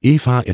Eva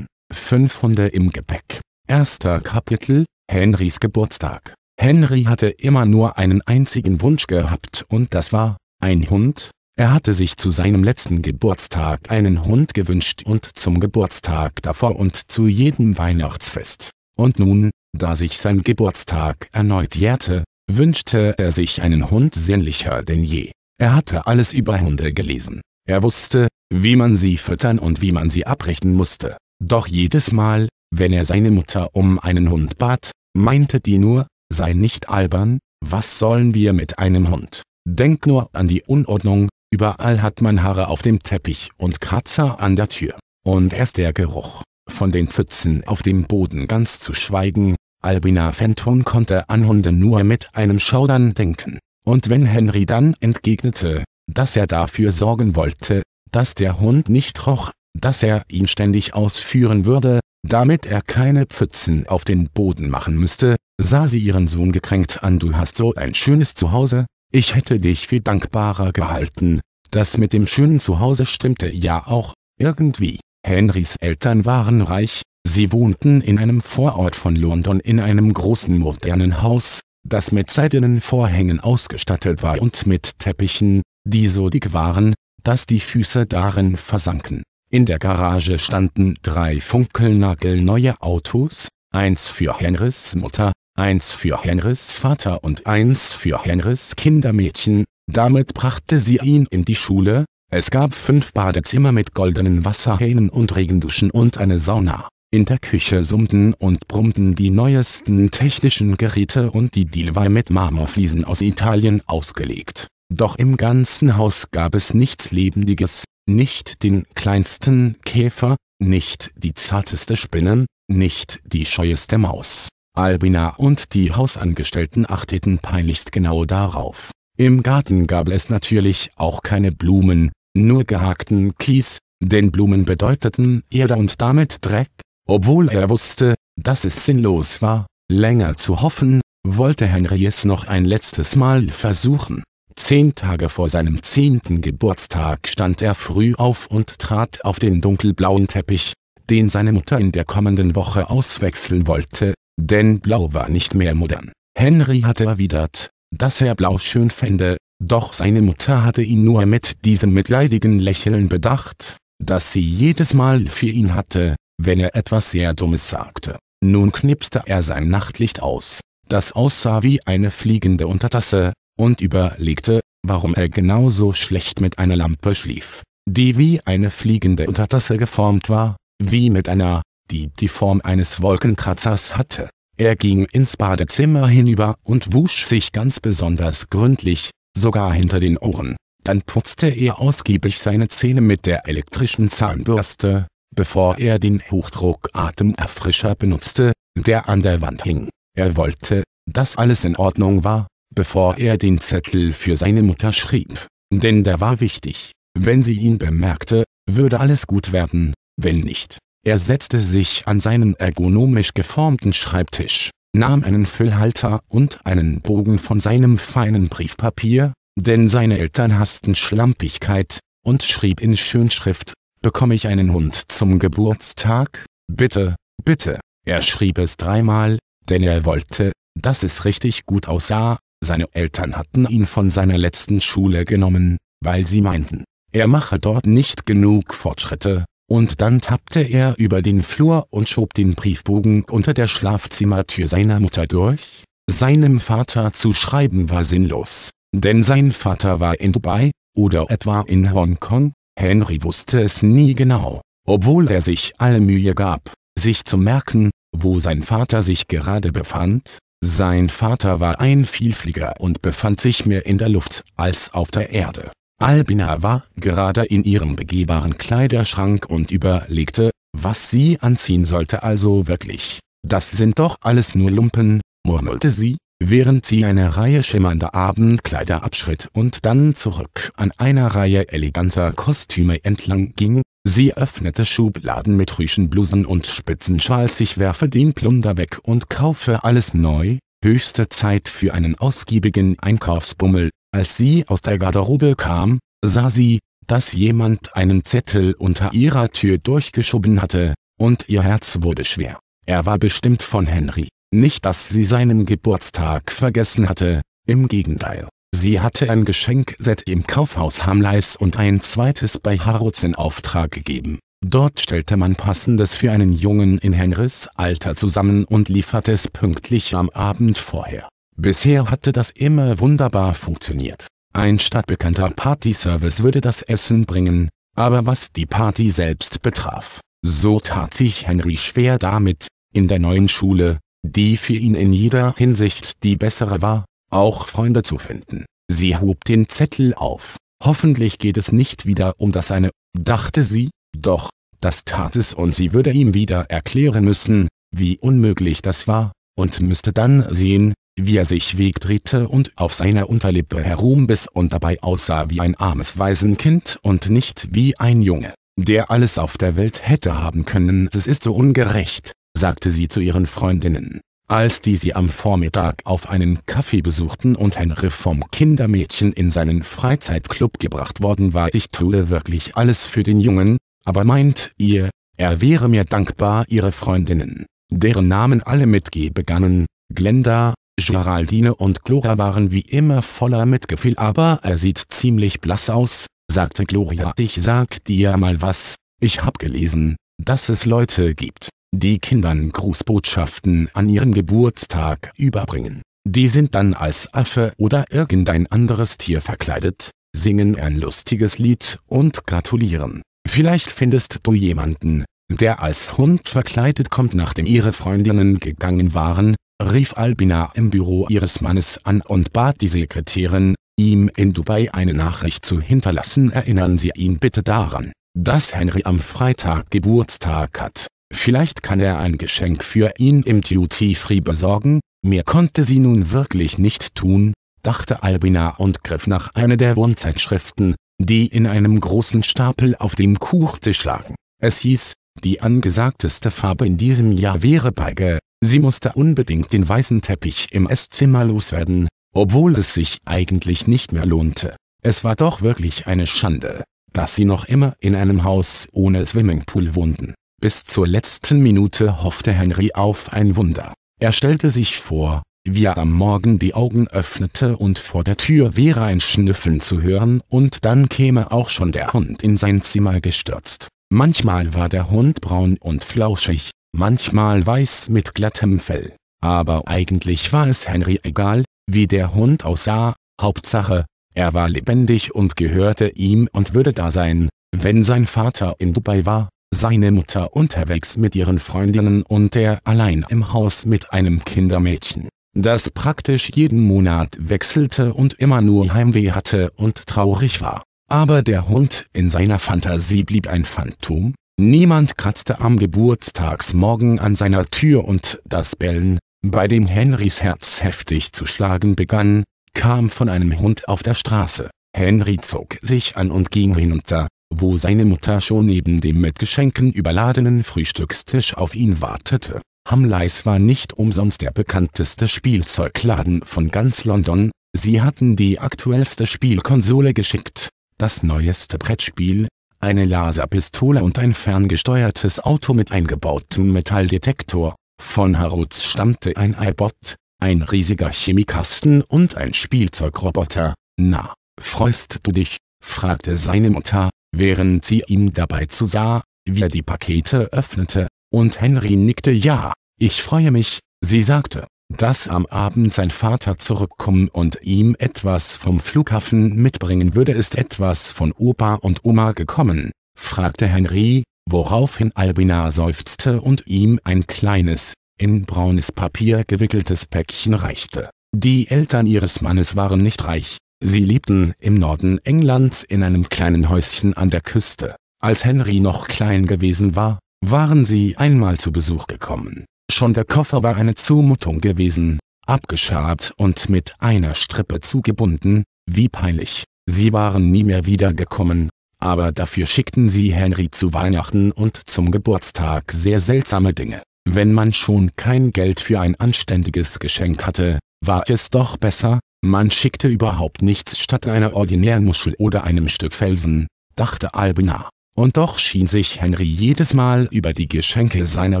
5 Hunde im Gepäck. Erster Kapitel, Henrys Geburtstag. Henry hatte immer nur einen einzigen Wunsch gehabt und das war, ein Hund. Er hatte sich zu seinem letzten Geburtstag einen Hund gewünscht und zum Geburtstag davor und zu jedem Weihnachtsfest. Und nun, da sich sein Geburtstag erneut jährte, wünschte er sich einen Hund sinnlicher denn je. Er hatte alles über Hunde gelesen. Er wusste, wie man sie füttern und wie man sie abrichten musste. Doch jedes Mal, wenn er seine Mutter um einen Hund bat, meinte die nur, sei nicht albern, was sollen wir mit einem Hund? Denk nur an die Unordnung, überall hat man Haare auf dem Teppich und Kratzer an der Tür. Und erst der Geruch, von den Pfützen auf dem Boden ganz zu schweigen, Albina Fenton konnte an Hunde nur mit einem Schaudern denken. Und wenn Henry dann entgegnete, dass er dafür sorgen wollte, dass der Hund nicht roch, dass er ihn ständig ausführen würde, damit er keine Pfützen auf den Boden machen müsste, sah sie ihren Sohn gekränkt an Du hast so ein schönes Zuhause, ich hätte dich viel dankbarer gehalten, das mit dem schönen Zuhause stimmte ja auch, irgendwie. Henrys Eltern waren reich, sie wohnten in einem Vorort von London in einem großen modernen Haus, das mit seidenen Vorhängen ausgestattet war und mit Teppichen, die so dick waren, dass die Füße darin versanken. In der Garage standen drei funkelnagelneue Autos, eins für Henrys Mutter, eins für Henrys Vater und eins für Henrys Kindermädchen, damit brachte sie ihn in die Schule, es gab fünf Badezimmer mit goldenen Wasserhähnen und Regenduschen und eine Sauna. In der Küche summten und brummten die neuesten technischen Geräte und die Diele war mit Marmorfliesen aus Italien ausgelegt. Doch im ganzen Haus gab es nichts Lebendiges, nicht den kleinsten Käfer, nicht die zarteste Spinnen, nicht die scheueste Maus. Albina und die Hausangestellten achteten peinlichst genau darauf. Im Garten gab es natürlich auch keine Blumen, nur gehackten Kies, denn Blumen bedeuteten Erde und damit Dreck. Obwohl er wusste, dass es sinnlos war, länger zu hoffen, wollte Henry es noch ein letztes Mal versuchen. Zehn Tage vor seinem zehnten Geburtstag stand er früh auf und trat auf den dunkelblauen Teppich, den seine Mutter in der kommenden Woche auswechseln wollte, denn Blau war nicht mehr modern. Henry hatte erwidert, dass er Blau schön fände, doch seine Mutter hatte ihn nur mit diesem mitleidigen Lächeln bedacht, das sie jedes Mal für ihn hatte, wenn er etwas sehr Dummes sagte. Nun knipste er sein Nachtlicht aus, das aussah wie eine fliegende Untertasse, und überlegte, warum er genauso schlecht mit einer Lampe schlief, die wie eine fliegende Untertasse geformt war, wie mit einer, die die Form eines Wolkenkratzers hatte. Er ging ins Badezimmer hinüber und wusch sich ganz besonders gründlich, sogar hinter den Ohren. Dann putzte er ausgiebig seine Zähne mit der elektrischen Zahnbürste, bevor er den Hochdruckatemerfrischer benutzte, der an der Wand hing. Er wollte, dass alles in Ordnung war, bevor er den Zettel für seine Mutter schrieb. Denn der war wichtig. Wenn sie ihn bemerkte, würde alles gut werden, wenn nicht. Er setzte sich an seinen ergonomisch geformten Schreibtisch, nahm einen Füllhalter und einen Bogen von seinem feinen Briefpapier, denn seine Eltern hassten Schlampigkeit, und schrieb in Schönschrift, bekomme ich einen Hund zum Geburtstag? Bitte, bitte. Er schrieb es dreimal, denn er wollte, dass es richtig gut aussah, seine Eltern hatten ihn von seiner letzten Schule genommen, weil sie meinten, er mache dort nicht genug Fortschritte, und dann tappte er über den Flur und schob den Briefbogen unter der Schlafzimmertür seiner Mutter durch. Seinem Vater zu schreiben war sinnlos, denn sein Vater war in Dubai, oder etwa in Hongkong, Henry wusste es nie genau, obwohl er sich alle Mühe gab, sich zu merken, wo sein Vater sich gerade befand, sein Vater war ein Vielflieger und befand sich mehr in der Luft, als auf der Erde. Albina war gerade in ihrem begehbaren Kleiderschrank und überlegte, was sie anziehen sollte also wirklich. Das sind doch alles nur Lumpen, murmelte sie, während sie eine Reihe schimmernder Abendkleider abschritt und dann zurück an einer Reihe eleganter Kostüme entlang ging. Sie öffnete Schubladen mit Rüschenblusen und Spitzenschals Ich werfe den Plunder weg und kaufe alles neu. Höchste Zeit für einen ausgiebigen Einkaufsbummel. Als sie aus der Garderobe kam, sah sie, dass jemand einen Zettel unter ihrer Tür durchgeschoben hatte, und ihr Herz wurde schwer. Er war bestimmt von Henry. Nicht dass sie seinen Geburtstag vergessen hatte, im Gegenteil. Sie hatte ein Geschenkset im Kaufhaus Hamleis und ein zweites bei Harrods in Auftrag gegeben. Dort stellte man passendes für einen Jungen in Henrys Alter zusammen und lieferte es pünktlich am Abend vorher. Bisher hatte das immer wunderbar funktioniert. Ein stadtbekannter Partyservice würde das Essen bringen, aber was die Party selbst betraf, so tat sich Henry schwer damit, in der neuen Schule, die für ihn in jeder Hinsicht die bessere war, auch Freunde zu finden. Sie hob den Zettel auf. Hoffentlich geht es nicht wieder um das eine, dachte sie, doch, das tat es und sie würde ihm wieder erklären müssen, wie unmöglich das war, und müsste dann sehen, wie er sich wegdrehte und auf seiner Unterlippe herumbiss und dabei aussah wie ein armes Waisenkind und nicht wie ein Junge, der alles auf der Welt hätte haben können. Es ist so ungerecht, sagte sie zu ihren Freundinnen, als die sie am Vormittag auf einen Kaffee besuchten und Henry vom Kindermädchen in seinen Freizeitclub gebracht worden war. Ich tue wirklich alles für den Jungen, aber meint ihr, er wäre mir dankbar ihre Freundinnen, deren Namen alle mit G begannen, Glenda, Geraldine und Gloria waren wie immer voller Mitgefühl, aber er sieht ziemlich blass aus, sagte Gloria. Ich sag dir mal was, ich hab gelesen, dass es Leute gibt, die Kindern Grußbotschaften an ihrem Geburtstag überbringen. Die sind dann als Affe oder irgendein anderes Tier verkleidet, singen ein lustiges Lied und gratulieren. Vielleicht findest du jemanden, der als Hund verkleidet kommt. Nachdem ihre Freundinnen gegangen waren, rief Albina im Büro ihres Mannes an und bat die Sekretärin, ihm in Dubai eine Nachricht zu hinterlassen. Erinnern Sie ihn bitte daran, dass Henry am Freitag Geburtstag hat. Vielleicht kann er ein Geschenk für ihn im Duty Free besorgen, mehr konnte sie nun wirklich nicht tun, dachte Albina und griff nach einer der Wohnzeitschriften, die in einem großen Stapel auf dem Kuchtisch lagen. Es hieß, die angesagteste Farbe in diesem Jahr wäre Beige, sie musste unbedingt den weißen Teppich im Esszimmer loswerden, obwohl es sich eigentlich nicht mehr lohnte. Es war doch wirklich eine Schande, dass sie noch immer in einem Haus ohne Swimmingpool wohnten. Bis zur letzten Minute hoffte Henry auf ein Wunder. Er stellte sich vor, wie er am Morgen die Augen öffnete und vor der Tür wäre ein Schnüffeln zu hören und dann käme auch schon der Hund in sein Zimmer gestürzt. Manchmal war der Hund braun und flauschig, manchmal weiß mit glattem Fell. Aber eigentlich war es Henry egal, wie der Hund aussah, Hauptsache, er war lebendig und gehörte ihm und würde da sein, wenn sein Vater in Dubai war, seine Mutter unterwegs mit ihren Freundinnen und er allein im Haus mit einem Kindermädchen, das praktisch jeden Monat wechselte und immer nur Heimweh hatte und traurig war. Aber der Hund in seiner Fantasie blieb ein Phantom, niemand kratzte am Geburtstagsmorgen an seiner Tür und das Bellen, bei dem Henrys Herz heftig zu schlagen begann, kam von einem Hund auf der Straße. Henry zog sich an und ging hinunter, wo seine Mutter schon neben dem mit Geschenken überladenen Frühstückstisch auf ihn wartete. Hamleis war nicht umsonst der bekannteste Spielzeugladen von ganz London, sie hatten die aktuellste Spielkonsole geschickt, das neueste Brettspiel, eine Laserpistole und ein ferngesteuertes Auto mit eingebautem Metalldetektor. Von Harrods stammte ein iBot, ein riesiger Chemikasten und ein Spielzeugroboter. Na, freust du dich? fragte seine Mutter, während sie ihm dabei zusah, wie er die Pakete öffnete, und Henry nickte ja, ich freue mich, sie sagte, dass am Abend sein Vater zurückkommen und ihm etwas vom Flughafen mitbringen würde ist etwas von Opa und Oma gekommen, fragte Henry, woraufhin Albina seufzte und ihm ein kleines, in braunes Papier gewickeltes Päckchen reichte. Die Eltern ihres Mannes waren nicht reich, Sie lebten im Norden Englands in einem kleinen Häuschen an der Küste. Als Henry noch klein gewesen war, waren sie einmal zu Besuch gekommen. Schon der Koffer war eine Zumutung gewesen, abgeschabt und mit einer Strippe zugebunden, wie peinlich. Sie waren nie mehr wiedergekommen, aber dafür schickten sie Henry zu Weihnachten und zum Geburtstag sehr seltsame Dinge. Wenn man schon kein Geld für ein anständiges Geschenk hatte, war es doch besser, man schickte überhaupt nichts statt einer ordinären Muschel oder einem Stück Felsen, dachte Albina. Und doch schien sich Henry jedes Mal über die Geschenke seiner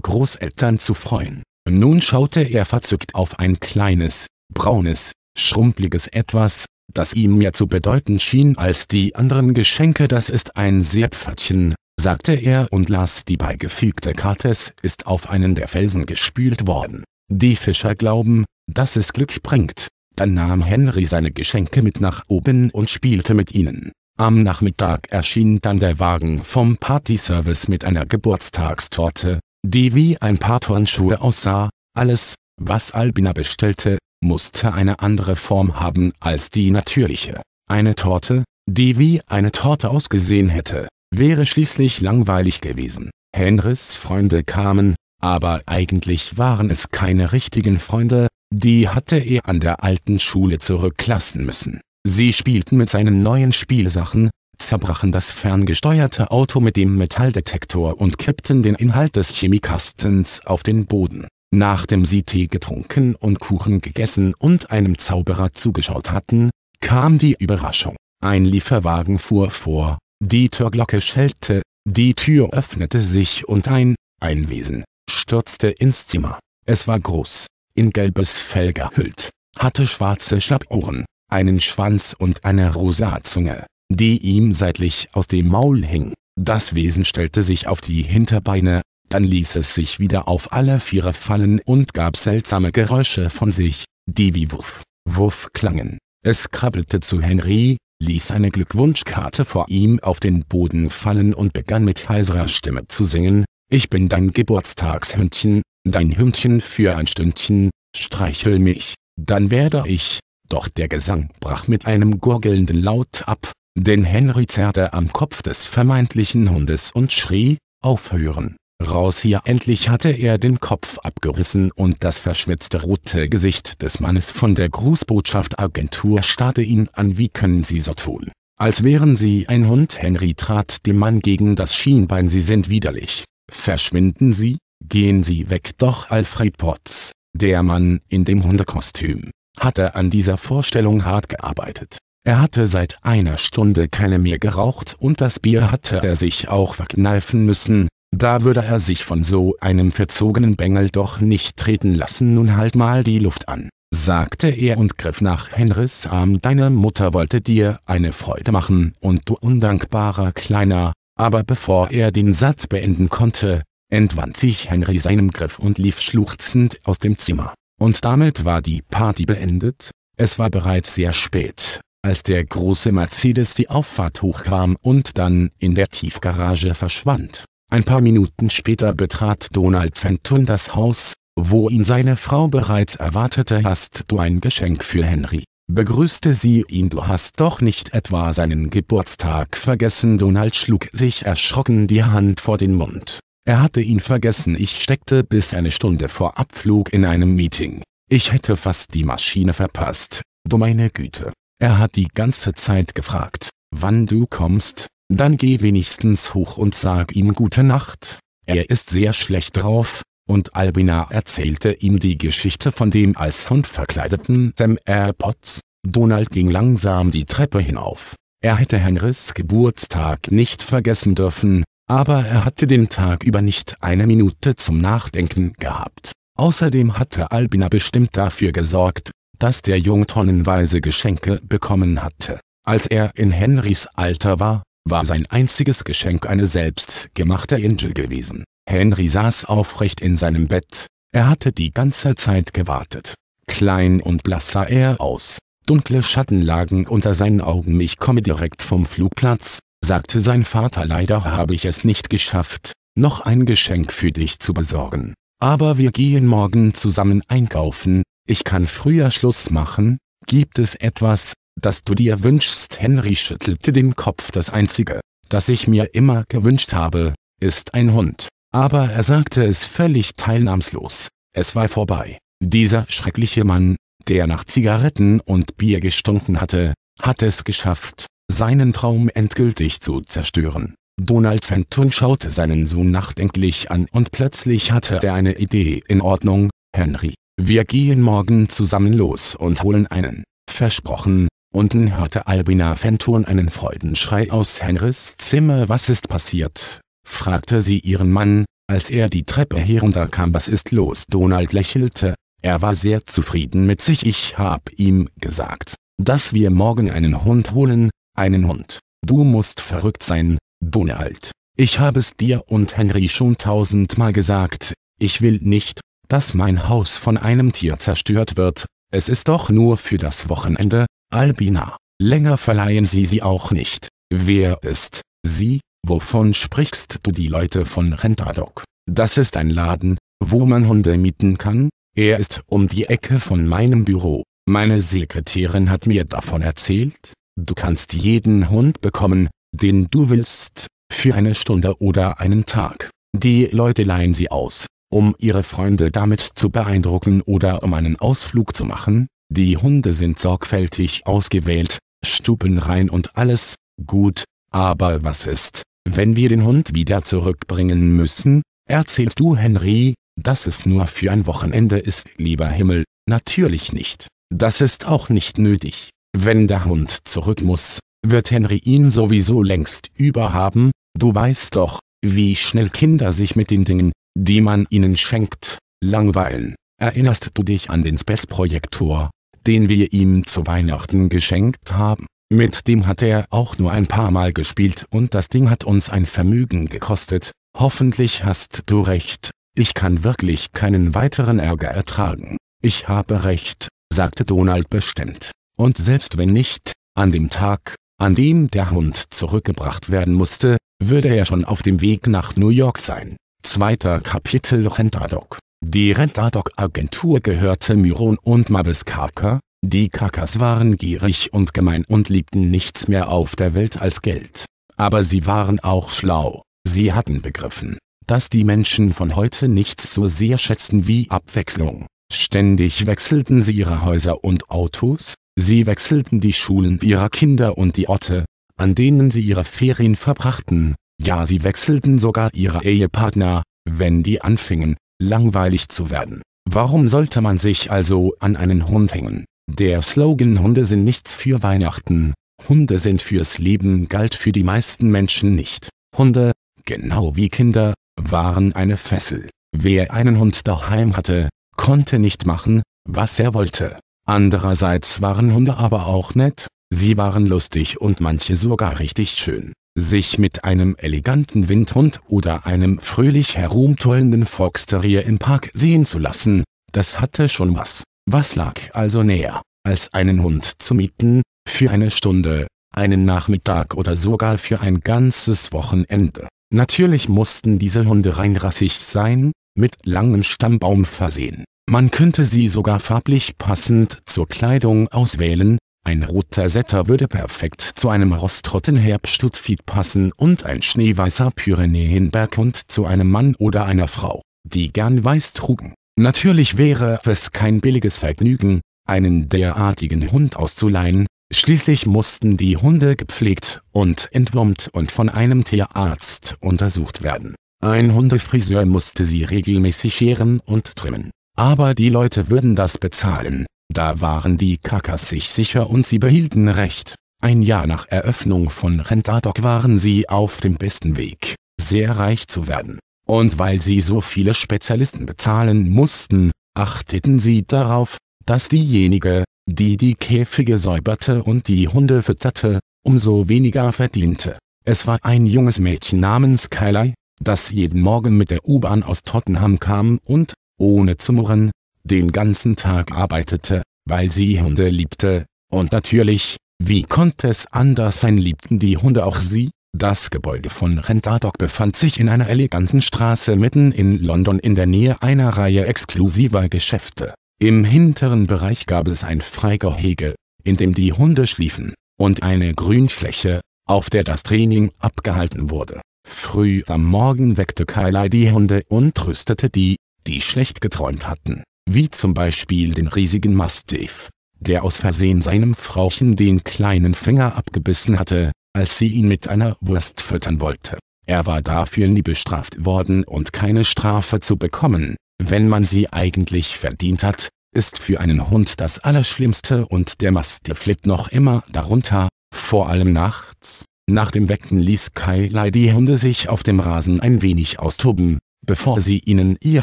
Großeltern zu freuen. Nun schaute er verzückt auf ein kleines, braunes, schrumpeliges Etwas, das ihm mehr zu bedeuten schien als die anderen Geschenke. Das ist ein Seepförtchen, sagte er und las die beigefügte Kates ist auf einen der Felsen gespült worden. Die Fischer glauben, dass es Glück bringt. Dann nahm Henry seine Geschenke mit nach oben und spielte mit ihnen. Am Nachmittag erschien dann der Wagen vom Partyservice mit einer Geburtstagstorte, die wie ein Paar Turnschuhe aussah. Alles, was Albina bestellte, musste eine andere Form haben als die natürliche. Eine Torte, die wie eine Torte ausgesehen hätte, wäre schließlich langweilig gewesen. Henrys Freunde kamen, aber eigentlich waren es keine richtigen Freunde, die hatte er an der alten Schule zurücklassen müssen. Sie spielten mit seinen neuen Spielsachen, zerbrachen das ferngesteuerte Auto mit dem Metalldetektor und kippten den Inhalt des Chemiekastens auf den Boden. Nachdem sie Tee getrunken und Kuchen gegessen und einem Zauberer zugeschaut hatten, kam die Überraschung. Ein Lieferwagen fuhr vor, die Türglocke schellte, die Tür öffnete sich und ein, ein Wesen, stürzte ins Zimmer. Es war groß, in gelbes Fell gehüllt, hatte schwarze Schlappohren, einen Schwanz und eine rosa Zunge, die ihm seitlich aus dem Maul hing. Das Wesen stellte sich auf die Hinterbeine, dann ließ es sich wieder auf alle Viere fallen und gab seltsame Geräusche von sich, die wie Wuff, Wuff klangen. Es krabbelte zu Henry, ließ eine Glückwunschkarte vor ihm auf den Boden fallen und begann mit heiserer Stimme zu singen, ich bin dein Geburtstagshündchen, dein Hündchen für ein Stündchen, streichel mich, dann werde ich. Doch der Gesang brach mit einem gurgelnden Laut ab, denn Henry zerrte am Kopf des vermeintlichen Hundes und schrie, aufhören, raus hier endlich hatte er den Kopf abgerissen und das verschwitzte rote Gesicht des Mannes von der Grußbotschaft Agentur starrte ihn an wie können Sie so tun, als wären Sie ein Hund Henry trat dem Mann gegen das Schienbein Sie sind widerlich, verschwinden Sie, Gehen Sie weg doch Alfred Potts, der Mann in dem Hundekostüm, hatte an dieser Vorstellung hart gearbeitet. Er hatte seit einer Stunde keine mehr geraucht und das Bier hatte er sich auch verkneifen müssen, da würde er sich von so einem verzogenen Bengel doch nicht treten lassen. Nun halt mal die Luft an, sagte er und griff nach Henrys Arm. Deine Mutter wollte dir eine Freude machen und du undankbarer Kleiner, aber bevor er den Satz beenden konnte, entwand sich Henry seinem Griff und lief schluchzend aus dem Zimmer. Und damit war die Party beendet. Es war bereits sehr spät, als der große Mercedes die Auffahrt hochkam und dann in der Tiefgarage verschwand. Ein paar Minuten später betrat Donald Fenton das Haus, wo ihn seine Frau bereits erwartete. Hast du ein Geschenk für Henry? begrüßte sie ihn. Du hast doch nicht etwa seinen Geburtstag vergessen. Donald schlug sich erschrocken die Hand vor den Mund. Er hatte ihn vergessen. Ich steckte bis eine Stunde vor Abflug in einem Meeting. Ich hätte fast die Maschine verpasst. Du meine Güte. Er hat die ganze Zeit gefragt, wann du kommst, dann geh wenigstens hoch und sag ihm gute Nacht. Er ist sehr schlecht drauf, und Albina erzählte ihm die Geschichte von dem als Hund verkleideten Sam AirPods. Donald ging langsam die Treppe hinauf. Er hätte Henrys Geburtstag nicht vergessen dürfen, aber er hatte den Tag über nicht eine Minute zum Nachdenken gehabt. Außerdem hatte Albina bestimmt dafür gesorgt, dass der Jung tonnenweise Geschenke bekommen hatte. Als er in Henrys Alter war, war sein einziges Geschenk eine selbstgemachte Insel gewesen. Henry saß aufrecht in seinem Bett, er hatte die ganze Zeit gewartet. Klein und blass sah er aus, dunkle Schatten lagen unter seinen Augen ich komme direkt vom Flugplatz, sagte sein Vater leider habe ich es nicht geschafft, noch ein Geschenk für dich zu besorgen. Aber wir gehen morgen zusammen einkaufen, ich kann früher Schluss machen, gibt es etwas, das du dir wünschst? Henry schüttelte den Kopf. Das Einzige, das ich mir immer gewünscht habe, ist ein Hund. Aber er sagte es völlig teilnahmslos. Es war vorbei. Dieser schreckliche Mann, der nach Zigaretten und Bier gestunken hatte, hat es geschafft, seinen Traum endgültig zu zerstören. Donald Fenton schaute seinen Sohn nachdenklich an und plötzlich hatte er eine Idee. In Ordnung, Henry. Wir gehen morgen zusammen los und holen einen. Versprochen. Unten hörte Albina Fenton einen Freudenschrei aus Henrys Zimmer. Was ist passiert? fragte sie ihren Mann, als er die Treppe herunterkam. Was ist los? Donald lächelte. Er war sehr zufrieden mit sich. Ich hab ihm gesagt, dass wir morgen einen Hund holen, einen Hund. Du musst verrückt sein, Donald. Ich habe es dir und Henry schon tausendmal gesagt, ich will nicht, dass mein Haus von einem Tier zerstört wird, es ist doch nur für das Wochenende, Albina. Länger verleihen sie sie auch nicht. Wer ist sie? Wovon sprichst du die Leute von Rentadoc? Das ist ein Laden, wo man Hunde mieten kann. Er ist um die Ecke von meinem Büro. Meine Sekretärin hat mir davon erzählt. Du kannst jeden Hund bekommen, den du willst, für eine Stunde oder einen Tag. Die Leute leihen sie aus, um ihre Freunde damit zu beeindrucken oder um einen Ausflug zu machen. Die Hunde sind sorgfältig ausgewählt, stubenrein und alles, gut, aber was ist, wenn wir den Hund wieder zurückbringen müssen? Erzählst du Henry, dass es nur für ein Wochenende ist, lieber Himmel, natürlich nicht. Das ist auch nicht nötig. Wenn der Hund zurück muss, wird Henry ihn sowieso längst überhaben, du weißt doch, wie schnell Kinder sich mit den Dingen, die man ihnen schenkt, langweilen. Erinnerst du dich an den Space-Projektor, den wir ihm zu Weihnachten geschenkt haben? Mit dem hat er auch nur ein paar Mal gespielt und das Ding hat uns ein Vermögen gekostet. Hoffentlich hast du recht, ich kann wirklich keinen weiteren Ärger ertragen. Ich habe recht, sagte Donald bestimmt und selbst wenn nicht, an dem Tag, an dem der Hund zurückgebracht werden musste, würde er schon auf dem Weg nach New York sein. Zweiter Kapitel Rentadoc. Die Rentadoc agentur gehörte Myron und Mavis Karker, die Kakas waren gierig und gemein und liebten nichts mehr auf der Welt als Geld. Aber sie waren auch schlau, sie hatten begriffen, dass die Menschen von heute nichts so sehr schätzen wie Abwechslung. Ständig wechselten sie ihre Häuser und Autos, Sie wechselten die Schulen ihrer Kinder und die Orte, an denen sie ihre Ferien verbrachten, ja sie wechselten sogar ihre Ehepartner, wenn die anfingen, langweilig zu werden. Warum sollte man sich also an einen Hund hängen? Der Slogan Hunde sind nichts für Weihnachten, Hunde sind fürs Leben galt für die meisten Menschen nicht. Hunde, genau wie Kinder, waren eine Fessel. Wer einen Hund daheim hatte, konnte nicht machen, was er wollte. Andererseits waren Hunde aber auch nett, sie waren lustig und manche sogar richtig schön. Sich mit einem eleganten Windhund oder einem fröhlich herumtollenden Fox im Park sehen zu lassen, das hatte schon was. Was lag also näher, als einen Hund zu mieten, für eine Stunde, einen Nachmittag oder sogar für ein ganzes Wochenende. Natürlich mussten diese Hunde reinrassig sein, mit langem Stammbaum versehen. Man könnte sie sogar farblich passend zur Kleidung auswählen, ein roter Setter würde perfekt zu einem rostroten herbst passen und ein schneeweißer Pyrenäenberghund zu einem Mann oder einer Frau, die gern weiß trugen. Natürlich wäre es kein billiges Vergnügen, einen derartigen Hund auszuleihen, schließlich mussten die Hunde gepflegt und entwurmt und von einem Tierarzt untersucht werden. Ein Hundefriseur musste sie regelmäßig scheren und trimmen aber die Leute würden das bezahlen. Da waren die Kakas sich sicher und sie behielten recht. Ein Jahr nach Eröffnung von Rentadoc waren sie auf dem besten Weg, sehr reich zu werden. Und weil sie so viele Spezialisten bezahlen mussten, achteten sie darauf, dass diejenige, die die Käfige säuberte und die Hunde fütterte, umso weniger verdiente. Es war ein junges Mädchen namens Kylie, das jeden Morgen mit der U-Bahn aus Tottenham kam und, ohne zu murren, den ganzen Tag arbeitete, weil sie Hunde liebte, und natürlich, wie konnte es anders sein liebten die Hunde auch sie? Das Gebäude von Rentadoc befand sich in einer eleganten Straße mitten in London in der Nähe einer Reihe exklusiver Geschäfte. Im hinteren Bereich gab es ein Freigehege, in dem die Hunde schliefen, und eine Grünfläche, auf der das Training abgehalten wurde. Früh am Morgen weckte Kylie die Hunde und rüstete die, die schlecht geträumt hatten, wie zum Beispiel den riesigen Mastiff, der aus Versehen seinem Frauchen den kleinen Finger abgebissen hatte, als sie ihn mit einer Wurst füttern wollte. Er war dafür nie bestraft worden und keine Strafe zu bekommen, wenn man sie eigentlich verdient hat, ist für einen Hund das Allerschlimmste und der Mastiff litt noch immer darunter, vor allem nachts. Nach dem Wecken ließ Kailai die Hunde sich auf dem Rasen ein wenig austoben, bevor sie ihnen ihr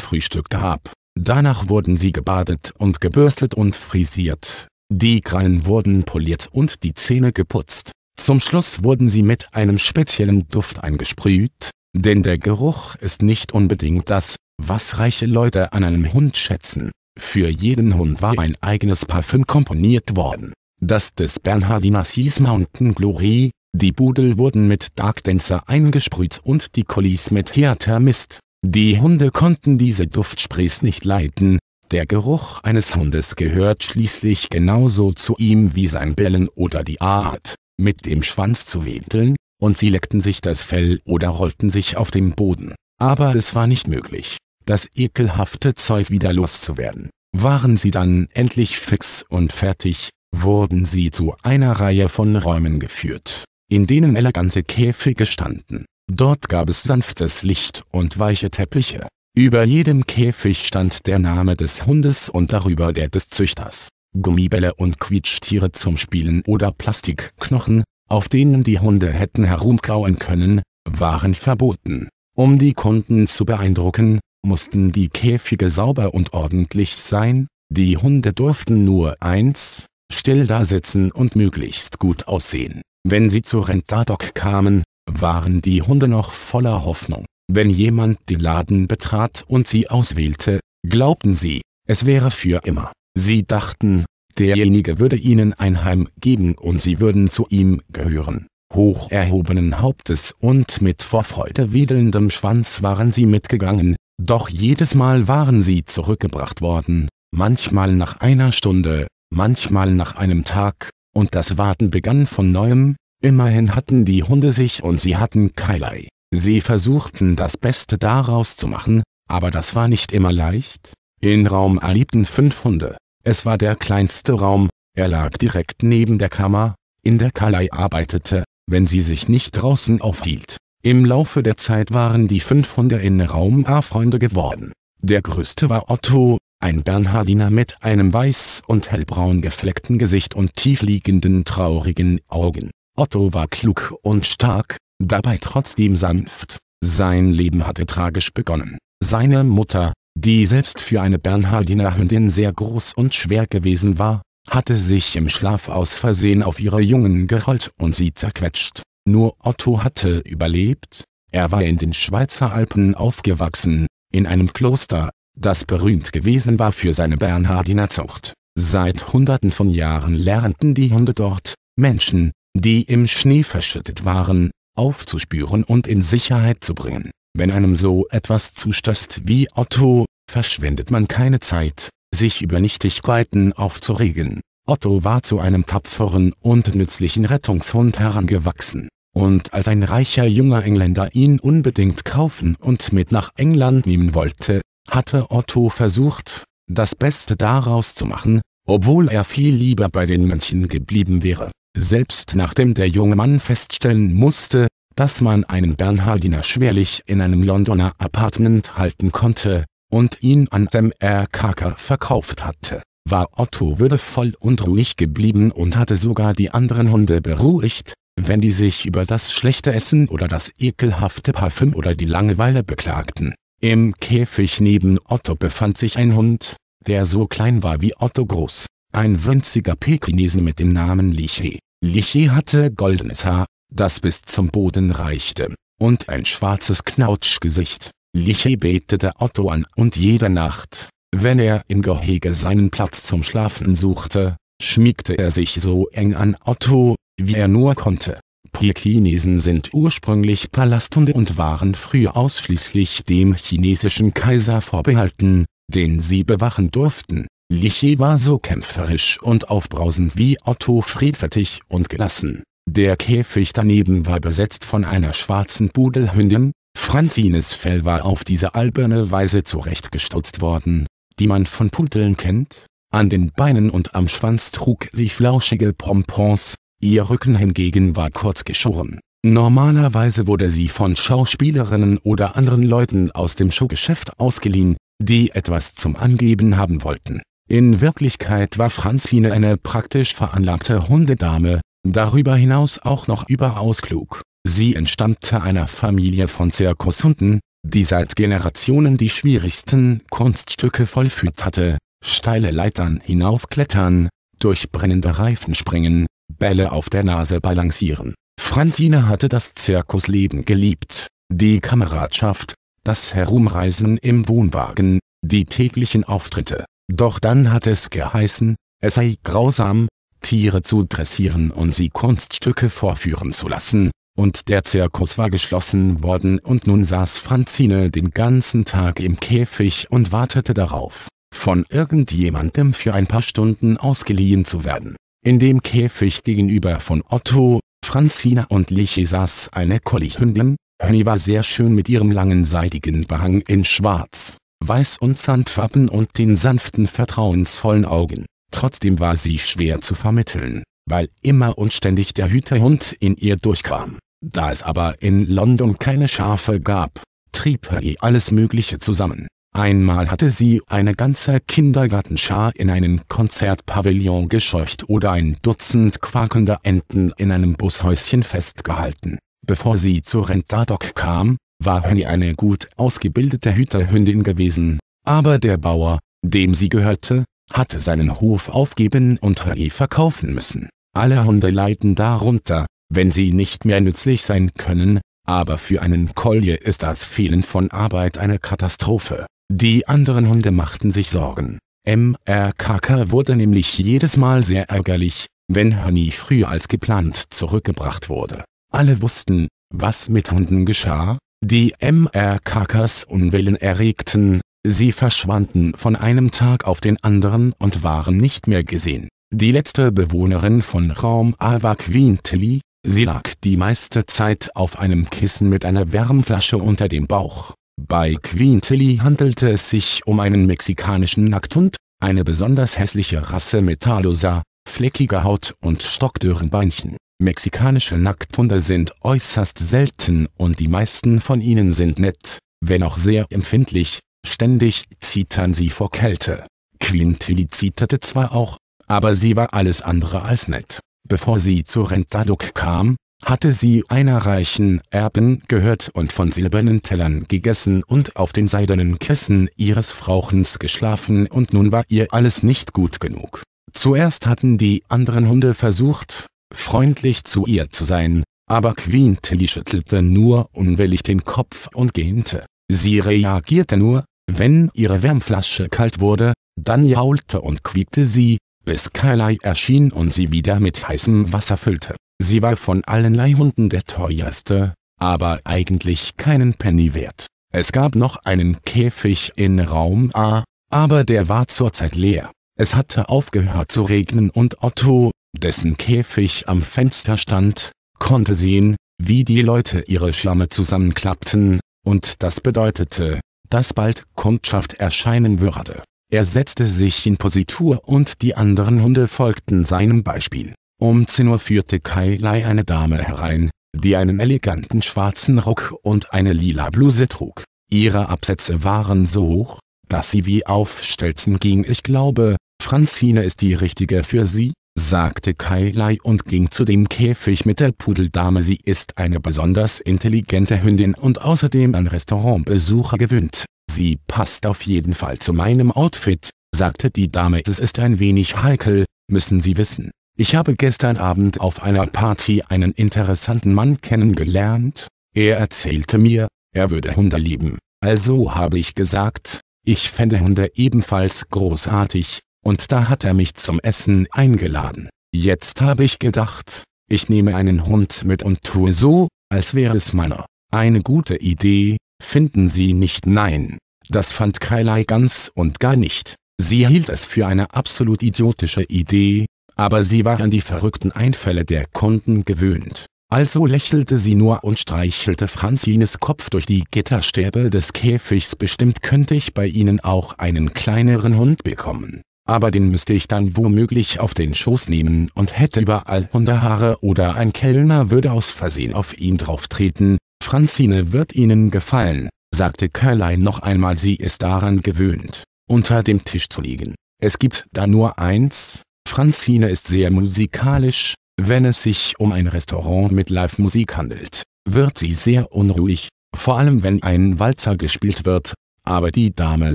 Frühstück gab. Danach wurden sie gebadet und gebürstet und frisiert. Die Krallen wurden poliert und die Zähne geputzt. Zum Schluss wurden sie mit einem speziellen Duft eingesprüht, denn der Geruch ist nicht unbedingt das, was reiche Leute an einem Hund schätzen. Für jeden Hund war ein eigenes Parfüm komponiert worden. Das des Bernhardiners hieß Mountain Glory, die Budel wurden mit Dark Dancer eingesprüht und die Collies mit Heater Mist. Die Hunde konnten diese Duftsprays nicht leiten, der Geruch eines Hundes gehört schließlich genauso zu ihm wie sein Bellen oder die Art, mit dem Schwanz zu wedeln, und sie leckten sich das Fell oder rollten sich auf dem Boden. Aber es war nicht möglich, das ekelhafte Zeug wieder loszuwerden. Waren sie dann endlich fix und fertig, wurden sie zu einer Reihe von Räumen geführt, in denen elegante Käfige standen. Dort gab es sanftes Licht und weiche Teppiche. Über jedem Käfig stand der Name des Hundes und darüber der des Züchters. Gummibälle und Quietschtiere zum Spielen oder Plastikknochen, auf denen die Hunde hätten herumkauen können, waren verboten. Um die Kunden zu beeindrucken, mussten die Käfige sauber und ordentlich sein, die Hunde durften nur eins, still da sitzen und möglichst gut aussehen. Wenn sie zu Rentadok kamen, waren die Hunde noch voller Hoffnung. Wenn jemand den Laden betrat und sie auswählte, glaubten sie, es wäre für immer. Sie dachten, derjenige würde ihnen ein Heim geben und sie würden zu ihm gehören. Hoch erhobenen Hauptes und mit vor Freude wedelndem Schwanz waren sie mitgegangen, doch jedes Mal waren sie zurückgebracht worden, manchmal nach einer Stunde, manchmal nach einem Tag, und das Warten begann von neuem, Immerhin hatten die Hunde sich und sie hatten Keilerei. Sie versuchten das Beste daraus zu machen, aber das war nicht immer leicht. In Raum A liebten fünf Hunde. Es war der kleinste Raum, er lag direkt neben der Kammer, in der Kalei arbeitete, wenn sie sich nicht draußen aufhielt. Im Laufe der Zeit waren die fünf Hunde in Raum A Freunde geworden. Der größte war Otto, ein Bernhardiner mit einem weiß und hellbraun gefleckten Gesicht und tiefliegenden traurigen Augen. Otto war klug und stark, dabei trotzdem sanft. Sein Leben hatte tragisch begonnen. Seine Mutter, die selbst für eine Bernhardiner Hündin sehr groß und schwer gewesen war, hatte sich im Schlaf aus Versehen auf ihre Jungen gerollt und sie zerquetscht. Nur Otto hatte überlebt, er war in den Schweizer Alpen aufgewachsen, in einem Kloster, das berühmt gewesen war für seine Bernhardiner Zucht. Seit Hunderten von Jahren lernten die Hunde dort, Menschen, die im Schnee verschüttet waren, aufzuspüren und in Sicherheit zu bringen. Wenn einem so etwas zustößt wie Otto, verschwendet man keine Zeit, sich über Nichtigkeiten aufzuregen. Otto war zu einem tapferen und nützlichen Rettungshund herangewachsen, und als ein reicher junger Engländer ihn unbedingt kaufen und mit nach England nehmen wollte, hatte Otto versucht, das Beste daraus zu machen, obwohl er viel lieber bei den Mönchen geblieben wäre. Selbst nachdem der junge Mann feststellen musste, dass man einen Bernhardiner schwerlich in einem Londoner Apartment halten konnte, und ihn an dem Erkaker verkauft hatte, war Otto würdevoll und ruhig geblieben und hatte sogar die anderen Hunde beruhigt, wenn die sich über das schlechte Essen oder das ekelhafte Parfüm oder die Langeweile beklagten. Im Käfig neben Otto befand sich ein Hund, der so klein war wie Otto groß ein winziger Pekinese mit dem Namen Li He. hatte goldenes Haar, das bis zum Boden reichte, und ein schwarzes Knautschgesicht. Li betete Otto an und jede Nacht, wenn er im Gehege seinen Platz zum Schlafen suchte, schmiegte er sich so eng an Otto, wie er nur konnte. Pekinesen sind ursprünglich Palasthunde und waren früher ausschließlich dem chinesischen Kaiser vorbehalten, den sie bewachen durften. Lichy war so kämpferisch und aufbrausend wie Otto friedfertig und gelassen. Der Käfig daneben war besetzt von einer schwarzen Pudelhündin, Franzines Fell war auf diese alberne Weise zurechtgestutzt worden, die man von Pudeln kennt. An den Beinen und am Schwanz trug sie flauschige Pompons, ihr Rücken hingegen war kurz geschoren. Normalerweise wurde sie von Schauspielerinnen oder anderen Leuten aus dem Showgeschäft ausgeliehen, die etwas zum Angeben haben wollten. In Wirklichkeit war Franzine eine praktisch veranlagte Hundedame, darüber hinaus auch noch überaus klug. Sie entstammte einer Familie von Zirkushunden, die seit Generationen die schwierigsten Kunststücke vollführt hatte, steile Leitern hinaufklettern, durch brennende Reifen springen, Bälle auf der Nase balancieren. Franzine hatte das Zirkusleben geliebt, die Kameradschaft, das Herumreisen im Wohnwagen, die täglichen Auftritte. Doch dann hat es geheißen, es sei grausam, Tiere zu dressieren und sie Kunststücke vorführen zu lassen, und der Zirkus war geschlossen worden und nun saß Franzine den ganzen Tag im Käfig und wartete darauf, von irgendjemandem für ein paar Stunden ausgeliehen zu werden. In dem Käfig gegenüber von Otto, Franzina und Lichy saß eine Collie-Hündin, Honey war sehr schön mit ihrem langen seidigen Behang in Schwarz weiß und Sandwappen und den sanften vertrauensvollen Augen. Trotzdem war sie schwer zu vermitteln, weil immer und ständig der Hüterhund in ihr durchkam. Da es aber in London keine Schafe gab, trieb er ihr alles Mögliche zusammen. Einmal hatte sie eine ganze Kindergartenschar in einen Konzertpavillon gescheucht oder ein Dutzend quakender Enten in einem Bushäuschen festgehalten. Bevor sie zu Rentadoc kam, war Honey eine gut ausgebildete Hüterhündin gewesen, aber der Bauer, dem sie gehörte, hatte seinen Hof aufgeben und Honey verkaufen müssen. Alle Hunde leiden darunter, wenn sie nicht mehr nützlich sein können, aber für einen Kolje ist das Fehlen von Arbeit eine Katastrophe. Die anderen Hunde machten sich Sorgen. MRKK wurde nämlich jedes Mal sehr ärgerlich, wenn Honey früher als geplant zurückgebracht wurde. Alle wussten, was mit Hunden geschah, die MRKKs Unwillen erregten, sie verschwanden von einem Tag auf den anderen und waren nicht mehr gesehen. Die letzte Bewohnerin von Raum A war Quintili, sie lag die meiste Zeit auf einem Kissen mit einer Wärmflasche unter dem Bauch. Bei Quintili handelte es sich um einen mexikanischen Nackthund, eine besonders hässliche Rasse mit haarloser, fleckiger Haut und stockdürren Beinchen. Mexikanische Nackthunde sind äußerst selten und die meisten von ihnen sind nett, wenn auch sehr empfindlich, ständig zittern sie vor Kälte. Queen Tilly zitterte zwar auch, aber sie war alles andere als nett. Bevor sie zu Rentaduk kam, hatte sie einer reichen Erben gehört und von silbernen Tellern gegessen und auf den seidenen Kissen ihres Frauchens geschlafen und nun war ihr alles nicht gut genug. Zuerst hatten die anderen Hunde versucht, freundlich zu ihr zu sein, aber Queen Tilly schüttelte nur unwillig den Kopf und gähnte. Sie reagierte nur, wenn ihre Wärmflasche kalt wurde, dann jaulte und quiekte sie, bis Carly erschien und sie wieder mit heißem Wasser füllte. Sie war von allen Hunden der teuerste, aber eigentlich keinen Penny wert. Es gab noch einen Käfig in Raum A, aber der war zurzeit leer. Es hatte aufgehört zu regnen und Otto, dessen Käfig am Fenster stand, konnte sehen, wie die Leute ihre Schirme zusammenklappten, und das bedeutete, dass bald Kundschaft erscheinen würde. Er setzte sich in Positur und die anderen Hunde folgten seinem Beispiel. Um 10 Uhr führte Kai Lai eine Dame herein, die einen eleganten schwarzen Rock und eine lila Bluse trug. Ihre Absätze waren so hoch, dass sie wie auf Stelzen ging. Ich glaube, Franzine ist die richtige für sie, sagte Kailai und ging zu dem Käfig mit der Pudeldame. Sie ist eine besonders intelligente Hündin und außerdem an Restaurantbesucher gewöhnt. Sie passt auf jeden Fall zu meinem Outfit, sagte die Dame. Es ist ein wenig heikel, müssen Sie wissen. Ich habe gestern Abend auf einer Party einen interessanten Mann kennengelernt. Er erzählte mir, er würde Hunde lieben. Also habe ich gesagt, ich fände Hunde ebenfalls großartig, und da hat er mich zum Essen eingeladen. Jetzt habe ich gedacht, ich nehme einen Hund mit und tue so, als wäre es meiner. Eine gute Idee, finden Sie nicht nein. Das fand Kailai ganz und gar nicht. Sie hielt es für eine absolut idiotische Idee, aber sie war an die verrückten Einfälle der Kunden gewöhnt. Also lächelte sie nur und streichelte Franzines Kopf durch die Gitterstäbe des Käfigs. Bestimmt könnte ich bei Ihnen auch einen kleineren Hund bekommen aber den müsste ich dann womöglich auf den Schoß nehmen und hätte überall Hundehaare oder ein Kellner würde aus Versehen auf ihn drauftreten, Franzine wird Ihnen gefallen, sagte Caroline noch einmal sie ist daran gewöhnt, unter dem Tisch zu liegen. Es gibt da nur eins, Franzine ist sehr musikalisch, wenn es sich um ein Restaurant mit Live-Musik handelt, wird sie sehr unruhig, vor allem wenn ein Walzer gespielt wird, aber die Dame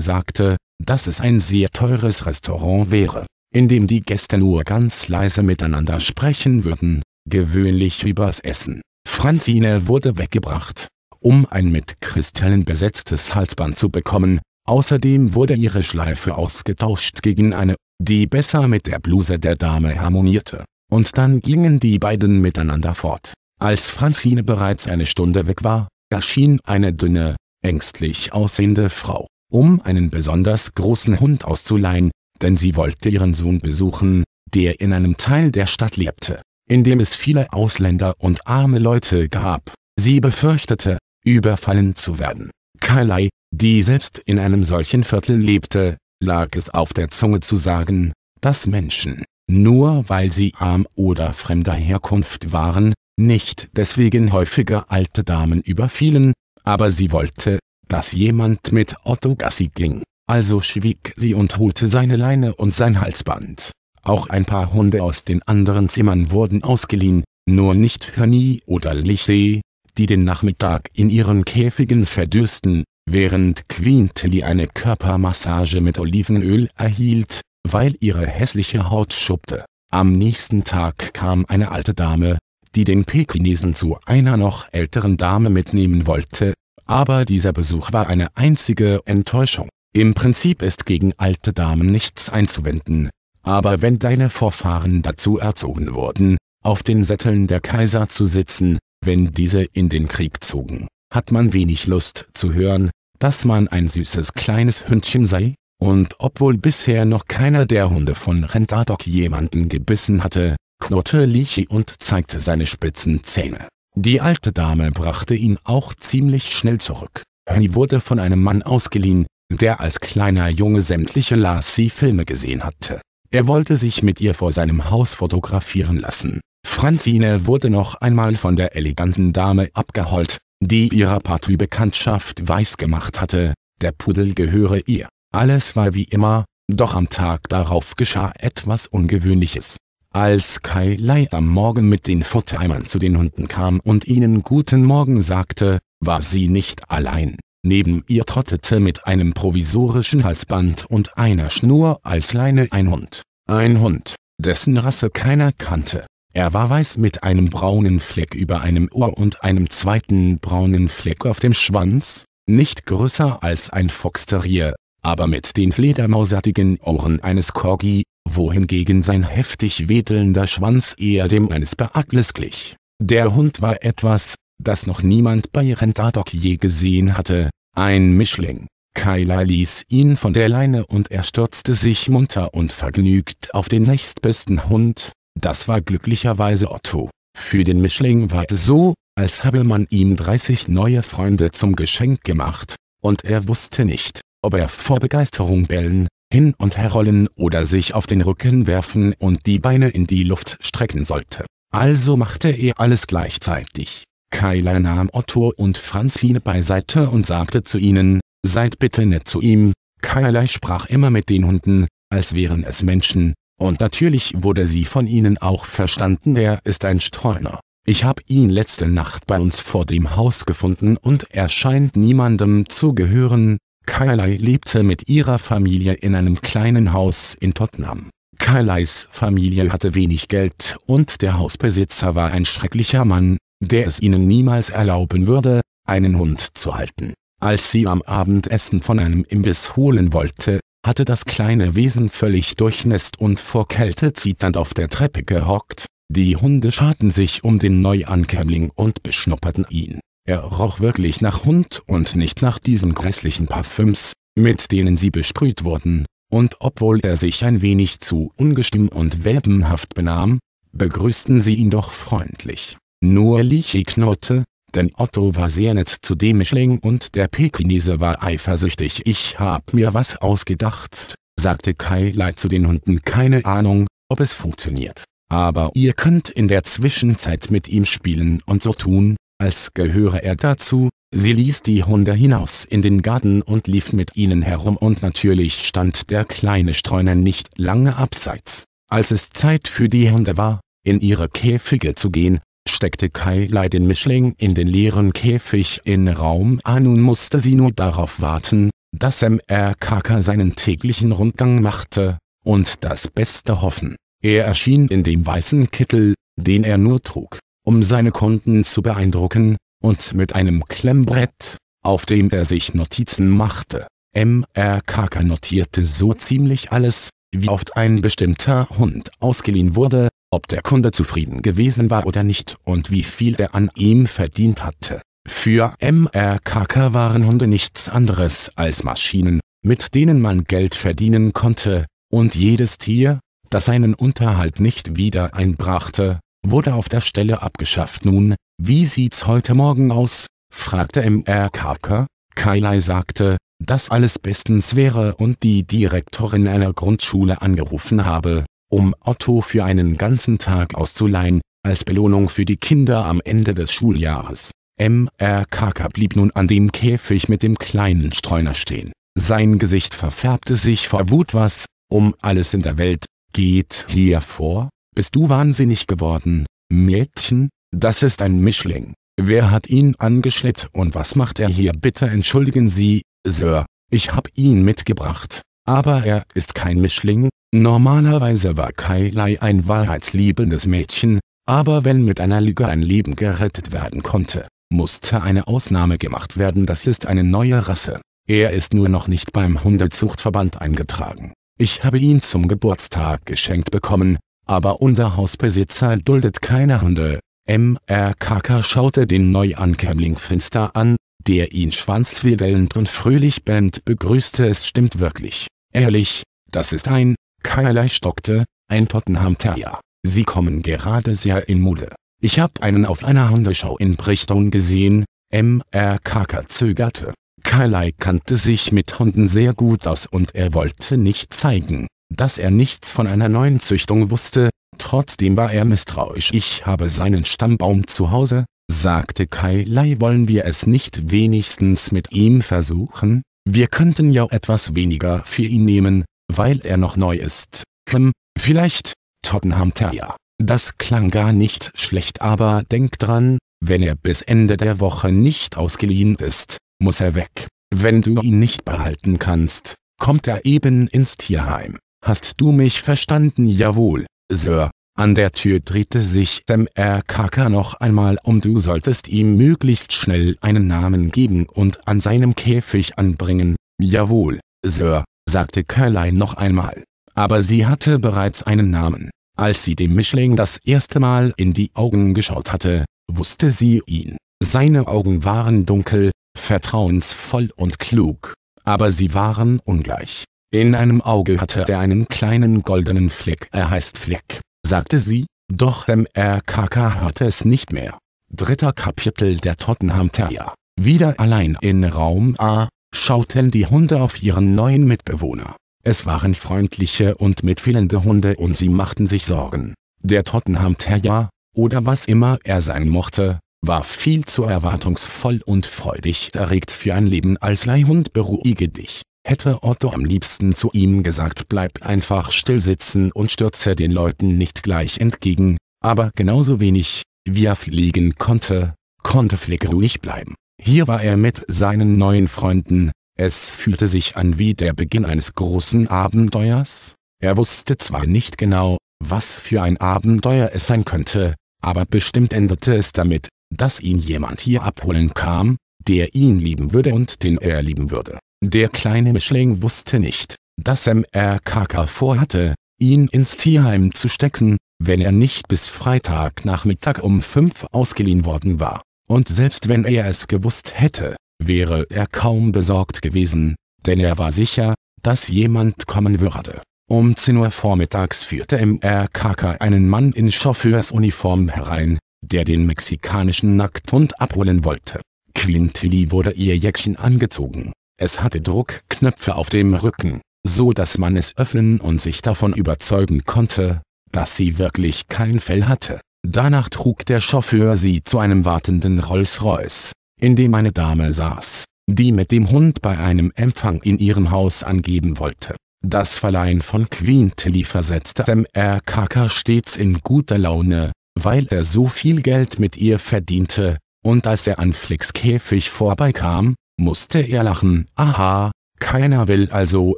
sagte, dass es ein sehr teures Restaurant wäre, in dem die Gäste nur ganz leise miteinander sprechen würden, gewöhnlich übers Essen. Franzine wurde weggebracht, um ein mit Kristallen besetztes Halsband zu bekommen, außerdem wurde ihre Schleife ausgetauscht gegen eine, die besser mit der Bluse der Dame harmonierte, und dann gingen die beiden miteinander fort. Als Franzine bereits eine Stunde weg war, erschien eine dünne, ängstlich aussehende Frau um einen besonders großen Hund auszuleihen, denn sie wollte ihren Sohn besuchen, der in einem Teil der Stadt lebte, in dem es viele Ausländer und arme Leute gab. Sie befürchtete, überfallen zu werden. Carly, die selbst in einem solchen Viertel lebte, lag es auf der Zunge zu sagen, dass Menschen, nur weil sie arm oder fremder Herkunft waren, nicht deswegen häufiger alte Damen überfielen, aber sie wollte, dass jemand mit Otto Gassi ging, also schwieg sie und holte seine Leine und sein Halsband. Auch ein paar Hunde aus den anderen Zimmern wurden ausgeliehen, nur nicht Hörni oder Lichsee, die den Nachmittag in ihren Käfigen verdürsten, während Quintly eine Körpermassage mit Olivenöl erhielt, weil ihre hässliche Haut schuppte. Am nächsten Tag kam eine alte Dame, die den Pekinesen zu einer noch älteren Dame mitnehmen wollte, aber dieser Besuch war eine einzige Enttäuschung. Im Prinzip ist gegen alte Damen nichts einzuwenden, aber wenn deine Vorfahren dazu erzogen wurden, auf den Sätteln der Kaiser zu sitzen, wenn diese in den Krieg zogen, hat man wenig Lust zu hören, dass man ein süßes kleines Hündchen sei, und obwohl bisher noch keiner der Hunde von Rentadoc jemanden gebissen hatte, knurrte Lichi und zeigte seine spitzen Zähne. Die alte Dame brachte ihn auch ziemlich schnell zurück. Henny wurde von einem Mann ausgeliehen, der als kleiner Junge sämtliche Lassie-Filme gesehen hatte. Er wollte sich mit ihr vor seinem Haus fotografieren lassen. Franzine wurde noch einmal von der eleganten Dame abgeholt, die ihrer Partie Bekanntschaft weisgemacht hatte, der Pudel gehöre ihr. Alles war wie immer, doch am Tag darauf geschah etwas Ungewöhnliches. Als Kai Lei am Morgen mit den Futtheimern zu den Hunden kam und ihnen Guten Morgen sagte, war sie nicht allein. Neben ihr trottete mit einem provisorischen Halsband und einer Schnur als Leine ein Hund. Ein Hund, dessen Rasse keiner kannte. Er war weiß mit einem braunen Fleck über einem Ohr und einem zweiten braunen Fleck auf dem Schwanz, nicht größer als ein Foxterrier, aber mit den fledermausartigen Ohren eines Corgi, wohingegen sein heftig wedelnder Schwanz eher dem eines Beagles glich. Der Hund war etwas, das noch niemand bei Rentadoc je gesehen hatte, ein Mischling. Kyla ließ ihn von der Leine und er stürzte sich munter und vergnügt auf den nächstbesten Hund, das war glücklicherweise Otto. Für den Mischling war es so, als habe man ihm 30 neue Freunde zum Geschenk gemacht, und er wusste nicht, ob er vor Begeisterung bellen, hin und herrollen oder sich auf den Rücken werfen und die Beine in die Luft strecken sollte. Also machte er alles gleichzeitig. Keiler nahm Otto und Franzine beiseite und sagte zu ihnen, seid bitte nett zu ihm. Keiler sprach immer mit den Hunden, als wären es Menschen, und natürlich wurde sie von ihnen auch verstanden, er ist ein Streuner. Ich habe ihn letzte Nacht bei uns vor dem Haus gefunden und er scheint niemandem zu gehören, Carly lebte mit ihrer Familie in einem kleinen Haus in Tottenham. Carlys Familie hatte wenig Geld und der Hausbesitzer war ein schrecklicher Mann, der es ihnen niemals erlauben würde, einen Hund zu halten. Als sie am Abendessen von einem Imbiss holen wollte, hatte das kleine Wesen völlig durchnässt und vor Kälte zitternd auf der Treppe gehockt. Die Hunde scharten sich um den Neuankömmling und beschnupperten ihn. Er roch wirklich nach Hund und nicht nach diesen grässlichen Parfüms, mit denen sie besprüht wurden, und obwohl er sich ein wenig zu ungestüm und welpenhaft benahm, begrüßten sie ihn doch freundlich. Nur Lichy knurrte, denn Otto war sehr nett zu dem Mischling und der Pekinese war eifersüchtig. Ich hab mir was ausgedacht, sagte Kai Leid zu den Hunden. Keine Ahnung, ob es funktioniert. Aber ihr könnt in der Zwischenzeit mit ihm spielen und so tun, als gehöre er dazu. Sie ließ die Hunde hinaus in den Garten und lief mit ihnen herum und natürlich stand der kleine Streuner nicht lange abseits. Als es Zeit für die Hunde war, in ihre Käfige zu gehen, steckte Kailei den Mischling in den leeren Käfig in Raum A. Ah, nun musste sie nur darauf warten, dass MR Kaka seinen täglichen Rundgang machte, und das Beste hoffen. Er erschien in dem weißen Kittel, den er nur trug um seine Kunden zu beeindrucken, und mit einem Klemmbrett, auf dem er sich Notizen machte. MRKK notierte so ziemlich alles, wie oft ein bestimmter Hund ausgeliehen wurde, ob der Kunde zufrieden gewesen war oder nicht und wie viel er an ihm verdient hatte. Für MRKK waren Hunde nichts anderes als Maschinen, mit denen man Geld verdienen konnte, und jedes Tier, das seinen Unterhalt nicht wieder einbrachte, wurde auf der Stelle abgeschafft. Nun, wie sieht's heute Morgen aus? fragte Mr. Carker. Kailai sagte, dass alles bestens wäre und die Direktorin einer Grundschule angerufen habe, um Otto für einen ganzen Tag auszuleihen, als Belohnung für die Kinder am Ende des Schuljahres. Mr. Carker blieb nun an dem Käfig mit dem kleinen Streuner stehen. Sein Gesicht verfärbte sich vor Wut was, um alles in der Welt, geht hier vor? Bist du wahnsinnig geworden, Mädchen? Das ist ein Mischling. Wer hat ihn angeschleppt und was macht er hier? Bitte entschuldigen Sie, Sir, ich hab ihn mitgebracht. Aber er ist kein Mischling. Normalerweise war Kailai ein wahrheitsliebendes Mädchen, aber wenn mit einer Lüge ein Leben gerettet werden konnte, musste eine Ausnahme gemacht werden. Das ist eine neue Rasse. Er ist nur noch nicht beim Hundezuchtverband eingetragen. Ich habe ihn zum Geburtstag geschenkt bekommen, aber unser Hausbesitzer duldet keine Hunde. MRKK schaute den Neuankömmling finster an, der ihn schwanzwedelnd und fröhlich bellend begrüßte. Es stimmt wirklich. Ehrlich, das ist ein, keinerlei stockte, ein Tottenham Terrier. Sie kommen gerade sehr in Mode. Ich hab einen auf einer Hundeschau in Brichton gesehen, MRKK zögerte. Kylie kannte sich mit Hunden sehr gut aus und er wollte nicht zeigen, dass er nichts von einer neuen Züchtung wusste, trotzdem war er misstrauisch. Ich habe seinen Stammbaum zu Hause, sagte Kai Lai, wollen wir es nicht wenigstens mit ihm versuchen? Wir könnten ja etwas weniger für ihn nehmen, weil er noch neu ist. Hm, vielleicht, Tottenham Terrier. Das klang gar nicht schlecht, aber denk dran, wenn er bis Ende der Woche nicht ausgeliehen ist, muss er weg. Wenn du ihn nicht behalten kannst, kommt er eben ins Tierheim. Hast du mich verstanden? Jawohl, Sir. An der Tür drehte sich Sam RKK noch einmal um. Du solltest ihm möglichst schnell einen Namen geben und an seinem Käfig anbringen. Jawohl, Sir, sagte Caroline noch einmal. Aber sie hatte bereits einen Namen. Als sie dem Mischling das erste Mal in die Augen geschaut hatte, wusste sie ihn. Seine Augen waren dunkel, vertrauensvoll und klug. Aber sie waren ungleich. In einem Auge hatte er einen kleinen goldenen Fleck. Er heißt Fleck, sagte sie, doch MRKK hatte es nicht mehr. Dritter Kapitel der Tottenham Terrier. Wieder allein in Raum A, schauten die Hunde auf ihren neuen Mitbewohner. Es waren freundliche und mitfühlende Hunde und sie machten sich Sorgen. Der Tottenham Terrier, oder was immer er sein mochte, war viel zu erwartungsvoll und freudig erregt für ein Leben als Leihhund. Beruhige dich hätte Otto am liebsten zu ihm gesagt bleib einfach still sitzen und stürze den Leuten nicht gleich entgegen, aber genauso wenig, wie er fliegen konnte, konnte Flick ruhig bleiben. Hier war er mit seinen neuen Freunden, es fühlte sich an wie der Beginn eines großen Abenteuers. Er wusste zwar nicht genau, was für ein Abenteuer es sein könnte, aber bestimmt endete es damit, dass ihn jemand hier abholen kam, der ihn lieben würde und den er lieben würde. Der kleine Mischling wusste nicht, dass MRKK vorhatte, ihn ins Tierheim zu stecken, wenn er nicht bis Freitagnachmittag um 5 ausgeliehen worden war. Und selbst wenn er es gewusst hätte, wäre er kaum besorgt gewesen, denn er war sicher, dass jemand kommen würde. Um 10 Uhr vormittags führte MRKK einen Mann in Chauffeursuniform herein, der den mexikanischen Nackthund abholen wollte. Quintili wurde ihr Jäckchen angezogen. Es hatte Druckknöpfe auf dem Rücken, so dass man es öffnen und sich davon überzeugen konnte, dass sie wirklich kein Fell hatte. Danach trug der Chauffeur sie zu einem wartenden Rolls-Royce, in dem eine Dame saß, die mit dem Hund bei einem Empfang in ihrem Haus angeben wollte. Das Verleihen von Queen Tilly versetzte MRKK stets in guter Laune, weil er so viel Geld mit ihr verdiente, und als er an Flix Käfig vorbeikam, musste er lachen. Aha, keiner will also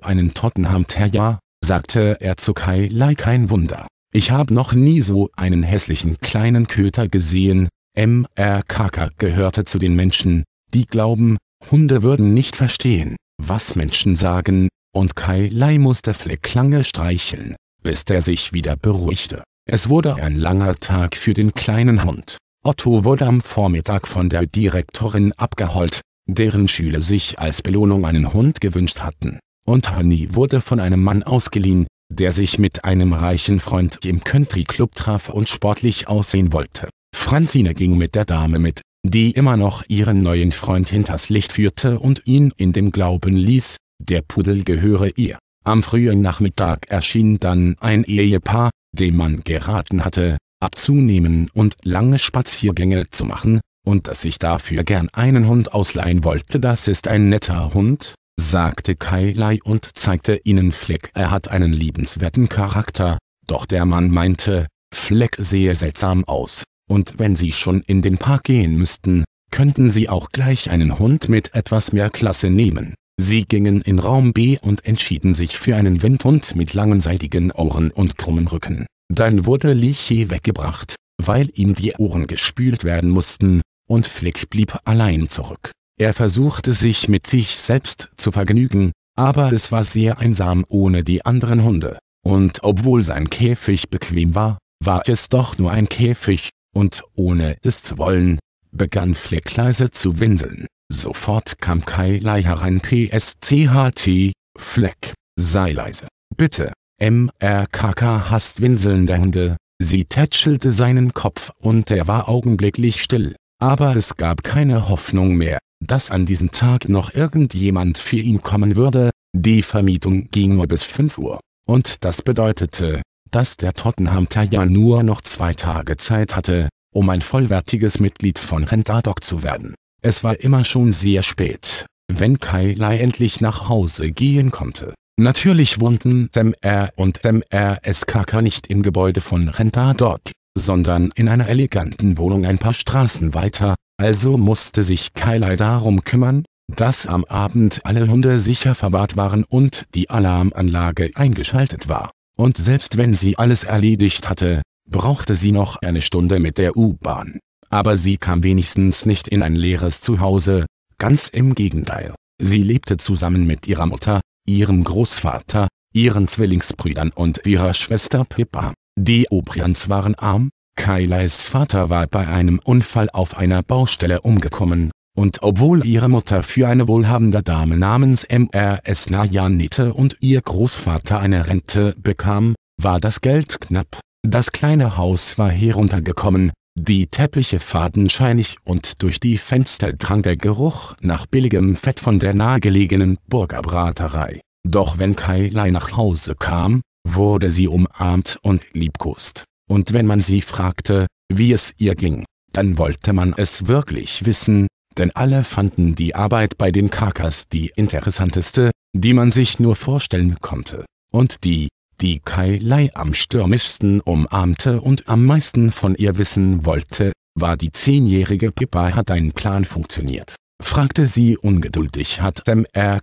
einen Tottenham Terrier, sagte er zu Kai Lai. Kein Wunder. Ich habe noch nie so einen hässlichen kleinen Köter gesehen. MRKK gehörte zu den Menschen, die glauben, Hunde würden nicht verstehen, was Menschen sagen, und Kai Lai musste Fleck lange streicheln, bis der sich wieder beruhigte. Es wurde ein langer Tag für den kleinen Hund. Otto wurde am Vormittag von der Direktorin abgeholt, deren Schüler sich als Belohnung einen Hund gewünscht hatten, und Honey wurde von einem Mann ausgeliehen, der sich mit einem reichen Freund im Country Club traf und sportlich aussehen wollte. Franzine ging mit der Dame mit, die immer noch ihren neuen Freund hinters Licht führte und ihn in dem Glauben ließ, der Pudel gehöre ihr. Am frühen Nachmittag erschien dann ein Ehepaar, dem man geraten hatte, abzunehmen und lange Spaziergänge zu machen, und dass ich dafür gern einen Hund ausleihen wollte. Das ist ein netter Hund, sagte Kailai und zeigte ihnen Fleck. Er hat einen liebenswerten Charakter, doch der Mann meinte, Fleck sehe seltsam aus, und wenn sie schon in den Park gehen müssten, könnten sie auch gleich einen Hund mit etwas mehr Klasse nehmen. Sie gingen in Raum B und entschieden sich für einen Windhund mit langen seitigen Ohren und krummen Rücken. Dann wurde Lichy weggebracht, weil ihm die Ohren gespült werden mussten, und Flick blieb allein zurück. Er versuchte sich mit sich selbst zu vergnügen, aber es war sehr einsam ohne die anderen Hunde. Und obwohl sein Käfig bequem war, war es doch nur ein Käfig, und ohne es zu wollen, begann Flick leise zu winseln. Sofort kam Kai Lai herein PSCHT, Fleck, sei leise, bitte, MRKK hasst winselnde Hunde, sie tätschelte seinen Kopf und er war augenblicklich still aber es gab keine Hoffnung mehr, dass an diesem Tag noch irgendjemand für ihn kommen würde, die Vermietung ging nur bis 5 Uhr, und das bedeutete, dass der Tottenham Taja nur noch zwei Tage Zeit hatte, um ein vollwertiges Mitglied von Rentadoc zu werden. Es war immer schon sehr spät, wenn Kai Lai endlich nach Hause gehen konnte. Natürlich wohnten MR und MRSKK nicht im Gebäude von Rentadoc, sondern in einer eleganten Wohnung ein paar Straßen weiter, also musste sich Kyle darum kümmern, dass am Abend alle Hunde sicher verwahrt waren und die Alarmanlage eingeschaltet war. Und selbst wenn sie alles erledigt hatte, brauchte sie noch eine Stunde mit der U-Bahn. Aber sie kam wenigstens nicht in ein leeres Zuhause, ganz im Gegenteil. Sie lebte zusammen mit ihrer Mutter, ihrem Großvater, ihren Zwillingsbrüdern und ihrer Schwester Pippa. Die O'Briens waren arm, Kailais Vater war bei einem Unfall auf einer Baustelle umgekommen, und obwohl ihre Mutter für eine wohlhabende Dame namens MRS Nayanite und ihr Großvater eine Rente bekam, war das Geld knapp, das kleine Haus war heruntergekommen, die Teppiche fadenscheinig und durch die Fenster drang der Geruch nach billigem Fett von der nahegelegenen Burgerbraterei. Doch wenn Kailai nach Hause kam, wurde sie umarmt und liebkost. Und wenn man sie fragte, wie es ihr ging, dann wollte man es wirklich wissen, denn alle fanden die Arbeit bei den Kakas die interessanteste, die man sich nur vorstellen konnte. Und die, die Kai Lai am stürmischsten umarmte und am meisten von ihr wissen wollte, war die zehnjährige Pippa hat ein Plan funktioniert fragte sie ungeduldig. Hat Sam R.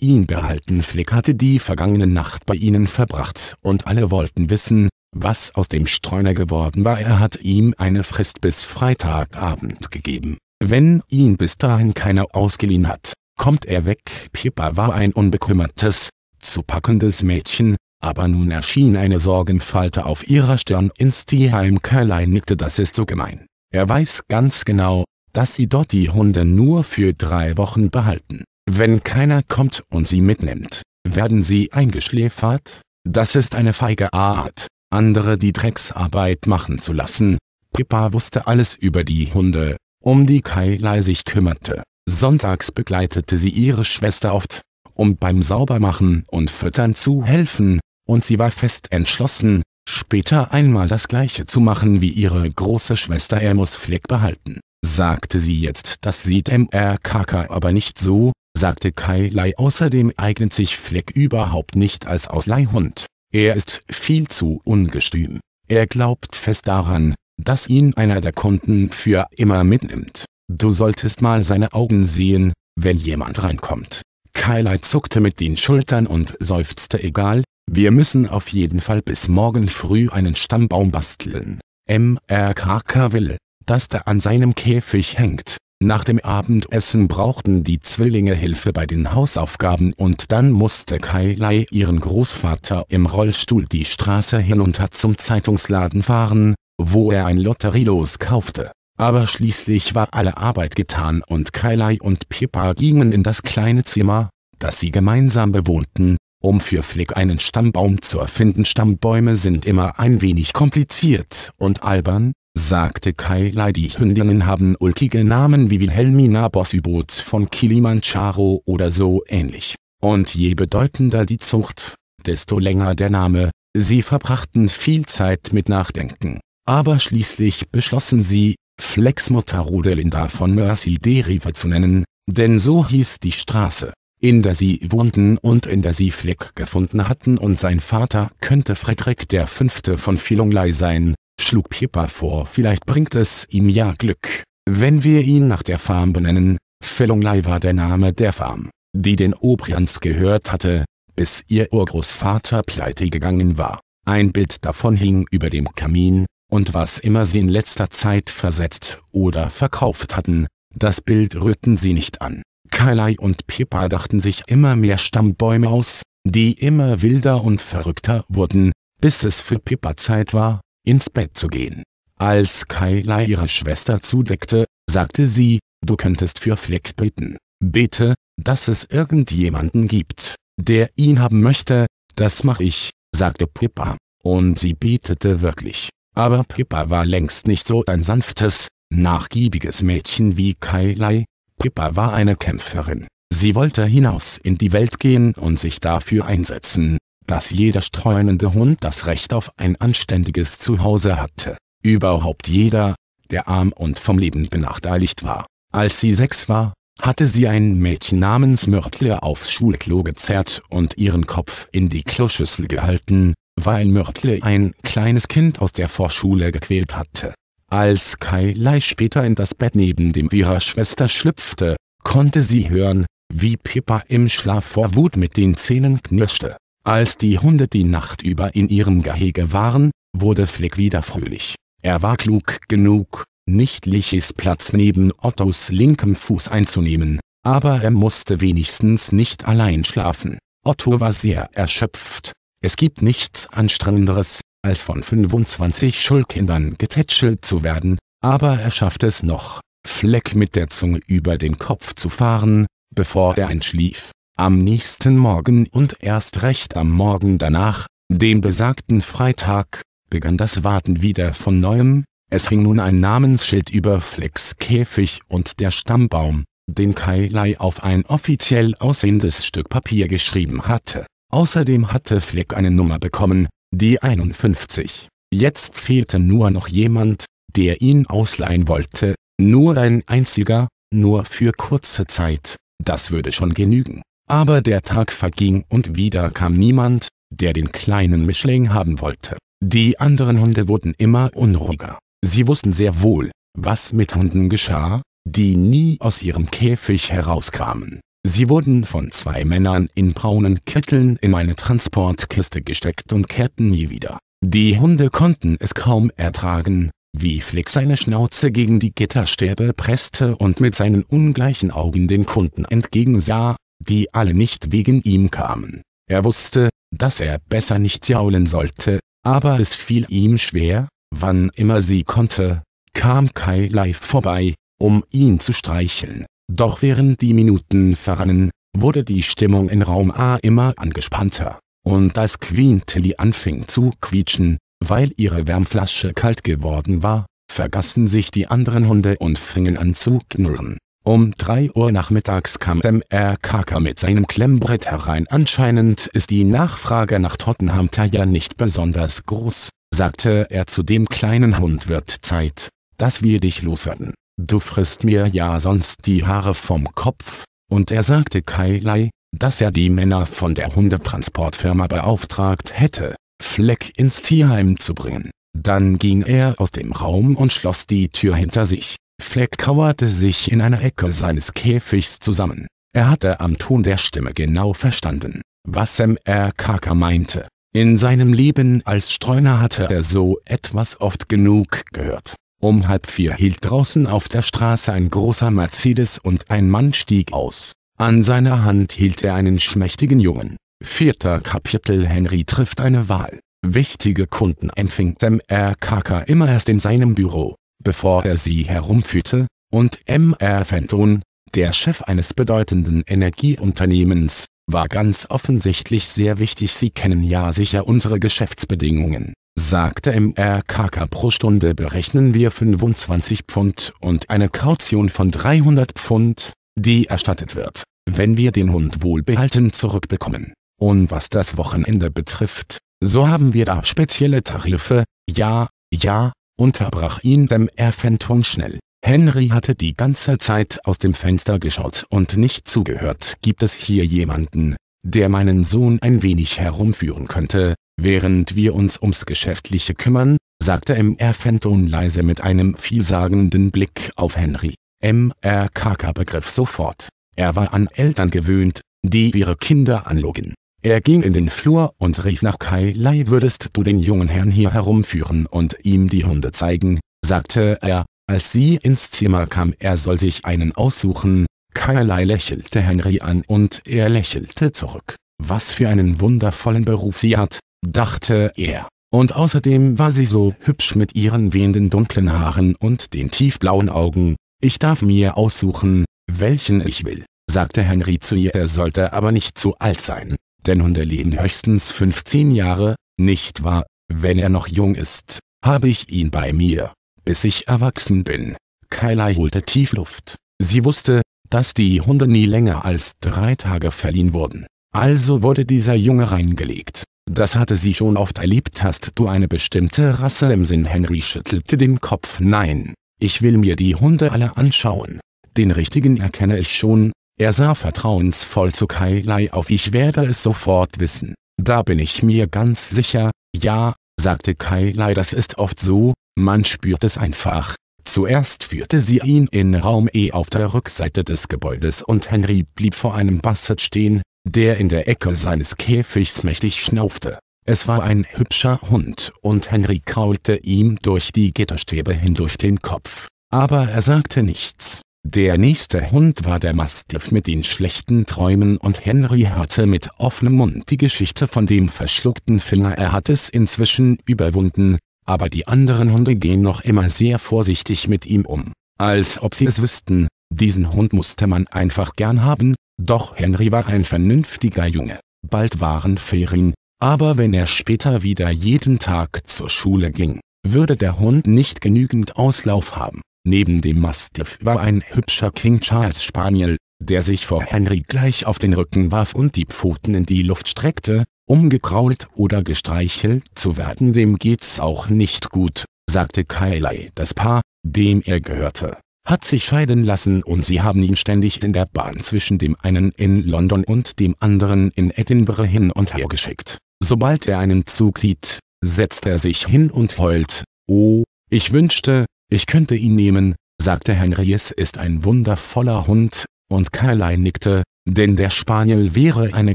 ihn behalten? Flick hatte die vergangene Nacht bei ihnen verbracht und alle wollten wissen, was aus dem Streuner geworden war. Er hat ihm eine Frist bis Freitagabend gegeben. Wenn ihn bis dahin keiner ausgeliehen hat, kommt er weg. Pippa war ein unbekümmertes, zu packendes Mädchen, aber nun erschien eine Sorgenfalte auf ihrer Stirn. Instie Kerlein nickte, das ist so gemein. Er weiß ganz genau, dass sie dort die Hunde nur für drei Wochen behalten. Wenn keiner kommt und sie mitnimmt, werden sie eingeschläfert. Das ist eine feige Art, andere die Drecksarbeit machen zu lassen. Pippa wusste alles über die Hunde, um die Keilei sich kümmerte. Sonntags begleitete sie ihre Schwester oft, um beim Saubermachen und Füttern zu helfen, und sie war fest entschlossen, später einmal das gleiche zu machen wie ihre große Schwester. Er muss Fleck behalten sagte sie jetzt. Das sieht MRKK aber nicht so, sagte Kailai. Außerdem eignet sich Fleck überhaupt nicht als Ausleihhund. Er ist viel zu ungestüm. Er glaubt fest daran, dass ihn einer der Kunden für immer mitnimmt. Du solltest mal seine Augen sehen, wenn jemand reinkommt. Kailai zuckte mit den Schultern und seufzte egal, wir müssen auf jeden Fall bis morgen früh einen Stammbaum basteln. MRKK will, das da an seinem Käfig hängt. Nach dem Abendessen brauchten die Zwillinge Hilfe bei den Hausaufgaben und dann musste Kailai ihren Großvater im Rollstuhl die Straße hinunter zum Zeitungsladen fahren, wo er ein Lotterielos kaufte. Aber schließlich war alle Arbeit getan und Kailai und Pippa gingen in das kleine Zimmer, das sie gemeinsam bewohnten, um für Flick einen Stammbaum zu erfinden. Stammbäume sind immer ein wenig kompliziert und albern, sagte Kailai die Hündinnen haben ulkige Namen wie Wilhelmina Bossiboots von Kilimanjaro oder so ähnlich. Und je bedeutender die Zucht, desto länger der Name, sie verbrachten viel Zeit mit Nachdenken. Aber schließlich beschlossen sie, Flexmutter Rudelinda von Mercy Derive zu nennen, denn so hieß die Straße, in der sie wohnten und in der sie Fleck gefunden hatten und sein Vater könnte Frederick V. von Filonglei sein, schlug Pippa vor, vielleicht bringt es ihm ja Glück, wenn wir ihn nach der Farm benennen. Fellonglei war der Name der Farm, die den Obrians gehört hatte, bis ihr Urgroßvater pleite gegangen war. Ein Bild davon hing über dem Kamin, und was immer sie in letzter Zeit versetzt oder verkauft hatten, das Bild rührten sie nicht an. Kailai und Pippa dachten sich immer mehr Stammbäume aus, die immer wilder und verrückter wurden, bis es für Pippa Zeit war, ins Bett zu gehen. Als Kayla ihre Schwester zudeckte, sagte sie, du könntest für Fleck beten. Bete, dass es irgendjemanden gibt, der ihn haben möchte, das mach ich, sagte Pippa. Und sie betete wirklich. Aber Pippa war längst nicht so ein sanftes, nachgiebiges Mädchen wie Kailei. Pippa war eine Kämpferin. Sie wollte hinaus in die Welt gehen und sich dafür einsetzen, dass jeder streunende Hund das Recht auf ein anständiges Zuhause hatte. Überhaupt jeder, der arm und vom Leben benachteiligt war. Als sie sechs war, hatte sie ein Mädchen namens Mörtle aufs Schulklo gezerrt und ihren Kopf in die Kloschüssel gehalten, weil Mörtle ein kleines Kind aus der Vorschule gequält hatte. Als Kailei später in das Bett neben dem ihrer Schwester schlüpfte, konnte sie hören, wie Pippa im Schlaf vor Wut mit den Zähnen knirschte. Als die Hunde die Nacht über in ihrem Gehege waren, wurde Flick wieder fröhlich. Er war klug genug, nicht Lichys Platz neben Ottos linkem Fuß einzunehmen, aber er musste wenigstens nicht allein schlafen. Otto war sehr erschöpft. Es gibt nichts Anstrengenderes, als von 25 Schulkindern getätschelt zu werden, aber er schafft es noch, Fleck mit der Zunge über den Kopf zu fahren, bevor er einschlief am nächsten Morgen und erst recht am Morgen danach, dem besagten Freitag, begann das Warten wieder von neuem, es hing nun ein Namensschild über Flecks Käfig und der Stammbaum, den Kai Lai auf ein offiziell aussehendes Stück Papier geschrieben hatte. Außerdem hatte Fleck eine Nummer bekommen, die 51. Jetzt fehlte nur noch jemand, der ihn ausleihen wollte, nur ein einziger, nur für kurze Zeit, das würde schon genügen. Aber der Tag verging und wieder kam niemand, der den kleinen Mischling haben wollte. Die anderen Hunde wurden immer unruhiger. Sie wussten sehr wohl, was mit Hunden geschah, die nie aus ihrem Käfig herauskamen. Sie wurden von zwei Männern in braunen Kitteln in eine Transportkiste gesteckt und kehrten nie wieder. Die Hunde konnten es kaum ertragen, wie Flick seine Schnauze gegen die Gitterstäbe presste und mit seinen ungleichen Augen den Kunden entgegensah, die alle nicht wegen ihm kamen. Er wusste, dass er besser nicht jaulen sollte, aber es fiel ihm schwer, wann immer sie konnte, kam Kai Live vorbei, um ihn zu streicheln. Doch während die Minuten verrannen, wurde die Stimmung in Raum A immer angespannter, und als Queen Tilly anfing zu quietschen, weil ihre Wärmflasche kalt geworden war, vergassen sich die anderen Hunde und fingen an zu knurren. Um 3 Uhr nachmittags kam MRKK mit seinem Klemmbrett herein. Anscheinend ist die Nachfrage nach Tottenham Tire nicht besonders groß, sagte er zu dem kleinen Hund wird Zeit, dass wir dich loswerden. Du frisst mir ja sonst die Haare vom Kopf. Und er sagte Kailei, dass er die Männer von der Hundetransportfirma beauftragt hätte, Fleck ins Tierheim zu bringen. Dann ging er aus dem Raum und schloss die Tür hinter sich. Fleck kauerte sich in einer Ecke seines Käfigs zusammen. Er hatte am Ton der Stimme genau verstanden, was Sam Erkaka meinte. In seinem Leben als Streuner hatte er so etwas oft genug gehört. Um halb vier hielt draußen auf der Straße ein großer Mercedes und ein Mann stieg aus. An seiner Hand hielt er einen schmächtigen Jungen. Vierter Kapitel Henry trifft eine Wahl. Wichtige Kunden empfing Sam Kaka immer erst in seinem Büro bevor er sie herumführte, und Mr. Fenton, der Chef eines bedeutenden Energieunternehmens, war ganz offensichtlich sehr wichtig. Sie kennen ja sicher unsere Geschäftsbedingungen, sagte Mr. Kaka. Pro Stunde berechnen wir 25 Pfund und eine Kaution von 300 Pfund, die erstattet wird, wenn wir den Hund wohlbehalten zurückbekommen. Und was das Wochenende betrifft, so haben wir da spezielle Tarife, ja, ja, unterbrach ihn dem Erfenton schnell. Henry hatte die ganze Zeit aus dem Fenster geschaut und nicht zugehört. Gibt es hier jemanden, der meinen Sohn ein wenig herumführen könnte, während wir uns ums Geschäftliche kümmern? sagte Mr. Fenton leise mit einem vielsagenden Blick auf Henry. Mr. Kaka begriff sofort. Er war an Eltern gewöhnt, die ihre Kinder anlogen. Er ging in den Flur und rief nach Kai Lai würdest du den jungen Herrn hier herumführen und ihm die Hunde zeigen, sagte er, als sie ins Zimmer kam er soll sich einen aussuchen, Kai Lai lächelte Henry an und er lächelte zurück. Was für einen wundervollen Beruf sie hat, dachte er. Und außerdem war sie so hübsch mit ihren wehenden dunklen Haaren und den tiefblauen Augen. Ich darf mir aussuchen, welchen ich will, sagte Henry zu ihr. Er sollte aber nicht zu alt sein denn Hunde leben höchstens 15 Jahre, nicht wahr? Wenn er noch jung ist, habe ich ihn bei mir, bis ich erwachsen bin. Kyla holte tief Luft. Sie wusste, dass die Hunde nie länger als drei Tage verliehen wurden. Also wurde dieser Junge reingelegt. Das hatte sie schon oft erlebt. Hast du eine bestimmte Rasse im Sinn? Henry schüttelte den Kopf. Nein, ich will mir die Hunde alle anschauen. Den richtigen erkenne ich schon, er sah vertrauensvoll zu Kai auf ich werde es sofort wissen. Da bin ich mir ganz sicher, ja, sagte Kai das ist oft so, man spürt es einfach. Zuerst führte sie ihn in Raum E auf der Rückseite des Gebäudes und Henry blieb vor einem Bassett stehen, der in der Ecke seines Käfigs mächtig schnaufte. Es war ein hübscher Hund und Henry kraulte ihm durch die Gitterstäbe hindurch den Kopf. Aber er sagte nichts. Der nächste Hund war der Mastiff mit den schlechten Träumen und Henry hatte mit offenem Mund die Geschichte von dem verschluckten Finger. Er hat es inzwischen überwunden, aber die anderen Hunde gehen noch immer sehr vorsichtig mit ihm um, als ob sie es wüssten, diesen Hund musste man einfach gern haben, doch Henry war ein vernünftiger Junge. Bald waren Ferien, aber wenn er später wieder jeden Tag zur Schule ging, würde der Hund nicht genügend Auslauf haben. Neben dem Mastiff war ein hübscher King Charles Spaniel, der sich vor Henry gleich auf den Rücken warf und die Pfoten in die Luft streckte, um gekrault oder gestreichelt zu werden. Dem geht's auch nicht gut, sagte Kylie. Das Paar, dem er gehörte, hat sich scheiden lassen und sie haben ihn ständig in der Bahn zwischen dem einen in London und dem anderen in Edinburgh hin und her geschickt. Sobald er einen Zug sieht, setzt er sich hin und heult. Oh, ich wünschte, ich könnte ihn nehmen, sagte Henry es ist ein wundervoller Hund, und Carlyle nickte, denn der Spaniel wäre eine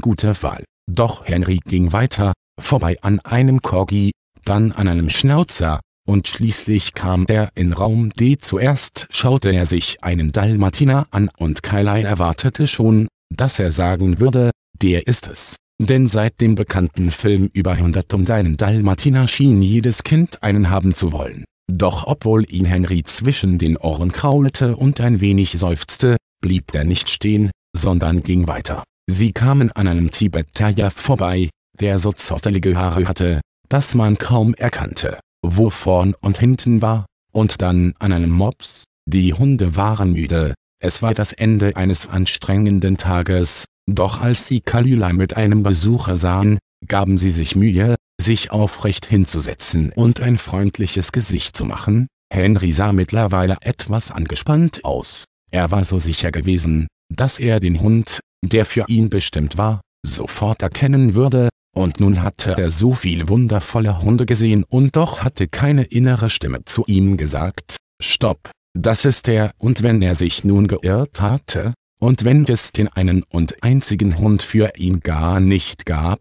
gute Wahl. Doch Henry ging weiter, vorbei an einem Corgi, dann an einem Schnauzer, und schließlich kam der in Raum D. Zuerst schaute er sich einen Dalmatiner an und Carlyle erwartete schon, dass er sagen würde, der ist es. Denn seit dem bekannten Film über 100 um deinen Dalmatiner schien jedes Kind einen haben zu wollen. Doch obwohl ihn Henry zwischen den Ohren kraulte und ein wenig seufzte, blieb er nicht stehen, sondern ging weiter. Sie kamen an einem Tibeterier vorbei, der so zottelige Haare hatte, dass man kaum erkannte, wo vorn und hinten war, und dann an einem Mops. Die Hunde waren müde, es war das Ende eines anstrengenden Tages, doch als sie Kalula mit einem Besucher sahen, gaben sie sich Mühe, sich aufrecht hinzusetzen und ein freundliches Gesicht zu machen. Henry sah mittlerweile etwas angespannt aus. Er war so sicher gewesen, dass er den Hund, der für ihn bestimmt war, sofort erkennen würde, und nun hatte er so viel wundervolle Hunde gesehen und doch hatte keine innere Stimme zu ihm gesagt, Stopp, das ist er und wenn er sich nun geirrt hatte, und wenn es den einen und einzigen Hund für ihn gar nicht gab,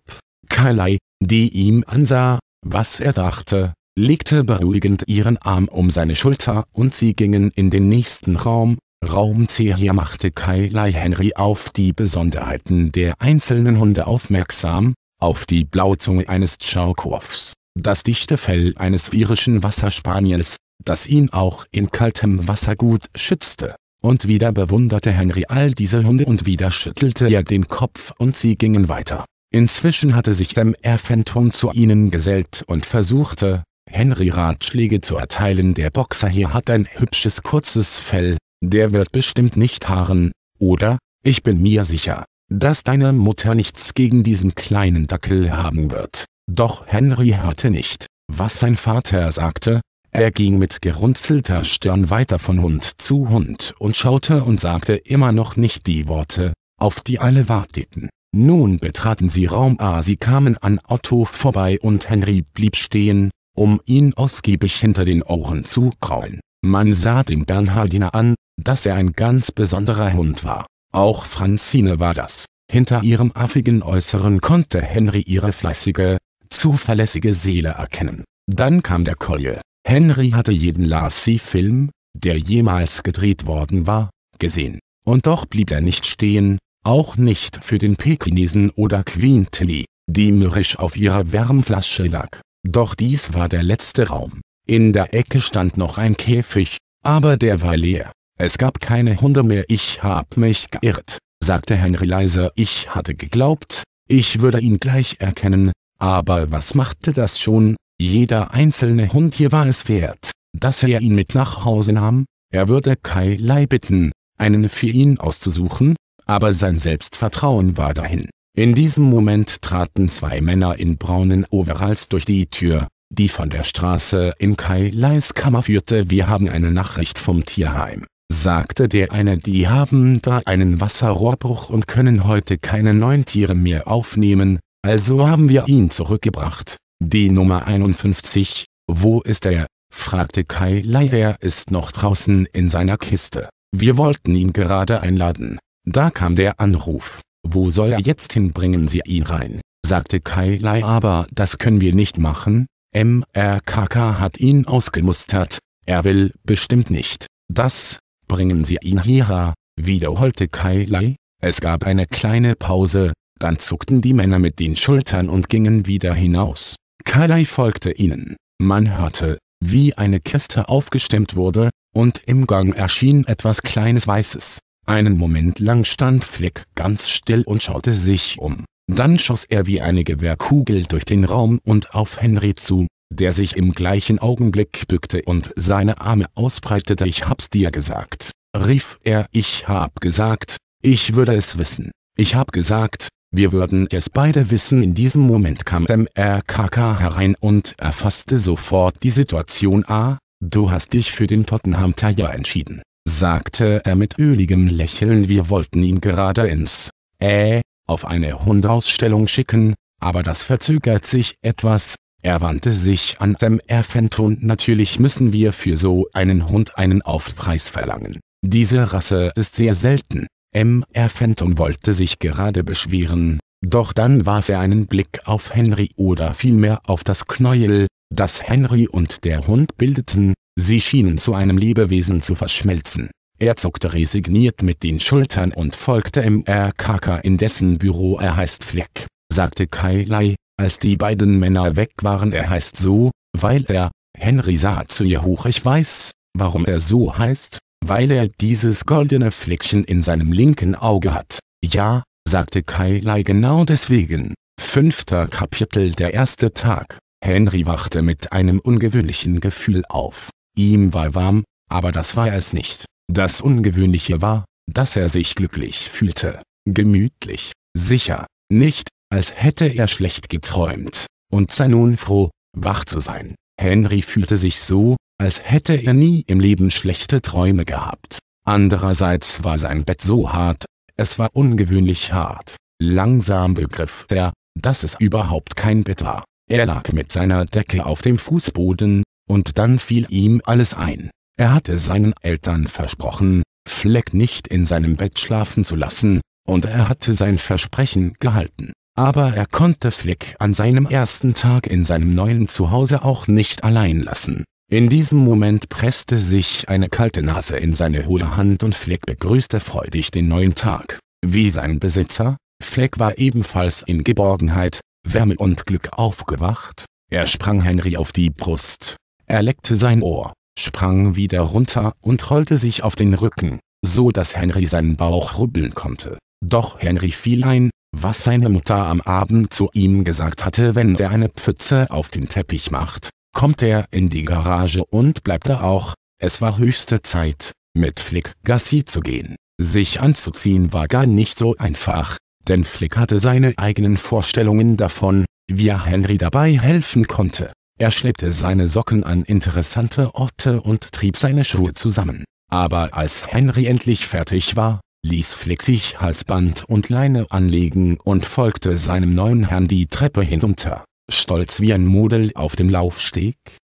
Kalei, die ihm ansah, was er dachte, legte beruhigend ihren Arm um seine Schulter und sie gingen in den nächsten Raum, Raum C. Hier machte Kailai Henry auf die Besonderheiten der einzelnen Hunde aufmerksam, auf die Blauzunge eines Tschaukowfs, das dichte Fell eines irischen Wasserspaniels, das ihn auch in kaltem Wasser gut schützte. Und wieder bewunderte Henry all diese Hunde und wieder schüttelte er den Kopf und sie gingen weiter. Inzwischen hatte sich Mr. Fenton zu ihnen gesellt und versuchte, Henry Ratschläge zu erteilen. Der Boxer hier hat ein hübsches kurzes Fell, der wird bestimmt nicht haaren, oder? Ich bin mir sicher, dass deine Mutter nichts gegen diesen kleinen Dackel haben wird. Doch Henry hörte nicht, was sein Vater sagte, er ging mit gerunzelter Stirn weiter von Hund zu Hund und schaute und sagte immer noch nicht die Worte, auf die alle warteten. Nun betraten sie Raum A. Sie kamen an Otto vorbei und Henry blieb stehen, um ihn ausgiebig hinter den Ohren zu kraulen. Man sah dem Bernhardiner an, dass er ein ganz besonderer Hund war. Auch Franzine war das. Hinter ihrem affigen Äußeren konnte Henry ihre fleißige, zuverlässige Seele erkennen. Dann kam der Collier. Henry hatte jeden Lassie-Film, der jemals gedreht worden war, gesehen. Und doch blieb er nicht stehen, auch nicht für den Pekinesen oder Quintili, die mürrisch auf ihrer Wärmflasche lag. Doch dies war der letzte Raum. In der Ecke stand noch ein Käfig, aber der war leer. Es gab keine Hunde mehr. Ich hab mich geirrt, sagte Henry leise. Ich hatte geglaubt, ich würde ihn gleich erkennen, aber was machte das schon? Jeder einzelne Hund hier war es wert, dass er ihn mit nach Hause nahm. Er würde Kai Lei bitten, einen für ihn auszusuchen, aber sein Selbstvertrauen war dahin. In diesem Moment traten zwei Männer in braunen Overalls durch die Tür, die von der Straße in Kai Lais Kammer führte. Wir haben eine Nachricht vom Tierheim, sagte der eine. Die haben da einen Wasserrohrbruch und können heute keine neuen Tiere mehr aufnehmen, also haben wir ihn zurückgebracht. Die Nummer 51, wo ist er? fragte Kai Lai. Er ist noch draußen in seiner Kiste. Wir wollten ihn gerade einladen. Da kam der Anruf. Wo soll er jetzt hin bringen Sie ihn rein, sagte Kailai aber das können wir nicht machen, MRKK hat ihn ausgemustert, er will bestimmt nicht, das, bringen Sie ihn hierher, wiederholte Kailai. Es gab eine kleine Pause, dann zuckten die Männer mit den Schultern und gingen wieder hinaus. Kailai folgte ihnen. Man hörte, wie eine Kiste aufgestemmt wurde, und im Gang erschien etwas kleines Weißes. Einen Moment lang stand Fleck ganz still und schaute sich um. Dann schoss er wie eine Gewehrkugel durch den Raum und auf Henry zu, der sich im gleichen Augenblick bückte und seine Arme ausbreitete. Ich hab's dir gesagt, rief er. Ich hab gesagt, ich würde es wissen. Ich hab gesagt, wir würden es beide wissen. In diesem Moment kam MRKK herein und erfasste sofort die Situation. A, du hast dich für den Tottenham Tiger entschieden sagte er mit öligem Lächeln wir wollten ihn gerade ins Äh, auf eine Hundausstellung schicken, aber das verzögert sich etwas, er wandte sich an Sam Erfenton natürlich müssen wir für so einen Hund einen Aufpreis verlangen. Diese Rasse ist sehr selten. M. Erfenton wollte sich gerade beschweren, doch dann warf er einen Blick auf Henry oder vielmehr auf das Knäuel, das Henry und der Hund bildeten, Sie schienen zu einem Lebewesen zu verschmelzen. Er zuckte resigniert mit den Schultern und folgte MRKK in dessen Büro. Er heißt Fleck, sagte Kai Lai, als die beiden Männer weg waren. Er heißt so, weil er, Henry sah zu ihr hoch. Ich weiß, warum er so heißt, weil er dieses goldene Fleckchen in seinem linken Auge hat. Ja, sagte Kai Lai genau deswegen. Fünfter Kapitel Der erste Tag. Henry wachte mit einem ungewöhnlichen Gefühl auf. Ihm war warm, aber das war es nicht. Das Ungewöhnliche war, dass er sich glücklich fühlte, gemütlich, sicher, nicht, als hätte er schlecht geträumt, und sei nun froh, wach zu sein. Henry fühlte sich so, als hätte er nie im Leben schlechte Träume gehabt. Andererseits war sein Bett so hart, es war ungewöhnlich hart. Langsam begriff er, dass es überhaupt kein Bett war. Er lag mit seiner Decke auf dem Fußboden, und dann fiel ihm alles ein. Er hatte seinen Eltern versprochen, Fleck nicht in seinem Bett schlafen zu lassen, und er hatte sein Versprechen gehalten. Aber er konnte Fleck an seinem ersten Tag in seinem neuen Zuhause auch nicht allein lassen. In diesem Moment presste sich eine kalte Nase in seine hohle Hand und Fleck begrüßte freudig den neuen Tag. Wie sein Besitzer, Fleck war ebenfalls in Geborgenheit, Wärme und Glück aufgewacht. Er sprang Henry auf die Brust, er leckte sein Ohr, sprang wieder runter und rollte sich auf den Rücken, so dass Henry seinen Bauch rubbeln konnte. Doch Henry fiel ein, was seine Mutter am Abend zu ihm gesagt hatte, wenn der eine Pfütze auf den Teppich macht, kommt er in die Garage und bleibt da auch. Es war höchste Zeit, mit Flick Gassi zu gehen. Sich anzuziehen war gar nicht so einfach, denn Flick hatte seine eigenen Vorstellungen davon, wie er Henry dabei helfen konnte. Er schleppte seine Socken an interessante Orte und trieb seine Schuhe zusammen. Aber als Henry endlich fertig war, ließ Flick sich Halsband und Leine anlegen und folgte seinem neuen Herrn die Treppe hinunter. Stolz wie ein Model auf dem Laufsteg,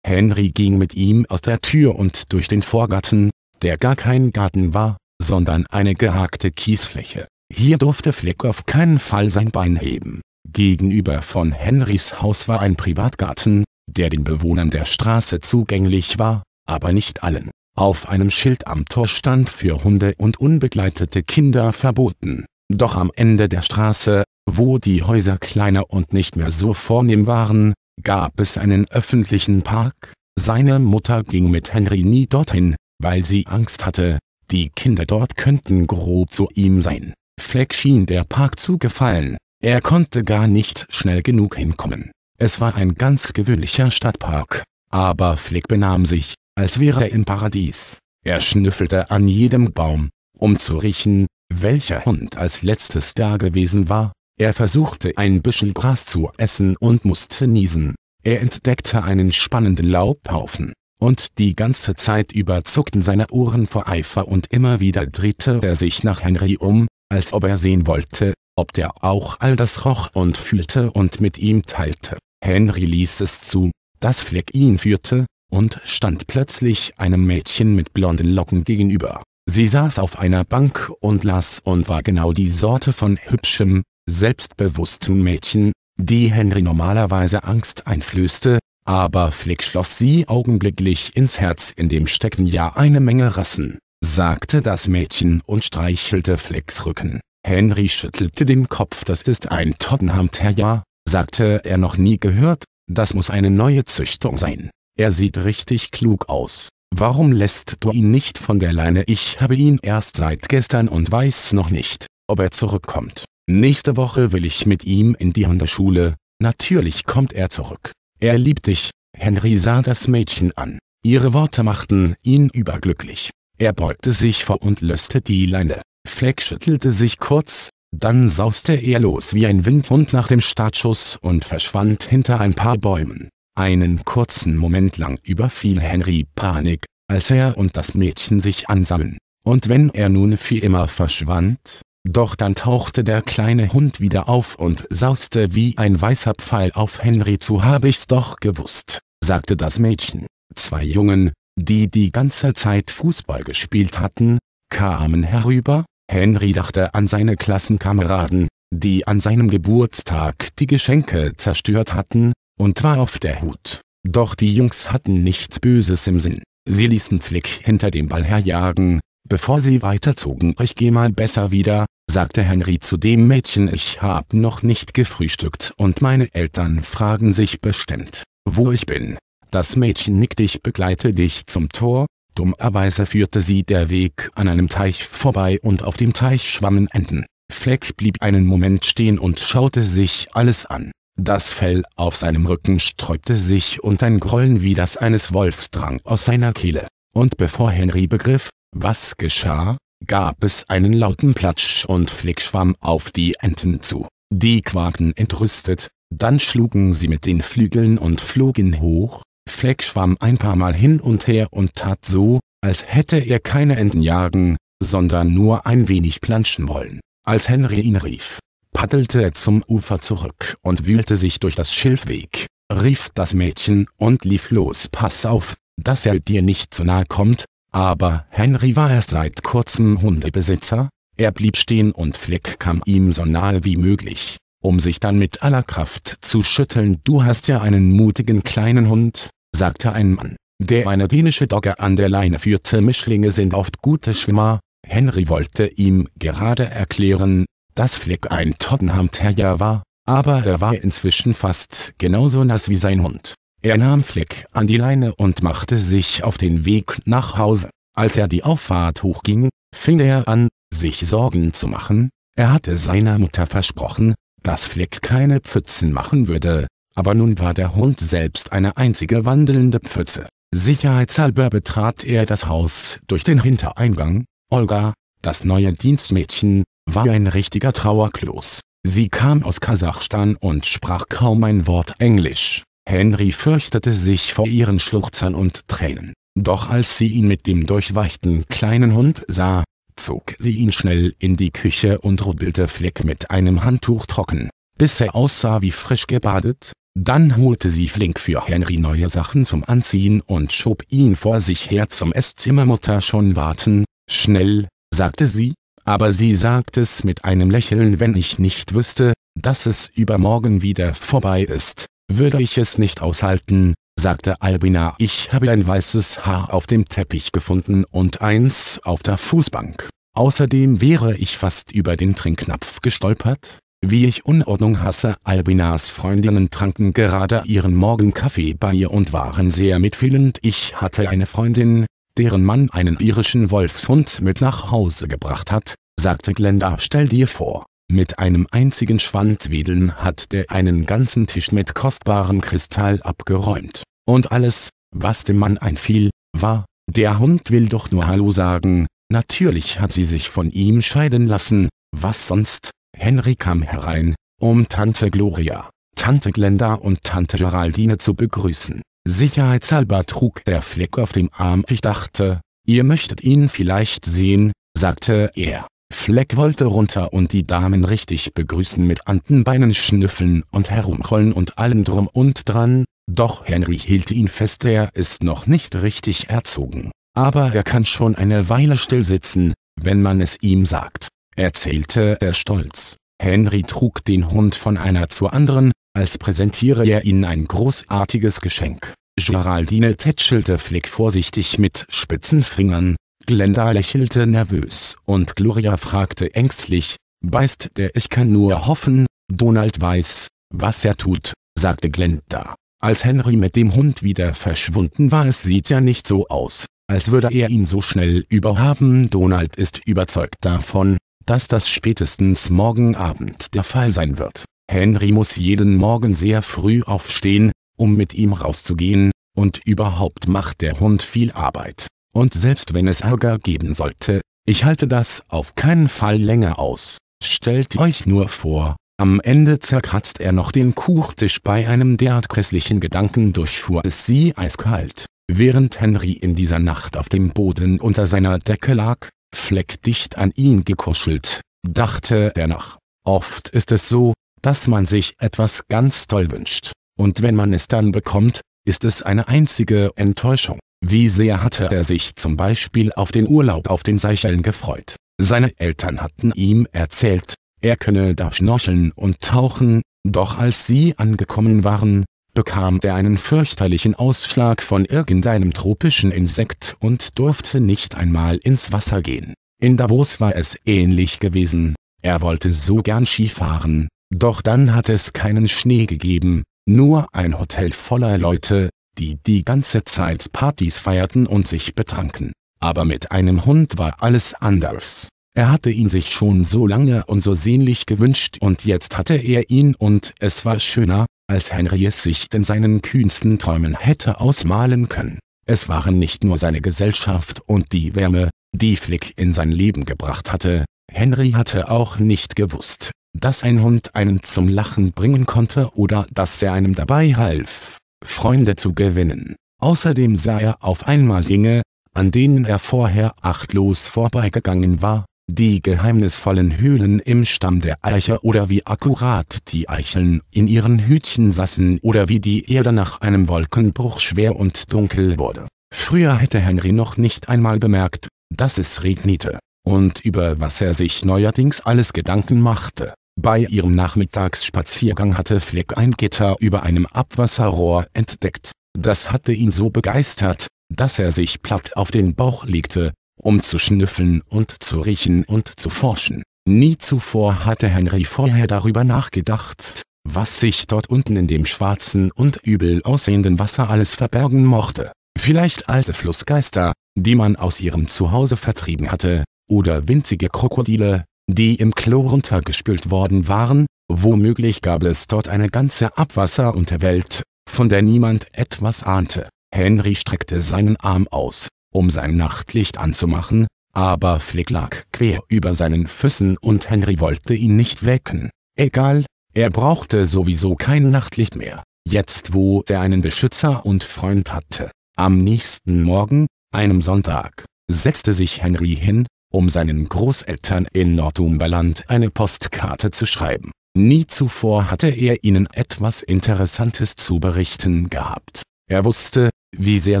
Henry ging mit ihm aus der Tür und durch den Vorgarten, der gar kein Garten war, sondern eine gehackte Kiesfläche. Hier durfte Flick auf keinen Fall sein Bein heben. Gegenüber von Henrys Haus war ein Privatgarten, der den Bewohnern der Straße zugänglich war, aber nicht allen. Auf einem Schild am Tor stand für Hunde und unbegleitete Kinder verboten. Doch am Ende der Straße, wo die Häuser kleiner und nicht mehr so vornehm waren, gab es einen öffentlichen Park. Seine Mutter ging mit Henry nie dorthin, weil sie Angst hatte, die Kinder dort könnten grob zu ihm sein. Fleck schien der Park zu gefallen, er konnte gar nicht schnell genug hinkommen. Es war ein ganz gewöhnlicher Stadtpark. Aber Flick benahm sich, als wäre er im Paradies. Er schnüffelte an jedem Baum, um zu riechen, welcher Hund als letztes da gewesen war. Er versuchte ein Büschel Gras zu essen und musste niesen. Er entdeckte einen spannenden Laubhaufen. Und die ganze Zeit über zuckten seine Ohren vor Eifer und immer wieder drehte er sich nach Henry um, als ob er sehen wollte, ob der auch all das roch und fühlte und mit ihm teilte. Henry ließ es zu, dass Fleck ihn führte, und stand plötzlich einem Mädchen mit blonden Locken gegenüber. Sie saß auf einer Bank und las und war genau die Sorte von hübschem, selbstbewusstem Mädchen, die Henry normalerweise Angst einflößte, aber Flick schloss sie augenblicklich ins Herz in dem stecken ja eine Menge Rassen, sagte das Mädchen und streichelte Flicks Rücken. Henry schüttelte den Kopf das ist ein Tottenham Terrier, sagte er noch nie gehört, das muss eine neue Züchtung sein. Er sieht richtig klug aus. Warum lässt du ihn nicht von der Leine? Ich habe ihn erst seit gestern und weiß noch nicht, ob er zurückkommt. Nächste Woche will ich mit ihm in die Hundeschule. Natürlich kommt er zurück. Er liebt dich. Henry sah das Mädchen an. Ihre Worte machten ihn überglücklich. Er beugte sich vor und löste die Leine. Fleck schüttelte sich kurz, dann sauste er los wie ein Windhund nach dem Startschuss und verschwand hinter ein paar Bäumen. Einen kurzen Moment lang überfiel Henry Panik, als er und das Mädchen sich ansammeln. Und wenn er nun für immer verschwand, doch dann tauchte der kleine Hund wieder auf und sauste wie ein weißer Pfeil auf Henry zu. Hab ich's doch gewusst, sagte das Mädchen. Zwei Jungen, die die ganze Zeit Fußball gespielt hatten, kamen herüber, Henry dachte an seine Klassenkameraden, die an seinem Geburtstag die Geschenke zerstört hatten, und war auf der Hut. Doch die Jungs hatten nichts Böses im Sinn. Sie ließen Flick hinter dem Ball herjagen, bevor sie weiterzogen. Ich geh mal besser wieder, sagte Henry zu dem Mädchen. Ich hab noch nicht gefrühstückt und meine Eltern fragen sich bestimmt, wo ich bin. Das Mädchen nickt. Ich begleite dich zum Tor, Dummerweise führte sie der Weg an einem Teich vorbei und auf dem Teich schwammen Enten. Fleck blieb einen Moment stehen und schaute sich alles an. Das Fell auf seinem Rücken sträubte sich und ein Grollen wie das eines Wolfs drang aus seiner Kehle. Und bevor Henry begriff, was geschah, gab es einen lauten Platsch und Fleck schwamm auf die Enten zu. Die quakten entrüstet, dann schlugen sie mit den Flügeln und flogen hoch, Fleck schwamm ein paar Mal hin und her und tat so, als hätte er keine Enten jagen, sondern nur ein wenig planschen wollen. Als Henry ihn rief, paddelte er zum Ufer zurück und wühlte sich durch das Schilfweg, rief das Mädchen und lief los. Pass auf, dass er dir nicht zu nahe kommt, aber Henry war erst seit kurzem Hundebesitzer, er blieb stehen und Fleck kam ihm so nahe wie möglich, um sich dann mit aller Kraft zu schütteln. Du hast ja einen mutigen kleinen Hund, sagte ein Mann, der eine dänische Dogge an der Leine führte. Mischlinge sind oft gute Schwimmer. Henry wollte ihm gerade erklären, dass Flick ein Tottenham Terrier war, aber er war inzwischen fast genauso nass wie sein Hund. Er nahm Flick an die Leine und machte sich auf den Weg nach Hause. Als er die Auffahrt hochging, fing er an, sich Sorgen zu machen. Er hatte seiner Mutter versprochen, dass Flick keine Pfützen machen würde, aber nun war der Hund selbst eine einzige wandelnde Pfütze. Sicherheitshalber betrat er das Haus durch den Hintereingang. Olga, das neue Dienstmädchen, war ein richtiger Trauerklos. Sie kam aus Kasachstan und sprach kaum ein Wort Englisch. Henry fürchtete sich vor ihren Schluchzern und Tränen. Doch als sie ihn mit dem durchweichten kleinen Hund sah, zog sie ihn schnell in die Küche und rubbelte Fleck mit einem Handtuch trocken, bis er aussah wie frisch gebadet. Dann holte sie flink für Henry neue Sachen zum Anziehen und schob ihn vor sich her zum Esszimmer Mutter schon warten, schnell, sagte sie, aber sie sagt es mit einem Lächeln wenn ich nicht wüsste, dass es übermorgen wieder vorbei ist, würde ich es nicht aushalten, sagte Albina ich habe ein weißes Haar auf dem Teppich gefunden und eins auf der Fußbank. Außerdem wäre ich fast über den Trinknapf gestolpert, wie ich Unordnung hasse. Albinas Freundinnen tranken gerade ihren Morgenkaffee bei ihr und waren sehr mitfühlend. Ich hatte eine Freundin, deren Mann einen irischen Wolfshund mit nach Hause gebracht hat, sagte Glenda. Stell dir vor, mit einem einzigen Schwanzwedeln hat der einen ganzen Tisch mit kostbarem Kristall abgeräumt. Und alles, was dem Mann einfiel, war, der Hund will doch nur Hallo sagen, natürlich hat sie sich von ihm scheiden lassen, was sonst, Henry kam herein, um Tante Gloria, Tante Glenda und Tante Geraldine zu begrüßen. Sicherheitshalber trug der Fleck auf dem Arm. Ich dachte, ihr möchtet ihn vielleicht sehen, sagte er. Fleck wollte runter und die Damen richtig begrüßen mit Antenbeinen schnüffeln und herumrollen und allem drum und dran, doch Henry hielt ihn fest, er ist noch nicht richtig erzogen, aber er kann schon eine Weile still sitzen, wenn man es ihm sagt erzählte er stolz. Henry trug den Hund von einer zur anderen, als präsentiere er ihnen ein großartiges Geschenk. Geraldine tätschelte Flick vorsichtig mit spitzen Fingern, Glenda lächelte nervös und Gloria fragte ängstlich, beißt der Ich kann nur hoffen, Donald weiß, was er tut, sagte Glenda. Als Henry mit dem Hund wieder verschwunden war es sieht ja nicht so aus, als würde er ihn so schnell überhaben. Donald ist überzeugt davon, dass das spätestens morgen Abend der Fall sein wird. Henry muss jeden Morgen sehr früh aufstehen, um mit ihm rauszugehen, und überhaupt macht der Hund viel Arbeit. Und selbst wenn es Ärger geben sollte, ich halte das auf keinen Fall länger aus. Stellt euch nur vor, am Ende zerkratzt er noch den Kuchtisch bei einem derart grässlichen Gedanken durchfuhr es sie eiskalt. Während Henry in dieser Nacht auf dem Boden unter seiner Decke lag, fleckdicht an ihn gekuschelt, dachte er nach. Oft ist es so, dass man sich etwas ganz toll wünscht, und wenn man es dann bekommt, ist es eine einzige Enttäuschung. Wie sehr hatte er sich zum Beispiel auf den Urlaub auf den Seychellen gefreut. Seine Eltern hatten ihm erzählt, er könne da schnorcheln und tauchen, doch als sie angekommen waren, bekam er einen fürchterlichen Ausschlag von irgendeinem tropischen Insekt und durfte nicht einmal ins Wasser gehen. In Davos war es ähnlich gewesen, er wollte so gern Skifahren, doch dann hat es keinen Schnee gegeben, nur ein Hotel voller Leute, die die ganze Zeit Partys feierten und sich betranken. Aber mit einem Hund war alles anders. Er hatte ihn sich schon so lange und so sehnlich gewünscht und jetzt hatte er ihn und es war schöner, als Henry es sich in seinen kühnsten Träumen hätte ausmalen können. Es waren nicht nur seine Gesellschaft und die Wärme, die Flick in sein Leben gebracht hatte, Henry hatte auch nicht gewusst, dass ein Hund einen zum Lachen bringen konnte oder dass er einem dabei half, Freunde zu gewinnen. Außerdem sah er auf einmal Dinge, an denen er vorher achtlos vorbeigegangen war, die geheimnisvollen Höhlen im Stamm der Eiche oder wie akkurat die Eicheln in ihren Hütchen saßen oder wie die Erde nach einem Wolkenbruch schwer und dunkel wurde. Früher hätte Henry noch nicht einmal bemerkt, dass es regnete, und über was er sich neuerdings alles Gedanken machte. Bei ihrem Nachmittagsspaziergang hatte Fleck ein Gitter über einem Abwasserrohr entdeckt. Das hatte ihn so begeistert, dass er sich platt auf den Bauch legte, um zu schnüffeln und zu riechen und zu forschen. Nie zuvor hatte Henry vorher darüber nachgedacht, was sich dort unten in dem schwarzen und übel aussehenden Wasser alles verbergen mochte. Vielleicht alte Flussgeister, die man aus ihrem Zuhause vertrieben hatte, oder winzige Krokodile, die im Klo runtergespült worden waren, womöglich gab es dort eine ganze Abwasserunterwelt, von der niemand etwas ahnte. Henry streckte seinen Arm aus, um sein Nachtlicht anzumachen, aber Flick lag quer über seinen Füßen und Henry wollte ihn nicht wecken. Egal, er brauchte sowieso kein Nachtlicht mehr, jetzt wo er einen Beschützer und Freund hatte. Am nächsten Morgen, einem Sonntag, setzte sich Henry hin, um seinen Großeltern in Northumberland eine Postkarte zu schreiben. Nie zuvor hatte er ihnen etwas Interessantes zu berichten gehabt. Er wusste, wie sehr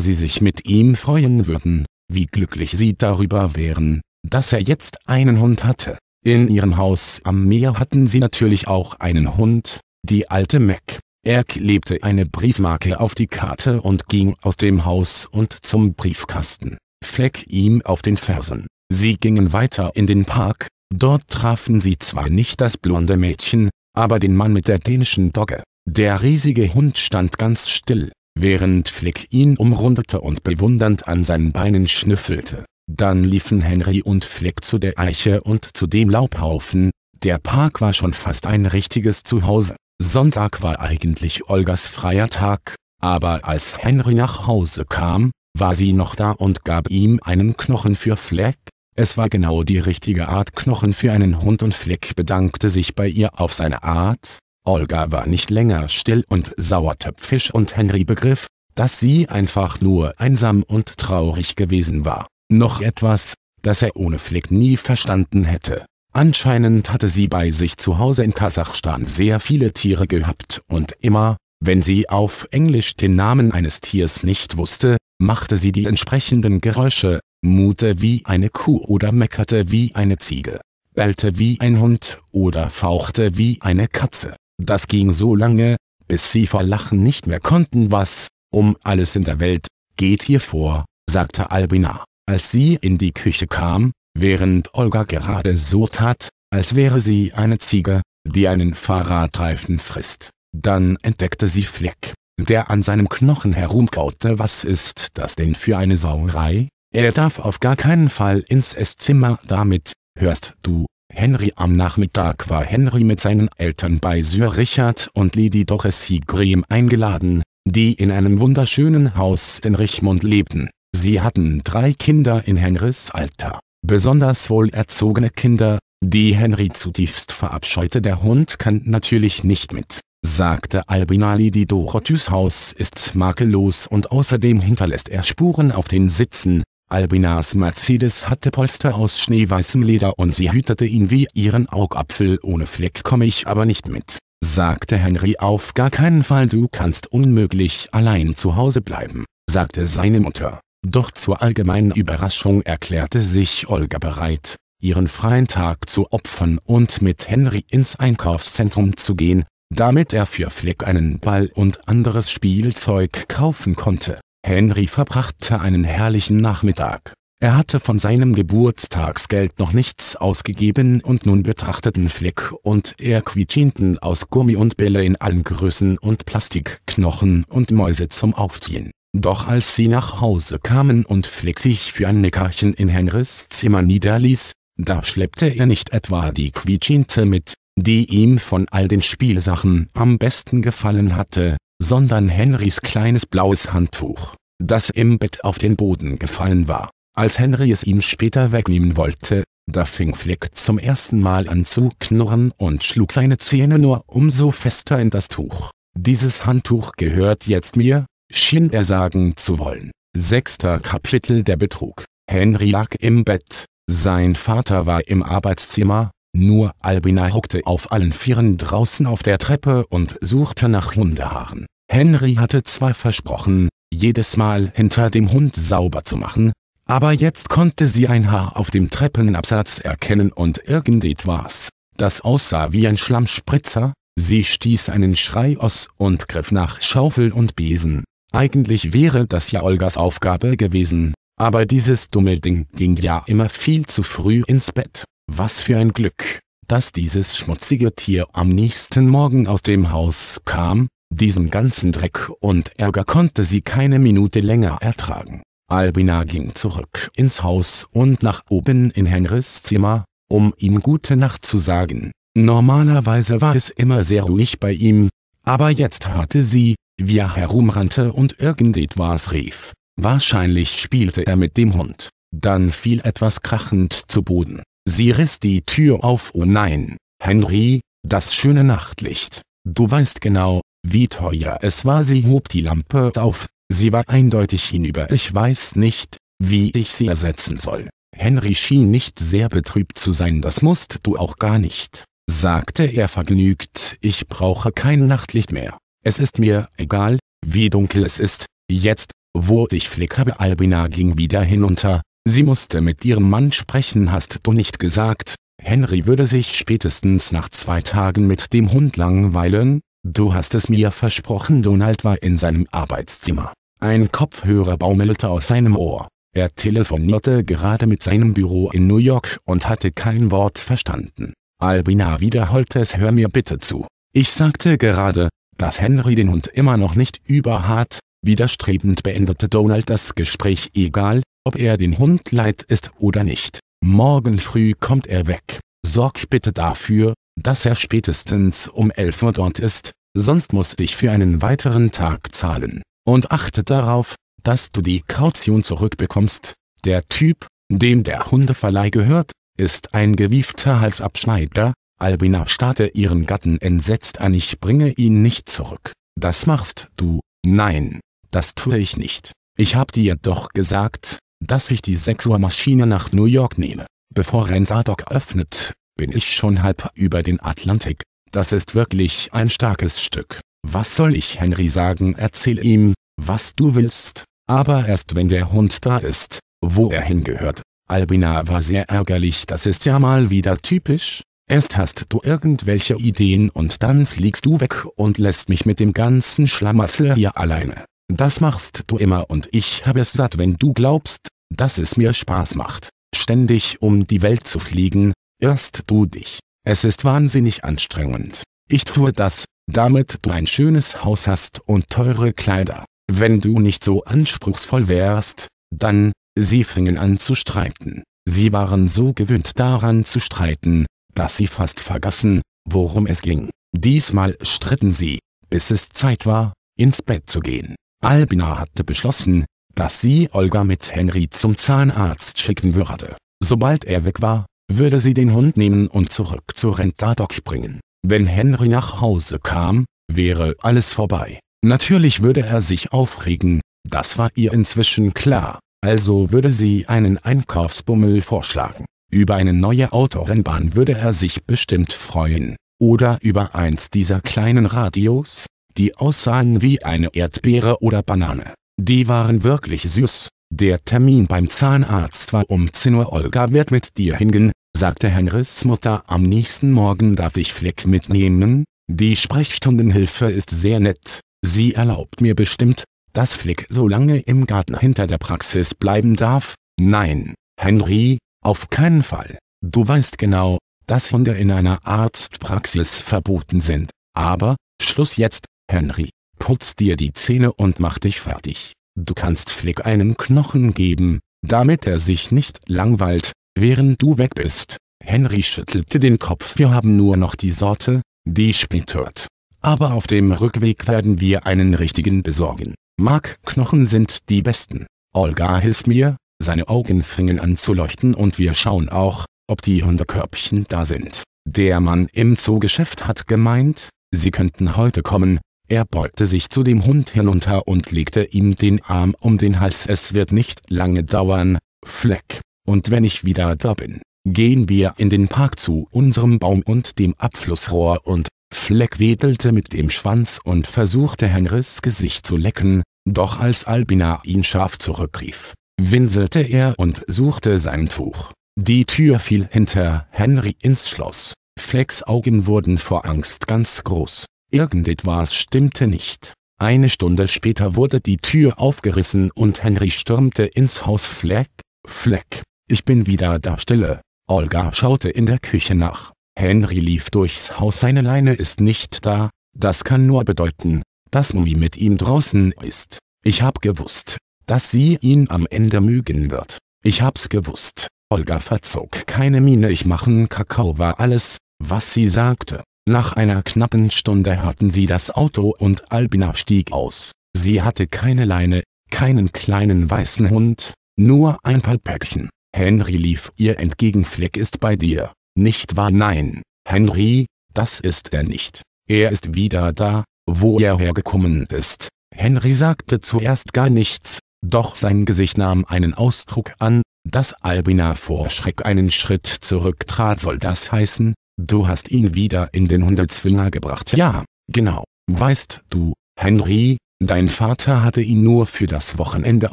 sie sich mit ihm freuen würden, wie glücklich sie darüber wären, dass er jetzt einen Hund hatte. In ihrem Haus am Meer hatten sie natürlich auch einen Hund, die alte Mac. Er klebte eine Briefmarke auf die Karte und ging aus dem Haus und zum Briefkasten. Fleck ihm auf den Fersen. Sie gingen weiter in den Park, dort trafen sie zwar nicht das blonde Mädchen, aber den Mann mit der dänischen Dogge. Der riesige Hund stand ganz still während Flick ihn umrundete und bewundernd an seinen Beinen schnüffelte. Dann liefen Henry und Flick zu der Eiche und zu dem Laubhaufen, der Park war schon fast ein richtiges Zuhause. Sonntag war eigentlich Olgas freier Tag, aber als Henry nach Hause kam, war sie noch da und gab ihm einen Knochen für Fleck. Es war genau die richtige Art Knochen für einen Hund und Fleck bedankte sich bei ihr auf seine Art, Olga war nicht länger still und sauertöpfisch und Henry begriff, dass sie einfach nur einsam und traurig gewesen war. Noch etwas, das er ohne Flick nie verstanden hätte. Anscheinend hatte sie bei sich zu Hause in Kasachstan sehr viele Tiere gehabt und immer, wenn sie auf Englisch den Namen eines Tiers nicht wusste, machte sie die entsprechenden Geräusche, mute wie eine Kuh oder meckerte wie eine Ziege, bellte wie ein Hund oder fauchte wie eine Katze. Das ging so lange, bis sie vor Lachen nicht mehr konnten was, um alles in der Welt, geht hier vor, sagte Albina, als sie in die Küche kam, während Olga gerade so tat, als wäre sie eine Ziege, die einen Fahrradreifen frisst. Dann entdeckte sie Fleck, der an seinem Knochen herumkaute. Was ist das denn für eine Sauerei? Er darf auf gar keinen Fall ins Esszimmer damit, hörst du, Henry Am Nachmittag war Henry mit seinen Eltern bei Sir Richard und Lady Doris Seagram eingeladen, die in einem wunderschönen Haus in Richmond lebten. Sie hatten drei Kinder in Henrys Alter, besonders wohlerzogene Kinder, die Henry zutiefst verabscheute. Der Hund kann natürlich nicht mit, sagte Albinali. Die Dorothys Haus ist makellos und außerdem hinterlässt er Spuren auf den Sitzen, Albinas Mercedes hatte Polster aus schneeweißem Leder und sie hütete ihn wie ihren Augapfel ohne Fleck komme ich aber nicht mit, sagte Henry auf gar keinen Fall du kannst unmöglich allein zu Hause bleiben, sagte seine Mutter. Doch zur allgemeinen Überraschung erklärte sich Olga bereit, ihren freien Tag zu opfern und mit Henry ins Einkaufszentrum zu gehen, damit er für Fleck einen Ball und anderes Spielzeug kaufen konnte. Henry verbrachte einen herrlichen Nachmittag. Er hatte von seinem Geburtstagsgeld noch nichts ausgegeben und nun betrachteten Fleck und er Quietschinten aus Gummi und Bälle in allen Größen und Plastikknochen und Mäuse zum Aufziehen. Doch als sie nach Hause kamen und Fleck sich für ein Nickerchen in Henrys Zimmer niederließ, da schleppte er nicht etwa die Quietschinte mit, die ihm von all den Spielsachen am besten gefallen hatte, sondern Henrys kleines blaues Handtuch, das im Bett auf den Boden gefallen war. Als Henry es ihm später wegnehmen wollte, da fing Fleck zum ersten Mal an zu knurren und schlug seine Zähne nur umso fester in das Tuch. Dieses Handtuch gehört jetzt mir, schien er sagen zu wollen. Sechster Kapitel Der Betrug. Henry lag im Bett, sein Vater war im Arbeitszimmer, nur Albina hockte auf allen Vieren draußen auf der Treppe und suchte nach Hundehaaren. Henry hatte zwar versprochen, jedes Mal hinter dem Hund sauber zu machen, aber jetzt konnte sie ein Haar auf dem Treppenabsatz erkennen und irgendetwas, das aussah wie ein Schlammspritzer, sie stieß einen Schrei aus und griff nach Schaufel und Besen. Eigentlich wäre das ja Olgas Aufgabe gewesen, aber dieses dumme Ding ging ja immer viel zu früh ins Bett. Was für ein Glück, dass dieses schmutzige Tier am nächsten Morgen aus dem Haus kam, diesen ganzen Dreck und Ärger konnte sie keine Minute länger ertragen. Albina ging zurück ins Haus und nach oben in Henrys Zimmer, um ihm gute Nacht zu sagen. Normalerweise war es immer sehr ruhig bei ihm, aber jetzt hörte sie, wie er herumrannte und irgendetwas rief. Wahrscheinlich spielte er mit dem Hund. Dann fiel etwas krachend zu Boden. Sie riss die Tür auf. Oh nein, Henry, das schöne Nachtlicht. Du weißt genau, wie teuer es war sie hob die Lampe auf, sie war eindeutig hinüber ich weiß nicht, wie ich sie ersetzen soll. Henry schien nicht sehr betrübt zu sein das musst du auch gar nicht, sagte er vergnügt, ich brauche kein Nachtlicht mehr. Es ist mir egal, wie dunkel es ist, jetzt, wo ich flickere, Albina ging wieder hinunter, sie musste mit ihrem Mann sprechen hast du nicht gesagt, Henry würde sich spätestens nach zwei Tagen mit dem Hund langweilen, Du hast es mir versprochen. Donald war in seinem Arbeitszimmer. Ein Kopfhörer baumelte aus seinem Ohr. Er telefonierte gerade mit seinem Büro in New York und hatte kein Wort verstanden. Albina wiederholte es, hör mir bitte zu. Ich sagte gerade, dass Henry den Hund immer noch nicht über widerstrebend beendete Donald das Gespräch egal, ob er den Hund leid ist oder nicht. Morgen früh kommt er weg. Sorg bitte dafür, dass er spätestens um 11 Uhr dort ist, sonst muss ich für einen weiteren Tag zahlen. Und achte darauf, dass du die Kaution zurückbekommst. Der Typ, dem der Hundeverleih gehört, ist ein gewiefter Halsabschneider. Albina starte ihren Gatten entsetzt an, ich bringe ihn nicht zurück. Das machst du. Nein, das tue ich nicht. Ich hab dir doch gesagt, dass ich die 6 Uhr Maschine nach New York nehme. Bevor Ren öffnet, bin ich schon halb über den Atlantik. Das ist wirklich ein starkes Stück. Was soll ich Henry sagen? Erzähl ihm, was du willst, aber erst wenn der Hund da ist, wo er hingehört. Albina war sehr ärgerlich, das ist ja mal wieder typisch. Erst hast du irgendwelche Ideen und dann fliegst du weg und lässt mich mit dem ganzen Schlamassel hier alleine. Das machst du immer und ich habe es satt, wenn du glaubst, dass es mir Spaß macht, ständig um die Welt zu fliegen, Irrst du dich. Es ist wahnsinnig anstrengend. Ich tue das, damit du ein schönes Haus hast und teure Kleider. Wenn du nicht so anspruchsvoll wärst, dann, sie fingen an zu streiten. Sie waren so gewöhnt daran zu streiten, dass sie fast vergessen, worum es ging. Diesmal stritten sie, bis es Zeit war, ins Bett zu gehen. Albina hatte beschlossen, dass sie Olga mit Henry zum Zahnarzt schicken würde. Sobald er weg war, würde sie den Hund nehmen und zurück zu Rentadoc bringen. Wenn Henry nach Hause kam, wäre alles vorbei. Natürlich würde er sich aufregen, das war ihr inzwischen klar, also würde sie einen Einkaufsbummel vorschlagen. Über eine neue Autorennbahn würde er sich bestimmt freuen. Oder über eins dieser kleinen Radios, die aussahen wie eine Erdbeere oder Banane. Die waren wirklich süß. Der Termin beim Zahnarzt war um 10 Uhr Olga wird mit dir hingehen, sagte Henrys Mutter am nächsten Morgen darf ich Fleck mitnehmen, die Sprechstundenhilfe ist sehr nett, sie erlaubt mir bestimmt, dass Flick so lange im Garten hinter der Praxis bleiben darf? Nein, Henry, auf keinen Fall. Du weißt genau, dass Hunde in einer Arztpraxis verboten sind. Aber, Schluss jetzt, Henry. Putz dir die Zähne und mach dich fertig. Du kannst Flick einen Knochen geben, damit er sich nicht langweilt, während du weg bist. Henry schüttelte den Kopf. Wir haben nur noch die Sorte, die spät hört. Aber auf dem Rückweg werden wir einen richtigen besorgen. Markknochen sind die besten. Olga hilft mir, seine Augen fingen an zu leuchten und wir schauen auch, ob die Hundekörbchen da sind. Der Mann im Zoogeschäft hat gemeint, sie könnten heute kommen, er beugte sich zu dem Hund hinunter und legte ihm den Arm um den Hals. Es wird nicht lange dauern, Fleck, und wenn ich wieder da bin, gehen wir in den Park zu unserem Baum und dem Abflussrohr und Fleck wedelte mit dem Schwanz und versuchte Henrys Gesicht zu lecken, doch als Albina ihn scharf zurückrief, winselte er und suchte sein Tuch. Die Tür fiel hinter Henry ins Schloss. Flecks Augen wurden vor Angst ganz groß. Irgendetwas stimmte nicht. Eine Stunde später wurde die Tür aufgerissen und Henry stürmte ins Haus Fleck, Fleck, ich bin wieder da stille. Olga schaute in der Küche nach. Henry lief durchs Haus, seine Leine ist nicht da, das kann nur bedeuten, dass Mumi mit ihm draußen ist. Ich hab gewusst, dass sie ihn am Ende mögen wird. Ich hab's gewusst. Olga verzog keine Miene. Ich machen Kakao war alles, was sie sagte. Nach einer knappen Stunde hatten sie das Auto und Albina stieg aus. Sie hatte keine Leine, keinen kleinen weißen Hund, nur ein paar Päckchen. Henry lief ihr entgegen Fleck ist bei dir, nicht wahr? Nein, Henry, das ist er nicht. Er ist wieder da, wo er hergekommen ist. Henry sagte zuerst gar nichts, doch sein Gesicht nahm einen Ausdruck an, dass Albina vor Schreck einen Schritt zurücktrat. Soll das heißen, Du hast ihn wieder in den Hundezwinger gebracht. Ja, genau. Weißt du, Henry, dein Vater hatte ihn nur für das Wochenende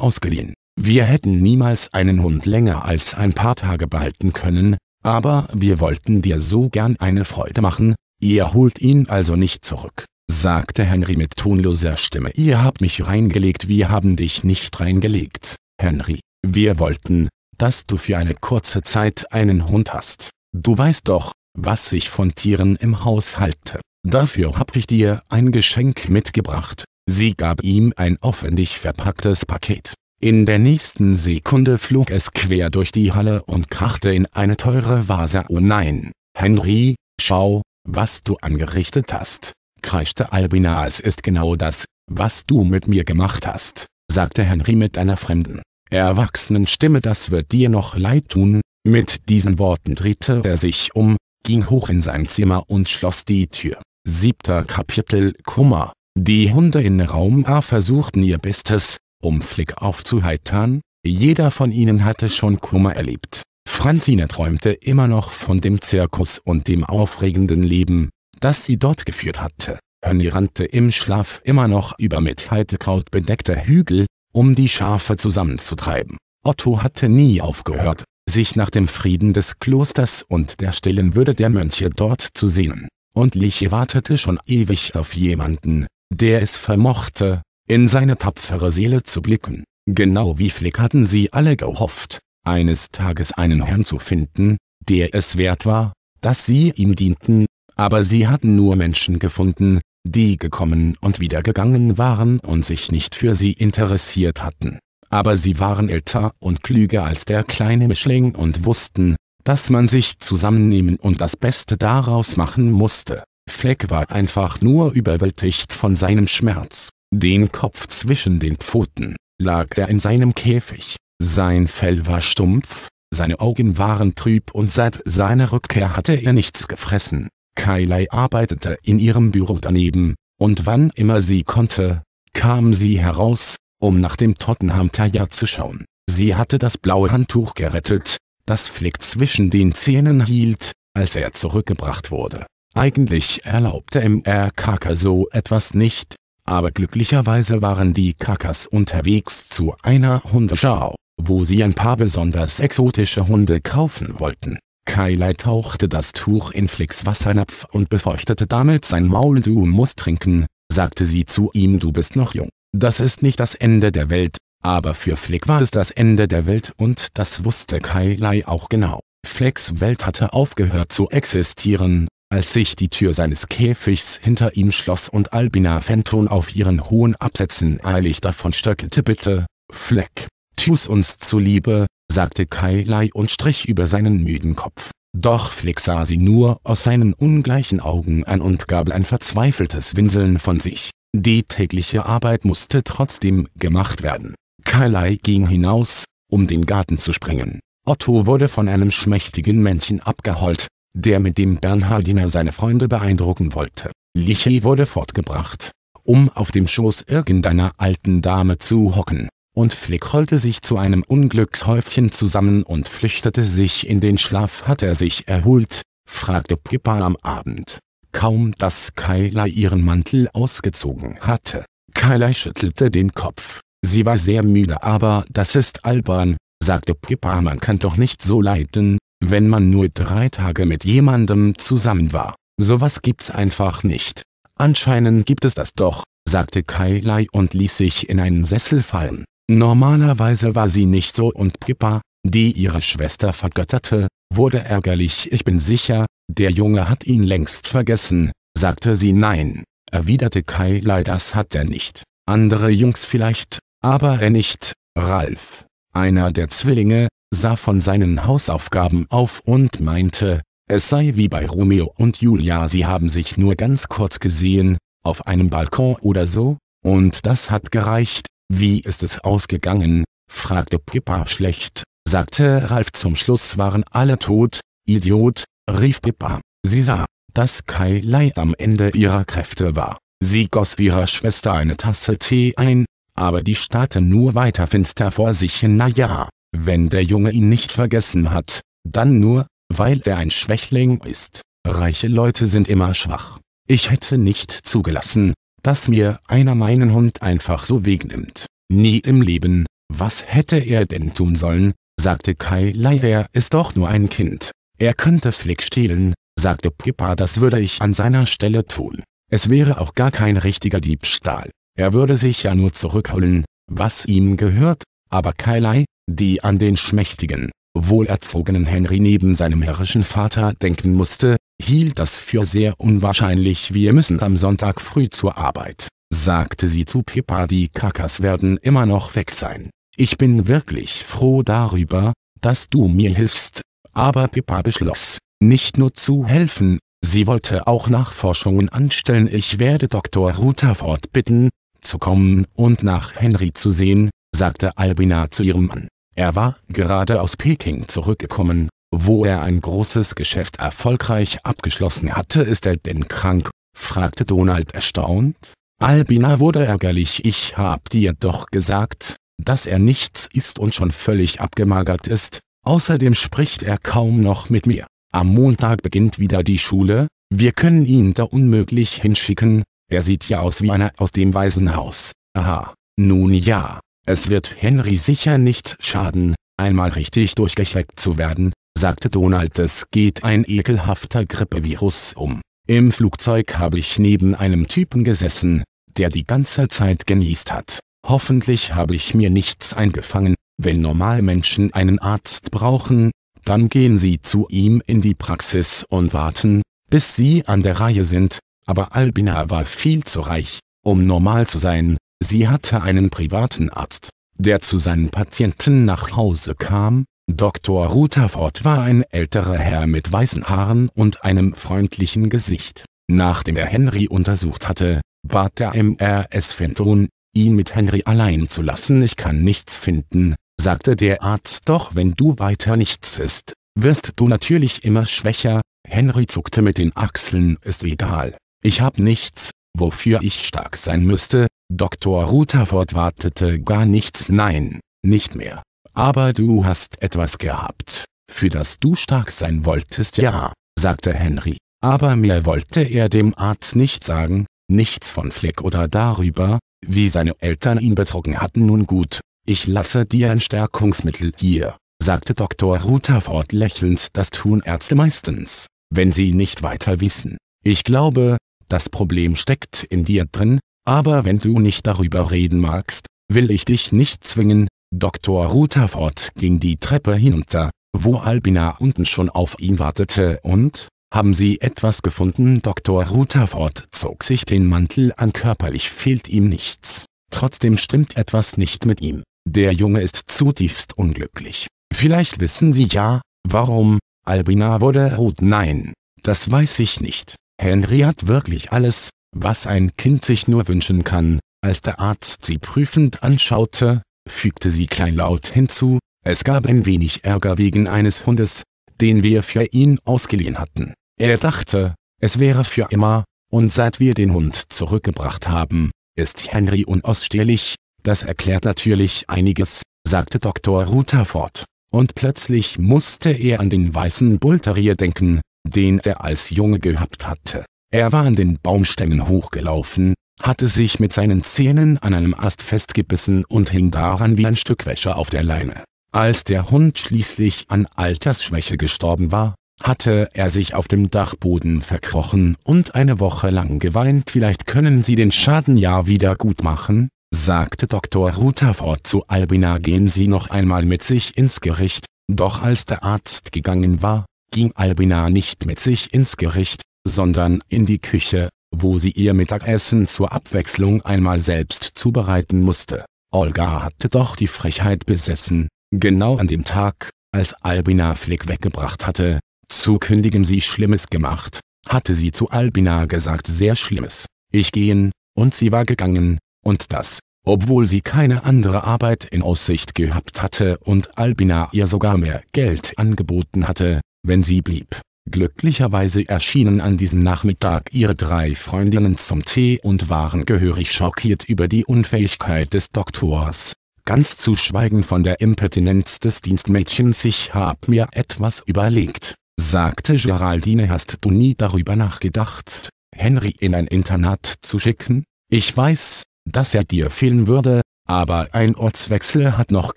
ausgeliehen. Wir hätten niemals einen Hund länger als ein paar Tage behalten können, aber wir wollten dir so gern eine Freude machen, ihr holt ihn also nicht zurück, sagte Henry mit tonloser Stimme. Ihr habt mich reingelegt, wir haben dich nicht reingelegt, Henry. Wir wollten, dass du für eine kurze Zeit einen Hund hast. Du weißt doch, was ich von Tieren im Haus halte. Dafür hab ich dir ein Geschenk mitgebracht. Sie gab ihm ein aufwendig verpacktes Paket. In der nächsten Sekunde flog es quer durch die Halle und krachte in eine teure Vase. Oh nein, Henry, schau, was du angerichtet hast, kreischte Albina. Es ist genau das, was du mit mir gemacht hast, sagte Henry mit einer fremden, erwachsenen Stimme. Das wird dir noch leid tun. Mit diesen Worten drehte er sich um, ging hoch in sein Zimmer und schloss die Tür. Siebter Kapitel Kummer Die Hunde in Raum A versuchten ihr Bestes, um Flick aufzuheitern, jeder von ihnen hatte schon Kummer erlebt. Franzine träumte immer noch von dem Zirkus und dem aufregenden Leben, das sie dort geführt hatte. Hönny rannte im Schlaf immer noch über mit Heidekraut bedeckte Hügel, um die Schafe zusammenzutreiben. Otto hatte nie aufgehört, sich nach dem Frieden des Klosters und der stillen Würde der Mönche dort zu sehnen, und Liche wartete schon ewig auf jemanden, der es vermochte, in seine tapfere Seele zu blicken. Genau wie Flick hatten sie alle gehofft, eines Tages einen Herrn zu finden, der es wert war, dass sie ihm dienten, aber sie hatten nur Menschen gefunden, die gekommen und wieder gegangen waren und sich nicht für sie interessiert hatten aber sie waren älter und klüger als der kleine Mischling und wussten, dass man sich zusammennehmen und das Beste daraus machen musste. Fleck war einfach nur überwältigt von seinem Schmerz. Den Kopf zwischen den Pfoten, lag er in seinem Käfig. Sein Fell war stumpf, seine Augen waren trüb und seit seiner Rückkehr hatte er nichts gefressen. Kailei arbeitete in ihrem Büro daneben, und wann immer sie konnte, kam sie heraus, um nach dem Tottenham-Tajar zu schauen. Sie hatte das blaue Handtuch gerettet, das Flick zwischen den Zähnen hielt, als er zurückgebracht wurde. Eigentlich erlaubte MR Kaka so etwas nicht, aber glücklicherweise waren die Kakas unterwegs zu einer Hundeschau, wo sie ein paar besonders exotische Hunde kaufen wollten. Kailai tauchte das Tuch in Flicks Wassernapf und befeuchtete damit sein Maul. Du musst trinken, sagte sie zu ihm, du bist noch jung. Das ist nicht das Ende der Welt, aber für Flick war es das Ende der Welt und das wusste Kai Lai auch genau. Flecks Welt hatte aufgehört zu existieren, als sich die Tür seines Käfigs hinter ihm schloss und Albina Fenton auf ihren hohen Absätzen eilig davon stöckelte. bitte, Fleck, tu's uns zuliebe, sagte Kai Lai und strich über seinen müden Kopf. Doch Flick sah sie nur aus seinen ungleichen Augen an und gab ein verzweifeltes Winseln von sich. Die tägliche Arbeit musste trotzdem gemacht werden. Carlyle ging hinaus, um den Garten zu sprengen. Otto wurde von einem schmächtigen Männchen abgeholt, der mit dem Bernhardiner seine Freunde beeindrucken wollte. Lichi wurde fortgebracht, um auf dem Schoß irgendeiner alten Dame zu hocken, und Flick rollte sich zu einem Unglückshäufchen zusammen und flüchtete sich in den Schlaf. Hat er sich erholt? fragte Pippa am Abend kaum dass Kylie ihren Mantel ausgezogen hatte. Kylie schüttelte den Kopf. Sie war sehr müde aber das ist albern, sagte Pippa man kann doch nicht so leiden, wenn man nur drei Tage mit jemandem zusammen war. Sowas gibt's einfach nicht. Anscheinend gibt es das doch, sagte Kailai und ließ sich in einen Sessel fallen. Normalerweise war sie nicht so und Pippa, die ihre Schwester vergötterte, wurde ärgerlich. Ich bin sicher, der Junge hat ihn längst vergessen, sagte sie. Nein, erwiderte Kayla, das hat er nicht. Andere Jungs vielleicht, aber er nicht. Ralf, einer der Zwillinge, sah von seinen Hausaufgaben auf und meinte, es sei wie bei Romeo und Julia, sie haben sich nur ganz kurz gesehen, auf einem Balkon oder so, und das hat gereicht. Wie ist es ausgegangen? fragte Pippa schlecht, sagte Ralf zum Schluss waren alle tot, Idiot, rief Pippa. Sie sah, dass Kai Lai am Ende ihrer Kräfte war. Sie goss ihrer Schwester eine Tasse Tee ein, aber die starrte nur weiter finster vor sich hin. Na ja, wenn der Junge ihn nicht vergessen hat, dann nur, weil er ein Schwächling ist. Reiche Leute sind immer schwach. Ich hätte nicht zugelassen, dass mir einer meinen Hund einfach so wegnimmt. Nie im Leben, was hätte er denn tun sollen, sagte Kai Lai, Er ist doch nur ein Kind. Er könnte Flick stehlen, sagte Pippa das würde ich an seiner Stelle tun. Es wäre auch gar kein richtiger Diebstahl. Er würde sich ja nur zurückholen, was ihm gehört, aber Kailei, die an den schmächtigen, wohlerzogenen Henry neben seinem herrischen Vater denken musste, hielt das für sehr unwahrscheinlich wir müssen am Sonntag früh zur Arbeit, sagte sie zu Pippa die Kakas werden immer noch weg sein. Ich bin wirklich froh darüber, dass du mir hilfst, aber Pippa beschloss, nicht nur zu helfen, sie wollte auch Nachforschungen anstellen. Ich werde Dr. Rutherford bitten, zu kommen und nach Henry zu sehen, sagte Albina zu ihrem Mann. Er war gerade aus Peking zurückgekommen, wo er ein großes Geschäft erfolgreich abgeschlossen hatte. Ist er denn krank? fragte Donald erstaunt. Albina wurde ärgerlich. Ich hab dir doch gesagt, dass er nichts ist und schon völlig abgemagert ist, Außerdem spricht er kaum noch mit mir. Am Montag beginnt wieder die Schule, wir können ihn da unmöglich hinschicken, er sieht ja aus wie einer aus dem Waisenhaus. Aha, nun ja, es wird Henry sicher nicht schaden, einmal richtig durchgecheckt zu werden, sagte Donald. Es geht ein ekelhafter Grippevirus um. Im Flugzeug habe ich neben einem Typen gesessen, der die ganze Zeit genießt hat. Hoffentlich habe ich mir nichts eingefangen, wenn Normalmenschen einen Arzt brauchen, dann gehen sie zu ihm in die Praxis und warten, bis sie an der Reihe sind, aber Albina war viel zu reich, um normal zu sein, sie hatte einen privaten Arzt, der zu seinen Patienten nach Hause kam, Dr. Rutherford war ein älterer Herr mit weißen Haaren und einem freundlichen Gesicht. Nachdem er Henry untersucht hatte, bat der MRS Fenton, ihn mit Henry allein zu lassen. Ich kann nichts finden, sagte der Arzt doch wenn du weiter nichts isst, wirst du natürlich immer schwächer, Henry zuckte mit den Achseln ist egal, ich hab nichts, wofür ich stark sein müsste, Dr. Rutherford wartete gar nichts nein, nicht mehr, aber du hast etwas gehabt, für das du stark sein wolltest ja, sagte Henry, aber mehr wollte er dem Arzt nicht sagen, nichts von Fleck oder darüber, wie seine Eltern ihn betrogen hatten nun gut, ich lasse dir ein Stärkungsmittel hier, sagte Dr. Rutherford lächelnd, das tun Ärzte meistens, wenn sie nicht weiter wissen. Ich glaube, das Problem steckt in dir drin, aber wenn du nicht darüber reden magst, will ich dich nicht zwingen. Dr. Rutherford ging die Treppe hinunter, wo Albina unten schon auf ihn wartete und, haben Sie etwas gefunden? Dr. Rutherford zog sich den Mantel an, körperlich fehlt ihm nichts. Trotzdem stimmt etwas nicht mit ihm. Der Junge ist zutiefst unglücklich. Vielleicht wissen Sie ja, warum, Albina wurde rot. Nein, das weiß ich nicht. Henry hat wirklich alles, was ein Kind sich nur wünschen kann. Als der Arzt sie prüfend anschaute, fügte sie kleinlaut hinzu, es gab ein wenig Ärger wegen eines Hundes, den wir für ihn ausgeliehen hatten. Er dachte, es wäre für immer, und seit wir den Hund zurückgebracht haben, ist Henry unausstehlich, das erklärt natürlich einiges, sagte Dr. Rutherford. Und plötzlich musste er an den weißen Bullterrier denken, den er als Junge gehabt hatte. Er war an den Baumstämmen hochgelaufen, hatte sich mit seinen Zähnen an einem Ast festgebissen und hing daran wie ein Stück Wäsche auf der Leine. Als der Hund schließlich an Altersschwäche gestorben war, hatte er sich auf dem Dachboden verkrochen und eine Woche lang geweint. Vielleicht können Sie den Schaden ja wieder gut machen, sagte Dr. Rutherford zu Albina gehen Sie noch einmal mit sich ins Gericht, doch als der Arzt gegangen war, ging Albina nicht mit sich ins Gericht, sondern in die Küche, wo sie ihr Mittagessen zur Abwechslung einmal selbst zubereiten musste. Olga hatte doch die Frechheit besessen, genau an dem Tag, als Albina Flick weggebracht hatte, zu kündigen sie Schlimmes gemacht, hatte sie zu Albina gesagt sehr Schlimmes, ich gehen, und sie war gegangen, und das, obwohl sie keine andere Arbeit in Aussicht gehabt hatte und Albina ihr sogar mehr Geld angeboten hatte, wenn sie blieb. Glücklicherweise erschienen an diesem Nachmittag ihre drei Freundinnen zum Tee und waren gehörig schockiert über die Unfähigkeit des Doktors, ganz zu schweigen von der Impertinenz des Dienstmädchens. Ich hab mir etwas überlegt, sagte Geraldine. Hast du nie darüber nachgedacht, Henry in ein Internat zu schicken? Ich weiß, dass er dir fehlen würde, aber ein Ortswechsel hat noch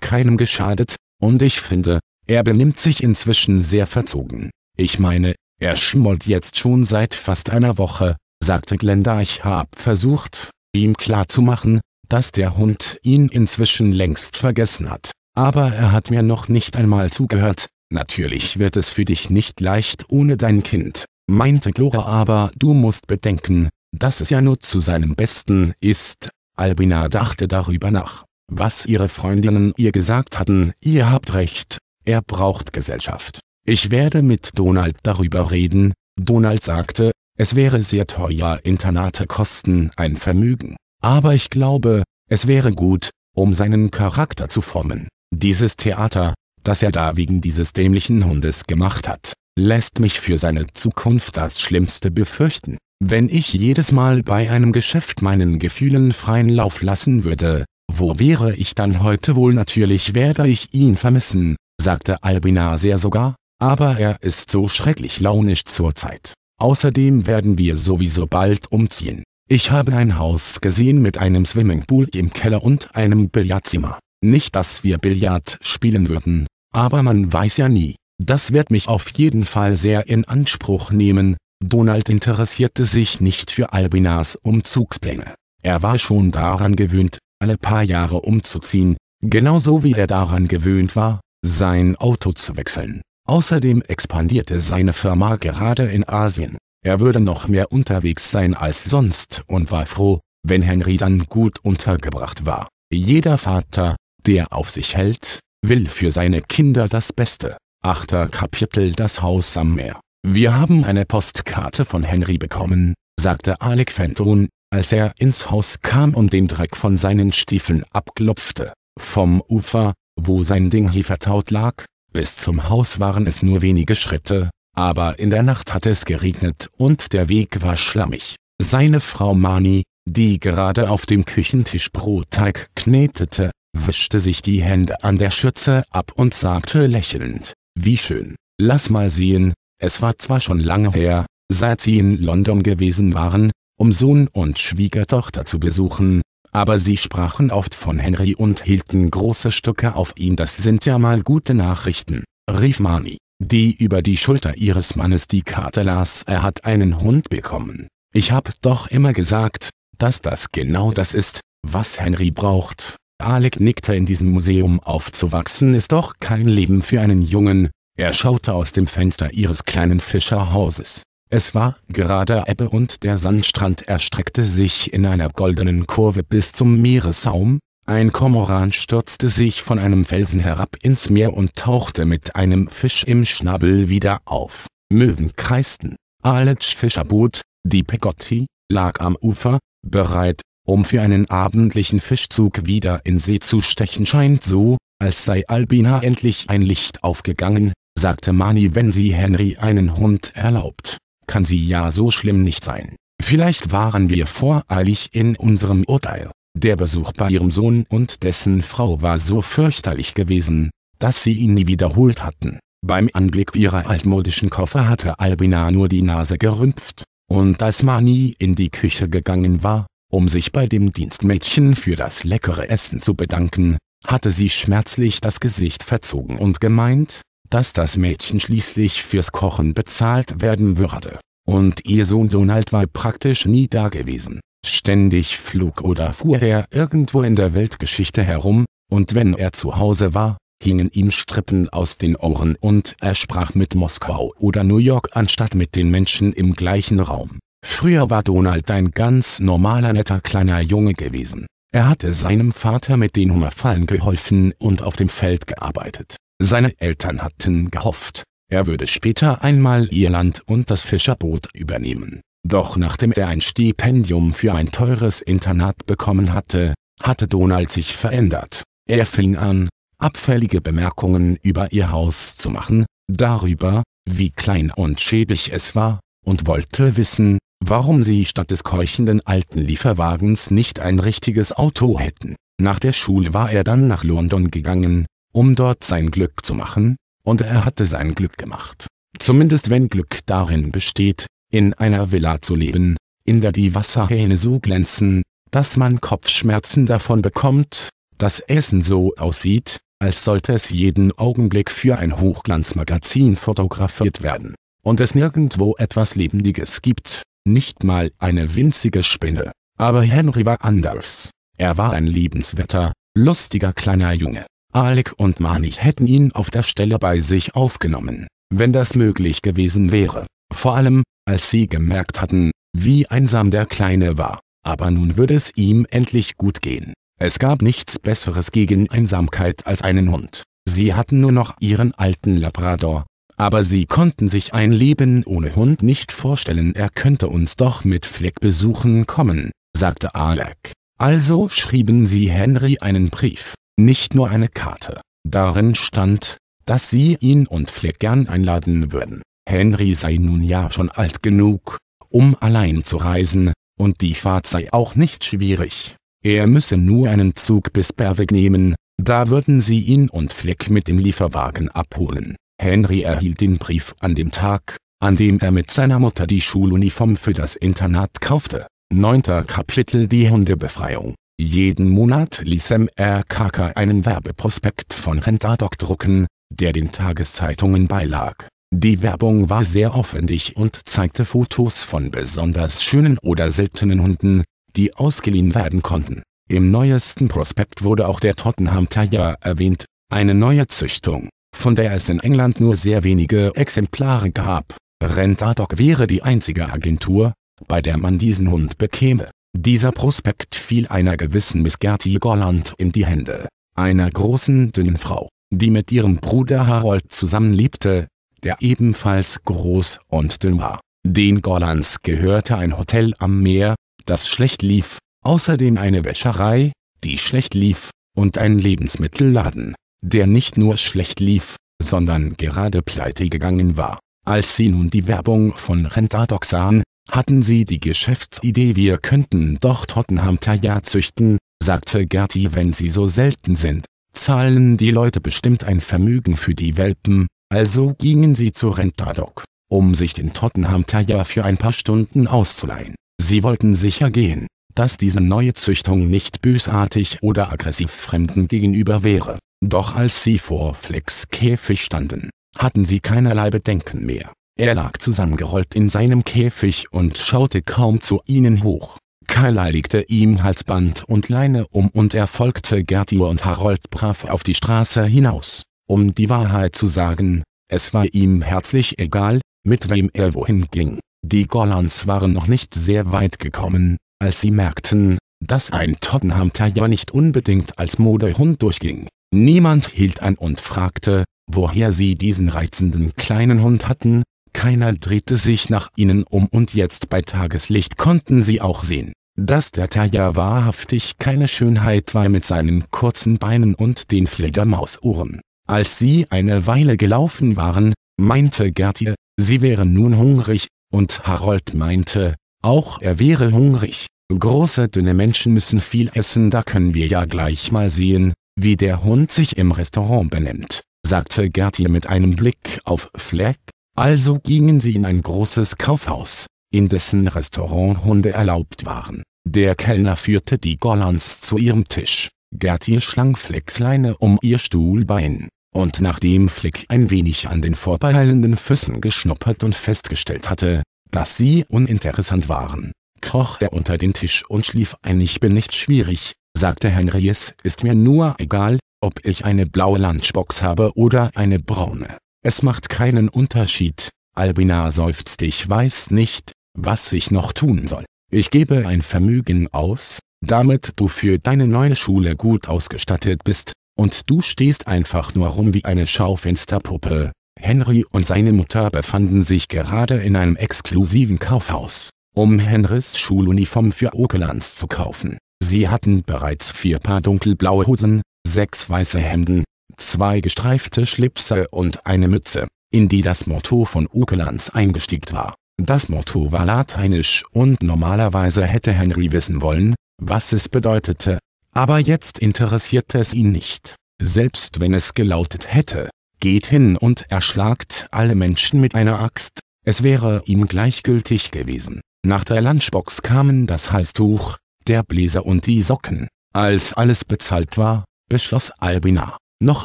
keinem geschadet, und ich finde, er benimmt sich inzwischen sehr verzogen. Ich meine, er schmollt jetzt schon seit fast einer Woche, sagte Glenda. Ich hab versucht, ihm klarzumachen, dass der Hund ihn inzwischen längst vergessen hat. Aber er hat mir noch nicht einmal zugehört. Natürlich wird es für dich nicht leicht ohne dein Kind, meinte Glora, aber du musst bedenken, dass es ja nur zu seinem Besten ist, Albina dachte darüber nach, was ihre Freundinnen ihr gesagt hatten, ihr habt recht, er braucht Gesellschaft. Ich werde mit Donald darüber reden, Donald sagte, es wäre sehr teuer, Internate kosten ein Vermögen. Aber ich glaube, es wäre gut, um seinen Charakter zu formen. Dieses Theater, das er da wegen dieses dämlichen Hundes gemacht hat, lässt mich für seine Zukunft das Schlimmste befürchten. Wenn ich jedes Mal bei einem Geschäft meinen Gefühlen freien Lauf lassen würde, wo wäre ich dann heute wohl natürlich werde ich ihn vermissen, sagte Albina sehr sogar, aber er ist so schrecklich launisch zurzeit. Außerdem werden wir sowieso bald umziehen. Ich habe ein Haus gesehen mit einem Swimmingpool im Keller und einem Billardzimmer. Nicht, dass wir Billard spielen würden, aber man weiß ja nie. Das wird mich auf jeden Fall sehr in Anspruch nehmen, Donald interessierte sich nicht für Albinas Umzugspläne. Er war schon daran gewöhnt, alle paar Jahre umzuziehen, genauso wie er daran gewöhnt war, sein Auto zu wechseln. Außerdem expandierte seine Firma gerade in Asien. Er würde noch mehr unterwegs sein als sonst und war froh, wenn Henry dann gut untergebracht war. Jeder Vater, der auf sich hält, will für seine Kinder das Beste. 8. Kapitel Das Haus am Meer wir haben eine Postkarte von Henry bekommen, sagte Alec Fenton, als er ins Haus kam und den Dreck von seinen Stiefeln abklopfte. Vom Ufer, wo sein Ding hier vertaut lag, bis zum Haus waren es nur wenige Schritte, aber in der Nacht hatte es geregnet und der Weg war schlammig. Seine Frau Mani, die gerade auf dem Küchentisch Brotteig knetete, wischte sich die Hände an der Schürze ab und sagte lächelnd, wie schön, lass mal sehen, es war zwar schon lange her, seit sie in London gewesen waren, um Sohn und Schwiegertochter zu besuchen, aber sie sprachen oft von Henry und hielten große Stücke auf ihn. Das sind ja mal gute Nachrichten, rief Marnie, die über die Schulter ihres Mannes die Karte las. Er hat einen Hund bekommen. Ich hab doch immer gesagt, dass das genau das ist, was Henry braucht. Alec nickte in diesem Museum aufzuwachsen ist doch kein Leben für einen Jungen, er schaute aus dem Fenster ihres kleinen Fischerhauses. Es war gerade Ebbe und der Sandstrand erstreckte sich in einer goldenen Kurve bis zum Meeressaum, ein Kormoran stürzte sich von einem Felsen herab ins Meer und tauchte mit einem Fisch im Schnabel wieder auf. Möwen kreisten. Alec Fischerboot, die Pegotti, lag am Ufer, bereit, um für einen abendlichen Fischzug wieder in See zu stechen scheint so, als sei Albina endlich ein Licht aufgegangen, sagte Mani, wenn sie Henry einen Hund erlaubt, kann sie ja so schlimm nicht sein. Vielleicht waren wir voreilig in unserem Urteil. Der Besuch bei ihrem Sohn und dessen Frau war so fürchterlich gewesen, dass sie ihn nie wiederholt hatten. Beim Anblick ihrer altmodischen Koffer hatte Albina nur die Nase gerümpft, und als Mani in die Küche gegangen war, um sich bei dem Dienstmädchen für das leckere Essen zu bedanken, hatte sie schmerzlich das Gesicht verzogen und gemeint, dass das Mädchen schließlich fürs Kochen bezahlt werden würde. Und ihr Sohn Donald war praktisch nie da gewesen. Ständig flog oder fuhr er irgendwo in der Weltgeschichte herum, und wenn er zu Hause war, hingen ihm Strippen aus den Ohren und er sprach mit Moskau oder New York anstatt mit den Menschen im gleichen Raum. Früher war Donald ein ganz normaler netter kleiner Junge gewesen. Er hatte seinem Vater mit den Hungerfallen geholfen und auf dem Feld gearbeitet. Seine Eltern hatten gehofft, er würde später einmal ihr Land und das Fischerboot übernehmen. Doch nachdem er ein Stipendium für ein teures Internat bekommen hatte, hatte Donald sich verändert. Er fing an, abfällige Bemerkungen über ihr Haus zu machen, darüber, wie klein und schäbig es war, und wollte wissen, warum sie statt des keuchenden alten Lieferwagens nicht ein richtiges Auto hätten. Nach der Schule war er dann nach London gegangen, um dort sein Glück zu machen, und er hatte sein Glück gemacht. Zumindest wenn Glück darin besteht, in einer Villa zu leben, in der die Wasserhähne so glänzen, dass man Kopfschmerzen davon bekommt, das Essen so aussieht, als sollte es jeden Augenblick für ein Hochglanzmagazin fotografiert werden, und es nirgendwo etwas Lebendiges gibt, nicht mal eine winzige Spinne. Aber Henry war anders. Er war ein liebenswerter, lustiger kleiner Junge. Alec und Manich hätten ihn auf der Stelle bei sich aufgenommen, wenn das möglich gewesen wäre, vor allem, als sie gemerkt hatten, wie einsam der Kleine war. Aber nun würde es ihm endlich gut gehen. Es gab nichts Besseres gegen Einsamkeit als einen Hund. Sie hatten nur noch ihren alten Labrador. Aber sie konnten sich ein Leben ohne Hund nicht vorstellen. Er könnte uns doch mit Fleck besuchen kommen, sagte Alec. Also schrieben sie Henry einen Brief nicht nur eine Karte. Darin stand, dass sie ihn und Fleck gern einladen würden. Henry sei nun ja schon alt genug, um allein zu reisen, und die Fahrt sei auch nicht schwierig. Er müsse nur einen Zug bis Berwick nehmen, da würden sie ihn und Fleck mit dem Lieferwagen abholen. Henry erhielt den Brief an dem Tag, an dem er mit seiner Mutter die Schuluniform für das Internat kaufte. 9. Kapitel Die Hundebefreiung jeden Monat ließ MRKK einen Werbeprospekt von Rentadoc drucken, der den Tageszeitungen beilag. Die Werbung war sehr aufwendig und zeigte Fotos von besonders schönen oder seltenen Hunden, die ausgeliehen werden konnten. Im neuesten Prospekt wurde auch der Tottenham Terrier erwähnt, eine neue Züchtung, von der es in England nur sehr wenige Exemplare gab. Rentadoc wäre die einzige Agentur, bei der man diesen Hund bekäme. Dieser Prospekt fiel einer gewissen Miss Gerty Golland in die Hände, einer großen dünnen Frau, die mit ihrem Bruder Harold zusammenlebte, der ebenfalls groß und dünn war. Den Gollands gehörte ein Hotel am Meer, das schlecht lief, außerdem eine Wäscherei, die schlecht lief, und ein Lebensmittelladen, der nicht nur schlecht lief, sondern gerade pleite gegangen war. Als sie nun die Werbung von Rentadoc sahen, hatten sie die Geschäftsidee wir könnten doch Tottenham Taya züchten, sagte Gerty wenn sie so selten sind, zahlen die Leute bestimmt ein Vermögen für die Welpen, also gingen sie zu Rentadok, um sich den Tottenham Taya für ein paar Stunden auszuleihen. Sie wollten sicher gehen, dass diese neue Züchtung nicht bösartig oder aggressiv Fremden gegenüber wäre. Doch als sie vor Flecks Käfig standen, hatten sie keinerlei Bedenken mehr. Er lag zusammengerollt in seinem Käfig und schaute kaum zu ihnen hoch. Carla legte ihm Halsband und Leine um und er folgte Gertie und Harold brav auf die Straße hinaus. Um die Wahrheit zu sagen, es war ihm herzlich egal, mit wem er wohin ging. Die Gollans waren noch nicht sehr weit gekommen, als sie merkten, dass ein Tottenham Terrier nicht unbedingt als Modehund durchging. Niemand hielt an und fragte, woher sie diesen reizenden kleinen Hund hatten, keiner drehte sich nach ihnen um und jetzt bei Tageslicht konnten sie auch sehen, dass der Taja wahrhaftig keine Schönheit war mit seinen kurzen Beinen und den Fledermausohren. Als sie eine Weile gelaufen waren, meinte Gertie, sie wären nun hungrig, und Harold meinte, auch er wäre hungrig. Große dünne Menschen müssen viel essen, da können wir ja gleich mal sehen, wie der Hund sich im Restaurant benimmt, sagte Gertie mit einem Blick auf Fleck, also gingen sie in ein großes Kaufhaus, in dessen Restaurant Hunde erlaubt waren. Der Kellner führte die Gollans zu ihrem Tisch. Gertie schlang Flecks um ihr Stuhlbein, und nachdem Fleck ein wenig an den vorbeieilenden Füßen geschnuppert und festgestellt hatte, dass sie uninteressant waren, kroch er unter den Tisch und schlief ein Ich bin nicht schwierig, sagte Henry es ist mir nur egal, ob ich eine blaue Lunchbox habe oder eine braune. Es macht keinen Unterschied. Albina seufzt ich weiß nicht, was ich noch tun soll. Ich gebe ein Vermögen aus, damit du für deine neue Schule gut ausgestattet bist, und du stehst einfach nur rum wie eine Schaufensterpuppe. Henry und seine Mutter befanden sich gerade in einem exklusiven Kaufhaus, um Henrys Schuluniform für Okelands zu kaufen. Sie hatten bereits vier Paar dunkelblaue Hosen, sechs weiße Hemden, zwei gestreifte Schlipse und eine Mütze, in die das Motto von Ukelands eingestiegt war. Das Motto war lateinisch und normalerweise hätte Henry wissen wollen, was es bedeutete, aber jetzt interessierte es ihn nicht. Selbst wenn es gelautet hätte, geht hin und erschlagt alle Menschen mit einer Axt, es wäre ihm gleichgültig gewesen. Nach der Lunchbox kamen das Halstuch, der Bläser und die Socken. Als alles bezahlt war, beschloss Albina, noch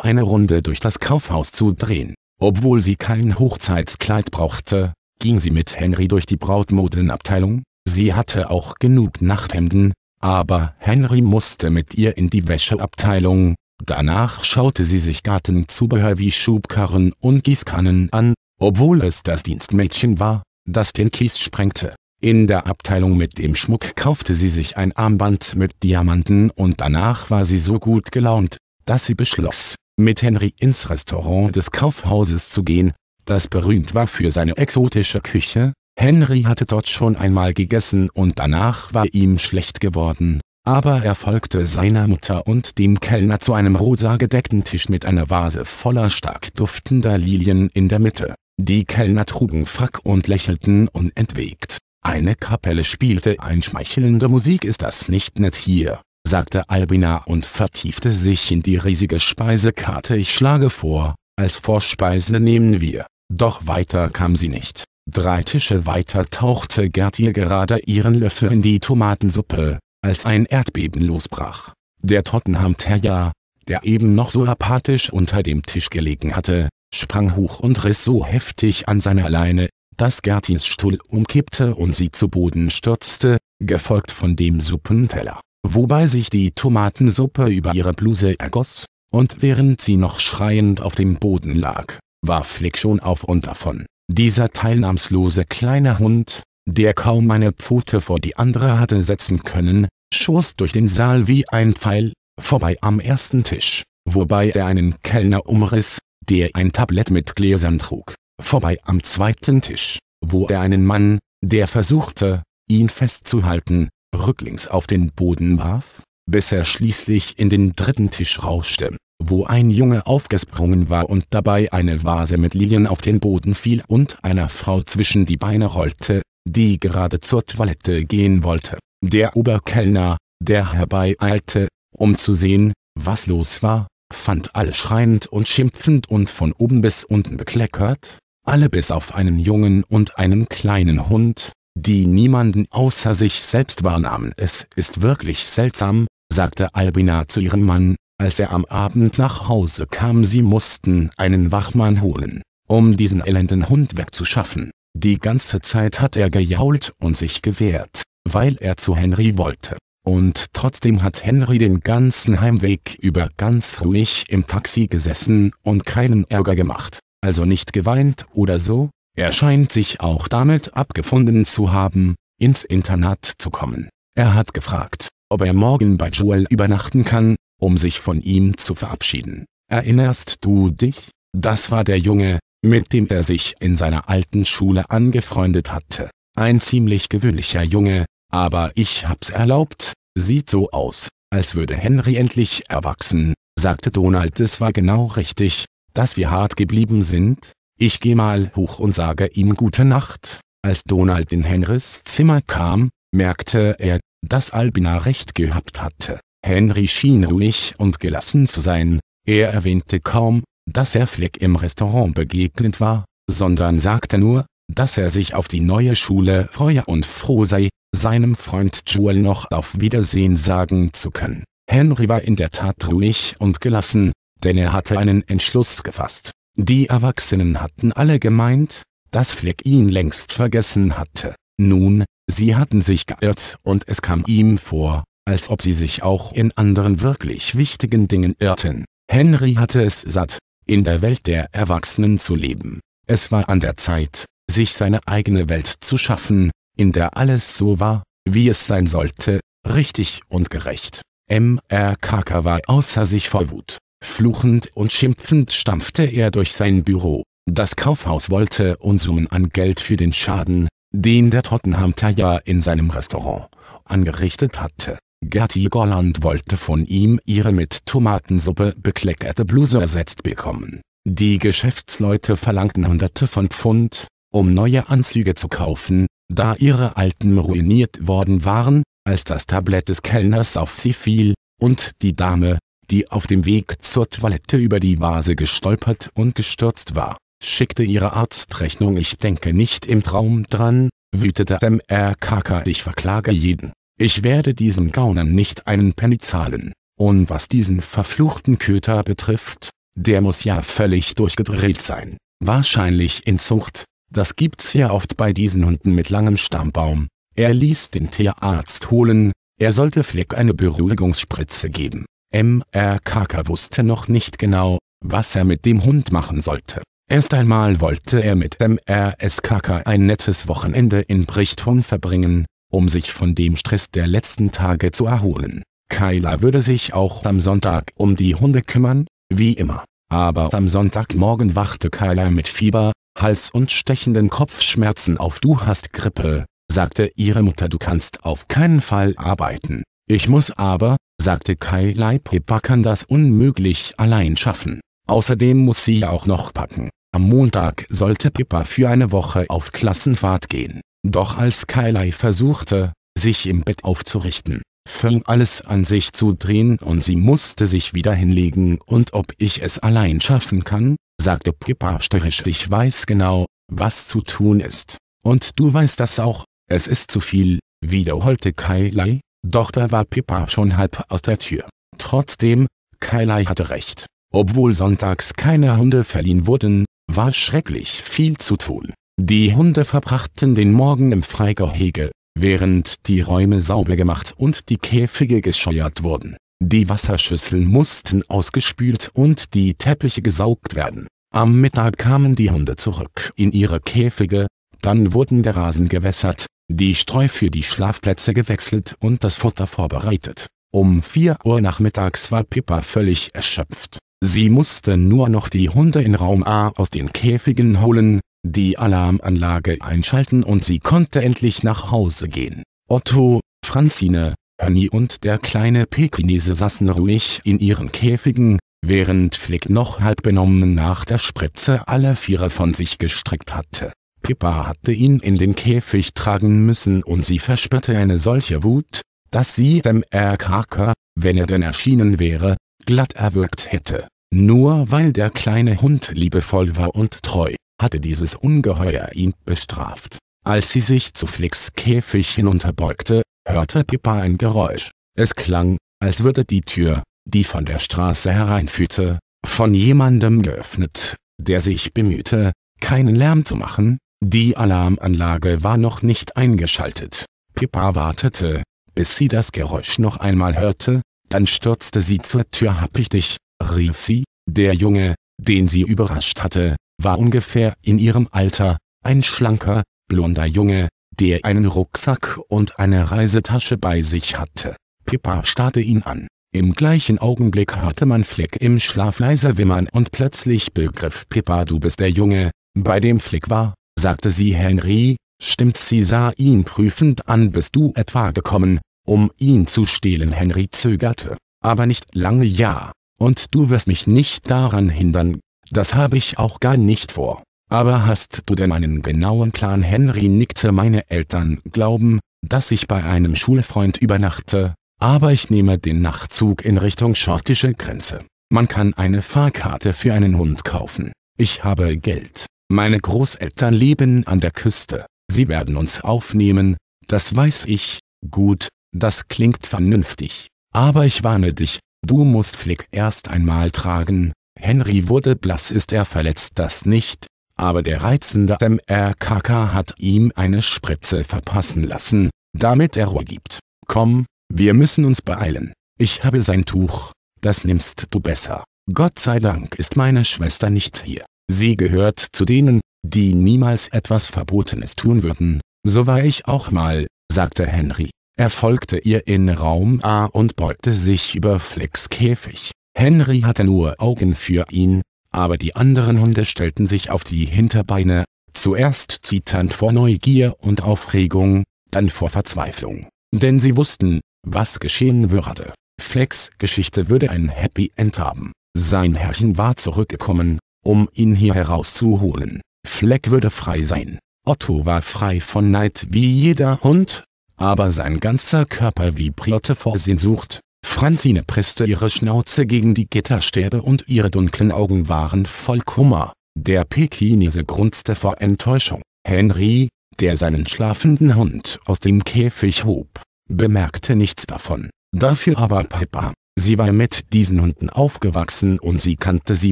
eine Runde durch das Kaufhaus zu drehen. Obwohl sie kein Hochzeitskleid brauchte, ging sie mit Henry durch die Brautmodenabteilung, sie hatte auch genug Nachthemden, aber Henry musste mit ihr in die Wäscheabteilung, danach schaute sie sich Gartenzubehör wie Schubkarren und Gießkannen an, obwohl es das Dienstmädchen war, das den Kies sprengte. In der Abteilung mit dem Schmuck kaufte sie sich ein Armband mit Diamanten und danach war sie so gut gelaunt, dass sie beschloss, mit Henry ins Restaurant des Kaufhauses zu gehen, das berühmt war für seine exotische Küche. Henry hatte dort schon einmal gegessen und danach war ihm schlecht geworden, aber er folgte seiner Mutter und dem Kellner zu einem rosa gedeckten Tisch mit einer Vase voller stark duftender Lilien in der Mitte. Die Kellner trugen Frack und lächelten unentwegt. Eine Kapelle spielte einschmeichelnde Musik. Ist das nicht nett hier? sagte Albina und vertiefte sich in die riesige Speisekarte. Ich schlage vor, als Vorspeise nehmen wir. Doch weiter kam sie nicht. Drei Tische weiter tauchte Gertie gerade ihren Löffel in die Tomatensuppe, als ein Erdbeben losbrach. Der Tottenham Terrier, der eben noch so apathisch unter dem Tisch gelegen hatte, sprang hoch und riss so heftig an seiner Leine, dass Gerties Stuhl umkippte und sie zu Boden stürzte, gefolgt von dem Suppenteller wobei sich die Tomatensuppe über ihre Bluse ergoss, und während sie noch schreiend auf dem Boden lag, war Flick schon auf und davon. Dieser teilnahmslose kleine Hund, der kaum eine Pfote vor die andere hatte setzen können, schoss durch den Saal wie ein Pfeil, vorbei am ersten Tisch, wobei er einen Kellner umriss, der ein Tablett mit Gläsern trug, vorbei am zweiten Tisch, wo er einen Mann, der versuchte, ihn festzuhalten, rücklings auf den Boden warf, bis er schließlich in den dritten Tisch rauschte, wo ein Junge aufgesprungen war und dabei eine Vase mit Lilien auf den Boden fiel und einer Frau zwischen die Beine rollte, die gerade zur Toilette gehen wollte. Der Oberkellner, der herbeieilte, um zu sehen, was los war, fand alle schreiend und schimpfend und von oben bis unten bekleckert, alle bis auf einen Jungen und einen kleinen Hund, die niemanden außer sich selbst wahrnahmen. Es ist wirklich seltsam, sagte Albina zu ihrem Mann, als er am Abend nach Hause kam. Sie mussten einen Wachmann holen, um diesen elenden Hund wegzuschaffen. Die ganze Zeit hat er gejault und sich gewehrt, weil er zu Henry wollte. Und trotzdem hat Henry den ganzen Heimweg über ganz ruhig im Taxi gesessen und keinen Ärger gemacht, also nicht geweint oder so, er scheint sich auch damit abgefunden zu haben, ins Internat zu kommen. Er hat gefragt, ob er morgen bei Joel übernachten kann, um sich von ihm zu verabschieden. Erinnerst du dich? Das war der Junge, mit dem er sich in seiner alten Schule angefreundet hatte. Ein ziemlich gewöhnlicher Junge, aber ich hab's erlaubt, sieht so aus, als würde Henry endlich erwachsen, sagte Donald. Es war genau richtig, dass wir hart geblieben sind, ich geh mal hoch und sage ihm gute Nacht. Als Donald in Henrys Zimmer kam, merkte er, dass Albina recht gehabt hatte. Henry schien ruhig und gelassen zu sein, er erwähnte kaum, dass er Fleck im Restaurant begegnet war, sondern sagte nur, dass er sich auf die neue Schule freue und froh sei, seinem Freund Jewel noch auf Wiedersehen sagen zu können. Henry war in der Tat ruhig und gelassen, denn er hatte einen Entschluss gefasst. Die Erwachsenen hatten alle gemeint, dass Fleck ihn längst vergessen hatte. Nun, sie hatten sich geirrt und es kam ihm vor, als ob sie sich auch in anderen wirklich wichtigen Dingen irrten. Henry hatte es satt, in der Welt der Erwachsenen zu leben. Es war an der Zeit, sich seine eigene Welt zu schaffen, in der alles so war, wie es sein sollte, richtig und gerecht. MR Kaka war außer sich vor Wut. Fluchend und schimpfend stampfte er durch sein Büro. Das Kaufhaus wollte Unsummen an Geld für den Schaden, den der Tottenham Terrier in seinem Restaurant angerichtet hatte. Gertie Golland wollte von ihm ihre mit Tomatensuppe bekleckerte Bluse ersetzt bekommen. Die Geschäftsleute verlangten Hunderte von Pfund, um neue Anzüge zu kaufen, da ihre alten ruiniert worden waren, als das Tablett des Kellners auf sie fiel, und die Dame, die auf dem Weg zur Toilette über die Vase gestolpert und gestürzt war, schickte ihre Arztrechnung Ich denke nicht im Traum dran, wütete MRKK Ich verklage jeden. Ich werde diesem Gaunern nicht einen Penny zahlen. Und was diesen verfluchten Köter betrifft, der muss ja völlig durchgedreht sein. Wahrscheinlich in Zucht. Das gibt's ja oft bei diesen Hunden mit langem Stammbaum. Er ließ den Tierarzt holen, er sollte Fleck eine Beruhigungsspritze geben. MRKK wusste noch nicht genau, was er mit dem Hund machen sollte. Erst einmal wollte er mit MRSKK ein nettes Wochenende in Brichton verbringen, um sich von dem Stress der letzten Tage zu erholen. Kyla würde sich auch am Sonntag um die Hunde kümmern, wie immer. Aber am Sonntagmorgen wachte Kyla mit Fieber, Hals und stechenden Kopfschmerzen auf. Du hast Grippe, sagte ihre Mutter. Du kannst auf keinen Fall arbeiten. Ich muss aber, sagte Kai Leipippa kann das unmöglich allein schaffen. Außerdem muss sie auch noch packen. Am Montag sollte Pippa für eine Woche auf Klassenfahrt gehen. Doch als Kailai versuchte, sich im Bett aufzurichten, fing alles an sich zu drehen und sie musste sich wieder hinlegen und ob ich es allein schaffen kann, sagte Pippa störrisch. Ich weiß genau, was zu tun ist. Und du weißt das auch, es ist zu viel, wiederholte Kailai. Doch da war Pippa schon halb aus der Tür. Trotzdem, Kailai hatte recht. Obwohl sonntags keine Hunde verliehen wurden, war schrecklich viel zu tun. Die Hunde verbrachten den Morgen im Freigehege, während die Räume sauber gemacht und die Käfige gescheuert wurden. Die Wasserschüsseln mussten ausgespült und die Teppiche gesaugt werden. Am Mittag kamen die Hunde zurück in ihre Käfige, dann wurden der Rasen gewässert, die Streu für die Schlafplätze gewechselt und das Futter vorbereitet. Um 4 Uhr nachmittags war Pippa völlig erschöpft. Sie musste nur noch die Hunde in Raum A aus den Käfigen holen, die Alarmanlage einschalten und sie konnte endlich nach Hause gehen. Otto, Franzine, Hönny und der kleine Pekinese saßen ruhig in ihren Käfigen, während Flick noch halb benommen nach der Spritze alle Vierer von sich gestreckt hatte. Pippa hatte ihn in den Käfig tragen müssen und sie verspürte eine solche Wut, dass sie dem Erkraker, wenn er denn erschienen wäre, glatt erwürgt hätte. Nur weil der kleine Hund liebevoll war und treu, hatte dieses Ungeheuer ihn bestraft. Als sie sich zu Flicks Käfig hinunterbeugte, hörte Pippa ein Geräusch. Es klang, als würde die Tür, die von der Straße hereinführte, von jemandem geöffnet, der sich bemühte, keinen Lärm zu machen, die Alarmanlage war noch nicht eingeschaltet. Pippa wartete, bis sie das Geräusch noch einmal hörte, dann stürzte sie zur Tür. Hab ich dich, rief sie, der Junge, den sie überrascht hatte, war ungefähr in ihrem Alter, ein schlanker, blonder Junge, der einen Rucksack und eine Reisetasche bei sich hatte. Pippa starrte ihn an. Im gleichen Augenblick hatte man Flick im Schlaf leiser wimmern und plötzlich begriff Pippa du bist der Junge, bei dem Flick war, sagte sie Henry, stimmt sie sah ihn prüfend an bist du etwa gekommen, um ihn zu stehlen Henry zögerte, aber nicht lange ja, und du wirst mich nicht daran hindern, das habe ich auch gar nicht vor. Aber hast du denn einen genauen Plan? Henry nickte. Meine Eltern glauben, dass ich bei einem Schulfreund übernachte, aber ich nehme den Nachtzug in Richtung schottische Grenze. Man kann eine Fahrkarte für einen Hund kaufen. Ich habe Geld. Meine Großeltern leben an der Küste. Sie werden uns aufnehmen, das weiß ich. Gut, das klingt vernünftig. Aber ich warne dich, du musst Flick erst einmal tragen. Henry wurde blass ist er verletzt das nicht, aber der reizende MRKK hat ihm eine Spritze verpassen lassen, damit er Ruhe gibt. Komm, wir müssen uns beeilen. Ich habe sein Tuch, das nimmst du besser. Gott sei Dank ist meine Schwester nicht hier. Sie gehört zu denen, die niemals etwas Verbotenes tun würden, so war ich auch mal, sagte Henry. Er folgte ihr in Raum A und beugte sich über Flex Käfig. Henry hatte nur Augen für ihn, aber die anderen Hunde stellten sich auf die Hinterbeine, zuerst zitternd vor Neugier und Aufregung, dann vor Verzweiflung. Denn sie wussten, was geschehen würde. Flex Geschichte würde ein Happy End haben. Sein Herrchen war zurückgekommen, um ihn hier herauszuholen. Fleck würde frei sein. Otto war frei von Neid wie jeder Hund, aber sein ganzer Körper vibrierte vor Sehnsucht. Franzine presste ihre Schnauze gegen die Gitterstäbe und ihre dunklen Augen waren voll Kummer. Der Pekinese grunzte vor Enttäuschung. Henry, der seinen schlafenden Hund aus dem Käfig hob, bemerkte nichts davon. Dafür aber Peppa. Sie war mit diesen Hunden aufgewachsen und sie kannte sie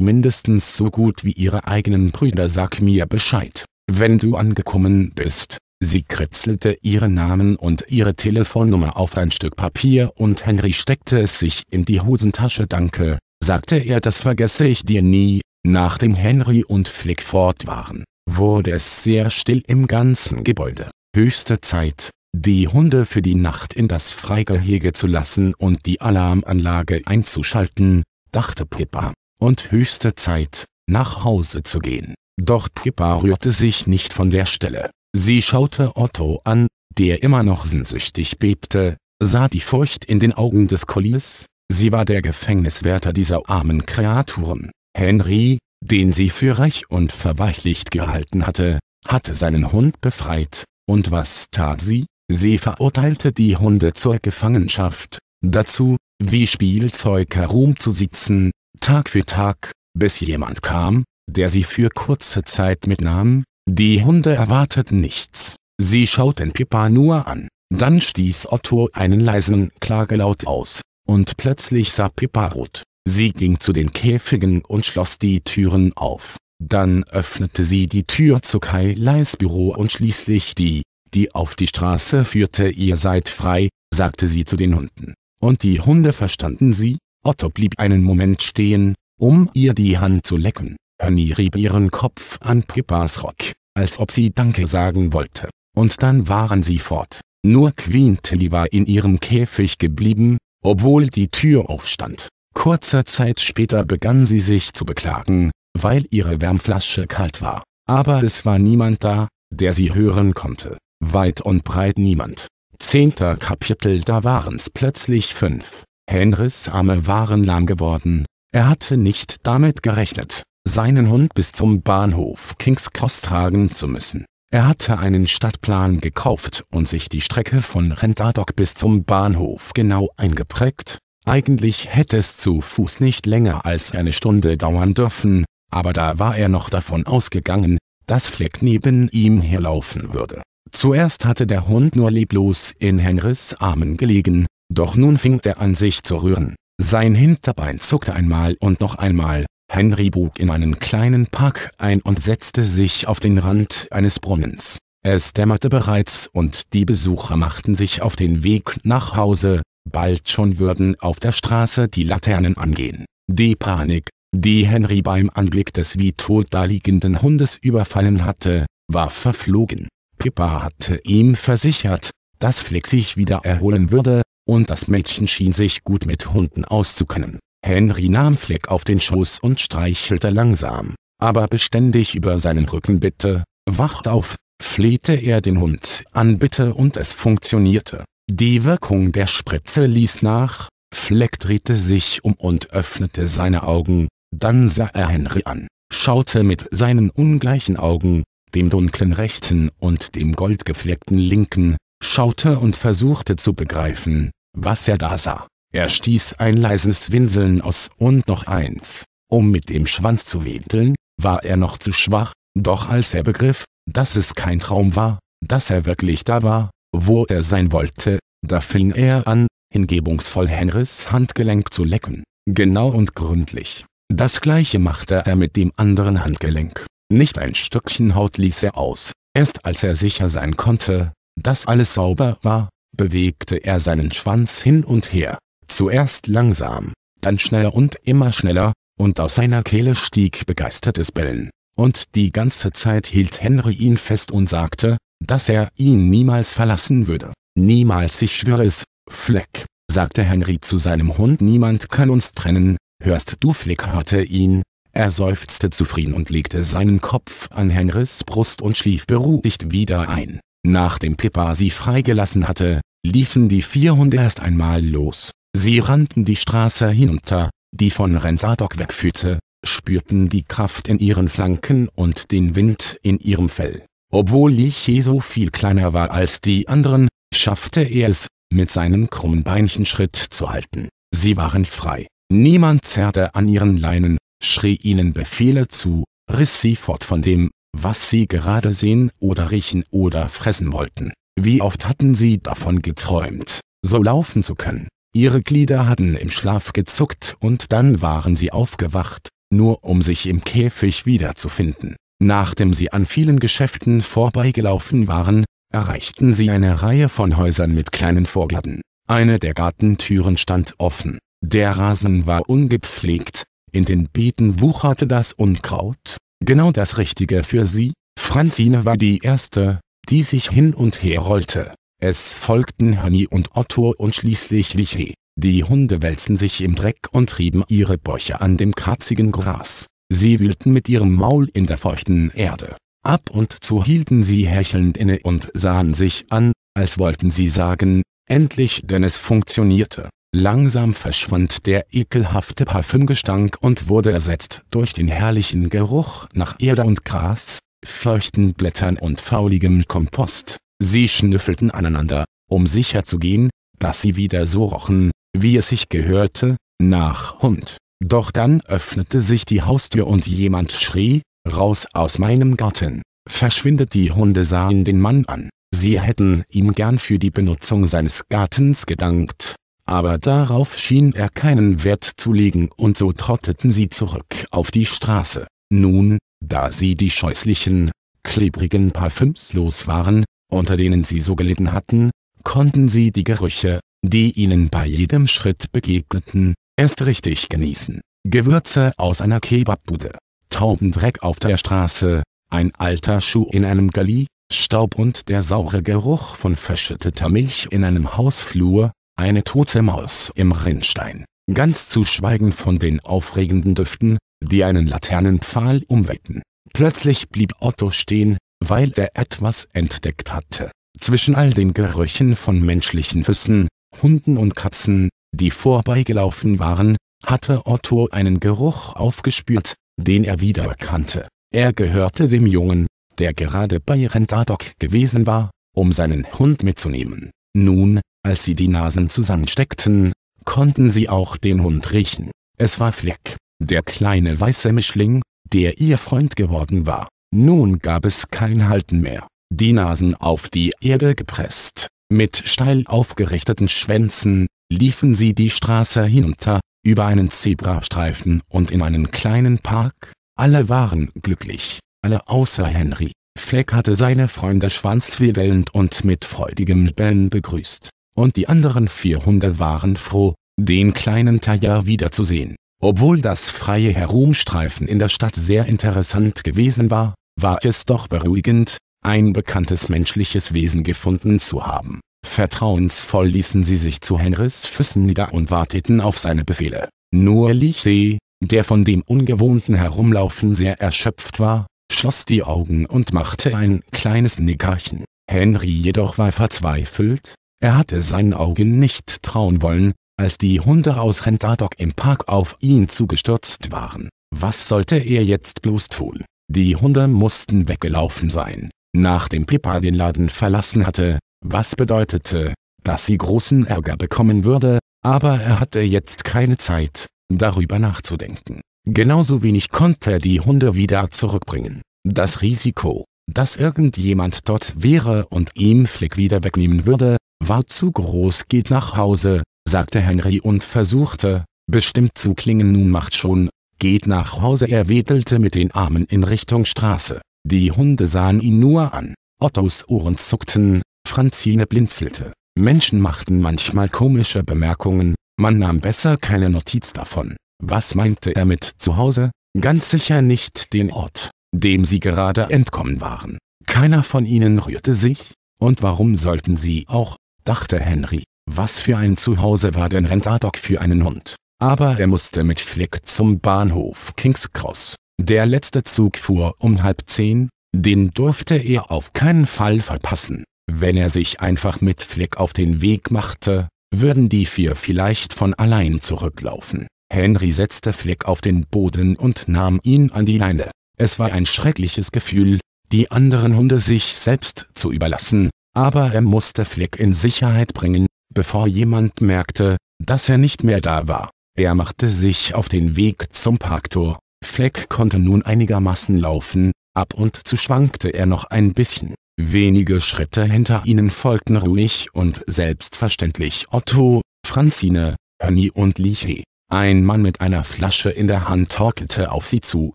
mindestens so gut wie ihre eigenen Brüder sag mir Bescheid, wenn du angekommen bist. Sie kritzelte ihren Namen und ihre Telefonnummer auf ein Stück Papier und Henry steckte es sich in die Hosentasche Danke, sagte er das vergesse ich dir nie, nachdem Henry und Flick fort waren, wurde es sehr still im ganzen Gebäude. Höchste Zeit, die Hunde für die Nacht in das Freigehege zu lassen und die Alarmanlage einzuschalten, dachte Pippa, und höchste Zeit, nach Hause zu gehen. Doch Pippa rührte sich nicht von der Stelle. Sie schaute Otto an, der immer noch sehnsüchtig bebte, sah die Furcht in den Augen des Colliers, sie war der Gefängniswärter dieser armen Kreaturen. Henry, den sie für reich und verweichlicht gehalten hatte, hatte seinen Hund befreit, und was tat sie? Sie verurteilte die Hunde zur Gefangenschaft, dazu, wie Spielzeug herumzusitzen, Tag für Tag, bis jemand kam, der sie für kurze Zeit mitnahm, die Hunde erwarteten nichts, sie schauten Pippa nur an, dann stieß Otto einen leisen Klagelaut aus, und plötzlich sah Pippa rot, sie ging zu den Käfigen und schloss die Türen auf, dann öffnete sie die Tür zu Kai Leis Büro und schließlich die, die auf die Straße führte ihr seid frei, sagte sie zu den Hunden. Und die Hunde verstanden sie, Otto blieb einen Moment stehen, um ihr die Hand zu lecken. Honey rieb ihren Kopf an Pippas Rock, als ob sie Danke sagen wollte. Und dann waren sie fort. Nur Queen Tilly war in ihrem Käfig geblieben, obwohl die Tür aufstand. Kurzer Zeit später begann sie sich zu beklagen, weil ihre Wärmflasche kalt war. Aber es war niemand da, der sie hören konnte weit und breit niemand. Zehnter Kapitel Da waren's plötzlich fünf. Henrys Arme waren lahm geworden, er hatte nicht damit gerechnet, seinen Hund bis zum Bahnhof Kings Cross tragen zu müssen. Er hatte einen Stadtplan gekauft und sich die Strecke von Rentadoc bis zum Bahnhof genau eingeprägt. Eigentlich hätte es zu Fuß nicht länger als eine Stunde dauern dürfen, aber da war er noch davon ausgegangen, dass Fleck neben ihm herlaufen würde. Zuerst hatte der Hund nur leblos in Henrys Armen gelegen, doch nun fing er an sich zu rühren. Sein Hinterbein zuckte einmal und noch einmal, Henry bog in einen kleinen Park ein und setzte sich auf den Rand eines Brunnens. Es dämmerte bereits und die Besucher machten sich auf den Weg nach Hause, bald schon würden auf der Straße die Laternen angehen. Die Panik, die Henry beim Anblick des wie tot daliegenden Hundes überfallen hatte, war verflogen. Pippa hatte ihm versichert, dass Flick sich wieder erholen würde, und das Mädchen schien sich gut mit Hunden auszukennen. Henry nahm Flick auf den Schoß und streichelte langsam, aber beständig über seinen Rücken bitte, wacht auf, flehte er den Hund an bitte und es funktionierte. Die Wirkung der Spritze ließ nach, Fleck drehte sich um und öffnete seine Augen, dann sah er Henry an, schaute mit seinen ungleichen Augen, dem dunklen Rechten und dem goldgefleckten Linken, schaute und versuchte zu begreifen, was er da sah. Er stieß ein leises Winseln aus und noch eins. Um mit dem Schwanz zu wedeln, war er noch zu schwach, doch als er begriff, dass es kein Traum war, dass er wirklich da war, wo er sein wollte, da fing er an, hingebungsvoll Henrys Handgelenk zu lecken. Genau und gründlich. Das gleiche machte er mit dem anderen Handgelenk. Nicht ein Stückchen Haut ließ er aus. Erst als er sicher sein konnte, dass alles sauber war, bewegte er seinen Schwanz hin und her. Zuerst langsam, dann schneller und immer schneller, und aus seiner Kehle stieg begeistertes Bellen. Und die ganze Zeit hielt Henry ihn fest und sagte, dass er ihn niemals verlassen würde. Niemals, ich schwöre es, Fleck, sagte Henry zu seinem Hund, niemand kann uns trennen, hörst du Fleck hatte ihn, er seufzte zufrieden und legte seinen Kopf an Henrys Brust und schlief beruhigt wieder ein. Nachdem Pippa sie freigelassen hatte, liefen die vier Hunde erst einmal los. Sie rannten die Straße hinunter, die von Rensadok wegführte, spürten die Kraft in ihren Flanken und den Wind in ihrem Fell. Obwohl Liche so viel kleiner war als die anderen, schaffte er es, mit seinen krummen Beinchen Schritt zu halten. Sie waren frei. Niemand zerrte an ihren Leinen, schrie ihnen Befehle zu, riss sie fort von dem, was sie gerade sehen oder riechen oder fressen wollten. Wie oft hatten sie davon geträumt, so laufen zu können. Ihre Glieder hatten im Schlaf gezuckt und dann waren sie aufgewacht, nur um sich im Käfig wiederzufinden. Nachdem sie an vielen Geschäften vorbeigelaufen waren, erreichten sie eine Reihe von Häusern mit kleinen Vorgärten. Eine der Gartentüren stand offen. Der Rasen war ungepflegt, in den Beeten wucherte das Unkraut, genau das Richtige für sie, Franzine war die Erste, die sich hin und her rollte. Es folgten Hanni und Otto und schließlich Liche. Die Hunde wälzten sich im Dreck und trieben ihre Bäuche an dem kratzigen Gras. Sie wühlten mit ihrem Maul in der feuchten Erde. Ab und zu hielten sie hechelnd inne und sahen sich an, als wollten sie sagen, endlich denn es funktionierte. Langsam verschwand der ekelhafte Parfümgestank und wurde ersetzt durch den herrlichen Geruch nach Erde und Gras, feuchten Blättern und fauligem Kompost. Sie schnüffelten aneinander, um sicherzugehen, dass sie wieder so rochen, wie es sich gehörte, nach Hund. Doch dann öffnete sich die Haustür und jemand schrie, raus aus meinem Garten. Verschwindet die Hunde sahen den Mann an. Sie hätten ihm gern für die Benutzung seines Gartens gedankt aber darauf schien er keinen Wert zu legen und so trotteten sie zurück auf die Straße. Nun, da sie die scheußlichen, klebrigen Parfüms los waren, unter denen sie so gelitten hatten, konnten sie die Gerüche, die ihnen bei jedem Schritt begegneten, erst richtig genießen. Gewürze aus einer Kebabbude, Taubendreck auf der Straße, ein alter Schuh in einem Galli, Staub und der saure Geruch von verschütteter Milch in einem Hausflur, eine tote Maus im Rinnstein. Ganz zu schweigen von den aufregenden Düften, die einen Laternenpfahl umwehten. Plötzlich blieb Otto stehen, weil er etwas entdeckt hatte. Zwischen all den Gerüchen von menschlichen Füßen, Hunden und Katzen, die vorbeigelaufen waren, hatte Otto einen Geruch aufgespürt, den er wiedererkannte. Er gehörte dem Jungen, der gerade bei Rentadoc gewesen war, um seinen Hund mitzunehmen. Nun, als sie die Nasen zusammensteckten, konnten sie auch den Hund riechen. Es war Fleck, der kleine weiße Mischling, der ihr Freund geworden war. Nun gab es kein Halten mehr. Die Nasen auf die Erde gepresst, mit steil aufgerichteten Schwänzen, liefen sie die Straße hinunter, über einen Zebrastreifen und in einen kleinen Park. Alle waren glücklich, alle außer Henry. Fleck hatte seine Freunde schwanzwedelnd und mit freudigem Bellen begrüßt und die anderen vier Hunde waren froh, den kleinen Taja wiederzusehen. Obwohl das freie Herumstreifen in der Stadt sehr interessant gewesen war, war es doch beruhigend, ein bekanntes menschliches Wesen gefunden zu haben. Vertrauensvoll ließen sie sich zu Henrys Füßen nieder und warteten auf seine Befehle. Nur Lichsee, der von dem ungewohnten Herumlaufen sehr erschöpft war, schloss die Augen und machte ein kleines Nickerchen. Henry jedoch war verzweifelt, er hatte seinen Augen nicht trauen wollen, als die Hunde aus Rentadoc im Park auf ihn zugestürzt waren. Was sollte er jetzt bloß tun? Die Hunde mussten weggelaufen sein, nachdem Pippa den Laden verlassen hatte, was bedeutete, dass sie großen Ärger bekommen würde, aber er hatte jetzt keine Zeit, darüber nachzudenken. Genauso wenig konnte er die Hunde wieder zurückbringen. Das Risiko, dass irgendjemand dort wäre und ihm Flick wieder wegnehmen würde, war zu groß geht nach Hause, sagte Henry und versuchte, bestimmt zu klingen nun macht schon, geht nach Hause er wedelte mit den Armen in Richtung Straße. Die Hunde sahen ihn nur an, Ottos Ohren zuckten, Franzine blinzelte. Menschen machten manchmal komische Bemerkungen, man nahm besser keine Notiz davon. Was meinte er mit zu Hause? Ganz sicher nicht den Ort, dem sie gerade entkommen waren. Keiner von ihnen rührte sich, und warum sollten sie auch, dachte Henry. Was für ein Zuhause war denn Rentadoc für einen Hund? Aber er musste mit Flick zum Bahnhof Kings Cross. Der letzte Zug fuhr um halb zehn, den durfte er auf keinen Fall verpassen. Wenn er sich einfach mit Flick auf den Weg machte, würden die vier vielleicht von allein zurücklaufen. Henry setzte Flick auf den Boden und nahm ihn an die Leine. Es war ein schreckliches Gefühl, die anderen Hunde sich selbst zu überlassen, aber er musste Flick in Sicherheit bringen, bevor jemand merkte, dass er nicht mehr da war. Er machte sich auf den Weg zum Parktor. Fleck konnte nun einigermaßen laufen, ab und zu schwankte er noch ein bisschen. Wenige Schritte hinter ihnen folgten ruhig und selbstverständlich Otto, Franzine, Honey und Liche. Ein Mann mit einer Flasche in der Hand torkelte auf sie zu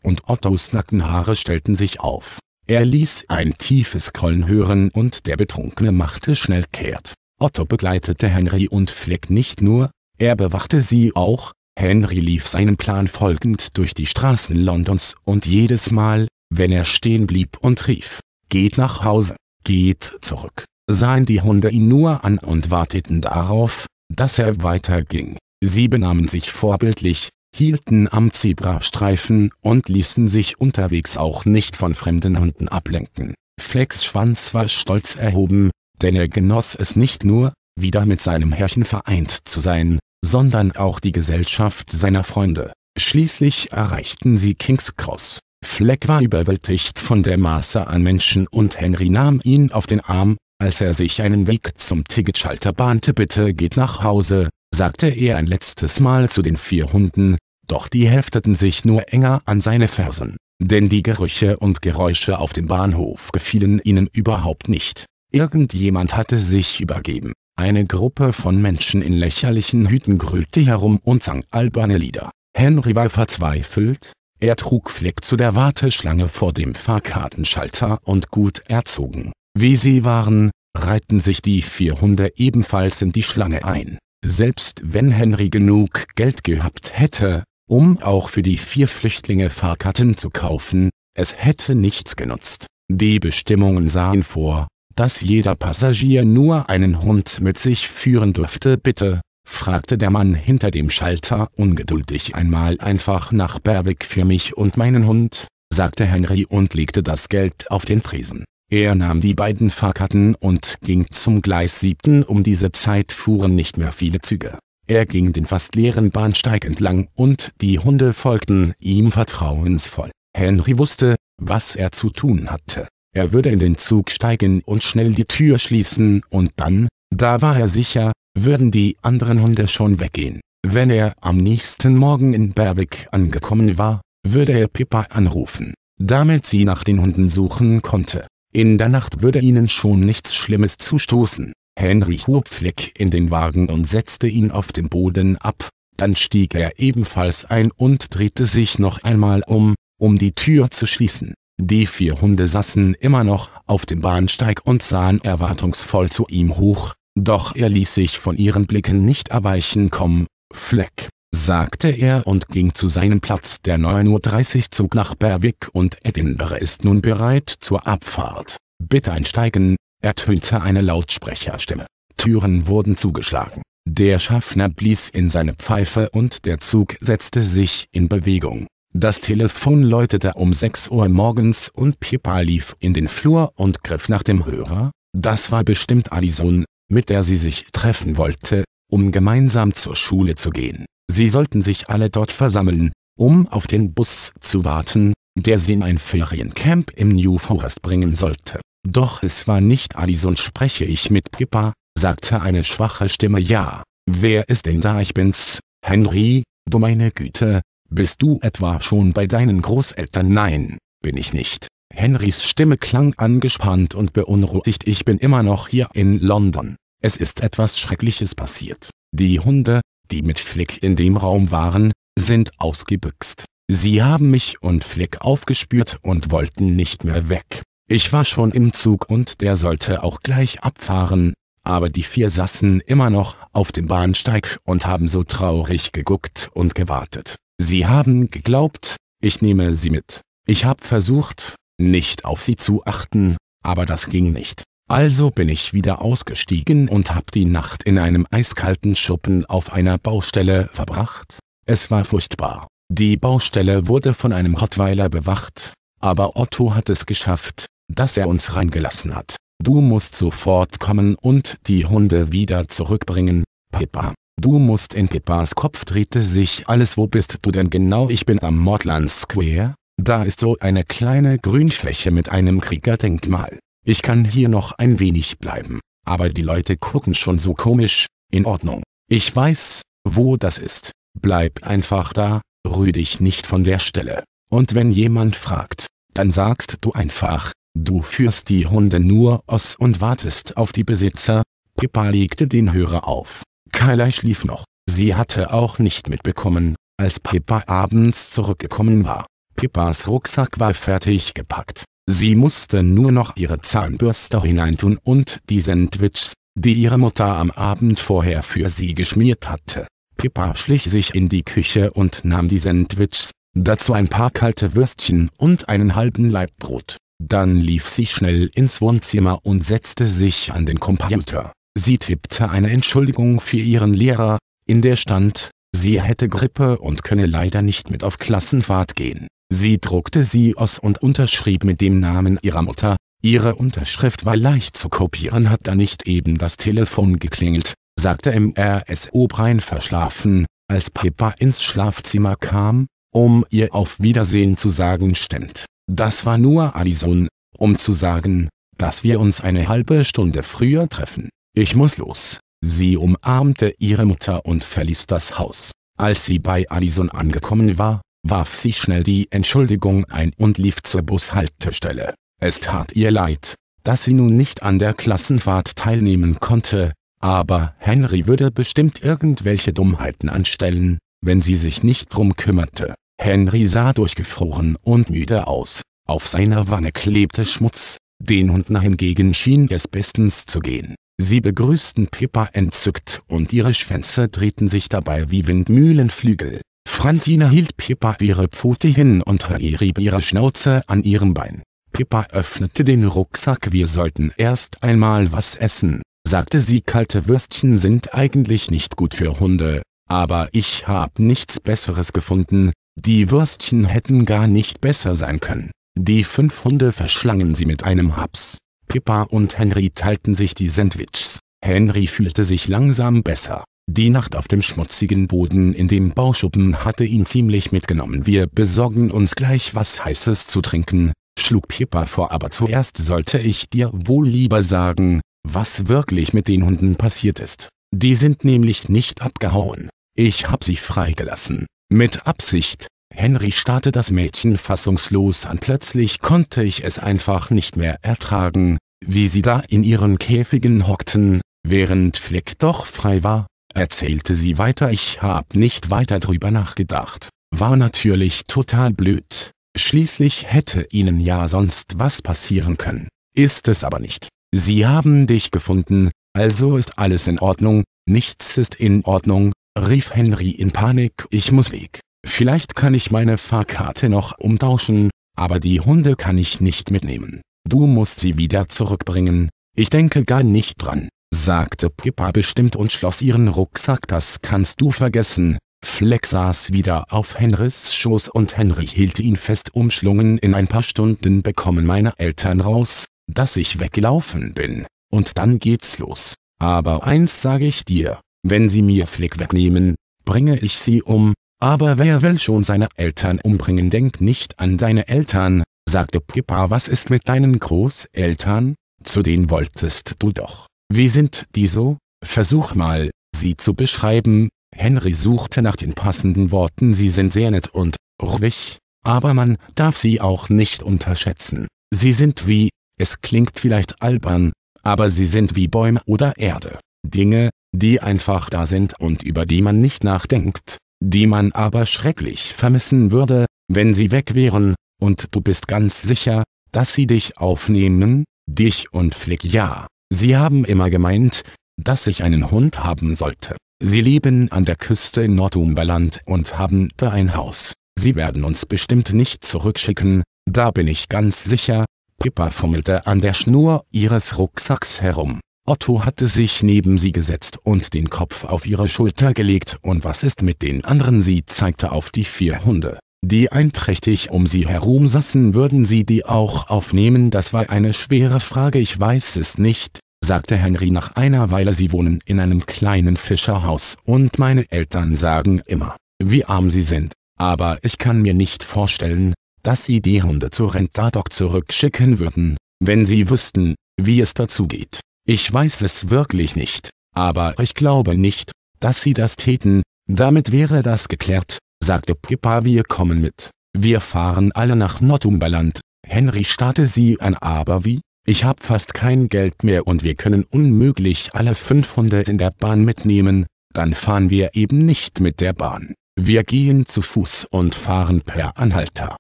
und Ottos Nackenhaare stellten sich auf. Er ließ ein tiefes Grollen hören und der Betrunkene machte schnell kehrt. Otto begleitete Henry und Fleck nicht nur, er bewachte sie auch, Henry lief seinem Plan folgend durch die Straßen Londons und jedes Mal, wenn er stehen blieb und rief, geht nach Hause, geht zurück, sahen die Hunde ihn nur an und warteten darauf, dass er weiterging. Sie benahmen sich vorbildlich, hielten am Zebrastreifen und ließen sich unterwegs auch nicht von fremden Hunden ablenken. Flecks Schwanz war stolz erhoben, denn er genoss es nicht nur, wieder mit seinem Herrchen vereint zu sein, sondern auch die Gesellschaft seiner Freunde. Schließlich erreichten sie Kings Cross. Fleck war überwältigt von der Maße an Menschen und Henry nahm ihn auf den Arm, als er sich einen Weg zum Ticketschalter bahnte. Bitte geht nach Hause, sagte er ein letztes Mal zu den vier Hunden, doch die hefteten sich nur enger an seine Fersen, denn die Gerüche und Geräusche auf dem Bahnhof gefielen ihnen überhaupt nicht. Irgendjemand hatte sich übergeben. Eine Gruppe von Menschen in lächerlichen Hüten grüllte herum und sang alberne Lieder. Henry war verzweifelt, er trug Fleck zu der Warteschlange vor dem Fahrkartenschalter und gut erzogen. Wie sie waren, reihten sich die vier Hunde ebenfalls in die Schlange ein. Selbst wenn Henry genug Geld gehabt hätte, um auch für die vier Flüchtlinge Fahrkarten zu kaufen, es hätte nichts genutzt. Die Bestimmungen sahen vor, dass jeder Passagier nur einen Hund mit sich führen durfte. Bitte, fragte der Mann hinter dem Schalter ungeduldig einmal einfach nach Berwick für mich und meinen Hund, sagte Henry und legte das Geld auf den Tresen. Er nahm die beiden Fahrkarten und ging zum Gleis 7. Um diese Zeit fuhren nicht mehr viele Züge. Er ging den fast leeren Bahnsteig entlang und die Hunde folgten ihm vertrauensvoll. Henry wusste, was er zu tun hatte. Er würde in den Zug steigen und schnell die Tür schließen und dann, da war er sicher, würden die anderen Hunde schon weggehen. Wenn er am nächsten Morgen in Berwick angekommen war, würde er Pippa anrufen, damit sie nach den Hunden suchen konnte. In der Nacht würde ihnen schon nichts Schlimmes zustoßen. Henry hob Fleck in den Wagen und setzte ihn auf den Boden ab, dann stieg er ebenfalls ein und drehte sich noch einmal um, um die Tür zu schließen. Die vier Hunde saßen immer noch auf dem Bahnsteig und sahen erwartungsvoll zu ihm hoch, doch er ließ sich von ihren Blicken nicht erweichen kommen. Fleck, sagte er und ging zu seinem Platz. Der 9.30 Uhr Zug nach Berwick und Edinburgh ist nun bereit zur Abfahrt. Bitte einsteigen, ertönte eine Lautsprecherstimme. Türen wurden zugeschlagen. Der Schaffner blies in seine Pfeife und der Zug setzte sich in Bewegung. Das Telefon läutete um 6 Uhr morgens und Pippa lief in den Flur und griff nach dem Hörer. Das war bestimmt Alison, mit der sie sich treffen wollte, um gemeinsam zur Schule zu gehen. Sie sollten sich alle dort versammeln, um auf den Bus zu warten, der sie in ein Feriencamp im New Forest bringen sollte. Doch es war nicht Alison spreche ich mit Pippa, sagte eine schwache Stimme ja, wer ist denn da ich bin's, Henry, du meine Güte, bist du etwa schon bei deinen Großeltern nein, bin ich nicht. Henrys Stimme klang angespannt und beunruhigt ich bin immer noch hier in London, es ist etwas Schreckliches passiert. Die Hunde, die mit Flick in dem Raum waren, sind ausgebüxt. Sie haben mich und Flick aufgespürt und wollten nicht mehr weg. Ich war schon im Zug und der sollte auch gleich abfahren, aber die vier saßen immer noch auf dem Bahnsteig und haben so traurig geguckt und gewartet. Sie haben geglaubt, ich nehme sie mit. Ich habe versucht, nicht auf sie zu achten, aber das ging nicht. Also bin ich wieder ausgestiegen und hab die Nacht in einem eiskalten Schuppen auf einer Baustelle verbracht. Es war furchtbar. Die Baustelle wurde von einem Rottweiler bewacht, aber Otto hat es geschafft, dass er uns reingelassen hat. Du musst sofort kommen und die Hunde wieder zurückbringen, Pippa. Du musst in Pippas Kopf drehte sich alles Wo bist du denn genau? Ich bin am Mordland Square, da ist so eine kleine Grünfläche mit einem Kriegerdenkmal. Ich kann hier noch ein wenig bleiben, aber die Leute gucken schon so komisch, in Ordnung. Ich weiß, wo das ist. Bleib einfach da, rüh dich nicht von der Stelle. Und wenn jemand fragt, dann sagst du einfach, Du führst die Hunde nur aus und wartest auf die Besitzer. Pippa legte den Hörer auf. Kyla schlief noch. Sie hatte auch nicht mitbekommen, als Pippa abends zurückgekommen war. Pippas Rucksack war fertig gepackt. Sie musste nur noch ihre Zahnbürste hineintun und die Sandwichs, die ihre Mutter am Abend vorher für sie geschmiert hatte. Pippa schlich sich in die Küche und nahm die Sandwichs, dazu ein paar kalte Würstchen und einen halben Leibbrot. Dann lief sie schnell ins Wohnzimmer und setzte sich an den Computer. Sie tippte eine Entschuldigung für ihren Lehrer, in der stand, sie hätte Grippe und könne leider nicht mit auf Klassenfahrt gehen. Sie druckte sie aus und unterschrieb mit dem Namen ihrer Mutter. Ihre Unterschrift war leicht zu kopieren. Hat da nicht eben das Telefon geklingelt, sagte MRS O'Brien verschlafen, als Pippa ins Schlafzimmer kam, um ihr auf Wiedersehen zu sagen. Stimmt. Das war nur Alison, um zu sagen, dass wir uns eine halbe Stunde früher treffen. Ich muss los. Sie umarmte ihre Mutter und verließ das Haus. Als sie bei Alison angekommen war, warf sie schnell die Entschuldigung ein und lief zur Bushaltestelle. Es tat ihr leid, dass sie nun nicht an der Klassenfahrt teilnehmen konnte, aber Henry würde bestimmt irgendwelche Dummheiten anstellen, wenn sie sich nicht drum kümmerte. Henry sah durchgefroren und müde aus. Auf seiner Wange klebte Schmutz, den Hunden hingegen schien es bestens zu gehen. Sie begrüßten Pippa entzückt und ihre Schwänze drehten sich dabei wie Windmühlenflügel. Franzina hielt Pippa ihre Pfote hin und Harry rieb ihre Schnauze an ihrem Bein. Pippa öffnete den Rucksack. Wir sollten erst einmal was essen, sagte sie. Kalte Würstchen sind eigentlich nicht gut für Hunde, aber ich hab nichts Besseres gefunden, die Würstchen hätten gar nicht besser sein können. Die fünf Hunde verschlangen sie mit einem Haps. Pippa und Henry teilten sich die Sandwichs. Henry fühlte sich langsam besser. Die Nacht auf dem schmutzigen Boden in dem Bauschuppen hatte ihn ziemlich mitgenommen. Wir besorgen uns gleich was Heißes zu trinken, schlug Pippa vor, aber zuerst sollte ich dir wohl lieber sagen, was wirklich mit den Hunden passiert ist. Die sind nämlich nicht abgehauen. Ich hab sie freigelassen. Mit Absicht. Henry starrte das Mädchen fassungslos an. Plötzlich konnte ich es einfach nicht mehr ertragen, wie sie da in ihren Käfigen hockten, während Fleck doch frei war, erzählte sie weiter. Ich hab nicht weiter drüber nachgedacht. War natürlich total blöd. Schließlich hätte ihnen ja sonst was passieren können. Ist es aber nicht. Sie haben dich gefunden, also ist alles in Ordnung, nichts ist in Ordnung, rief Henry in Panik. Ich muss weg. Vielleicht kann ich meine Fahrkarte noch umtauschen, aber die Hunde kann ich nicht mitnehmen. Du musst sie wieder zurückbringen. Ich denke gar nicht dran, sagte Pippa bestimmt und schloss ihren Rucksack. Das kannst du vergessen. Fleck saß wieder auf Henrys Schoß und Henry hielt ihn fest umschlungen. In ein paar Stunden bekommen meine Eltern raus, dass ich weggelaufen bin. Und dann geht's los. Aber eins sage ich dir, wenn sie mir Flick wegnehmen, bringe ich sie um, aber wer will schon seine Eltern umbringen? Denk nicht an deine Eltern, sagte Pippa. Was ist mit deinen Großeltern? Zu denen wolltest du doch. Wie sind die so? Versuch mal, sie zu beschreiben. Henry suchte nach den passenden Worten. Sie sind sehr nett und ruhig, aber man darf sie auch nicht unterschätzen. Sie sind wie, es klingt vielleicht albern, aber sie sind wie Bäume oder Erde. Dinge, die einfach da sind und über die man nicht nachdenkt, die man aber schrecklich vermissen würde, wenn sie weg wären, und du bist ganz sicher, dass sie dich aufnehmen, dich und Flick ja, sie haben immer gemeint, dass ich einen Hund haben sollte. Sie leben an der Küste in Nordumberland und haben da ein Haus. Sie werden uns bestimmt nicht zurückschicken, da bin ich ganz sicher. Pippa fummelte an der Schnur ihres Rucksacks herum. Otto hatte sich neben sie gesetzt und den Kopf auf ihre Schulter gelegt und was ist mit den anderen sie zeigte auf die vier Hunde die einträchtig um sie herum saßen, würden sie die auch aufnehmen? Das war eine schwere Frage, ich weiß es nicht, sagte Henry nach einer Weile. Sie wohnen in einem kleinen Fischerhaus und meine Eltern sagen immer, wie arm sie sind, aber ich kann mir nicht vorstellen, dass sie die Hunde zu Rentadoc zurückschicken würden, wenn sie wüssten, wie es dazu geht. Ich weiß es wirklich nicht, aber ich glaube nicht, dass sie das täten, damit wäre das geklärt, sagte Pippa wir kommen mit, wir fahren alle nach Northumberland, Henry starrte sie an aber wie, ich hab fast kein Geld mehr und wir können unmöglich alle 500 in der Bahn mitnehmen, dann fahren wir eben nicht mit der Bahn, wir gehen zu Fuß und fahren per Anhalter,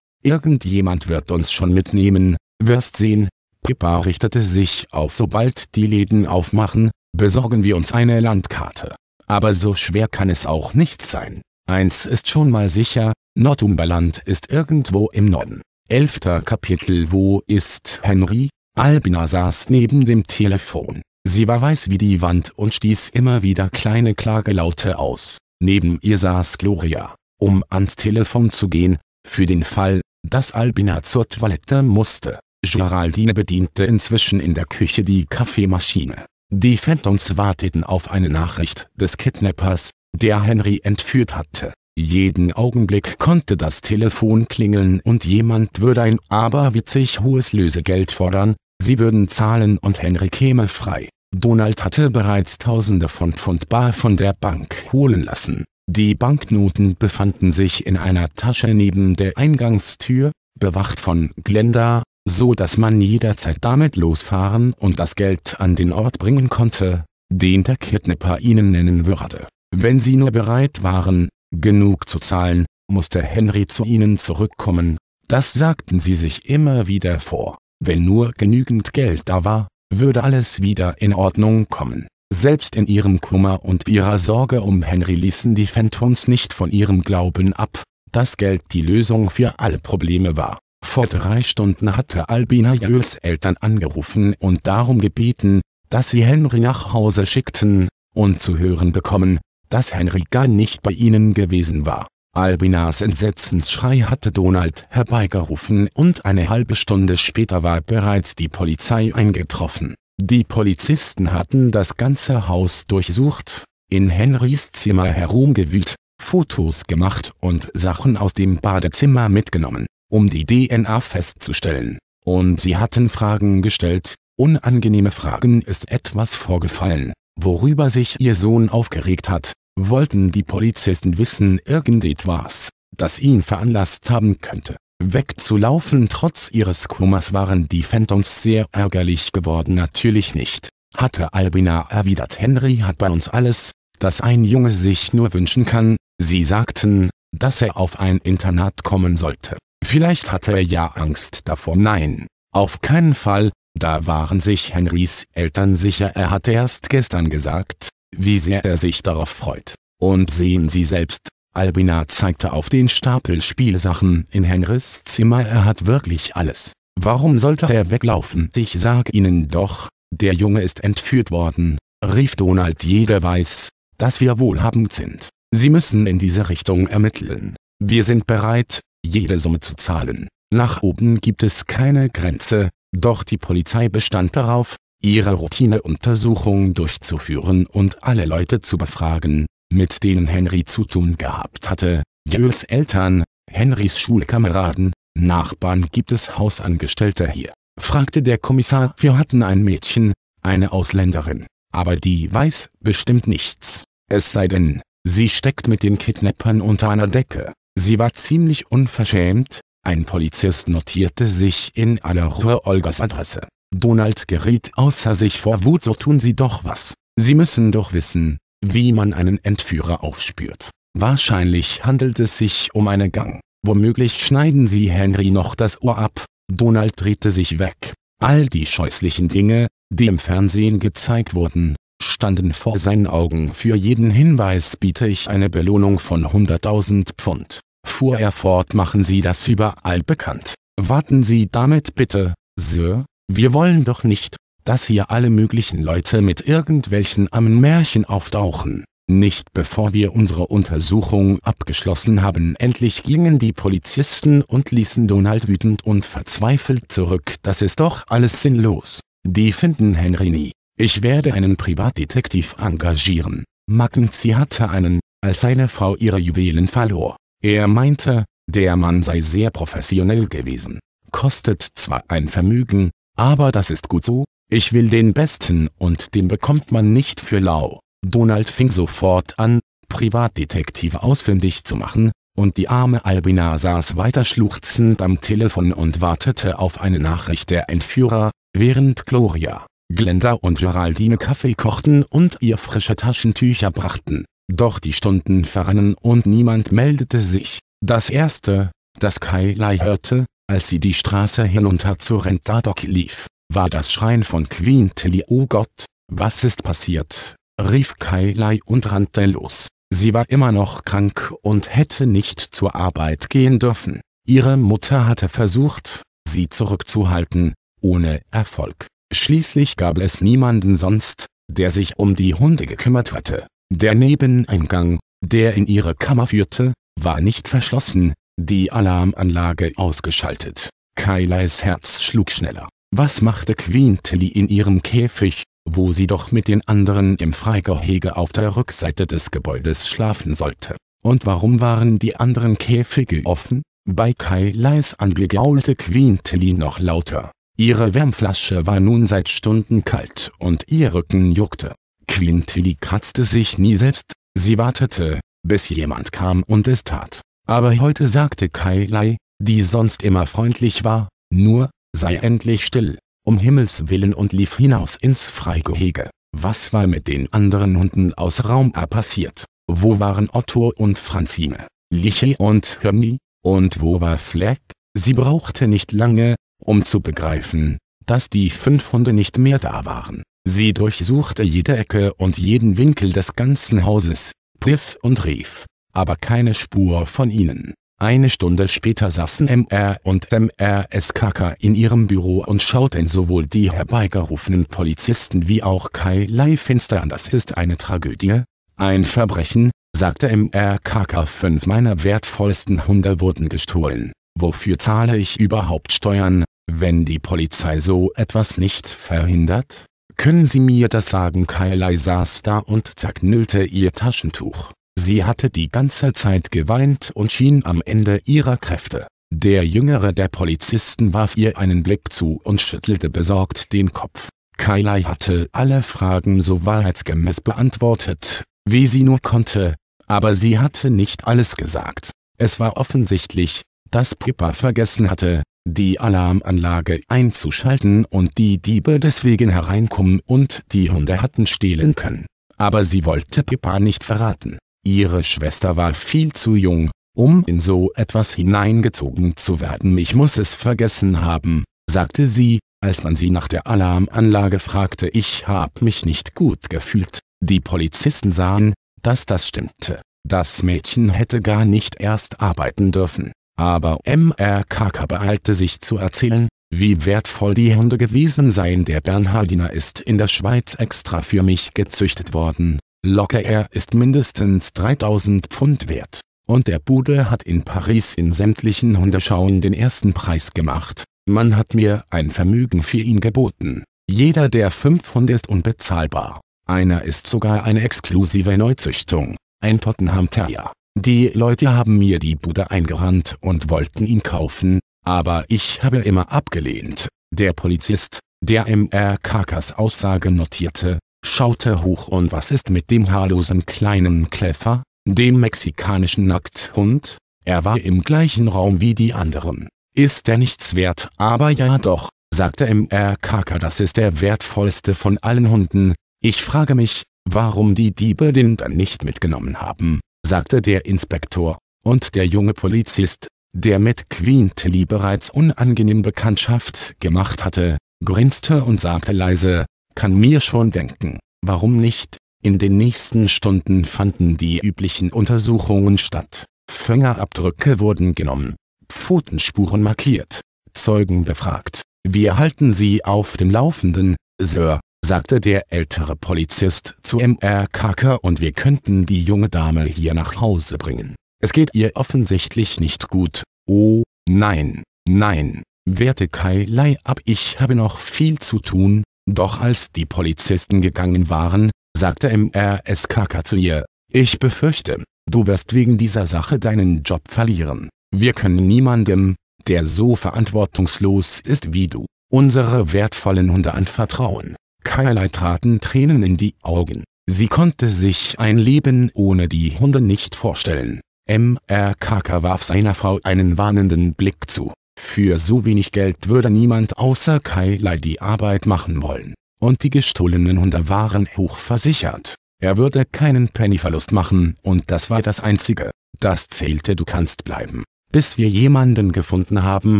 irgendjemand wird uns schon mitnehmen, wirst sehen, Pippa richtete sich auf Sobald die Läden aufmachen, besorgen wir uns eine Landkarte. Aber so schwer kann es auch nicht sein. Eins ist schon mal sicher, Nordumberland ist irgendwo im Norden. Elfter Kapitel Wo ist Henry? Albina saß neben dem Telefon. Sie war weiß wie die Wand und stieß immer wieder kleine Klagelaute aus. Neben ihr saß Gloria. Um ans Telefon zu gehen, für den Fall, dass Albina zur Toilette musste, Geraldine bediente inzwischen in der Küche die Kaffeemaschine. Die Phantoms warteten auf eine Nachricht des Kidnappers, der Henry entführt hatte. Jeden Augenblick konnte das Telefon klingeln und jemand würde ein aberwitzig hohes Lösegeld fordern, sie würden zahlen und Henry käme frei. Donald hatte bereits Tausende von Pfund Bar von der Bank holen lassen. Die Banknoten befanden sich in einer Tasche neben der Eingangstür, bewacht von Glenda, so dass man jederzeit damit losfahren und das Geld an den Ort bringen konnte, den der Kidnapper ihnen nennen würde. Wenn sie nur bereit waren, genug zu zahlen, musste Henry zu ihnen zurückkommen, das sagten sie sich immer wieder vor. Wenn nur genügend Geld da war, würde alles wieder in Ordnung kommen. Selbst in ihrem Kummer und ihrer Sorge um Henry ließen die Phantoms nicht von ihrem Glauben ab, dass Geld die Lösung für alle Probleme war. Vor drei Stunden hatte Albina Jöls Eltern angerufen und darum gebeten, dass sie Henry nach Hause schickten, und zu hören bekommen, dass Henry gar nicht bei ihnen gewesen war. Albinas Entsetzensschrei hatte Donald herbeigerufen und eine halbe Stunde später war bereits die Polizei eingetroffen. Die Polizisten hatten das ganze Haus durchsucht, in Henrys Zimmer herumgewühlt, Fotos gemacht und Sachen aus dem Badezimmer mitgenommen um die DNA festzustellen. Und sie hatten Fragen gestellt, unangenehme Fragen ist etwas vorgefallen, worüber sich ihr Sohn aufgeregt hat, wollten die Polizisten wissen irgendetwas, das ihn veranlasst haben könnte, wegzulaufen. Trotz ihres Kummers waren die Phantoms sehr ärgerlich geworden. Natürlich nicht, hatte Albina erwidert. Henry hat bei uns alles, das ein Junge sich nur wünschen kann. Sie sagten, dass er auf ein Internat kommen sollte. Vielleicht hatte er ja Angst davor. Nein, auf keinen Fall, da waren sich Henrys Eltern sicher, er hatte erst gestern gesagt, wie sehr er sich darauf freut. Und sehen Sie selbst, Albina zeigte auf den Stapel Spielsachen in Henrys Zimmer, er hat wirklich alles. Warum sollte er weglaufen? Ich sag Ihnen doch, der Junge ist entführt worden, rief Donald. Jeder weiß, dass wir wohlhabend sind. Sie müssen in diese Richtung ermitteln. Wir sind bereit, jede Summe zu zahlen. Nach oben gibt es keine Grenze, doch die Polizei bestand darauf, ihre Routineuntersuchung durchzuführen und alle Leute zu befragen, mit denen Henry zu tun gehabt hatte, Jöls Eltern, Henrys Schulkameraden, Nachbarn gibt es Hausangestellte hier, fragte der Kommissar. Wir hatten ein Mädchen, eine Ausländerin, aber die weiß bestimmt nichts, es sei denn, sie steckt mit den Kidnappern unter einer Decke. Sie war ziemlich unverschämt, ein Polizist notierte sich in aller Ruhe Olgas Adresse. Donald geriet außer sich vor Wut so tun Sie doch was. Sie müssen doch wissen, wie man einen Entführer aufspürt. Wahrscheinlich handelt es sich um eine Gang. Womöglich schneiden Sie Henry noch das Ohr ab. Donald drehte sich weg. All die scheußlichen Dinge, die im Fernsehen gezeigt wurden, standen vor seinen Augen. Für jeden Hinweis biete ich eine Belohnung von 100.000 Pfund fuhr er fort machen Sie das überall bekannt. Warten Sie damit bitte, Sir, wir wollen doch nicht, dass hier alle möglichen Leute mit irgendwelchen armen Märchen auftauchen. Nicht bevor wir unsere Untersuchung abgeschlossen haben. Endlich gingen die Polizisten und ließen Donald wütend und verzweifelt zurück. Das ist doch alles sinnlos. Die finden Henry nie. Ich werde einen Privatdetektiv engagieren. Mackenzie hatte einen, als seine Frau ihre Juwelen verlor. Er meinte, der Mann sei sehr professionell gewesen. Kostet zwar ein Vermögen, aber das ist gut so, ich will den Besten und den bekommt man nicht für lau. Donald fing sofort an, Privatdetektive ausfindig zu machen, und die arme Albina saß weiter schluchzend am Telefon und wartete auf eine Nachricht der Entführer, während Gloria, Glenda und Geraldine Kaffee kochten und ihr frische Taschentücher brachten. Doch die Stunden verrannen und niemand meldete sich. Das erste, das Kai Lai hörte, als sie die Straße hinunter zu Rentadok lief, war das Schreien von Queen Tilly. Oh Gott, was ist passiert? rief Kai Lai und rannte los. Sie war immer noch krank und hätte nicht zur Arbeit gehen dürfen. Ihre Mutter hatte versucht, sie zurückzuhalten, ohne Erfolg. Schließlich gab es niemanden sonst, der sich um die Hunde gekümmert hatte. Der Nebeneingang, der in ihre Kammer führte, war nicht verschlossen, die Alarmanlage ausgeschaltet. Kylas Herz schlug schneller. Was machte Queen Tilly in ihrem Käfig, wo sie doch mit den anderen im Freigehege auf der Rückseite des Gebäudes schlafen sollte? Und warum waren die anderen Käfige offen? Bei Kylas Anblick Queen Tilly noch lauter. Ihre Wärmflasche war nun seit Stunden kalt und ihr Rücken juckte. Queen Tilly kratzte sich nie selbst, sie wartete, bis jemand kam und es tat. Aber heute sagte Kailei, die sonst immer freundlich war, nur, sei endlich still, um Himmels willen und lief hinaus ins Freigehege. Was war mit den anderen Hunden aus Raum A passiert? Wo waren Otto und Franzine, Lichy und Hörni? Und wo war Fleck? Sie brauchte nicht lange, um zu begreifen, dass die fünf Hunde nicht mehr da waren. Sie durchsuchte jede Ecke und jeden Winkel des ganzen Hauses, pfiff und rief, aber keine Spur von ihnen. Eine Stunde später saßen MR und MRSKK in ihrem Büro und schauten sowohl die herbeigerufenen Polizisten wie auch Kai Lai finster an. Das ist eine Tragödie, ein Verbrechen, sagte MRKK. Fünf meiner wertvollsten Hunde wurden gestohlen. Wofür zahle ich überhaupt Steuern, wenn die Polizei so etwas nicht verhindert? Können Sie mir das sagen Kylie saß da und zerknüllte ihr Taschentuch. Sie hatte die ganze Zeit geweint und schien am Ende ihrer Kräfte. Der jüngere der Polizisten warf ihr einen Blick zu und schüttelte besorgt den Kopf. Kylie hatte alle Fragen so wahrheitsgemäß beantwortet, wie sie nur konnte, aber sie hatte nicht alles gesagt. Es war offensichtlich, dass Pippa vergessen hatte, die Alarmanlage einzuschalten und die Diebe deswegen hereinkommen und die Hunde hatten stehlen können. Aber sie wollte Pippa nicht verraten. Ihre Schwester war viel zu jung, um in so etwas hineingezogen zu werden. Ich muss es vergessen haben, sagte sie, als man sie nach der Alarmanlage fragte. Ich hab mich nicht gut gefühlt. Die Polizisten sahen, dass das stimmte. Das Mädchen hätte gar nicht erst arbeiten dürfen aber MRKK beeilte sich zu erzählen, wie wertvoll die Hunde gewesen seien. Der Bernhardiner ist in der Schweiz extra für mich gezüchtet worden, locker er ist mindestens 3000 Pfund wert, und der Bude hat in Paris in sämtlichen Hundeschauen den ersten Preis gemacht. Man hat mir ein Vermögen für ihn geboten. Jeder der fünf Hunde ist unbezahlbar. Einer ist sogar eine exklusive Neuzüchtung, ein Tottenham Terrier. Die Leute haben mir die Bude eingerannt und wollten ihn kaufen, aber ich habe immer abgelehnt. Der Polizist, der Mr. Kakas Aussage notierte, schaute hoch und was ist mit dem haarlosen kleinen Kläffer, dem mexikanischen Nackthund? Er war im gleichen Raum wie die anderen. Ist er nichts wert? Aber ja doch, sagte Mr. Kaka, das ist der wertvollste von allen Hunden. Ich frage mich, warum die Diebe den dann nicht mitgenommen haben sagte der Inspektor, und der junge Polizist, der mit Quintly bereits unangenehm Bekanntschaft gemacht hatte, grinste und sagte leise, kann mir schon denken, warum nicht, in den nächsten Stunden fanden die üblichen Untersuchungen statt, Fängerabdrücke wurden genommen, Pfotenspuren markiert, Zeugen befragt, wir halten Sie auf dem Laufenden, Sir, sagte der ältere Polizist zu Mr. Tucker und wir könnten die junge Dame hier nach Hause bringen. Es geht ihr offensichtlich nicht gut. Oh, nein, nein, werte Kailei ab, ich habe noch viel zu tun. Doch als die Polizisten gegangen waren, sagte Mrs. Tucker zu ihr, ich befürchte, du wirst wegen dieser Sache deinen Job verlieren. Wir können niemandem, der so verantwortungslos ist wie du, unsere wertvollen Hunde anvertrauen. Keilerlei traten Tränen in die Augen. Sie konnte sich ein Leben ohne die Hunde nicht vorstellen. Mr. Kaka warf seiner Frau einen warnenden Blick zu. Für so wenig Geld würde niemand außer Kailai die Arbeit machen wollen. Und die gestohlenen Hunde waren hochversichert. Er würde keinen Pennyverlust machen und das war das Einzige. Das zählte du kannst bleiben, bis wir jemanden gefunden haben,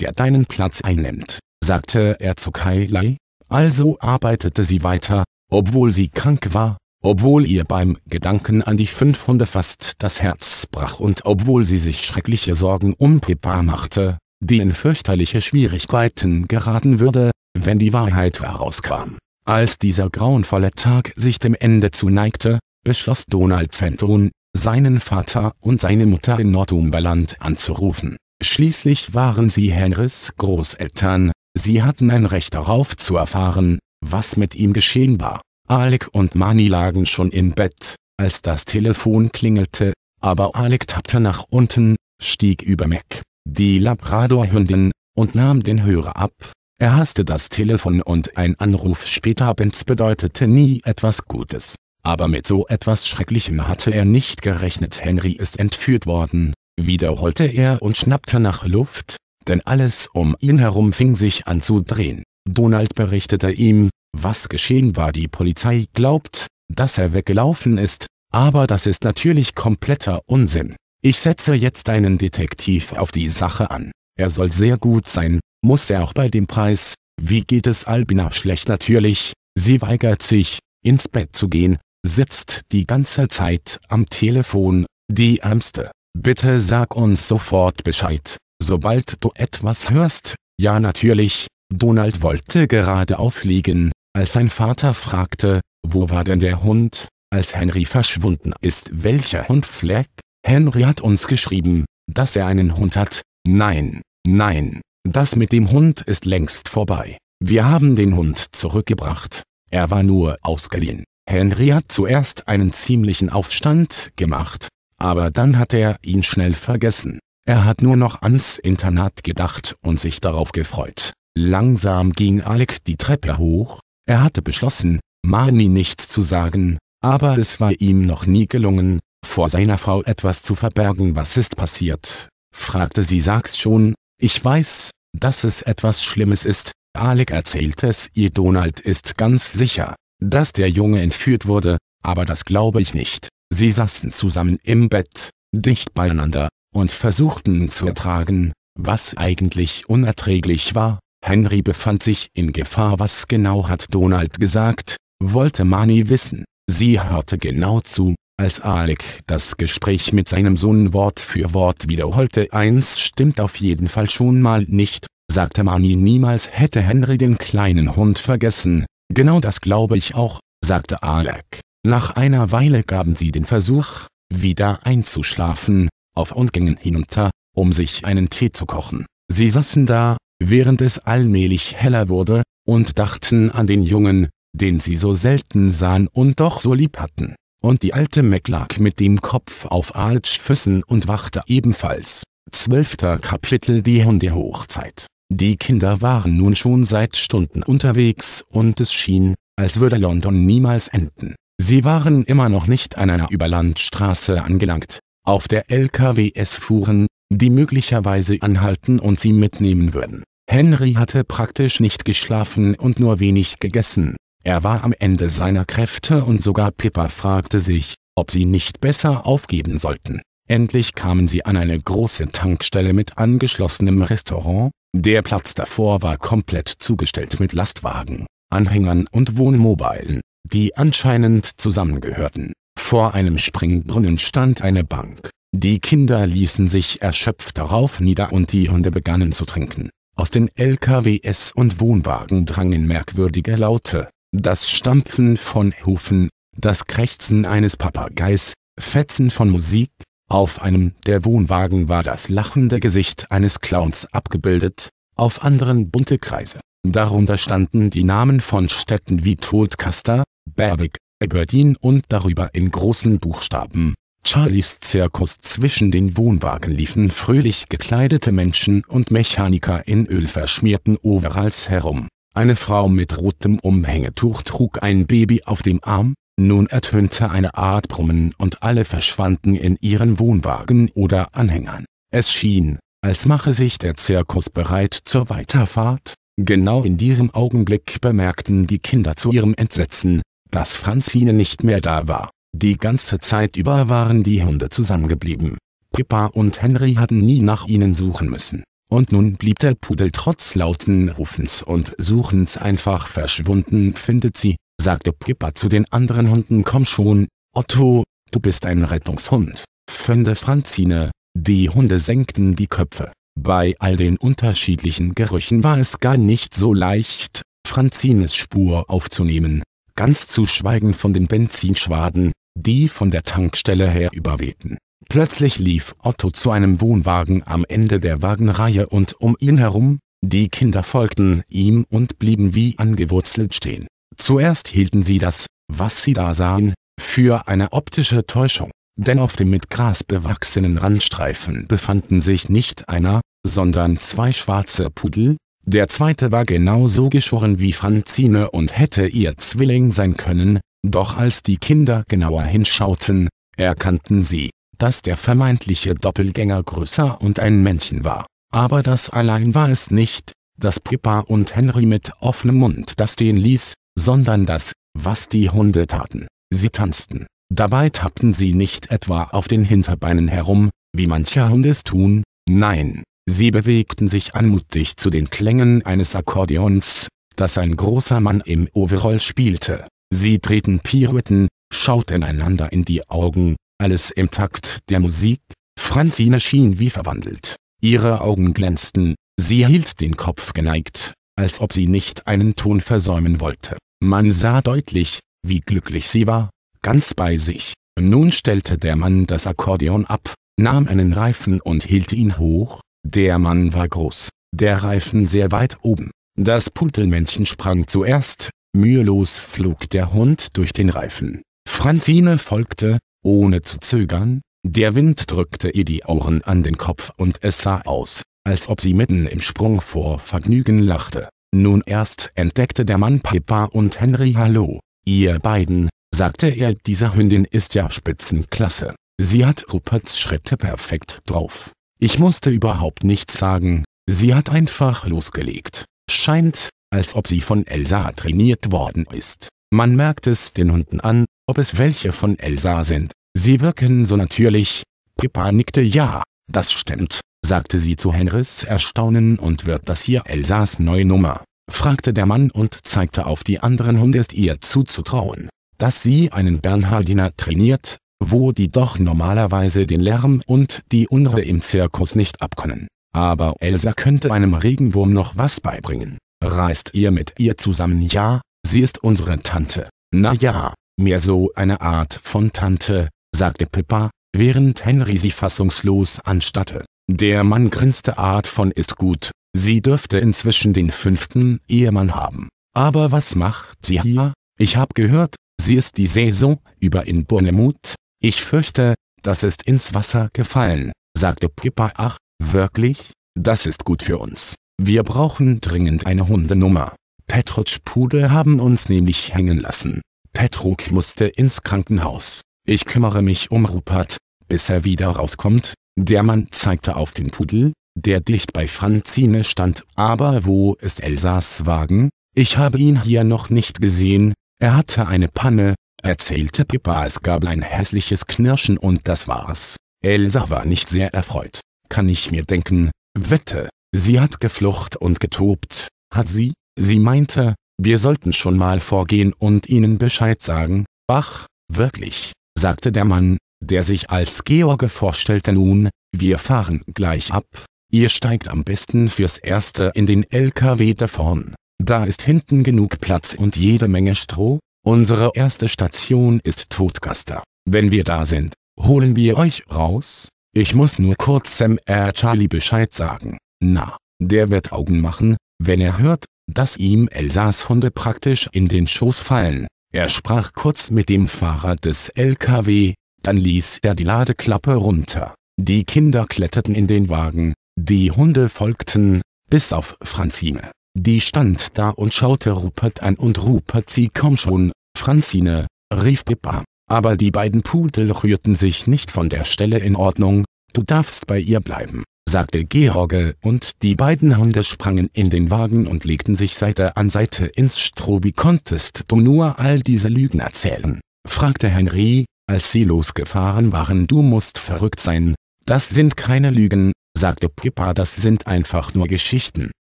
der deinen Platz einnimmt, sagte er zu Kailai, also arbeitete sie weiter, obwohl sie krank war, obwohl ihr beim Gedanken an die fünf Hunde fast das Herz brach und obwohl sie sich schreckliche Sorgen um Pippa machte, die in fürchterliche Schwierigkeiten geraten würde, wenn die Wahrheit herauskam. Als dieser grauenvolle Tag sich dem Ende zuneigte, beschloss Donald Fenton, seinen Vater und seine Mutter in Nordumberland anzurufen. Schließlich waren sie Henrys Großeltern, Sie hatten ein Recht darauf zu erfahren, was mit ihm geschehen war. Alec und Mani lagen schon im Bett, als das Telefon klingelte, aber Alec tappte nach unten, stieg über Mac, die Labrador-Hündin, und nahm den Hörer ab. Er hasste das Telefon und ein Anruf später abends bedeutete nie etwas Gutes. Aber mit so etwas Schrecklichem hatte er nicht gerechnet. Henry ist entführt worden, wiederholte er und schnappte nach Luft denn alles um ihn herum fing sich an zu drehen. Donald berichtete ihm, was geschehen war. Die Polizei glaubt, dass er weggelaufen ist, aber das ist natürlich kompletter Unsinn. Ich setze jetzt einen Detektiv auf die Sache an. Er soll sehr gut sein, muss er auch bei dem Preis. Wie geht es Albina schlecht natürlich? Sie weigert sich, ins Bett zu gehen, sitzt die ganze Zeit am Telefon, die Ärmste. Bitte sag uns sofort Bescheid. Sobald du etwas hörst, ja natürlich, Donald wollte gerade auffliegen, als sein Vater fragte, wo war denn der Hund, als Henry verschwunden ist welcher Hund Fleck? Henry hat uns geschrieben, dass er einen Hund hat, nein, nein, das mit dem Hund ist längst vorbei, wir haben den Hund zurückgebracht, er war nur ausgeliehen. Henry hat zuerst einen ziemlichen Aufstand gemacht, aber dann hat er ihn schnell vergessen. Er hat nur noch ans Internat gedacht und sich darauf gefreut. Langsam ging Alec die Treppe hoch, er hatte beschlossen, Marnie nichts zu sagen, aber es war ihm noch nie gelungen, vor seiner Frau etwas zu verbergen. Was ist passiert? fragte sie. Sag's schon, ich weiß, dass es etwas Schlimmes ist. Alec erzählte es ihr. Donald ist ganz sicher, dass der Junge entführt wurde, aber das glaube ich nicht. Sie saßen zusammen im Bett, dicht beieinander, und versuchten zu ertragen, was eigentlich unerträglich war. Henry befand sich in Gefahr. Was genau hat Donald gesagt, wollte Mani wissen. Sie hörte genau zu, als Alec das Gespräch mit seinem Sohn Wort für Wort wiederholte. Eins stimmt auf jeden Fall schon mal nicht, sagte Mani. Niemals hätte Henry den kleinen Hund vergessen. Genau das glaube ich auch, sagte Alec. Nach einer Weile gaben sie den Versuch, wieder einzuschlafen, auf und gingen hinunter, um sich einen Tee zu kochen. Sie saßen da, während es allmählich heller wurde, und dachten an den Jungen, den sie so selten sahen und doch so lieb hatten. Und die alte Mac lag mit dem Kopf auf Archs Füßen und wachte ebenfalls. Zwölfter Kapitel Die Hundehochzeit Die Kinder waren nun schon seit Stunden unterwegs und es schien, als würde London niemals enden. Sie waren immer noch nicht an einer Überlandstraße angelangt, auf der LKWs fuhren, die möglicherweise anhalten und sie mitnehmen würden. Henry hatte praktisch nicht geschlafen und nur wenig gegessen. Er war am Ende seiner Kräfte und sogar Pippa fragte sich, ob sie nicht besser aufgeben sollten. Endlich kamen sie an eine große Tankstelle mit angeschlossenem Restaurant, der Platz davor war komplett zugestellt mit Lastwagen, Anhängern und Wohnmobilen, die anscheinend zusammengehörten. Vor einem Springbrunnen stand eine Bank. Die Kinder ließen sich erschöpft darauf nieder und die Hunde begannen zu trinken. Aus den LKWs und Wohnwagen drangen merkwürdige Laute. Das Stampfen von Hufen, das Krächzen eines Papageis, Fetzen von Musik, auf einem der Wohnwagen war das lachende Gesicht eines Clowns abgebildet, auf anderen bunte Kreise. Darunter standen die Namen von Städten wie Todkaster, Berwick, Aberdeen und darüber in großen Buchstaben. Charlies Zirkus zwischen den Wohnwagen liefen fröhlich gekleidete Menschen und Mechaniker in ölverschmierten Overalls herum. Eine Frau mit rotem Umhängetuch trug ein Baby auf dem Arm, nun ertönte eine Art Brummen und alle verschwanden in ihren Wohnwagen oder Anhängern. Es schien, als mache sich der Zirkus bereit zur Weiterfahrt. Genau in diesem Augenblick bemerkten die Kinder zu ihrem Entsetzen, dass Franzine nicht mehr da war. Die ganze Zeit über waren die Hunde zusammengeblieben. Pippa und Henry hatten nie nach ihnen suchen müssen. Und nun blieb der Pudel trotz lauten Rufens und Suchens einfach verschwunden. Findet sie, sagte Pippa zu den anderen Hunden. Komm schon, Otto, du bist ein Rettungshund. Fände Franzine. Die Hunde senkten die Köpfe. Bei all den unterschiedlichen Gerüchen war es gar nicht so leicht, Franzines Spur aufzunehmen ganz zu schweigen von den Benzinschwaden, die von der Tankstelle her überwehten. Plötzlich lief Otto zu einem Wohnwagen am Ende der Wagenreihe und um ihn herum, die Kinder folgten ihm und blieben wie angewurzelt stehen. Zuerst hielten sie das, was sie da sahen, für eine optische Täuschung, denn auf dem mit Gras bewachsenen Randstreifen befanden sich nicht einer, sondern zwei schwarze Pudel, der zweite war genauso geschoren wie Franzine und hätte ihr Zwilling sein können, doch als die Kinder genauer hinschauten, erkannten sie, dass der vermeintliche Doppelgänger größer und ein Männchen war. Aber das allein war es nicht, dass Pippa und Henry mit offenem Mund das stehen ließ, sondern das, was die Hunde taten. Sie tanzten. Dabei tappten sie nicht etwa auf den Hinterbeinen herum, wie manche Hundes tun, nein, Sie bewegten sich anmutig zu den Klängen eines Akkordeons, das ein großer Mann im Overall spielte. Sie drehten Pirouetten, schauten einander in die Augen, alles im Takt der Musik. Franzine schien wie verwandelt. Ihre Augen glänzten, sie hielt den Kopf geneigt, als ob sie nicht einen Ton versäumen wollte. Man sah deutlich, wie glücklich sie war, ganz bei sich. Nun stellte der Mann das Akkordeon ab, nahm einen Reifen und hielt ihn hoch, der Mann war groß, der Reifen sehr weit oben. Das Pudelmännchen sprang zuerst, mühelos flog der Hund durch den Reifen. Franzine folgte, ohne zu zögern, der Wind drückte ihr die Ohren an den Kopf und es sah aus, als ob sie mitten im Sprung vor Vergnügen lachte. Nun erst entdeckte der Mann Pippa und Henry Hallo, ihr beiden, sagte er, diese Hündin ist ja Spitzenklasse. Sie hat Ruperts Schritte perfekt drauf. Ich musste überhaupt nichts sagen, sie hat einfach losgelegt. Scheint, als ob sie von Elsa trainiert worden ist. Man merkt es den Hunden an, ob es welche von Elsa sind. Sie wirken so natürlich. Pippa nickte ja, das stimmt, sagte sie zu Henrys Erstaunen und wird das hier Elsas neue Nummer? fragte der Mann und zeigte auf die anderen Hunde ist ihr zuzutrauen. Dass sie einen Bernhardiner trainiert, wo die doch normalerweise den Lärm und die Unruhe im Zirkus nicht abkönnen. Aber Elsa könnte einem Regenwurm noch was beibringen. Reist ihr mit ihr zusammen? Ja, sie ist unsere Tante. Na ja, mehr so eine Art von Tante, sagte Pippa, während Henry sie fassungslos anstatte. Der Mann grinste Art von ist gut, sie dürfte inzwischen den fünften Ehemann haben. Aber was macht sie hier? Ich hab gehört, sie ist die Saison über in Bournemouth, ich fürchte, das ist ins Wasser gefallen, sagte Pippa. Ach, wirklich? Das ist gut für uns. Wir brauchen dringend eine Hundenummer. Petroc Pudel haben uns nämlich hängen lassen. Petruk musste ins Krankenhaus. Ich kümmere mich um Rupert, bis er wieder rauskommt. Der Mann zeigte auf den Pudel, der dicht bei Franzine stand. Aber wo ist Elsas Wagen? Ich habe ihn hier noch nicht gesehen. Er hatte eine Panne, erzählte Pippa es gab ein hässliches Knirschen und das war's. Elsa war nicht sehr erfreut. Kann ich mir denken, wette, sie hat geflucht und getobt, hat sie, sie meinte, wir sollten schon mal vorgehen und ihnen Bescheid sagen, ach, wirklich, sagte der Mann, der sich als George vorstellte nun, wir fahren gleich ab, ihr steigt am besten fürs erste in den LKW da vorn, da ist hinten genug Platz und jede Menge Stroh, Unsere erste Station ist Todgaster. Wenn wir da sind, holen wir euch raus. Ich muss nur kurz Sam R. Charlie Bescheid sagen. Na, der wird Augen machen, wenn er hört, dass ihm Elsas Hunde praktisch in den Schoß fallen. Er sprach kurz mit dem Fahrer des LKW, dann ließ er die Ladeklappe runter. Die Kinder kletterten in den Wagen, die Hunde folgten, bis auf Franzine. Die stand da und schaute Rupert an und Rupert sie komm schon, Franzine, rief Pippa. Aber die beiden Pudel rührten sich nicht von der Stelle in Ordnung, du darfst bei ihr bleiben, sagte George und die beiden Hunde sprangen in den Wagen und legten sich Seite an Seite ins Stroh. Wie konntest du nur all diese Lügen erzählen? fragte Henry, als sie losgefahren waren. Du musst verrückt sein, das sind keine Lügen, sagte Pippa, das sind einfach nur Geschichten.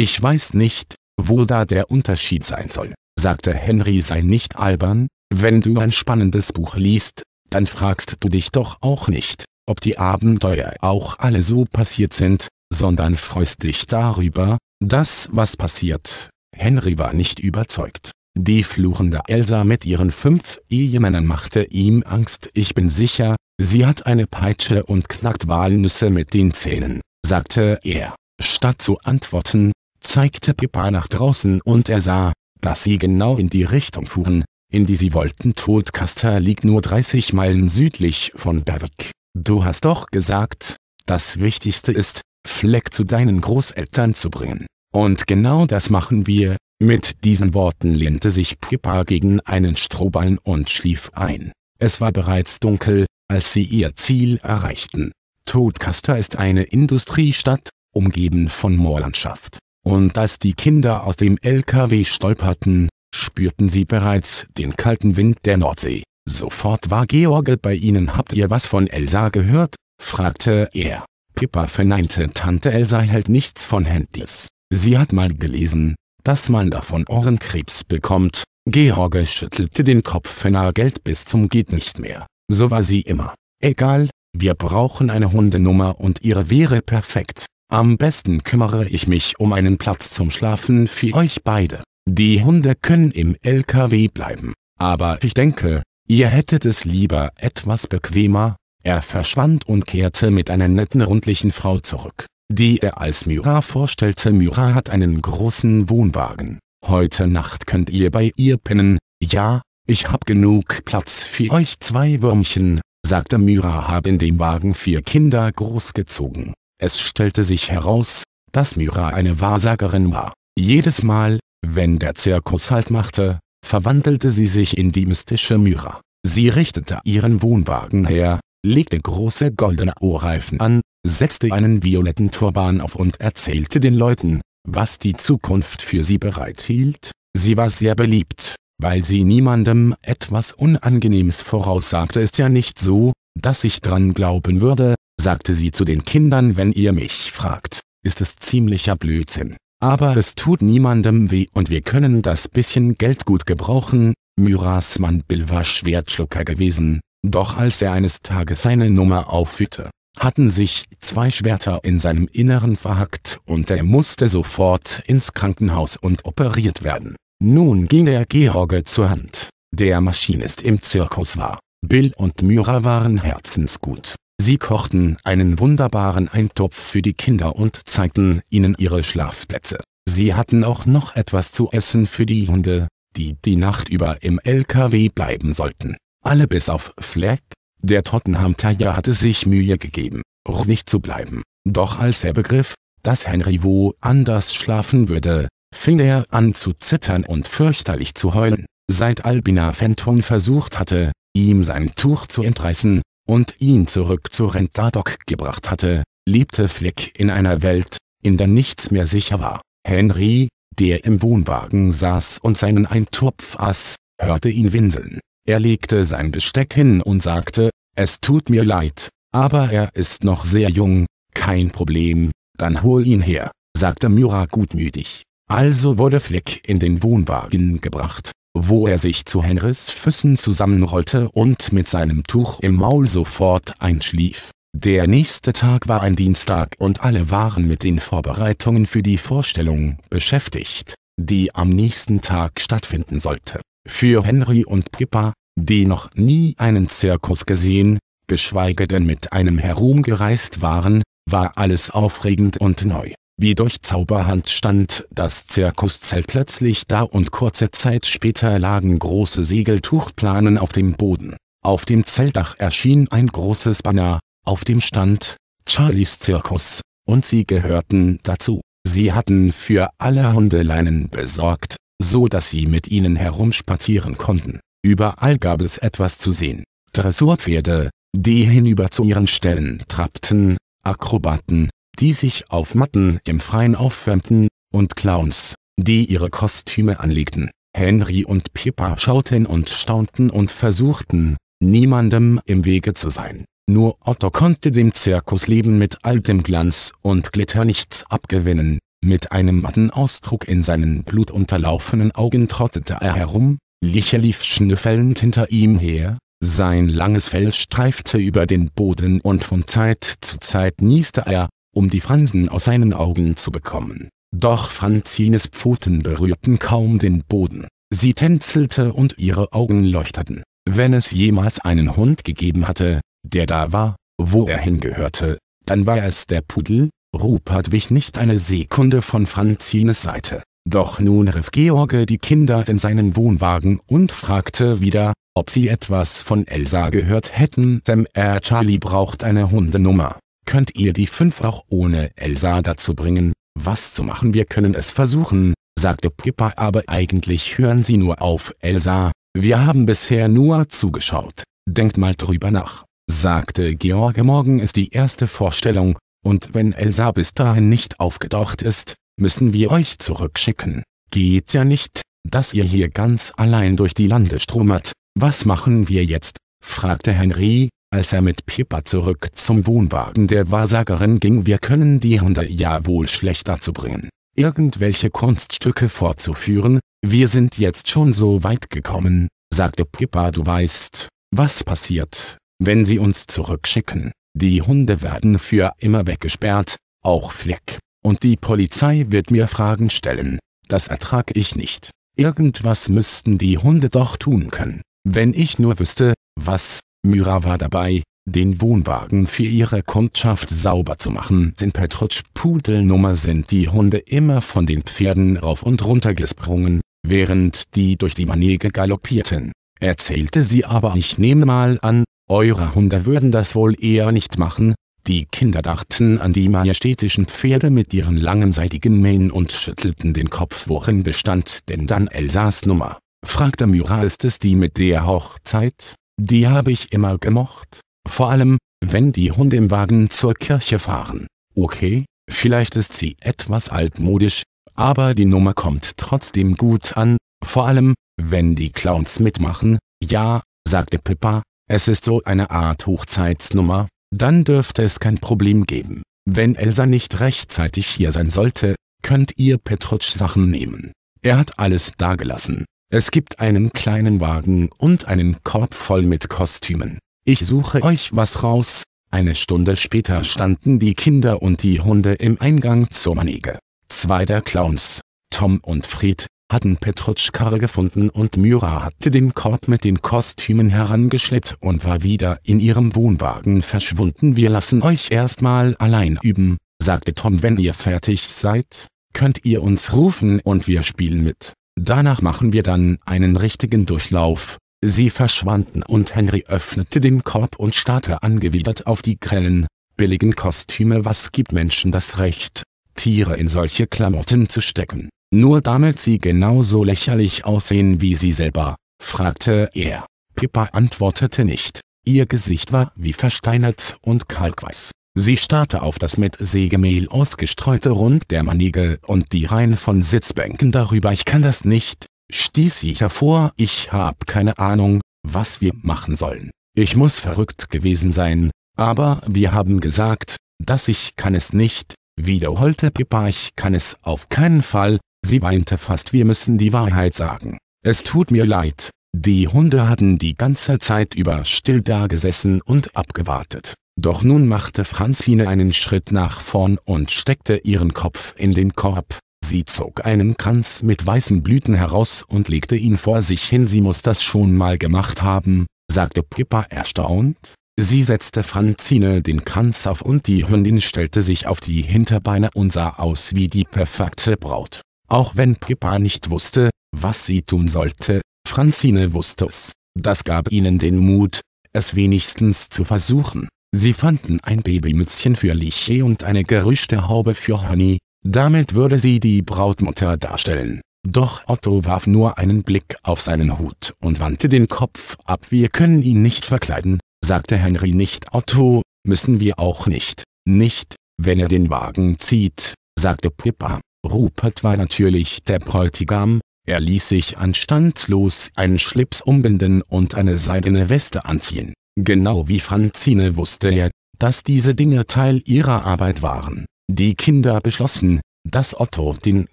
Ich weiß nicht, wo da der Unterschied sein soll, sagte Henry sei nicht albern, wenn du ein spannendes Buch liest, dann fragst du dich doch auch nicht, ob die Abenteuer auch alle so passiert sind, sondern freust dich darüber, dass was passiert. Henry war nicht überzeugt. Die fluchende Elsa mit ihren fünf Ehemännern machte ihm Angst. Ich bin sicher, sie hat eine Peitsche und knackt Walnüsse mit den Zähnen, sagte er. Statt zu antworten, zeigte Pippa nach draußen und er sah, dass sie genau in die Richtung fuhren, in die sie wollten. Todkaster liegt nur 30 Meilen südlich von Berwick. Du hast doch gesagt, das Wichtigste ist, Fleck zu deinen Großeltern zu bringen. Und genau das machen wir. Mit diesen Worten lehnte sich Pippa gegen einen Strohballen und schlief ein. Es war bereits dunkel, als sie ihr Ziel erreichten. Todkaster ist eine Industriestadt, umgeben von Moorlandschaft und als die Kinder aus dem LKW stolperten, spürten sie bereits den kalten Wind der Nordsee. Sofort war George bei ihnen. Habt ihr was von Elsa gehört? fragte er. Pippa verneinte Tante Elsa hält nichts von Handys. Sie hat mal gelesen, dass man davon Ohrenkrebs bekommt. George schüttelte den Kopf na Geld bis zum geht nicht mehr. So war sie immer. Egal, wir brauchen eine Hundenummer und ihre wäre perfekt. Am besten kümmere ich mich um einen Platz zum Schlafen für euch beide. Die Hunde können im LKW bleiben. Aber ich denke, ihr hättet es lieber etwas bequemer. Er verschwand und kehrte mit einer netten rundlichen Frau zurück, die er als Myra vorstellte. Myra hat einen großen Wohnwagen. Heute Nacht könnt ihr bei ihr pennen. Ja, ich hab genug Platz für euch zwei Würmchen, sagte Myra hab in dem Wagen vier Kinder großgezogen. Es stellte sich heraus, dass Myra eine Wahrsagerin war. Jedes Mal, wenn der Zirkus Halt machte, verwandelte sie sich in die mystische Myra. Sie richtete ihren Wohnwagen her, legte große goldene Ohrreifen an, setzte einen violetten Turban auf und erzählte den Leuten, was die Zukunft für sie bereithielt. Sie war sehr beliebt, weil sie niemandem etwas Unangenehmes voraussagte. Ist ja nicht so, dass ich dran glauben würde, sagte sie zu den Kindern, wenn ihr mich fragt, ist es ziemlicher Blödsinn. Aber es tut niemandem weh und wir können das bisschen Geld gut gebrauchen. Myras Mann Bill war Schwertschlucker gewesen, doch als er eines Tages seine Nummer aufführte, hatten sich zwei Schwerter in seinem Inneren verhackt und er musste sofort ins Krankenhaus und operiert werden. Nun ging er George zur Hand, der Maschinist im Zirkus war. Bill und Myra waren herzensgut. Sie kochten einen wunderbaren Eintopf für die Kinder und zeigten ihnen ihre Schlafplätze. Sie hatten auch noch etwas zu essen für die Hunde, die die Nacht über im LKW bleiben sollten. Alle bis auf Fleck, der Tottenham Terrier hatte sich Mühe gegeben, ruhig zu bleiben. Doch als er begriff, dass Henry wo anders schlafen würde, fing er an zu zittern und fürchterlich zu heulen. Seit Albina Fenton versucht hatte, ihm sein Tuch zu entreißen, und ihn zurück zu Rentadoc gebracht hatte, lebte Flick in einer Welt, in der nichts mehr sicher war. Henry, der im Wohnwagen saß und seinen Eintopf aß, hörte ihn winseln. Er legte sein Besteck hin und sagte, es tut mir leid, aber er ist noch sehr jung, kein Problem, dann hol ihn her, sagte Myra gutmütig. Also wurde Flick in den Wohnwagen gebracht, wo er sich zu Henrys Füßen zusammenrollte und mit seinem Tuch im Maul sofort einschlief. Der nächste Tag war ein Dienstag und alle waren mit den Vorbereitungen für die Vorstellung beschäftigt, die am nächsten Tag stattfinden sollte. Für Henry und Pippa, die noch nie einen Zirkus gesehen, geschweige denn mit einem herumgereist waren, war alles aufregend und neu. Wie durch Zauberhand stand das Zirkuszelt plötzlich da und kurze Zeit später lagen große Segeltuchplanen auf dem Boden. Auf dem Zeltdach erschien ein großes Banner, auf dem stand Charlies Zirkus, und sie gehörten dazu. Sie hatten für alle Hundeleinen besorgt, so dass sie mit ihnen herumspazieren konnten. Überall gab es etwas zu sehen. Dressurpferde, die hinüber zu ihren Stellen trappten, Akrobaten, die sich auf Matten im Freien aufwärmten, und Clowns, die ihre Kostüme anlegten. Henry und Pippa schauten und staunten und versuchten, niemandem im Wege zu sein. Nur Otto konnte dem Zirkusleben mit all dem Glanz und Glitter nichts abgewinnen, mit einem matten Ausdruck in seinen blutunterlaufenen Augen trottete er herum, Liche lief schnüffelnd hinter ihm her, sein langes Fell streifte über den Boden und von Zeit zu Zeit nieste er, um die Fransen aus seinen Augen zu bekommen. Doch Franzines Pfoten berührten kaum den Boden. Sie tänzelte und ihre Augen leuchteten. Wenn es jemals einen Hund gegeben hatte, der da war, wo er hingehörte, dann war es der Pudel, Rupert wich nicht eine Sekunde von Franzines Seite. Doch nun rief George die Kinder in seinen Wohnwagen und fragte wieder, ob sie etwas von Elsa gehört hätten. Sam R. Äh, Charlie braucht eine Hundenummer könnt ihr die Fünf auch ohne Elsa dazu bringen, was zu machen wir können es versuchen, sagte Pippa aber eigentlich hören sie nur auf Elsa, wir haben bisher nur zugeschaut, denkt mal drüber nach, sagte George morgen ist die erste Vorstellung, und wenn Elsa bis dahin nicht aufgetaucht ist, müssen wir euch zurückschicken, geht ja nicht, dass ihr hier ganz allein durch die Lande stromert, was machen wir jetzt, fragte Henry, als er mit Pippa zurück zum Wohnwagen der Wahrsagerin ging wir können die Hunde ja wohl schlecht dazu bringen, irgendwelche Kunststücke vorzuführen, wir sind jetzt schon so weit gekommen, sagte Pippa du weißt, was passiert, wenn sie uns zurückschicken, die Hunde werden für immer weggesperrt, auch Fleck, und die Polizei wird mir Fragen stellen, das ertrag ich nicht, irgendwas müssten die Hunde doch tun können, wenn ich nur wüsste, was, Myra war dabei, den Wohnwagen für ihre Kundschaft sauber zu machen. In Petrutsch Pudelnummer sind die Hunde immer von den Pferden rauf und runter gesprungen, während die durch die Manege galoppierten. Erzählte sie aber ich nehme mal an, eure Hunde würden das wohl eher nicht machen, die Kinder dachten an die majestätischen Pferde mit ihren langen seitigen Mähen und schüttelten den Kopf worin bestand denn dann Elsas Nummer, fragte Myra ist es die mit der Hochzeit? Die habe ich immer gemocht, vor allem, wenn die Hunde im Wagen zur Kirche fahren. Okay, vielleicht ist sie etwas altmodisch, aber die Nummer kommt trotzdem gut an, vor allem, wenn die Clowns mitmachen. Ja, sagte Pippa, es ist so eine Art Hochzeitsnummer, dann dürfte es kein Problem geben. Wenn Elsa nicht rechtzeitig hier sein sollte, könnt ihr Petrutsch Sachen nehmen. Er hat alles dagelassen. Es gibt einen kleinen Wagen und einen Korb voll mit Kostümen. Ich suche euch was raus. Eine Stunde später standen die Kinder und die Hunde im Eingang zur Manege. Zwei der Clowns, Tom und Fred, hatten Petrutschkarre gefunden und Myra hatte den Korb mit den Kostümen herangeschleppt und war wieder in ihrem Wohnwagen verschwunden. Wir lassen euch erstmal allein üben, sagte Tom. Wenn ihr fertig seid, könnt ihr uns rufen und wir spielen mit. Danach machen wir dann einen richtigen Durchlauf. Sie verschwanden und Henry öffnete den Korb und starrte angewidert auf die grellen, billigen Kostüme. Was gibt Menschen das Recht, Tiere in solche Klamotten zu stecken? Nur damit sie genauso lächerlich aussehen wie sie selber, fragte er. Pippa antwortete nicht. Ihr Gesicht war wie versteinert und kalkweiß. Sie starrte auf das mit Sägemehl ausgestreute Rund der Manige und die Reihen von Sitzbänken darüber. »Ich kann das nicht«, stieß sie hervor. »Ich hab keine Ahnung, was wir machen sollen. Ich muss verrückt gewesen sein, aber wir haben gesagt, dass ich kann es nicht«, wiederholte Pippa. »Ich kann es auf keinen Fall«, sie weinte fast. »Wir müssen die Wahrheit sagen. Es tut mir leid, die Hunde hatten die ganze Zeit über still dagesessen und abgewartet. Doch nun machte Franzine einen Schritt nach vorn und steckte ihren Kopf in den Korb. Sie zog einen Kranz mit weißen Blüten heraus und legte ihn vor sich hin. Sie muss das schon mal gemacht haben, sagte Pippa erstaunt. Sie setzte Franzine den Kranz auf und die Hündin stellte sich auf die Hinterbeine und sah aus wie die perfekte Braut. Auch wenn Pippa nicht wusste, was sie tun sollte, Franzine wusste es. Das gab ihnen den Mut, es wenigstens zu versuchen. Sie fanden ein Babymützchen für Liche und eine gerüschte Haube für Honey, damit würde sie die Brautmutter darstellen. Doch Otto warf nur einen Blick auf seinen Hut und wandte den Kopf ab. Wir können ihn nicht verkleiden, sagte Henry nicht. Otto, müssen wir auch nicht. Nicht, wenn er den Wagen zieht, sagte Pippa. Rupert war natürlich der Bräutigam, er ließ sich anstandslos einen Schlips umbinden und eine seidene Weste anziehen. Genau wie Franzine wusste er, dass diese Dinge Teil ihrer Arbeit waren. Die Kinder beschlossen, dass Otto den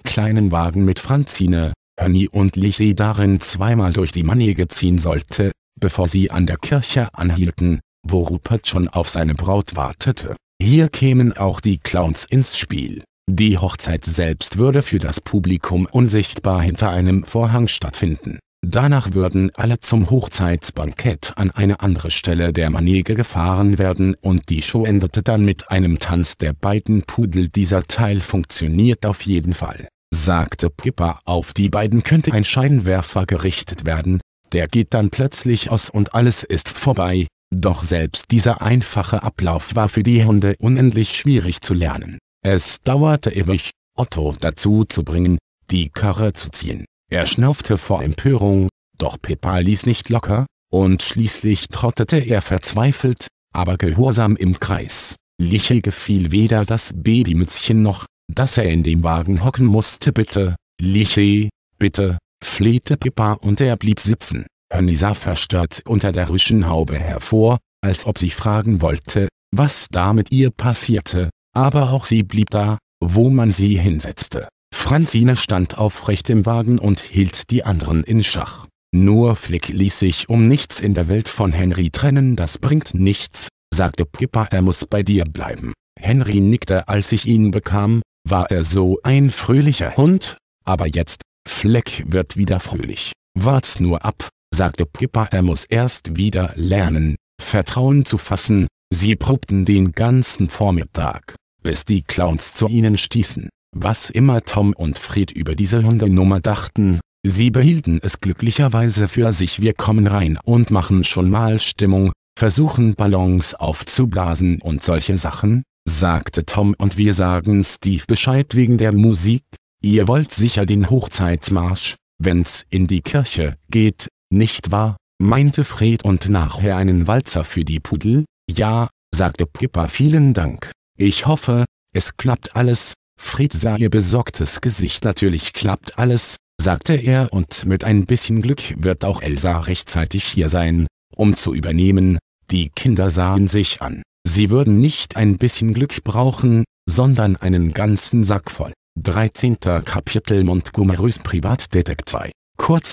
kleinen Wagen mit Franzine, Honey und Lisi darin zweimal durch die Manege ziehen sollte, bevor sie an der Kirche anhielten, wo Rupert schon auf seine Braut wartete. Hier kämen auch die Clowns ins Spiel. Die Hochzeit selbst würde für das Publikum unsichtbar hinter einem Vorhang stattfinden. Danach würden alle zum Hochzeitsbankett an eine andere Stelle der Manege gefahren werden und die Show endete dann mit einem Tanz der beiden Pudel. Dieser Teil funktioniert auf jeden Fall, sagte Pippa. Auf die beiden könnte ein Scheinwerfer gerichtet werden, der geht dann plötzlich aus und alles ist vorbei. Doch selbst dieser einfache Ablauf war für die Hunde unendlich schwierig zu lernen. Es dauerte ewig, Otto dazu zu bringen, die Karre zu ziehen. Er schnaufte vor Empörung, doch Pippa ließ nicht locker, und schließlich trottete er verzweifelt, aber gehorsam im Kreis. Liche gefiel weder das Babymützchen noch, dass er in dem Wagen hocken musste bitte, Liche, bitte, flehte Pippa und er blieb sitzen. Hönny sah verstört unter der Rüschenhaube hervor, als ob sie fragen wollte, was da mit ihr passierte, aber auch sie blieb da, wo man sie hinsetzte. Franzine stand aufrecht im Wagen und hielt die anderen in Schach. Nur Flick ließ sich um nichts in der Welt von Henry trennen, das bringt nichts, sagte Pippa, er muss bei dir bleiben. Henry nickte, als ich ihn bekam, war er so ein fröhlicher Hund, aber jetzt, Fleck wird wieder fröhlich. Wart's nur ab, sagte Pippa, er muss erst wieder lernen, Vertrauen zu fassen, sie probten den ganzen Vormittag bis die Clowns zu ihnen stießen. Was immer Tom und Fred über diese Hundenummer dachten, sie behielten es glücklicherweise für sich. Wir kommen rein und machen schon mal Stimmung, versuchen Ballons aufzublasen und solche Sachen, sagte Tom und wir sagen Steve Bescheid wegen der Musik, ihr wollt sicher den Hochzeitsmarsch, wenn's in die Kirche geht, nicht wahr? meinte Fred und nachher einen Walzer für die Pudel, ja, sagte Pippa vielen Dank. Ich hoffe, es klappt alles, Fried sah ihr besorgtes Gesicht. Natürlich klappt alles, sagte er und mit ein bisschen Glück wird auch Elsa rechtzeitig hier sein, um zu übernehmen, die Kinder sahen sich an. Sie würden nicht ein bisschen Glück brauchen, sondern einen ganzen Sack voll. 13. Kapitel Montgomerys Privatdetektiv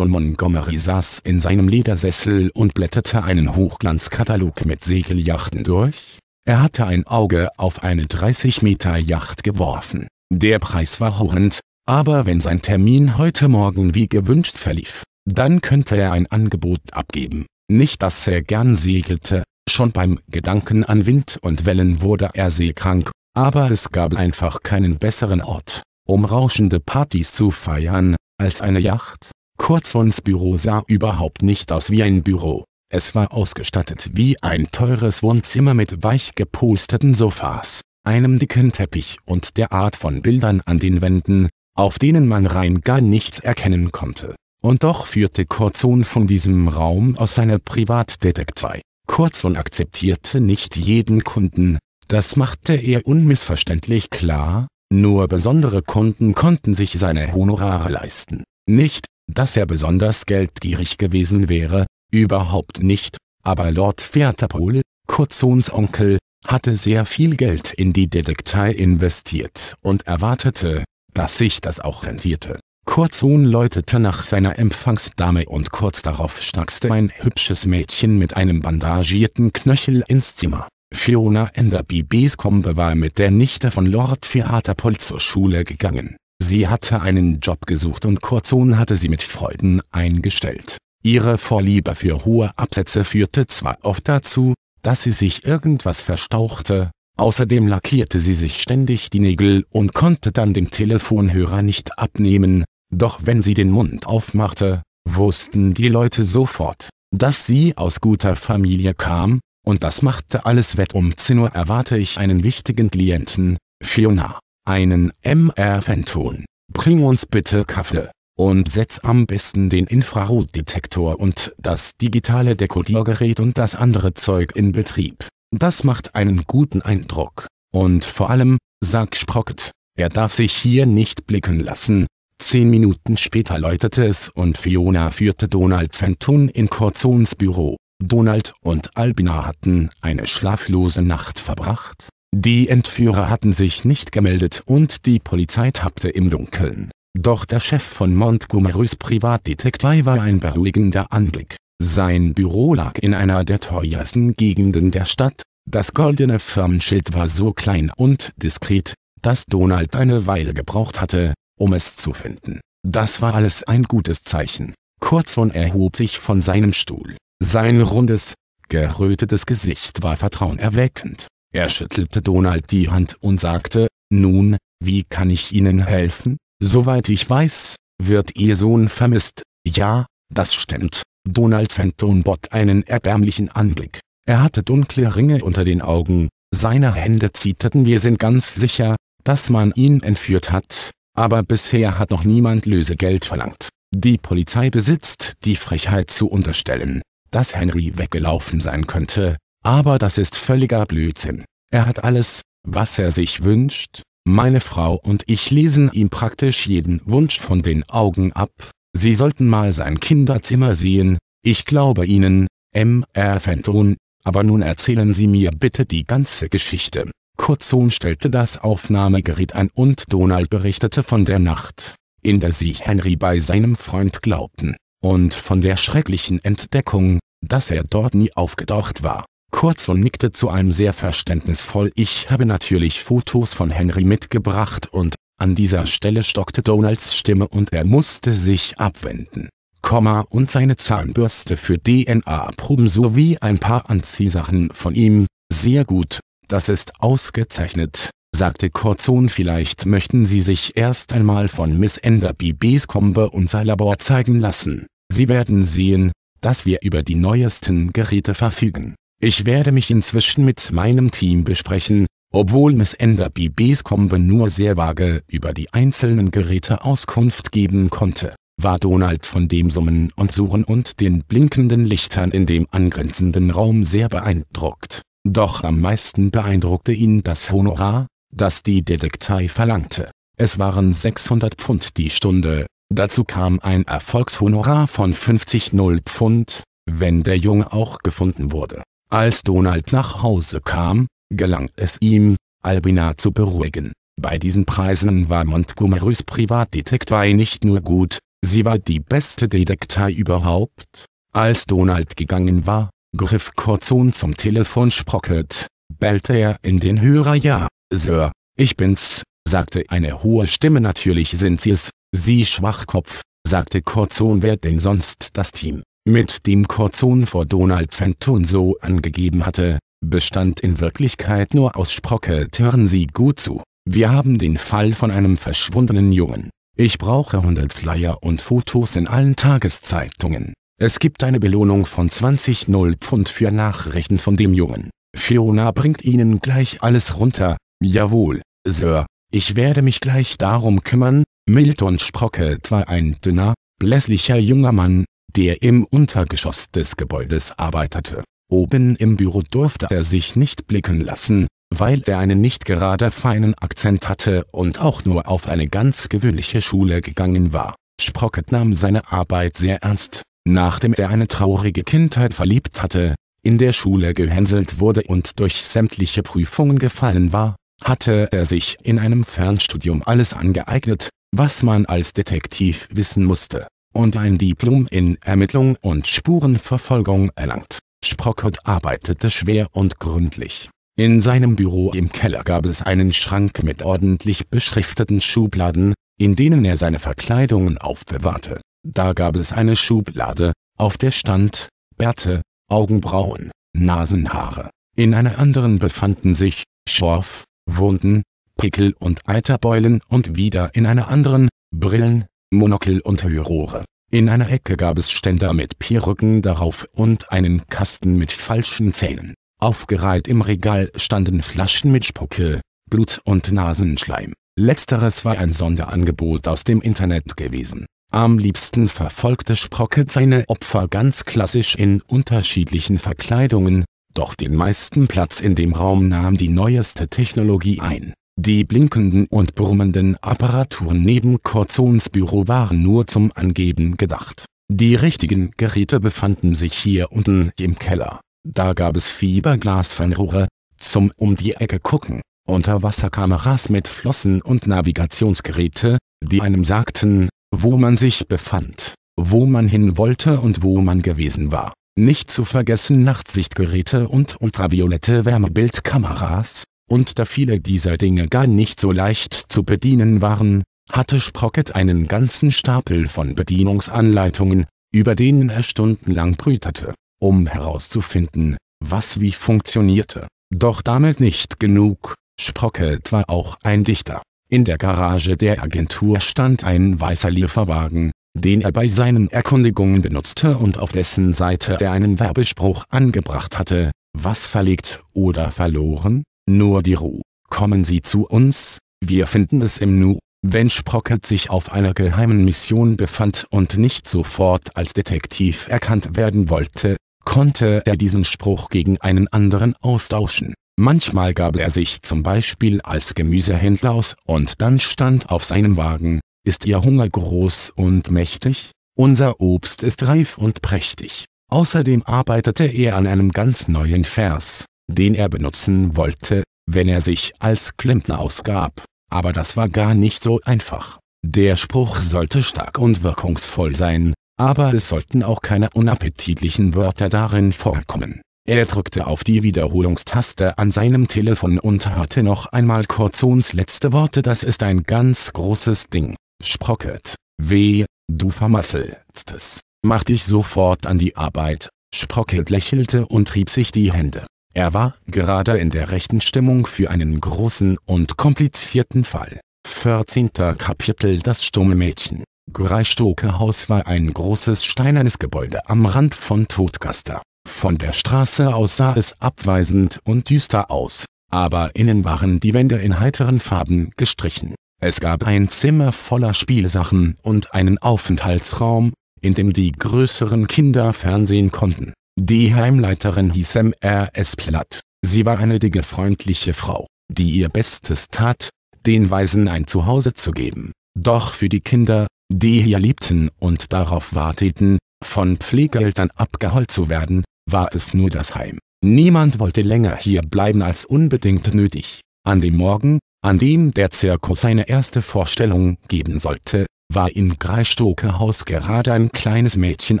und Montgomery saß in seinem Ledersessel und blätterte einen Hochglanzkatalog mit Segeljachten durch, er hatte ein Auge auf eine 30-Meter-Yacht geworfen. Der Preis war horrend, aber wenn sein Termin heute Morgen wie gewünscht verlief, dann könnte er ein Angebot abgeben. Nicht, dass er gern segelte, schon beim Gedanken an Wind und Wellen wurde er seekrank, aber es gab einfach keinen besseren Ort, um rauschende Partys zu feiern, als eine Yacht. Kurzons Büro sah überhaupt nicht aus wie ein Büro. Es war ausgestattet wie ein teures Wohnzimmer mit weich gepolsterten Sofas, einem dicken Teppich und der Art von Bildern an den Wänden, auf denen man rein gar nichts erkennen konnte. Und doch führte Kurzon von diesem Raum aus seine Privatdetektei. Kurzon akzeptierte nicht jeden Kunden, das machte er unmissverständlich klar, nur besondere Kunden konnten sich seine Honorare leisten. Nicht, dass er besonders geldgierig gewesen wäre, Überhaupt nicht, aber Lord Featherpool, Curzons Onkel, hatte sehr viel Geld in die Detektei investiert und erwartete, dass sich das auch rentierte. Kurzon läutete nach seiner Empfangsdame und kurz darauf stachste ein hübsches Mädchen mit einem bandagierten Knöchel ins Zimmer. Fiona Enderby Bescombe war mit der Nichte von Lord Featherpool zur Schule gegangen. Sie hatte einen Job gesucht und Kurzon hatte sie mit Freuden eingestellt. Ihre Vorliebe für hohe Absätze führte zwar oft dazu, dass sie sich irgendwas verstauchte, außerdem lackierte sie sich ständig die Nägel und konnte dann den Telefonhörer nicht abnehmen, doch wenn sie den Mund aufmachte, wussten die Leute sofort, dass sie aus guter Familie kam, und das machte alles wett. Um 10 Uhr erwarte ich einen wichtigen Klienten, Fiona, einen MR Fenton. Bring uns bitte Kaffee und setz am besten den Infrarotdetektor und das digitale Dekodiergerät und das andere Zeug in Betrieb. Das macht einen guten Eindruck. Und vor allem, sagt Sprocket, er darf sich hier nicht blicken lassen. Zehn Minuten später läutete es und Fiona führte Donald Fenton in Corzons Büro. Donald und Albina hatten eine schlaflose Nacht verbracht. Die Entführer hatten sich nicht gemeldet und die Polizei tappte im Dunkeln. Doch der Chef von Montgomerys Privatdetektei war ein beruhigender Anblick. Sein Büro lag in einer der teuersten Gegenden der Stadt, das goldene Firmenschild war so klein und diskret, dass Donald eine Weile gebraucht hatte, um es zu finden. Das war alles ein gutes Zeichen. Kurzon erhob sich von seinem Stuhl. Sein rundes, gerötetes Gesicht war vertrauenerweckend. Er schüttelte Donald die Hand und sagte, nun, wie kann ich Ihnen helfen? Soweit ich weiß, wird ihr Sohn vermisst. Ja, das stimmt. Donald Fenton bot einen erbärmlichen Anblick. Er hatte dunkle Ringe unter den Augen, seine Hände zitterten. Wir sind ganz sicher, dass man ihn entführt hat, aber bisher hat noch niemand Lösegeld verlangt. Die Polizei besitzt die Frechheit zu unterstellen, dass Henry weggelaufen sein könnte, aber das ist völliger Blödsinn. Er hat alles, was er sich wünscht, meine Frau und ich lesen ihm praktisch jeden Wunsch von den Augen ab. Sie sollten mal sein Kinderzimmer sehen, ich glaube Ihnen, Mr. Fenton, aber nun erzählen Sie mir bitte die ganze Geschichte. Kurzum stellte das Aufnahmegerät ein und Donald berichtete von der Nacht, in der sie Henry bei seinem Freund glaubten, und von der schrecklichen Entdeckung, dass er dort nie aufgedacht war. Kurzum nickte zu einem sehr verständnisvoll Ich habe natürlich Fotos von Henry mitgebracht und, an dieser Stelle stockte Donalds Stimme und er musste sich abwenden, Komma und seine Zahnbürste für DNA-Proben sowie ein paar Anziehsachen von ihm, sehr gut, das ist ausgezeichnet, sagte Corzon vielleicht möchten Sie sich erst einmal von Miss Enderby Bescombe unser Labor zeigen lassen, Sie werden sehen, dass wir über die neuesten Geräte verfügen. Ich werde mich inzwischen mit meinem Team besprechen, obwohl Miss Enderby Bescombe nur sehr vage über die einzelnen Geräte Auskunft geben konnte, war Donald von dem Summen und Suchen und den blinkenden Lichtern in dem angrenzenden Raum sehr beeindruckt. Doch am meisten beeindruckte ihn das Honorar, das die Detektei verlangte. Es waren 600 Pfund die Stunde, dazu kam ein Erfolgshonorar von 50 Null Pfund, wenn der Junge auch gefunden wurde. Als Donald nach Hause kam, gelang es ihm, Albina zu beruhigen. Bei diesen Preisen war Montgomerys Privatdetektei nicht nur gut, sie war die beste Detektei überhaupt. Als Donald gegangen war, griff Corzon zum Telefon Sprocket, bellte er in den Hörer Ja, Sir, ich bin's, sagte eine hohe Stimme natürlich sind sie es, Sie Schwachkopf, sagte Corzon wer denn sonst das Team mit dem Korzon vor Donald Fenton so angegeben hatte, bestand in Wirklichkeit nur aus Sprocke Hören Sie gut zu, wir haben den Fall von einem verschwundenen Jungen. Ich brauche 100 Flyer und Fotos in allen Tageszeitungen. Es gibt eine Belohnung von 20 Null Pfund für Nachrichten von dem Jungen. Fiona bringt Ihnen gleich alles runter. Jawohl, Sir, ich werde mich gleich darum kümmern. Milton Sprocket war ein dünner, blässlicher junger Mann, der im Untergeschoss des Gebäudes arbeitete. Oben im Büro durfte er sich nicht blicken lassen, weil er einen nicht gerade feinen Akzent hatte und auch nur auf eine ganz gewöhnliche Schule gegangen war. Sprocket nahm seine Arbeit sehr ernst, nachdem er eine traurige Kindheit verliebt hatte, in der Schule gehänselt wurde und durch sämtliche Prüfungen gefallen war, hatte er sich in einem Fernstudium alles angeeignet, was man als Detektiv wissen musste und ein Diplom in Ermittlung und Spurenverfolgung erlangt. Sprockert arbeitete schwer und gründlich. In seinem Büro im Keller gab es einen Schrank mit ordentlich beschrifteten Schubladen, in denen er seine Verkleidungen aufbewahrte. Da gab es eine Schublade, auf der stand Bärte, Augenbrauen, Nasenhaare. In einer anderen befanden sich Schorf, Wunden, Pickel und Eiterbeulen und wieder in einer anderen Brillen, Monokel und Hörrohre. In einer Ecke gab es Ständer mit Perücken darauf und einen Kasten mit falschen Zähnen. Aufgereiht im Regal standen Flaschen mit Spucke, Blut und Nasenschleim. Letzteres war ein Sonderangebot aus dem Internet gewesen. Am liebsten verfolgte Sprocket seine Opfer ganz klassisch in unterschiedlichen Verkleidungen, doch den meisten Platz in dem Raum nahm die neueste Technologie ein die blinkenden und brummenden Apparaturen neben Corzons Büro waren nur zum Angeben gedacht. Die richtigen Geräte befanden sich hier unten im Keller. Da gab es Fieberglasfernrohre, zum um die Ecke gucken, Unterwasserkameras mit Flossen und Navigationsgeräte, die einem sagten, wo man sich befand, wo man hin wollte und wo man gewesen war. Nicht zu vergessen Nachtsichtgeräte und ultraviolette Wärmebildkameras, und da viele dieser Dinge gar nicht so leicht zu bedienen waren, hatte Sprocket einen ganzen Stapel von Bedienungsanleitungen, über denen er stundenlang brütete, um herauszufinden, was wie funktionierte. Doch damit nicht genug, Sprocket war auch ein Dichter. In der Garage der Agentur stand ein weißer Lieferwagen, den er bei seinen Erkundigungen benutzte und auf dessen Seite er einen Werbespruch angebracht hatte, was verlegt oder verloren? nur die Ruhe. Kommen Sie zu uns, wir finden es im Nu. Wenn Sprocket sich auf einer geheimen Mission befand und nicht sofort als Detektiv erkannt werden wollte, konnte er diesen Spruch gegen einen anderen austauschen. Manchmal gab er sich zum Beispiel als Gemüsehändler aus und dann stand auf seinem Wagen, ist Ihr Hunger groß und mächtig? Unser Obst ist reif und prächtig. Außerdem arbeitete er an einem ganz neuen Vers, den er benutzen wollte, wenn er sich als Klempner ausgab. Aber das war gar nicht so einfach. Der Spruch sollte stark und wirkungsvoll sein, aber es sollten auch keine unappetitlichen Wörter darin vorkommen. Er drückte auf die Wiederholungstaste an seinem Telefon und hatte noch einmal Kurzons letzte Worte Das ist ein ganz großes Ding. Sprocket. Weh, du vermasselst es. Mach dich sofort an die Arbeit. Sprocket lächelte und rieb sich die Hände. Er war gerade in der rechten Stimmung für einen großen und komplizierten Fall. 14. Kapitel Das stumme Mädchen Greistoke haus war ein großes steinernes Gebäude am Rand von Todgaster. Von der Straße aus sah es abweisend und düster aus, aber innen waren die Wände in heiteren Farben gestrichen. Es gab ein Zimmer voller Spielsachen und einen Aufenthaltsraum, in dem die größeren Kinder fernsehen konnten. Die Heimleiterin hieß M.R.S. Platt. Sie war eine dicke freundliche Frau, die ihr Bestes tat, den Waisen ein Zuhause zu geben. Doch für die Kinder, die hier liebten und darauf warteten, von Pflegeeltern abgeholt zu werden, war es nur das Heim. Niemand wollte länger hier bleiben als unbedingt nötig. An dem Morgen, an dem der Zirkus seine erste Vorstellung geben sollte, war im Greistoke Haus gerade ein kleines Mädchen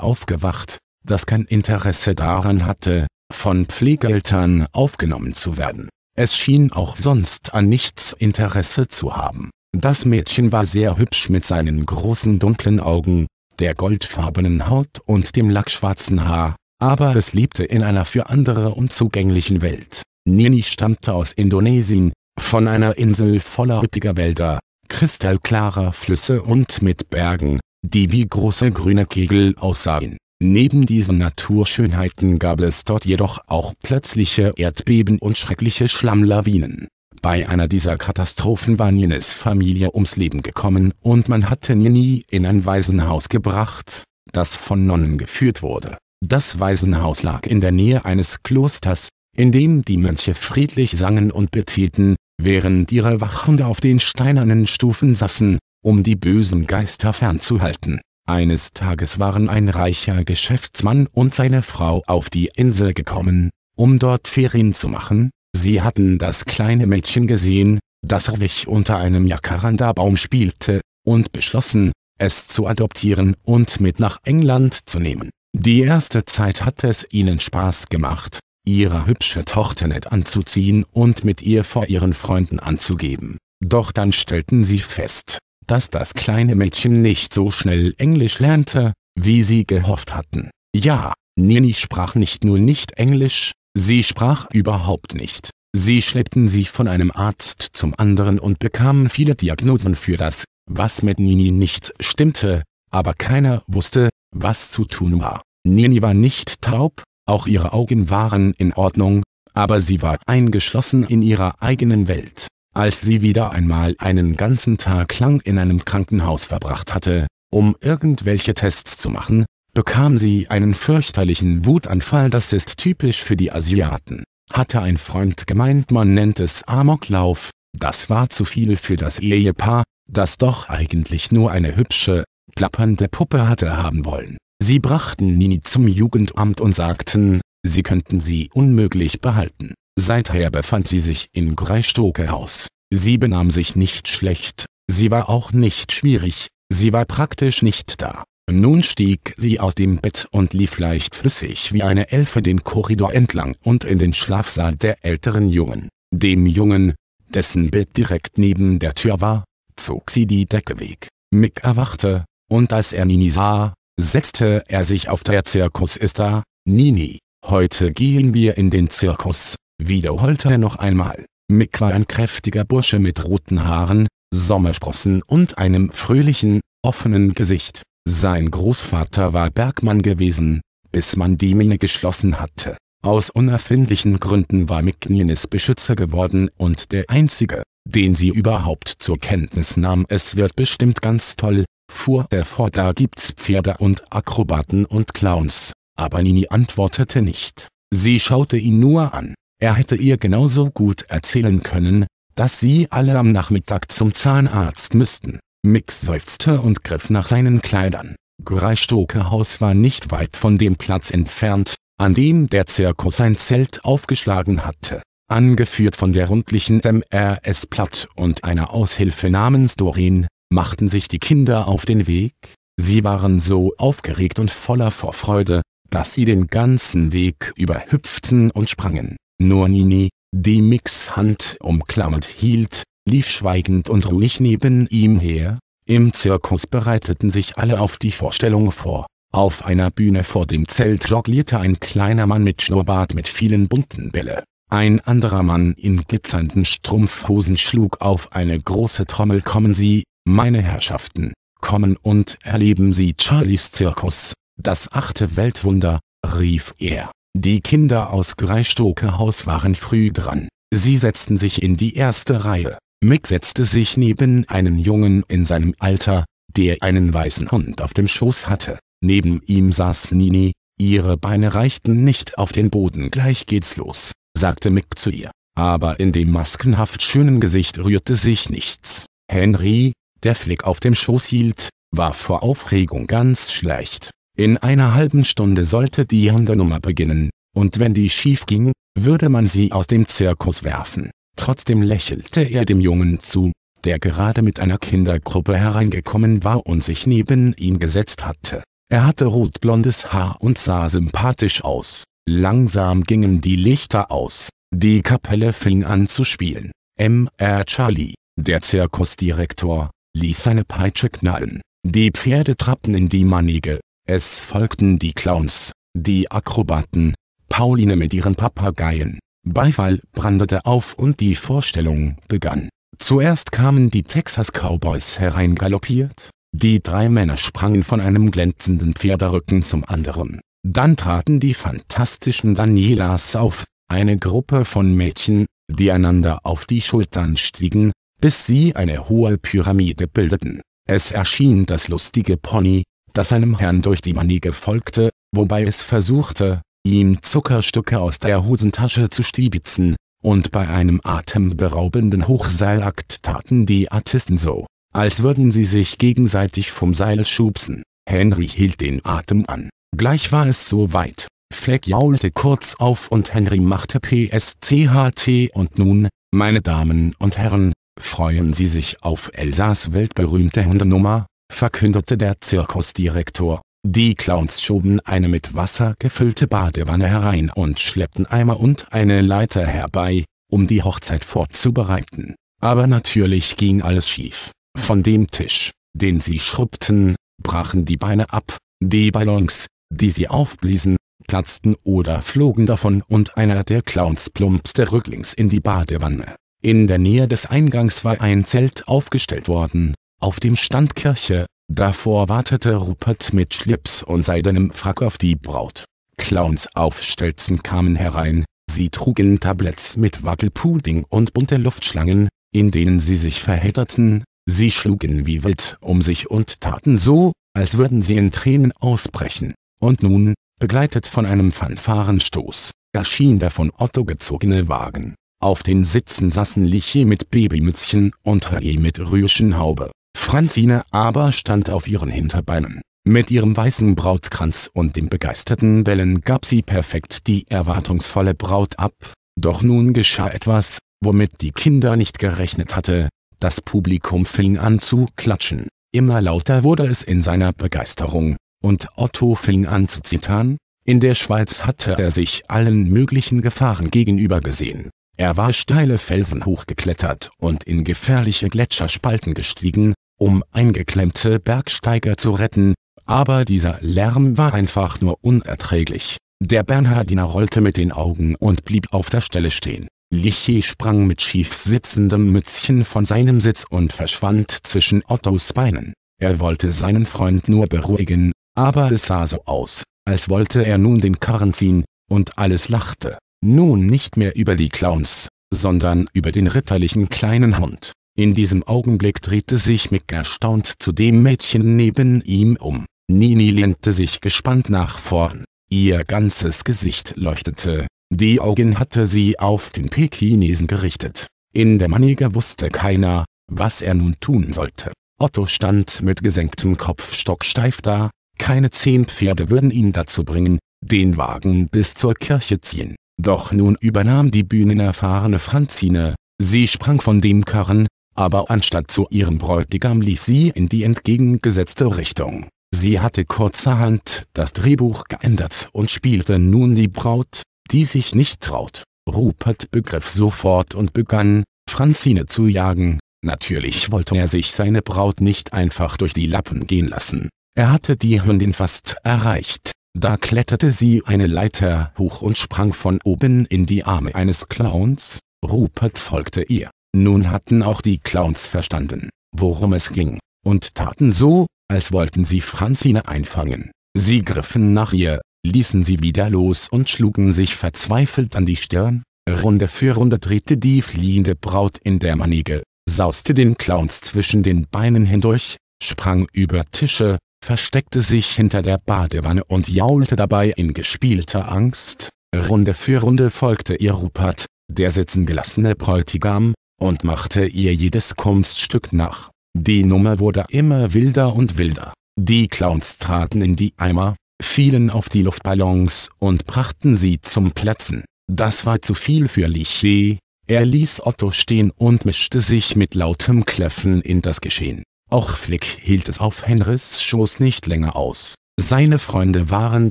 aufgewacht, das kein Interesse daran hatte, von Pflegeeltern aufgenommen zu werden. Es schien auch sonst an nichts Interesse zu haben. Das Mädchen war sehr hübsch mit seinen großen dunklen Augen, der goldfarbenen Haut und dem lackschwarzen Haar, aber es lebte in einer für andere unzugänglichen Welt. Nini stammte aus Indonesien, von einer Insel voller üppiger Wälder, kristallklarer Flüsse und mit Bergen, die wie große grüne Kegel aussahen. Neben diesen Naturschönheiten gab es dort jedoch auch plötzliche Erdbeben und schreckliche Schlammlawinen. Bei einer dieser Katastrophen war Nienes Familie ums Leben gekommen und man hatte Nini in ein Waisenhaus gebracht, das von Nonnen geführt wurde. Das Waisenhaus lag in der Nähe eines Klosters, in dem die Mönche friedlich sangen und beteten, während ihre Wachhunde auf den steinernen Stufen saßen, um die bösen Geister fernzuhalten. Eines Tages waren ein reicher Geschäftsmann und seine Frau auf die Insel gekommen, um dort Ferien zu machen, sie hatten das kleine Mädchen gesehen, das ruhig unter einem Jacaranda-Baum spielte, und beschlossen, es zu adoptieren und mit nach England zu nehmen. Die erste Zeit hatte es ihnen Spaß gemacht, ihre hübsche Tochter nett anzuziehen und mit ihr vor ihren Freunden anzugeben. Doch dann stellten sie fest, dass das kleine Mädchen nicht so schnell Englisch lernte, wie sie gehofft hatten. Ja, Nini sprach nicht nur nicht Englisch, sie sprach überhaupt nicht. Sie schleppten sie von einem Arzt zum anderen und bekamen viele Diagnosen für das, was mit Nini nicht stimmte, aber keiner wusste, was zu tun war. Nini war nicht taub, auch ihre Augen waren in Ordnung, aber sie war eingeschlossen in ihrer eigenen Welt als sie wieder einmal einen ganzen Tag lang in einem Krankenhaus verbracht hatte, um irgendwelche Tests zu machen, bekam sie einen fürchterlichen Wutanfall, das ist typisch für die Asiaten. Hatte ein Freund gemeint, man nennt es Amoklauf, das war zu viel für das Ehepaar, das doch eigentlich nur eine hübsche, plappernde Puppe hatte haben wollen. Sie brachten Nini zum Jugendamt und sagten, sie könnten sie unmöglich behalten. Seither befand sie sich in Greisstockhaus. Sie benahm sich nicht schlecht, sie war auch nicht schwierig, sie war praktisch nicht da. Nun stieg sie aus dem Bett und lief leicht flüssig wie eine Elfe den Korridor entlang und in den Schlafsaal der älteren Jungen. Dem Jungen, dessen Bett direkt neben der Tür war, zog sie die Decke weg. Mick erwachte, und als er Nini sah, setzte er sich auf der Zirkus ist da, Nini, heute gehen wir in den Zirkus, wiederholte er noch einmal. Mick war ein kräftiger Bursche mit roten Haaren, Sommersprossen und einem fröhlichen, offenen Gesicht. Sein Großvater war Bergmann gewesen, bis man die Mine geschlossen hatte. Aus unerfindlichen Gründen war Mick Nienes Beschützer geworden und der einzige, den sie überhaupt zur Kenntnis nahm. Es wird bestimmt ganz toll, fuhr er fort. Da gibt's Pferde und Akrobaten und Clowns. Aber Nini antwortete nicht. Sie schaute ihn nur an. Er hätte ihr genauso gut erzählen können, dass sie alle am Nachmittag zum Zahnarzt müssten. Mick seufzte und griff nach seinen Kleidern. Greistocke-Haus war nicht weit von dem Platz entfernt, an dem der Zirkus sein Zelt aufgeschlagen hatte. Angeführt von der rundlichen MRS Platt und einer Aushilfe namens Doreen, machten sich die Kinder auf den Weg. Sie waren so aufgeregt und voller Vorfreude, dass sie den ganzen Weg überhüpften und sprangen. Nur Nini, die Mixhand umklammert hielt, lief schweigend und ruhig neben ihm her, im Zirkus bereiteten sich alle auf die Vorstellung vor. Auf einer Bühne vor dem Zelt jonglierte ein kleiner Mann mit Schnurrbart mit vielen bunten Bälle. Ein anderer Mann in glitzernden Strumpfhosen schlug auf eine große Trommel Kommen Sie, meine Herrschaften, kommen und erleben Sie Charlies Zirkus, das achte Weltwunder, rief er. Die Kinder aus Greistokehaus waren früh dran. Sie setzten sich in die erste Reihe. Mick setzte sich neben einen Jungen in seinem Alter, der einen weißen Hund auf dem Schoß hatte. Neben ihm saß Nini, ihre Beine reichten nicht auf den Boden. Gleich geht's los, sagte Mick zu ihr. Aber in dem maskenhaft schönen Gesicht rührte sich nichts. Henry, der Flick auf dem Schoß hielt, war vor Aufregung ganz schlecht. In einer halben Stunde sollte die Handynummer beginnen, und wenn die schief ging, würde man sie aus dem Zirkus werfen. Trotzdem lächelte er dem Jungen zu, der gerade mit einer Kindergruppe hereingekommen war und sich neben ihn gesetzt hatte. Er hatte rotblondes Haar und sah sympathisch aus. Langsam gingen die Lichter aus. Die Kapelle fing an zu spielen. Mr. Charlie, der Zirkusdirektor, ließ seine Peitsche knallen. Die Pferde trappten in die Manege, es folgten die Clowns, die Akrobaten, Pauline mit ihren Papageien. Beifall brandete auf und die Vorstellung begann. Zuerst kamen die Texas Cowboys hereingaloppiert. Die drei Männer sprangen von einem glänzenden Pferderücken zum anderen. Dann traten die fantastischen Danielas auf, eine Gruppe von Mädchen, die einander auf die Schultern stiegen, bis sie eine hohe Pyramide bildeten. Es erschien das lustige Pony, das seinem Herrn durch die Manege folgte, wobei es versuchte, ihm Zuckerstücke aus der Hosentasche zu stiebitzen, und bei einem atemberaubenden Hochseilakt taten die Artisten so, als würden sie sich gegenseitig vom Seil schubsen. Henry hielt den Atem an. Gleich war es soweit. Fleck jaulte kurz auf und Henry machte PSCHT und nun, meine Damen und Herren, freuen Sie sich auf Elsas weltberühmte Hundenummer verkündete der Zirkusdirektor. Die Clowns schoben eine mit Wasser gefüllte Badewanne herein und schleppten Eimer und eine Leiter herbei, um die Hochzeit vorzubereiten. Aber natürlich ging alles schief. Von dem Tisch, den sie schrubbten, brachen die Beine ab, die Ballons, die sie aufbliesen, platzten oder flogen davon und einer der Clowns plumpste rücklings in die Badewanne. In der Nähe des Eingangs war ein Zelt aufgestellt worden, auf dem Standkirche, davor wartete Rupert mit Schlips und seidenem Frack auf die Braut. Clowns auf Stelzen kamen herein, sie trugen Tabletts mit Wackelpudding und bunte Luftschlangen, in denen sie sich verhedderten, sie schlugen wie wild um sich und taten so, als würden sie in Tränen ausbrechen. Und nun, begleitet von einem Fanfarenstoß, erschien der von Otto gezogene Wagen. Auf den Sitzen saßen Liche mit Babymützchen und Haie mit Rüschenhaube. Franzine aber stand auf ihren Hinterbeinen. Mit ihrem weißen Brautkranz und den begeisterten Bällen gab sie perfekt die erwartungsvolle Braut ab. Doch nun geschah etwas, womit die Kinder nicht gerechnet hatte. Das Publikum fing an zu klatschen. Immer lauter wurde es in seiner Begeisterung, und Otto fing an zu zittern. In der Schweiz hatte er sich allen möglichen Gefahren gegenüber gesehen. Er war steile Felsen hochgeklettert und in gefährliche Gletscherspalten gestiegen, um eingeklemmte Bergsteiger zu retten, aber dieser Lärm war einfach nur unerträglich. Der Bernhardiner rollte mit den Augen und blieb auf der Stelle stehen. Lichy sprang mit schief sitzendem Mützchen von seinem Sitz und verschwand zwischen Ottos Beinen. Er wollte seinen Freund nur beruhigen, aber es sah so aus, als wollte er nun den Karren ziehen, und alles lachte. Nun nicht mehr über die Clowns, sondern über den ritterlichen kleinen Hund. In diesem Augenblick drehte sich Mick erstaunt zu dem Mädchen neben ihm um. Nini lehnte sich gespannt nach vorn. Ihr ganzes Gesicht leuchtete. Die Augen hatte sie auf den Pekinesen gerichtet. In der Manege wusste keiner, was er nun tun sollte. Otto stand mit gesenktem Kopf stocksteif da, keine zehn Pferde würden ihn dazu bringen, den Wagen bis zur Kirche ziehen. Doch nun übernahm die bühnenerfahrene Franzine, sie sprang von dem Karren, aber anstatt zu ihrem Bräutigam lief sie in die entgegengesetzte Richtung. Sie hatte kurzerhand das Drehbuch geändert und spielte nun die Braut, die sich nicht traut. Rupert begriff sofort und begann, Franzine zu jagen. Natürlich wollte er sich seine Braut nicht einfach durch die Lappen gehen lassen. Er hatte die Hündin fast erreicht. Da kletterte sie eine Leiter hoch und sprang von oben in die Arme eines Clowns. Rupert folgte ihr. Nun hatten auch die Clowns verstanden, worum es ging, und taten so, als wollten sie Franzine einfangen. Sie griffen nach ihr, ließen sie wieder los und schlugen sich verzweifelt an die Stirn. Runde für Runde drehte die fliehende Braut in der Manege, sauste den Clowns zwischen den Beinen hindurch, sprang über Tische, versteckte sich hinter der Badewanne und jaulte dabei in gespielter Angst. Runde für Runde folgte ihr Rupert, der sitzen gelassene Bräutigam, und machte ihr jedes Kunststück nach. Die Nummer wurde immer wilder und wilder. Die Clowns traten in die Eimer, fielen auf die Luftballons und brachten sie zum Platzen. Das war zu viel für Liché. er ließ Otto stehen und mischte sich mit lautem Kläffen in das Geschehen. Auch Flick hielt es auf Henrys Schoß nicht länger aus. Seine Freunde waren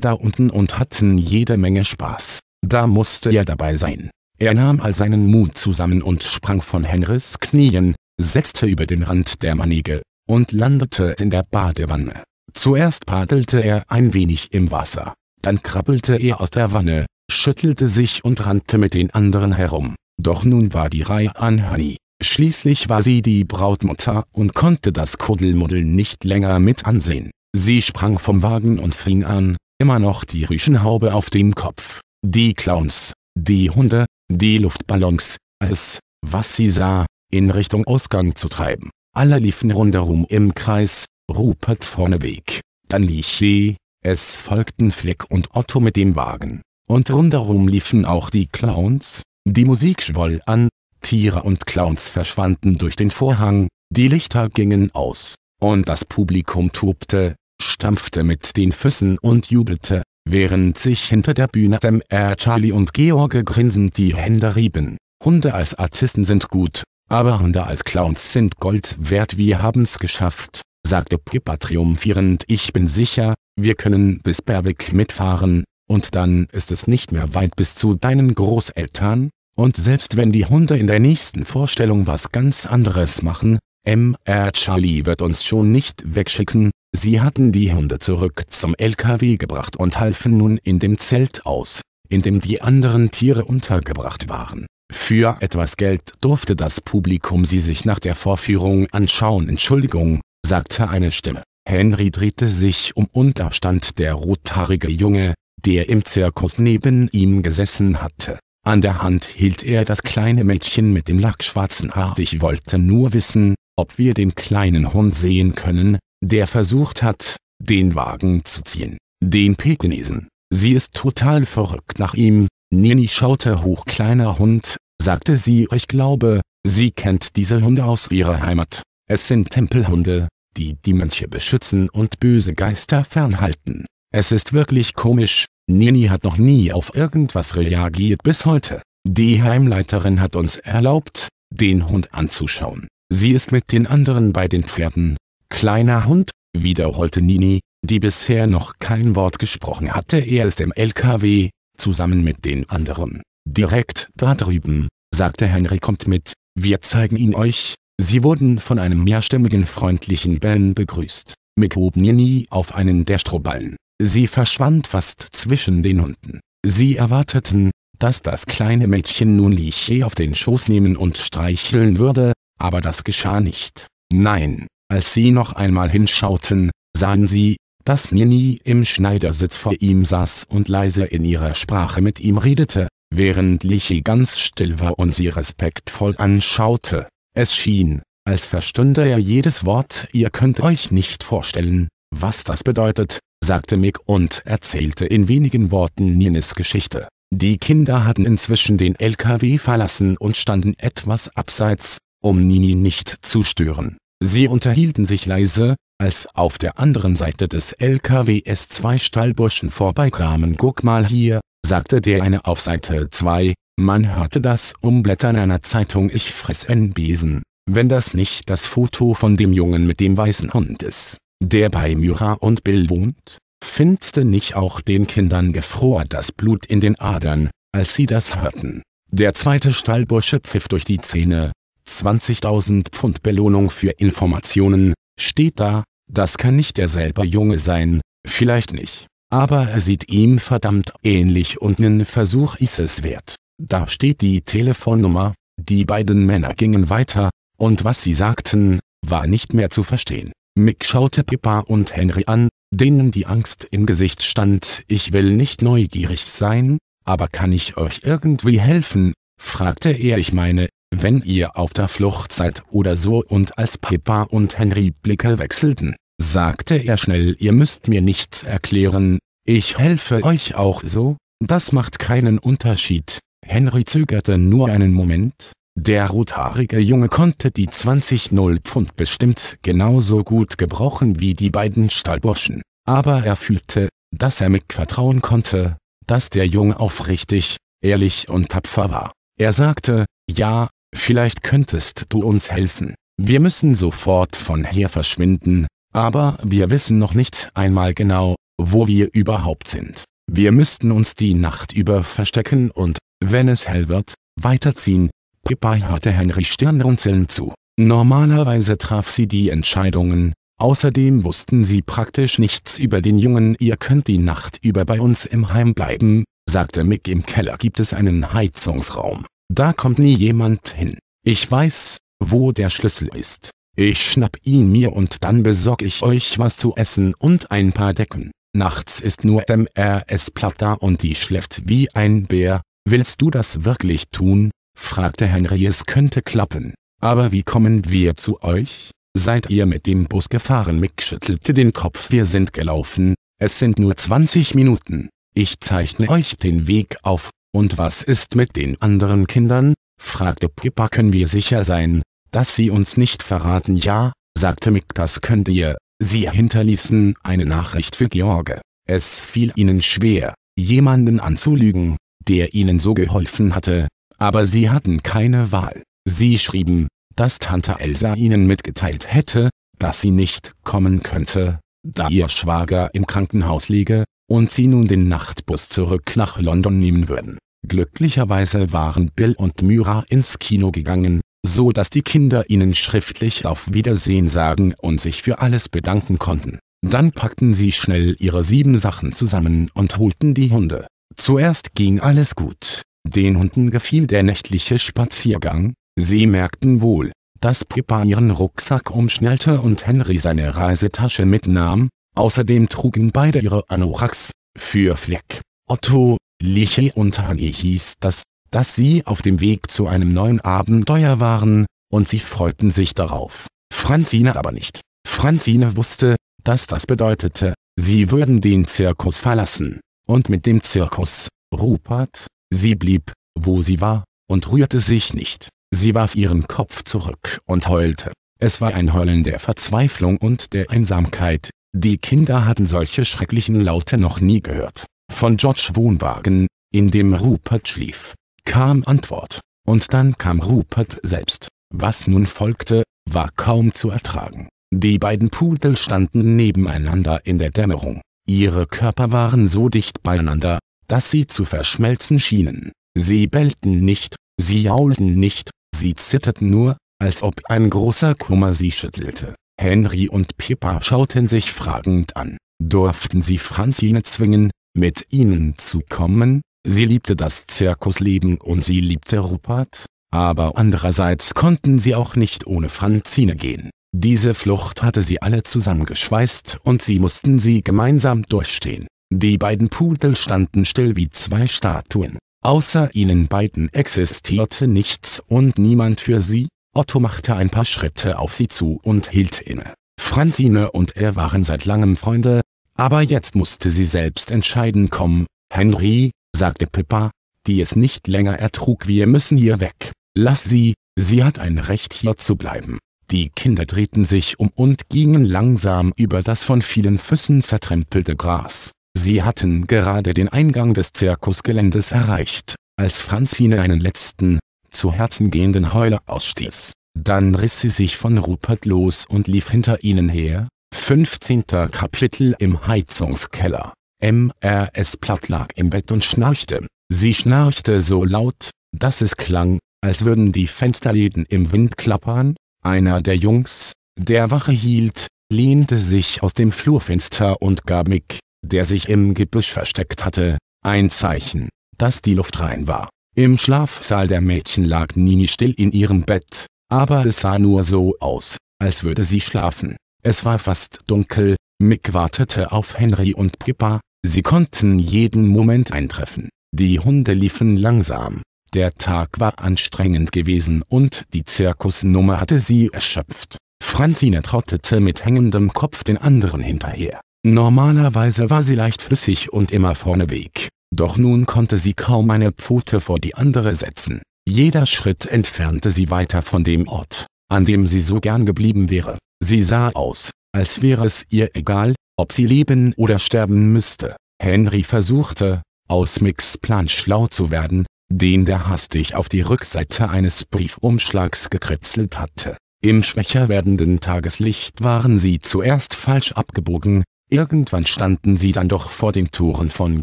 da unten und hatten jede Menge Spaß. Da musste er dabei sein. Er nahm all seinen Mut zusammen und sprang von Henrys Knien, setzte über den Rand der Manige und landete in der Badewanne. Zuerst paddelte er ein wenig im Wasser, dann krabbelte er aus der Wanne, schüttelte sich und rannte mit den anderen herum. Doch nun war die Reihe an Honey. Schließlich war sie die Brautmutter und konnte das Kuddelmuddel nicht länger mit ansehen. Sie sprang vom Wagen und fing an, immer noch die Rüschenhaube auf dem Kopf. Die Clowns, die Hunde, die Luftballons, es, was sie sah, in Richtung Ausgang zu treiben. Alle liefen rundherum im Kreis, Rupert vorneweg, dann Lichy, es folgten Fleck und Otto mit dem Wagen. Und rundherum liefen auch die Clowns, die Musik schwoll an, Tiere und Clowns verschwanden durch den Vorhang, die Lichter gingen aus, und das Publikum tobte, stampfte mit den Füßen und jubelte während sich hinter der Bühne MR Charlie und George grinsend die Hände rieben. Hunde als Artisten sind gut, aber Hunde als Clowns sind Gold wert wir haben's geschafft, sagte Pippa triumphierend ich bin sicher, wir können bis Berwick mitfahren, und dann ist es nicht mehr weit bis zu deinen Großeltern, und selbst wenn die Hunde in der nächsten Vorstellung was ganz anderes machen, MR Charlie wird uns schon nicht wegschicken, Sie hatten die Hunde zurück zum LKW gebracht und halfen nun in dem Zelt aus, in dem die anderen Tiere untergebracht waren. Für etwas Geld durfte das Publikum sie sich nach der Vorführung anschauen. Entschuldigung, sagte eine Stimme. Henry drehte sich um und da stand der rothaarige Junge, der im Zirkus neben ihm gesessen hatte. An der Hand hielt er das kleine Mädchen mit dem lackschwarzen Haar. Ich wollte nur wissen, ob wir den kleinen Hund sehen können, der versucht hat, den Wagen zu ziehen, den Pekinesen. Sie ist total verrückt nach ihm, Nini schaute hoch kleiner Hund, sagte sie ich glaube, sie kennt diese Hunde aus ihrer Heimat, es sind Tempelhunde, die die Mönche beschützen und böse Geister fernhalten. Es ist wirklich komisch, Nini hat noch nie auf irgendwas reagiert bis heute. Die Heimleiterin hat uns erlaubt, den Hund anzuschauen. Sie ist mit den anderen bei den Pferden, Kleiner Hund, wiederholte Nini, die bisher noch kein Wort gesprochen hatte. Er ist im LKW, zusammen mit den anderen. Direkt da drüben, sagte Henry kommt mit, wir zeigen ihn euch. Sie wurden von einem mehrstimmigen freundlichen Bellen begrüßt. Mick hob Nini auf einen der Strohballen. Sie verschwand fast zwischen den Hunden. Sie erwarteten, dass das kleine Mädchen nun Liche auf den Schoß nehmen und streicheln würde, aber das geschah nicht. Nein, als sie noch einmal hinschauten, sahen sie, dass Nini im Schneidersitz vor ihm saß und leise in ihrer Sprache mit ihm redete, während Lichi ganz still war und sie respektvoll anschaute. Es schien, als verstünde er jedes Wort. Ihr könnt euch nicht vorstellen, was das bedeutet, sagte Mick und erzählte in wenigen Worten Ninis Geschichte. Die Kinder hatten inzwischen den LKW verlassen und standen etwas abseits, um Nini nicht zu stören. Sie unterhielten sich leise, als auf der anderen Seite des LKWs zwei Stallburschen vorbeikamen. Guck mal hier, sagte der eine auf Seite 2, man hörte das Umblättern einer Zeitung Ich fress n Besen, wenn das nicht das Foto von dem Jungen mit dem weißen Hund ist, der bei Myra und Bill wohnt. Findste nicht auch den Kindern gefror das Blut in den Adern, als sie das hörten. Der zweite Stallbursche pfiff durch die Zähne, 20.000 Pfund Belohnung für Informationen, steht da, das kann nicht derselbe Junge sein, vielleicht nicht. Aber er sieht ihm verdammt ähnlich und nen Versuch ist es wert. Da steht die Telefonnummer, die beiden Männer gingen weiter, und was sie sagten, war nicht mehr zu verstehen. Mick schaute Pippa und Henry an, denen die Angst im Gesicht stand. Ich will nicht neugierig sein, aber kann ich euch irgendwie helfen? fragte er. Ich meine, wenn ihr auf der Flucht seid oder so und als Pippa und Henry Blicke wechselten, sagte er schnell ihr müsst mir nichts erklären, ich helfe euch auch so, das macht keinen Unterschied. Henry zögerte nur einen Moment, der rothaarige Junge konnte die 20 0 Pfund bestimmt genauso gut gebrochen wie die beiden Stallburschen, aber er fühlte, dass er Mick vertrauen konnte, dass der Junge aufrichtig, ehrlich und tapfer war. Er sagte, ja, Vielleicht könntest du uns helfen. Wir müssen sofort von hier verschwinden, aber wir wissen noch nicht einmal genau, wo wir überhaupt sind. Wir müssten uns die Nacht über verstecken und, wenn es hell wird, weiterziehen. Pippa hatte Henry Stirnrunzeln zu. Normalerweise traf sie die Entscheidungen, außerdem wussten sie praktisch nichts über den Jungen. Ihr könnt die Nacht über bei uns im Heim bleiben, sagte Mick. Im Keller gibt es einen Heizungsraum. Da kommt nie jemand hin. Ich weiß, wo der Schlüssel ist. Ich schnapp ihn mir und dann besorg ich euch was zu essen und ein paar Decken. Nachts ist nur MRS platt da und die schläft wie ein Bär. Willst du das wirklich tun? fragte Henry. Es könnte klappen. Aber wie kommen wir zu euch? Seid ihr mit dem Bus gefahren? Mick schüttelte den Kopf. Wir sind gelaufen. Es sind nur 20 Minuten. Ich zeichne euch den Weg auf. Und was ist mit den anderen Kindern? fragte Pippa. Können wir sicher sein, dass sie uns nicht verraten? Ja, sagte Mick, das könnt ihr. Sie hinterließen eine Nachricht für George. Es fiel ihnen schwer, jemanden anzulügen, der ihnen so geholfen hatte, aber sie hatten keine Wahl. Sie schrieben, dass Tante Elsa ihnen mitgeteilt hätte, dass sie nicht kommen könnte, da ihr Schwager im Krankenhaus liege, und sie nun den Nachtbus zurück nach London nehmen würden. Glücklicherweise waren Bill und Myra ins Kino gegangen, so dass die Kinder ihnen schriftlich auf Wiedersehen sagen und sich für alles bedanken konnten. Dann packten sie schnell ihre sieben Sachen zusammen und holten die Hunde. Zuerst ging alles gut. Den Hunden gefiel der nächtliche Spaziergang, sie merkten wohl, dass Pippa ihren Rucksack umschnellte und Henry seine Reisetasche mitnahm, Außerdem trugen beide ihre Anoraks, für Fleck, Otto, Liche und Hani hieß das, dass sie auf dem Weg zu einem neuen Abenteuer waren, und sie freuten sich darauf. Franzine aber nicht. Franzine wusste, dass das bedeutete, sie würden den Zirkus verlassen. Und mit dem Zirkus, Rupert, sie blieb, wo sie war, und rührte sich nicht. Sie warf ihren Kopf zurück und heulte. Es war ein Heulen der Verzweiflung und der Einsamkeit, die Kinder hatten solche schrecklichen Laute noch nie gehört. Von George Wohnwagen, in dem Rupert schlief, kam Antwort. Und dann kam Rupert selbst. Was nun folgte, war kaum zu ertragen. Die beiden Pudel standen nebeneinander in der Dämmerung. Ihre Körper waren so dicht beieinander, dass sie zu verschmelzen schienen. Sie bellten nicht, sie jaulten nicht, sie zitterten nur, als ob ein großer Kummer sie schüttelte. Henry und Pippa schauten sich fragend an. Durften sie Franzine zwingen, mit ihnen zu kommen? Sie liebte das Zirkusleben und sie liebte Rupert, aber andererseits konnten sie auch nicht ohne Franzine gehen. Diese Flucht hatte sie alle zusammengeschweißt und sie mussten sie gemeinsam durchstehen. Die beiden Pudel standen still wie zwei Statuen. Außer ihnen beiden existierte nichts und niemand für sie, Otto machte ein paar Schritte auf sie zu und hielt inne. Franzine und er waren seit langem Freunde, aber jetzt musste sie selbst entscheiden kommen. Henry, sagte Pippa, die es nicht länger ertrug, wir müssen hier weg. Lass sie, sie hat ein Recht hier zu bleiben. Die Kinder drehten sich um und gingen langsam über das von vielen Füssen zertrempelte Gras. Sie hatten gerade den Eingang des Zirkusgeländes erreicht, als Franzine einen letzten, zu Herzen gehenden Heule ausstieß. Dann riss sie sich von Rupert los und lief hinter ihnen her. 15. Kapitel im Heizungskeller. MRS Platt lag im Bett und schnarchte. Sie schnarchte so laut, dass es klang, als würden die Fensterläden im Wind klappern. Einer der Jungs, der Wache hielt, lehnte sich aus dem Flurfenster und gab Mick, der sich im Gebüsch versteckt hatte, ein Zeichen, dass die Luft rein war. Im Schlafsaal der Mädchen lag Nini still in ihrem Bett, aber es sah nur so aus, als würde sie schlafen. Es war fast dunkel, Mick wartete auf Henry und Pippa, sie konnten jeden Moment eintreffen. Die Hunde liefen langsam, der Tag war anstrengend gewesen und die Zirkusnummer hatte sie erschöpft. Franzine trottete mit hängendem Kopf den anderen hinterher. Normalerweise war sie leichtfüßig und immer vorneweg. Doch nun konnte sie kaum eine Pfote vor die andere setzen. Jeder Schritt entfernte sie weiter von dem Ort, an dem sie so gern geblieben wäre. Sie sah aus, als wäre es ihr egal, ob sie leben oder sterben müsste. Henry versuchte, aus Micks Plan schlau zu werden, den der hastig auf die Rückseite eines Briefumschlags gekritzelt hatte. Im schwächer werdenden Tageslicht waren sie zuerst falsch abgebogen, Irgendwann standen sie dann doch vor den Toren von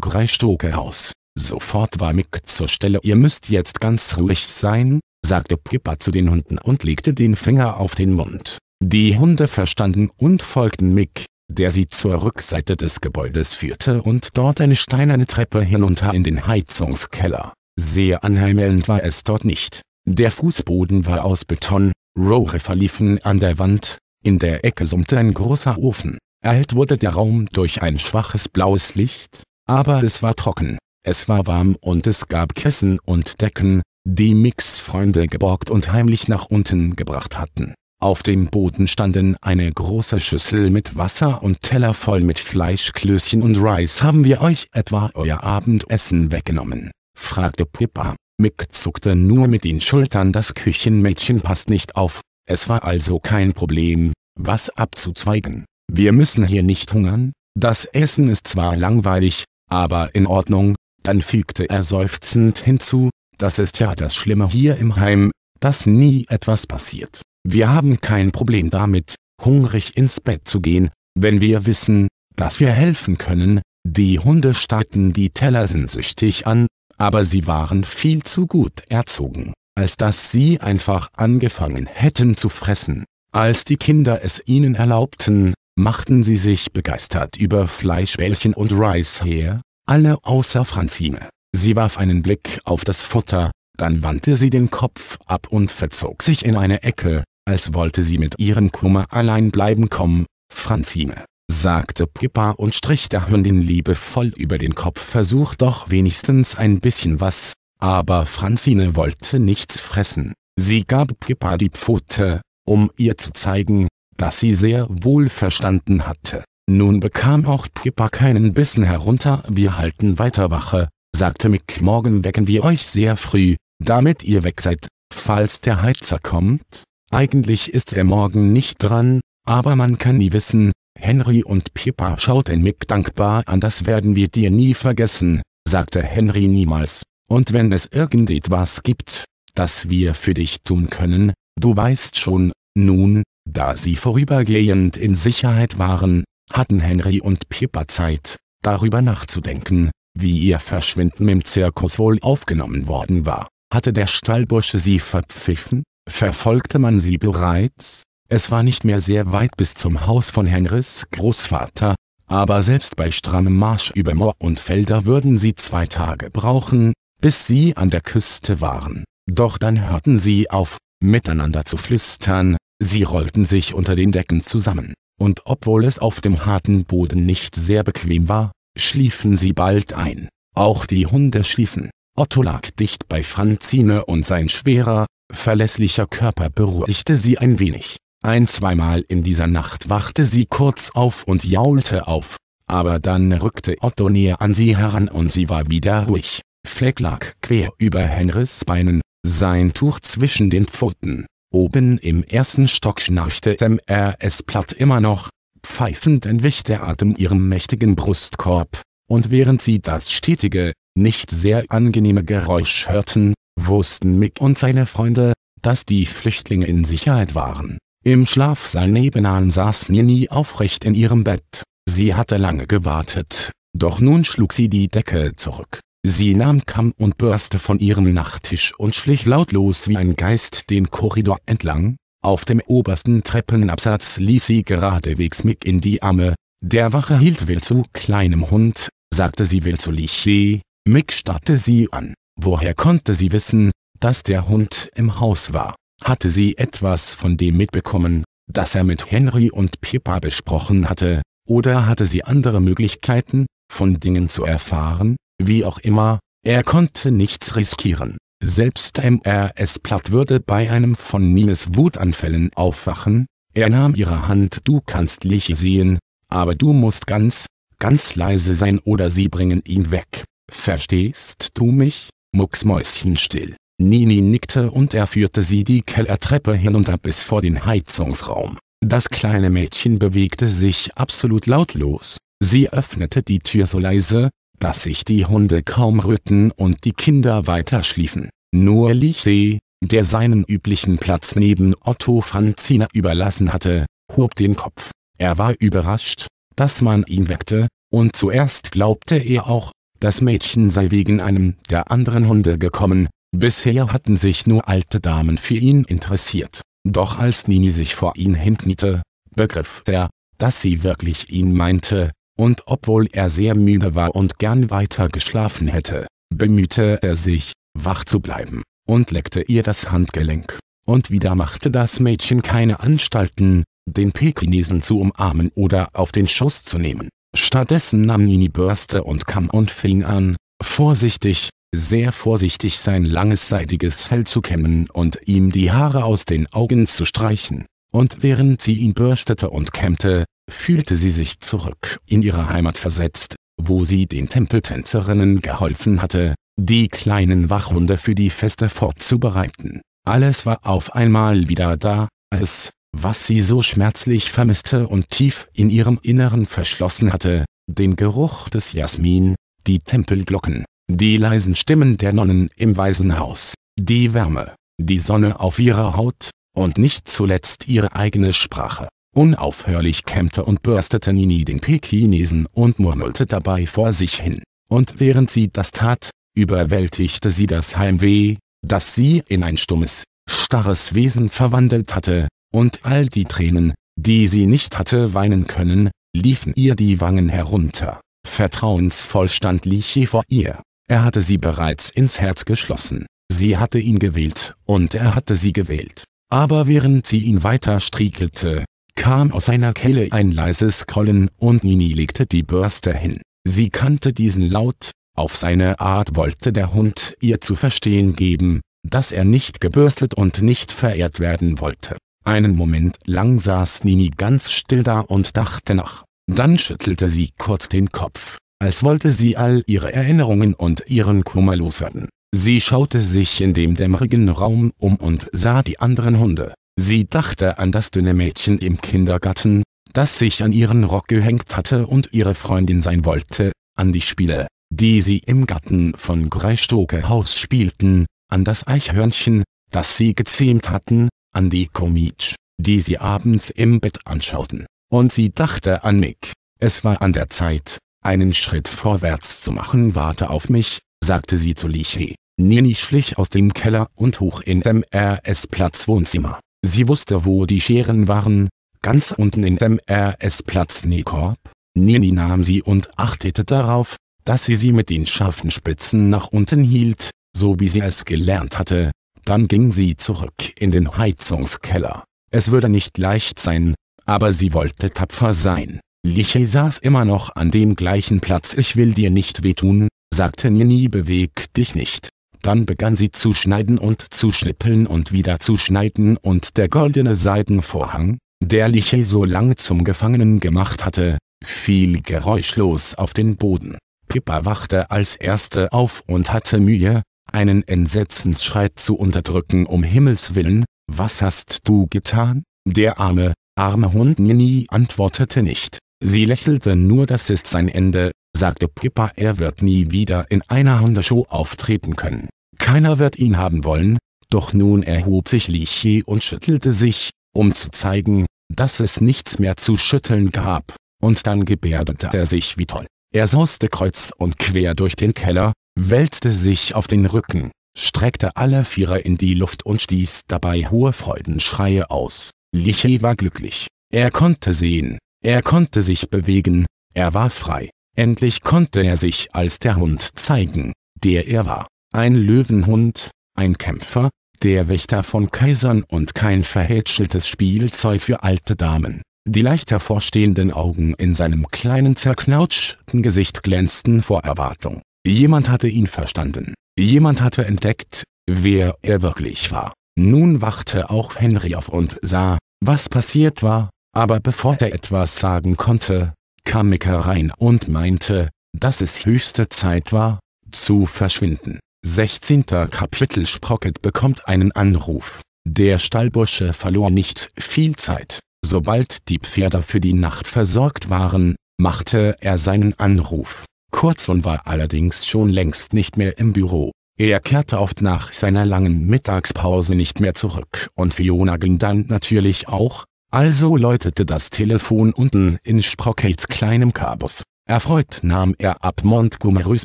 Greistoke aus. Sofort war Mick zur Stelle. Ihr müsst jetzt ganz ruhig sein, sagte Pippa zu den Hunden und legte den Finger auf den Mund. Die Hunde verstanden und folgten Mick, der sie zur Rückseite des Gebäudes führte und dort eine steinerne Treppe hinunter in den Heizungskeller. Sehr anheimelnd war es dort nicht. Der Fußboden war aus Beton, Rohre verliefen an der Wand, in der Ecke summte ein großer Ofen. Erhellt wurde der Raum durch ein schwaches blaues Licht, aber es war trocken, es war warm und es gab Kissen und Decken, die Micks Freunde geborgt und heimlich nach unten gebracht hatten. Auf dem Boden standen eine große Schüssel mit Wasser und Teller voll mit Fleischklößchen und Reis. Haben wir euch etwa euer Abendessen weggenommen? fragte Pippa. Mick zuckte nur mit den Schultern, das Küchenmädchen passt nicht auf. Es war also kein Problem, was abzuzweigen. Wir müssen hier nicht hungern, das Essen ist zwar langweilig, aber in Ordnung, dann fügte er seufzend hinzu, das ist ja das Schlimme hier im Heim, dass nie etwas passiert. Wir haben kein Problem damit, hungrig ins Bett zu gehen, wenn wir wissen, dass wir helfen können, die Hunde starrten die Teller süchtig an, aber sie waren viel zu gut erzogen, als dass sie einfach angefangen hätten zu fressen. Als die Kinder es ihnen erlaubten, machten sie sich begeistert über Fleischbällchen und Reis her, alle außer Franzine. Sie warf einen Blick auf das Futter, dann wandte sie den Kopf ab und verzog sich in eine Ecke, als wollte sie mit ihrem Kummer allein bleiben kommen, Franzine, sagte Pippa und strich der Hündin liebevoll über den Kopf versuch doch wenigstens ein bisschen was, aber Franzine wollte nichts fressen. Sie gab Pippa die Pfote, um ihr zu zeigen, das sie sehr wohl verstanden hatte. Nun bekam auch Pippa keinen Bissen herunter. Wir halten weiter Wache, sagte Mick. Morgen wecken wir euch sehr früh, damit ihr weg seid, falls der Heizer kommt. Eigentlich ist er morgen nicht dran, aber man kann nie wissen. Henry und Pippa schauten Mick dankbar an. Das werden wir dir nie vergessen, sagte Henry niemals. Und wenn es irgendetwas gibt, das wir für dich tun können, du weißt schon, nun, da sie vorübergehend in Sicherheit waren, hatten Henry und Pippa Zeit, darüber nachzudenken, wie ihr Verschwinden im Zirkus wohl aufgenommen worden war. Hatte der Stallbursche sie verpfiffen? Verfolgte man sie bereits? Es war nicht mehr sehr weit bis zum Haus von Henrys Großvater, aber selbst bei strammem Marsch über Moor und Felder würden sie zwei Tage brauchen, bis sie an der Küste waren. Doch dann hörten sie auf, miteinander zu flüstern, Sie rollten sich unter den Decken zusammen, und obwohl es auf dem harten Boden nicht sehr bequem war, schliefen sie bald ein. Auch die Hunde schliefen. Otto lag dicht bei Franzine und sein schwerer, verlässlicher Körper beruhigte sie ein wenig. Ein zweimal in dieser Nacht wachte sie kurz auf und jaulte auf, aber dann rückte Otto näher an sie heran und sie war wieder ruhig. Fleck lag quer über Henrys Beinen, sein Tuch zwischen den Pfoten. Oben im ersten Stock schnarchte MRS Platt immer noch, pfeifend entwich der Atem ihrem mächtigen Brustkorb, und während sie das stetige, nicht sehr angenehme Geräusch hörten, wussten Mick und seine Freunde, dass die Flüchtlinge in Sicherheit waren. Im Schlafsaal nebenan saß Nini aufrecht in ihrem Bett. Sie hatte lange gewartet, doch nun schlug sie die Decke zurück. Sie nahm Kamm und Bürste von ihrem Nachttisch und schlich lautlos wie ein Geist den Korridor entlang, auf dem obersten Treppenabsatz lief sie geradewegs Mick in die Arme, der Wache hielt Will zu kleinem Hund, sagte sie Will zu Liché, Mick starrte sie an, woher konnte sie wissen, dass der Hund im Haus war, hatte sie etwas von dem mitbekommen, das er mit Henry und Pippa besprochen hatte, oder hatte sie andere Möglichkeiten, von Dingen zu erfahren, wie auch immer, er konnte nichts riskieren. Selbst MRS Platt würde bei einem von Niels Wutanfällen aufwachen, er nahm ihre Hand Du kannst Liche sehen, aber du musst ganz, ganz leise sein oder sie bringen ihn weg. Verstehst du mich, mucksmäuschenstill? Nini nickte und er führte sie die Kellertreppe hinunter bis vor den Heizungsraum. Das kleine Mädchen bewegte sich absolut lautlos. Sie öffnete die Tür so leise, dass sich die Hunde kaum rührten und die Kinder weiter schliefen. Nur Lichsee, der seinen üblichen Platz neben Otto Franziner überlassen hatte, hob den Kopf. Er war überrascht, dass man ihn weckte, und zuerst glaubte er auch, das Mädchen sei wegen einem der anderen Hunde gekommen, bisher hatten sich nur alte Damen für ihn interessiert. Doch als Nini sich vor ihn hinkniete, begriff er, dass sie wirklich ihn meinte, und obwohl er sehr müde war und gern weiter geschlafen hätte, bemühte er sich, wach zu bleiben, und leckte ihr das Handgelenk. Und wieder machte das Mädchen keine Anstalten, den Pekinesen zu umarmen oder auf den Schuss zu nehmen. Stattdessen nahm Nini Bürste und kam und fing an, vorsichtig, sehr vorsichtig sein langes seidiges Fell zu kämmen und ihm die Haare aus den Augen zu streichen. Und während sie ihn bürstete und kämmte, fühlte sie sich zurück in ihre Heimat versetzt, wo sie den Tempeltänzerinnen geholfen hatte, die kleinen Wachhunde für die Feste vorzubereiten. Alles war auf einmal wieder da, es, was sie so schmerzlich vermisste und tief in ihrem Inneren verschlossen hatte, den Geruch des Jasmin, die Tempelglocken, die leisen Stimmen der Nonnen im Waisenhaus, die Wärme, die Sonne auf ihrer Haut, und nicht zuletzt ihre eigene Sprache. Unaufhörlich kämmte und bürstete Nini den Pekinesen und murmelte dabei vor sich hin. Und während sie das tat, überwältigte sie das Heimweh, das sie in ein stummes, starres Wesen verwandelt hatte, und all die Tränen, die sie nicht hatte weinen können, liefen ihr die Wangen herunter. Vertrauensvoll stand Liche vor ihr. Er hatte sie bereits ins Herz geschlossen. Sie hatte ihn gewählt, und er hatte sie gewählt. Aber während sie ihn weiter striegelte, kam aus seiner Kelle ein leises Krollen und Nini legte die Bürste hin. Sie kannte diesen Laut, auf seine Art wollte der Hund ihr zu verstehen geben, dass er nicht gebürstet und nicht verehrt werden wollte. Einen Moment lang saß Nini ganz still da und dachte nach. Dann schüttelte sie kurz den Kopf, als wollte sie all ihre Erinnerungen und ihren Kummer loswerden. Sie schaute sich in dem dämmerigen Raum um und sah die anderen Hunde. Sie dachte an das dünne Mädchen im Kindergarten, das sich an ihren Rock gehängt hatte und ihre Freundin sein wollte, an die Spiele, die sie im Garten von Greistoke Haus spielten, an das Eichhörnchen, das sie gezähmt hatten, an die Komic, die sie abends im Bett anschauten. Und sie dachte an Mick. Es war an der Zeit, einen Schritt vorwärts zu machen. Warte auf mich, sagte sie zu Liche. Nini schlich aus dem Keller und hoch in dem rs Platz Wohnzimmer. Sie wusste wo die Scheren waren, ganz unten in dem RS-Platz Nekorb. Nini nahm sie und achtete darauf, dass sie sie mit den scharfen Spitzen nach unten hielt, so wie sie es gelernt hatte, dann ging sie zurück in den Heizungskeller. Es würde nicht leicht sein, aber sie wollte tapfer sein. Liche saß immer noch an dem gleichen Platz. Ich will dir nicht wehtun, sagte Nini beweg dich nicht. Dann begann sie zu schneiden und zu schnippeln und wieder zu schneiden und der goldene Seidenvorhang, der Liche so lange zum Gefangenen gemacht hatte, fiel geräuschlos auf den Boden. Pippa wachte als Erste auf und hatte Mühe, einen Entsetzensschrei zu unterdrücken um Himmels willen, was hast du getan? Der arme, arme Hund Nini antwortete nicht, sie lächelte nur das ist sein Ende, sagte Pippa er wird nie wieder in einer Hundeshow auftreten können. Keiner wird ihn haben wollen, doch nun erhob sich Lichy und schüttelte sich, um zu zeigen, dass es nichts mehr zu schütteln gab, und dann gebärdete er sich wie toll. Er sauste kreuz und quer durch den Keller, wälzte sich auf den Rücken, streckte alle Vierer in die Luft und stieß dabei hohe Freudenschreie aus. Lichy war glücklich. Er konnte sehen, er konnte sich bewegen, er war frei. Endlich konnte er sich als der Hund zeigen, der er war. Ein Löwenhund, ein Kämpfer, der Wächter von Kaisern und kein verhätscheltes Spielzeug für alte Damen. Die leicht hervorstehenden Augen in seinem kleinen zerknautschten Gesicht glänzten vor Erwartung. Jemand hatte ihn verstanden. Jemand hatte entdeckt, wer er wirklich war. Nun wachte auch Henry auf und sah, was passiert war, aber bevor er etwas sagen konnte, kam Micker rein und meinte, dass es höchste Zeit war, zu verschwinden. 16. Kapitel Sprocket bekommt einen Anruf. Der Stallbursche verlor nicht viel Zeit. Sobald die Pferde für die Nacht versorgt waren, machte er seinen Anruf. Kurzon war allerdings schon längst nicht mehr im Büro. Er kehrte oft nach seiner langen Mittagspause nicht mehr zurück und Fiona ging dann natürlich auch, also läutete das Telefon unten in Sprockets kleinem Kabuff. Erfreut nahm er ab Montgomerys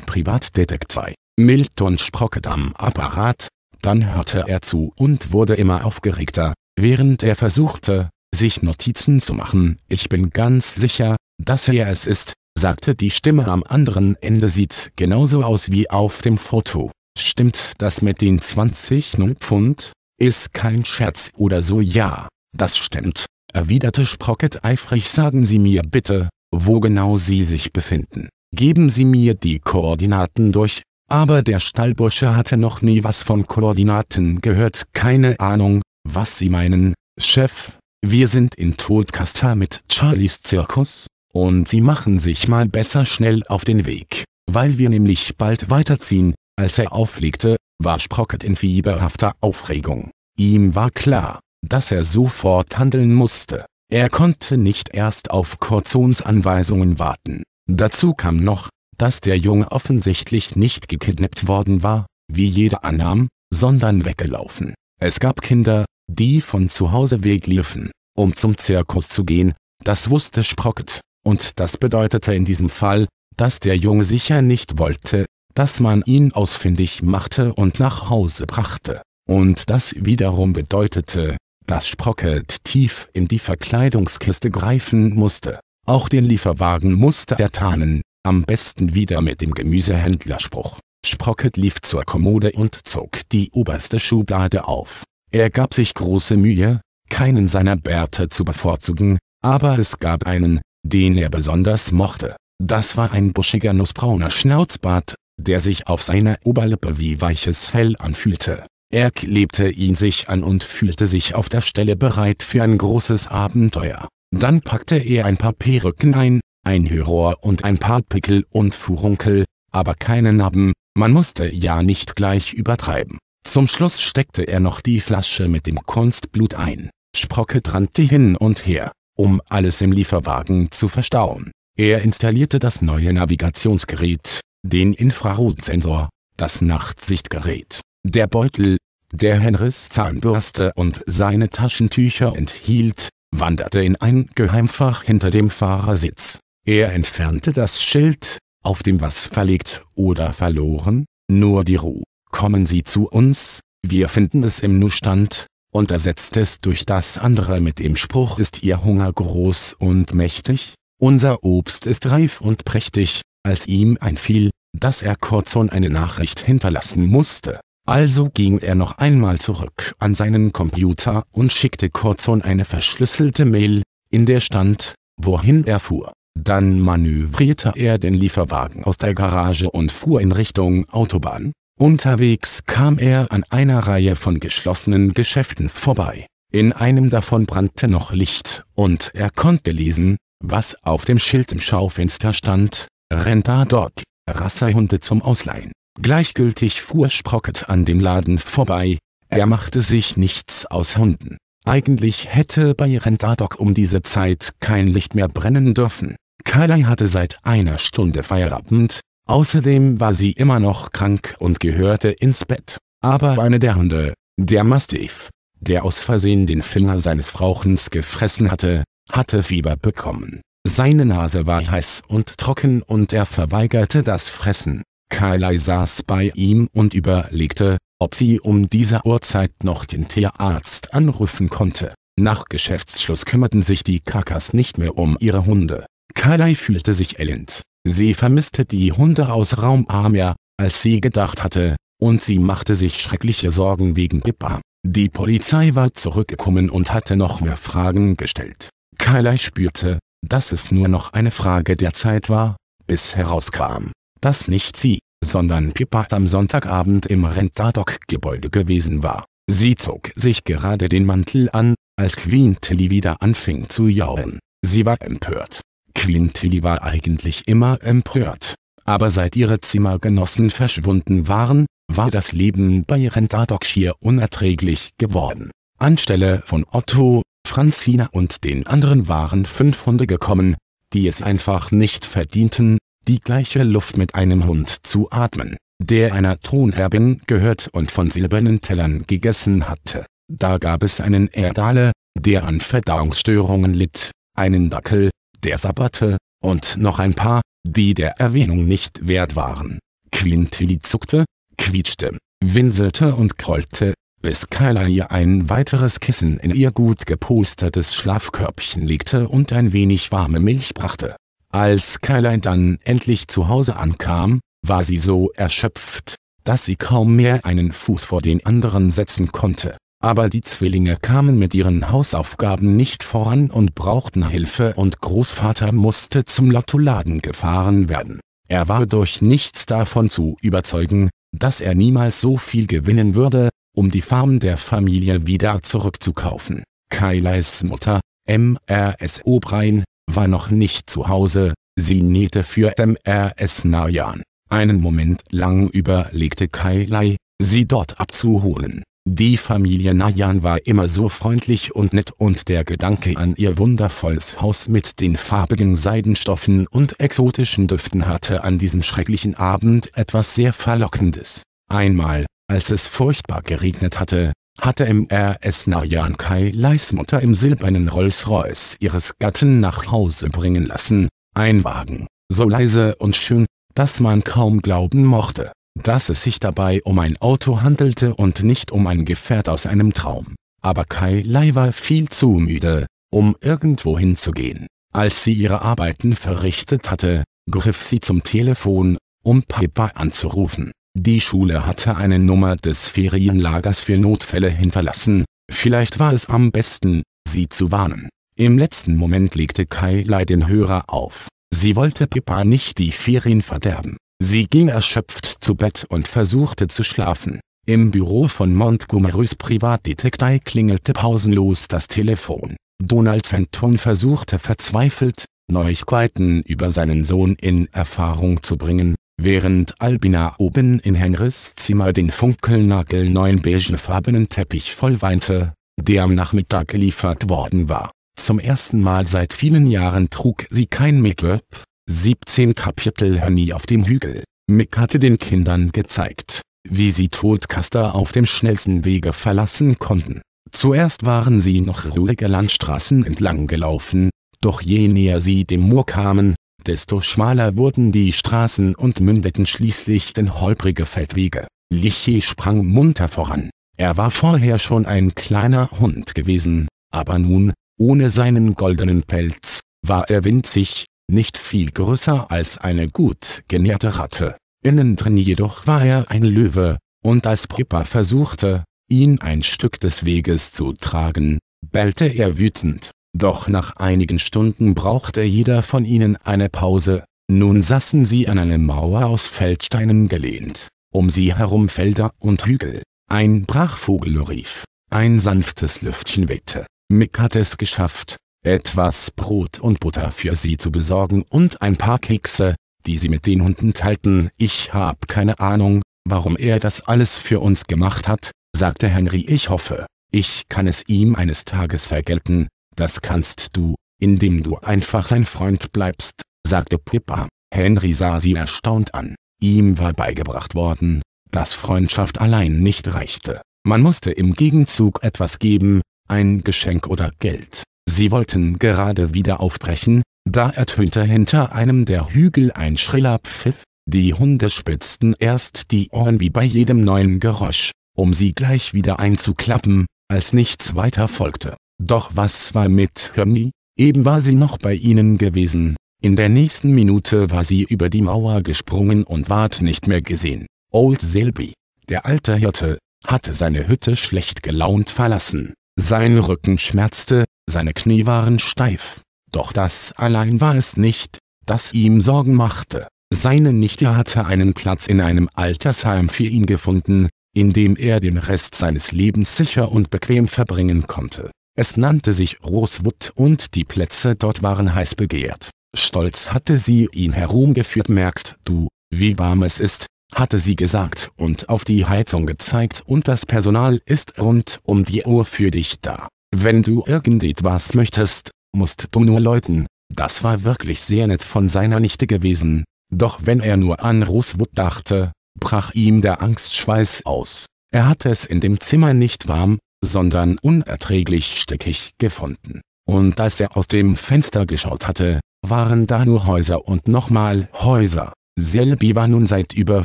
Privatdetektiv Milton Sprocket am Apparat, dann hörte er zu und wurde immer aufgeregter, während er versuchte, sich Notizen zu machen. Ich bin ganz sicher, dass er es ist, sagte die Stimme am anderen Ende sieht genauso aus wie auf dem Foto. Stimmt das mit den 20 Pfund? Ist kein Scherz oder so ja, das stimmt erwiderte Sprocket eifrig sagen Sie mir bitte, wo genau Sie sich befinden. Geben Sie mir die Koordinaten durch, aber der Stallbursche hatte noch nie was von Koordinaten gehört, keine Ahnung, was Sie meinen, Chef, wir sind in Todkasta mit Charlies Zirkus, und Sie machen sich mal besser schnell auf den Weg, weil wir nämlich bald weiterziehen, als er auflegte, war Sprocket in fieberhafter Aufregung. Ihm war klar, dass er sofort handeln musste. Er konnte nicht erst auf Corzons Anweisungen warten. Dazu kam noch, dass der Junge offensichtlich nicht gekidnappt worden war, wie jeder annahm, sondern weggelaufen. Es gab Kinder, die von zu Hause wegliefen, um zum Zirkus zu gehen, das wusste Sprocket, und das bedeutete in diesem Fall, dass der Junge sicher nicht wollte, dass man ihn ausfindig machte und nach Hause brachte. Und das wiederum bedeutete, das Sprocket tief in die Verkleidungskiste greifen musste. Auch den Lieferwagen musste er tarnen, am besten wieder mit dem Gemüsehändlerspruch. Sprocket lief zur Kommode und zog die oberste Schublade auf. Er gab sich große Mühe, keinen seiner Bärte zu bevorzugen, aber es gab einen, den er besonders mochte. Das war ein buschiger nussbrauner Schnauzbart, der sich auf seiner Oberlippe wie weiches Fell anfühlte. Er klebte ihn sich an und fühlte sich auf der Stelle bereit für ein großes Abenteuer. Dann packte er ein paar Perücken ein, ein Hörrohr und ein paar Pickel und Furunkel, aber keine Narben, man musste ja nicht gleich übertreiben. Zum Schluss steckte er noch die Flasche mit dem Kunstblut ein. Sprocket rannte hin und her, um alles im Lieferwagen zu verstauen. Er installierte das neue Navigationsgerät, den Infrarotsensor, das Nachtsichtgerät. Der Beutel, der Henrys Zahnbürste und seine Taschentücher enthielt, wanderte in ein Geheimfach hinter dem Fahrersitz. Er entfernte das Schild, auf dem was verlegt oder verloren, nur die Ruhe. Kommen Sie zu uns, wir finden es im Nustand, und ersetzt es durch das andere mit dem Spruch ist Ihr Hunger groß und mächtig, unser Obst ist reif und prächtig, als ihm einfiel, dass er kurzon eine Nachricht hinterlassen musste also ging er noch einmal zurück an seinen Computer und schickte Kurzon eine verschlüsselte Mail, in der stand, wohin er fuhr. Dann manövrierte er den Lieferwagen aus der Garage und fuhr in Richtung Autobahn. Unterwegs kam er an einer Reihe von geschlossenen Geschäften vorbei. In einem davon brannte noch Licht und er konnte lesen, was auf dem Schild im Schaufenster stand, Renta dort, Rassehunde zum Ausleihen. Gleichgültig fuhr Sprocket an dem Laden vorbei, er machte sich nichts aus Hunden. Eigentlich hätte bei Rentadoc um diese Zeit kein Licht mehr brennen dürfen. Kalei hatte seit einer Stunde Feierabend, außerdem war sie immer noch krank und gehörte ins Bett. Aber eine der Hunde, der Mastiff, der aus Versehen den Finger seines Frauchens gefressen hatte, hatte Fieber bekommen. Seine Nase war heiß und trocken und er verweigerte das Fressen. Carly saß bei ihm und überlegte, ob sie um diese Uhrzeit noch den Tierarzt anrufen konnte. Nach Geschäftsschluss kümmerten sich die Kakas nicht mehr um ihre Hunde. Carly fühlte sich elend. Sie vermisste die Hunde aus Raum A als sie gedacht hatte, und sie machte sich schreckliche Sorgen wegen Pippa. Die Polizei war zurückgekommen und hatte noch mehr Fragen gestellt. Carly spürte, dass es nur noch eine Frage der Zeit war, bis herauskam, dass nicht sie, sondern Pippa am Sonntagabend im rentadoc gebäude gewesen war. Sie zog sich gerade den Mantel an, als Queen Tilly wieder anfing zu jauen. Sie war empört. Queen Tilly war eigentlich immer empört. Aber seit ihre Zimmergenossen verschwunden waren, war das Leben bei Rentadoc schier unerträglich geworden. Anstelle von Otto, Franzina und den anderen waren fünf Hunde gekommen, die es einfach nicht verdienten, die gleiche Luft mit einem Hund zu atmen, der einer Thronerbin gehört und von silbernen Tellern gegessen hatte. Da gab es einen Erdale, der an Verdauungsstörungen litt, einen Dackel, der sabberte, und noch ein paar, die der Erwähnung nicht wert waren. Quintili zuckte, quietschte, winselte und krollte, bis Kyla ihr ein weiteres Kissen in ihr gut gepolstertes Schlafkörbchen legte und ein wenig warme Milch brachte. Als Skyline dann endlich zu Hause ankam, war sie so erschöpft, dass sie kaum mehr einen Fuß vor den anderen setzen konnte. Aber die Zwillinge kamen mit ihren Hausaufgaben nicht voran und brauchten Hilfe und Großvater musste zum Lottoladen gefahren werden. Er war durch nichts davon zu überzeugen, dass er niemals so viel gewinnen würde, um die Farm der Familie wieder zurückzukaufen. Kailais Mutter, MRS Obrein, war noch nicht zu Hause, sie nähte für MRS Nayan. Einen Moment lang überlegte Kai Lai, sie dort abzuholen. Die Familie Nayan war immer so freundlich und nett und der Gedanke an ihr wundervolles Haus mit den farbigen Seidenstoffen und exotischen Düften hatte an diesem schrecklichen Abend etwas sehr Verlockendes. Einmal, als es furchtbar geregnet hatte, hatte MRS Narjan Kai Leis Mutter im silbernen Rolls-Royce ihres Gatten nach Hause bringen lassen, ein Wagen, so leise und schön, dass man kaum glauben mochte, dass es sich dabei um ein Auto handelte und nicht um ein Gefährt aus einem Traum. Aber Kai Lai war viel zu müde, um irgendwo hinzugehen. Als sie ihre Arbeiten verrichtet hatte, griff sie zum Telefon, um Pippa anzurufen. Die Schule hatte eine Nummer des Ferienlagers für Notfälle hinterlassen, vielleicht war es am besten, sie zu warnen. Im letzten Moment legte Kailai den Hörer auf. Sie wollte Pippa nicht die Ferien verderben. Sie ging erschöpft zu Bett und versuchte zu schlafen. Im Büro von Montgomerys Privatdetektei klingelte pausenlos das Telefon. Donald Fenton versuchte verzweifelt, Neuigkeiten über seinen Sohn in Erfahrung zu bringen Während Albina oben in Henrys Zimmer den funkelnagelneuen beigefarbenen Teppich voll weinte, der am Nachmittag geliefert worden war. Zum ersten Mal seit vielen Jahren trug sie kein Make-up, 17 Kapitel Honey auf dem Hügel. Mick hatte den Kindern gezeigt, wie sie Todkaster auf dem schnellsten Wege verlassen konnten. Zuerst waren sie noch ruhige Landstraßen entlang gelaufen, doch je näher sie dem Moor kamen, desto schmaler wurden die Straßen und mündeten schließlich in holprige Feldwege. Lichy sprang munter voran. Er war vorher schon ein kleiner Hund gewesen, aber nun, ohne seinen goldenen Pelz, war er winzig, nicht viel größer als eine gut genährte Ratte. Innen drin jedoch war er ein Löwe, und als Pippa versuchte, ihn ein Stück des Weges zu tragen, bellte er wütend. Doch nach einigen Stunden brauchte jeder von ihnen eine Pause, nun saßen sie an einer Mauer aus Feldsteinen gelehnt, um sie herum Felder und Hügel. Ein Brachvogel rief, ein sanftes Lüftchen wehte. Mick hat es geschafft, etwas Brot und Butter für sie zu besorgen und ein paar Kekse, die sie mit den Hunden teilten. Ich hab keine Ahnung, warum er das alles für uns gemacht hat, sagte Henry. Ich hoffe, ich kann es ihm eines Tages vergelten, das kannst du, indem du einfach sein Freund bleibst, sagte Pippa. Henry sah sie erstaunt an. Ihm war beigebracht worden, dass Freundschaft allein nicht reichte. Man musste im Gegenzug etwas geben, ein Geschenk oder Geld. Sie wollten gerade wieder aufbrechen, da ertönte hinter einem der Hügel ein schriller Pfiff, die Hunde spitzten erst die Ohren wie bei jedem neuen Geräusch, um sie gleich wieder einzuklappen, als nichts weiter folgte. Doch was war mit Hermie? Eben war sie noch bei ihnen gewesen. In der nächsten Minute war sie über die Mauer gesprungen und ward nicht mehr gesehen. Old Selby, der alte Hirte, hatte seine Hütte schlecht gelaunt verlassen. Sein Rücken schmerzte, seine Knie waren steif. Doch das allein war es nicht, das ihm Sorgen machte. Seine Nichte hatte einen Platz in einem Altersheim für ihn gefunden, in dem er den Rest seines Lebens sicher und bequem verbringen konnte. Es nannte sich Rosewood und die Plätze dort waren heiß begehrt. Stolz hatte sie ihn herumgeführt. Merkst du, wie warm es ist, hatte sie gesagt und auf die Heizung gezeigt und das Personal ist rund um die Uhr für dich da. Wenn du irgendetwas möchtest, musst du nur läuten. Das war wirklich sehr nett von seiner Nichte gewesen, doch wenn er nur an Rosewood dachte, brach ihm der Angstschweiß aus. Er hatte es in dem Zimmer nicht warm, sondern unerträglich steckig gefunden. Und als er aus dem Fenster geschaut hatte, waren da nur Häuser und nochmal Häuser. Selby war nun seit über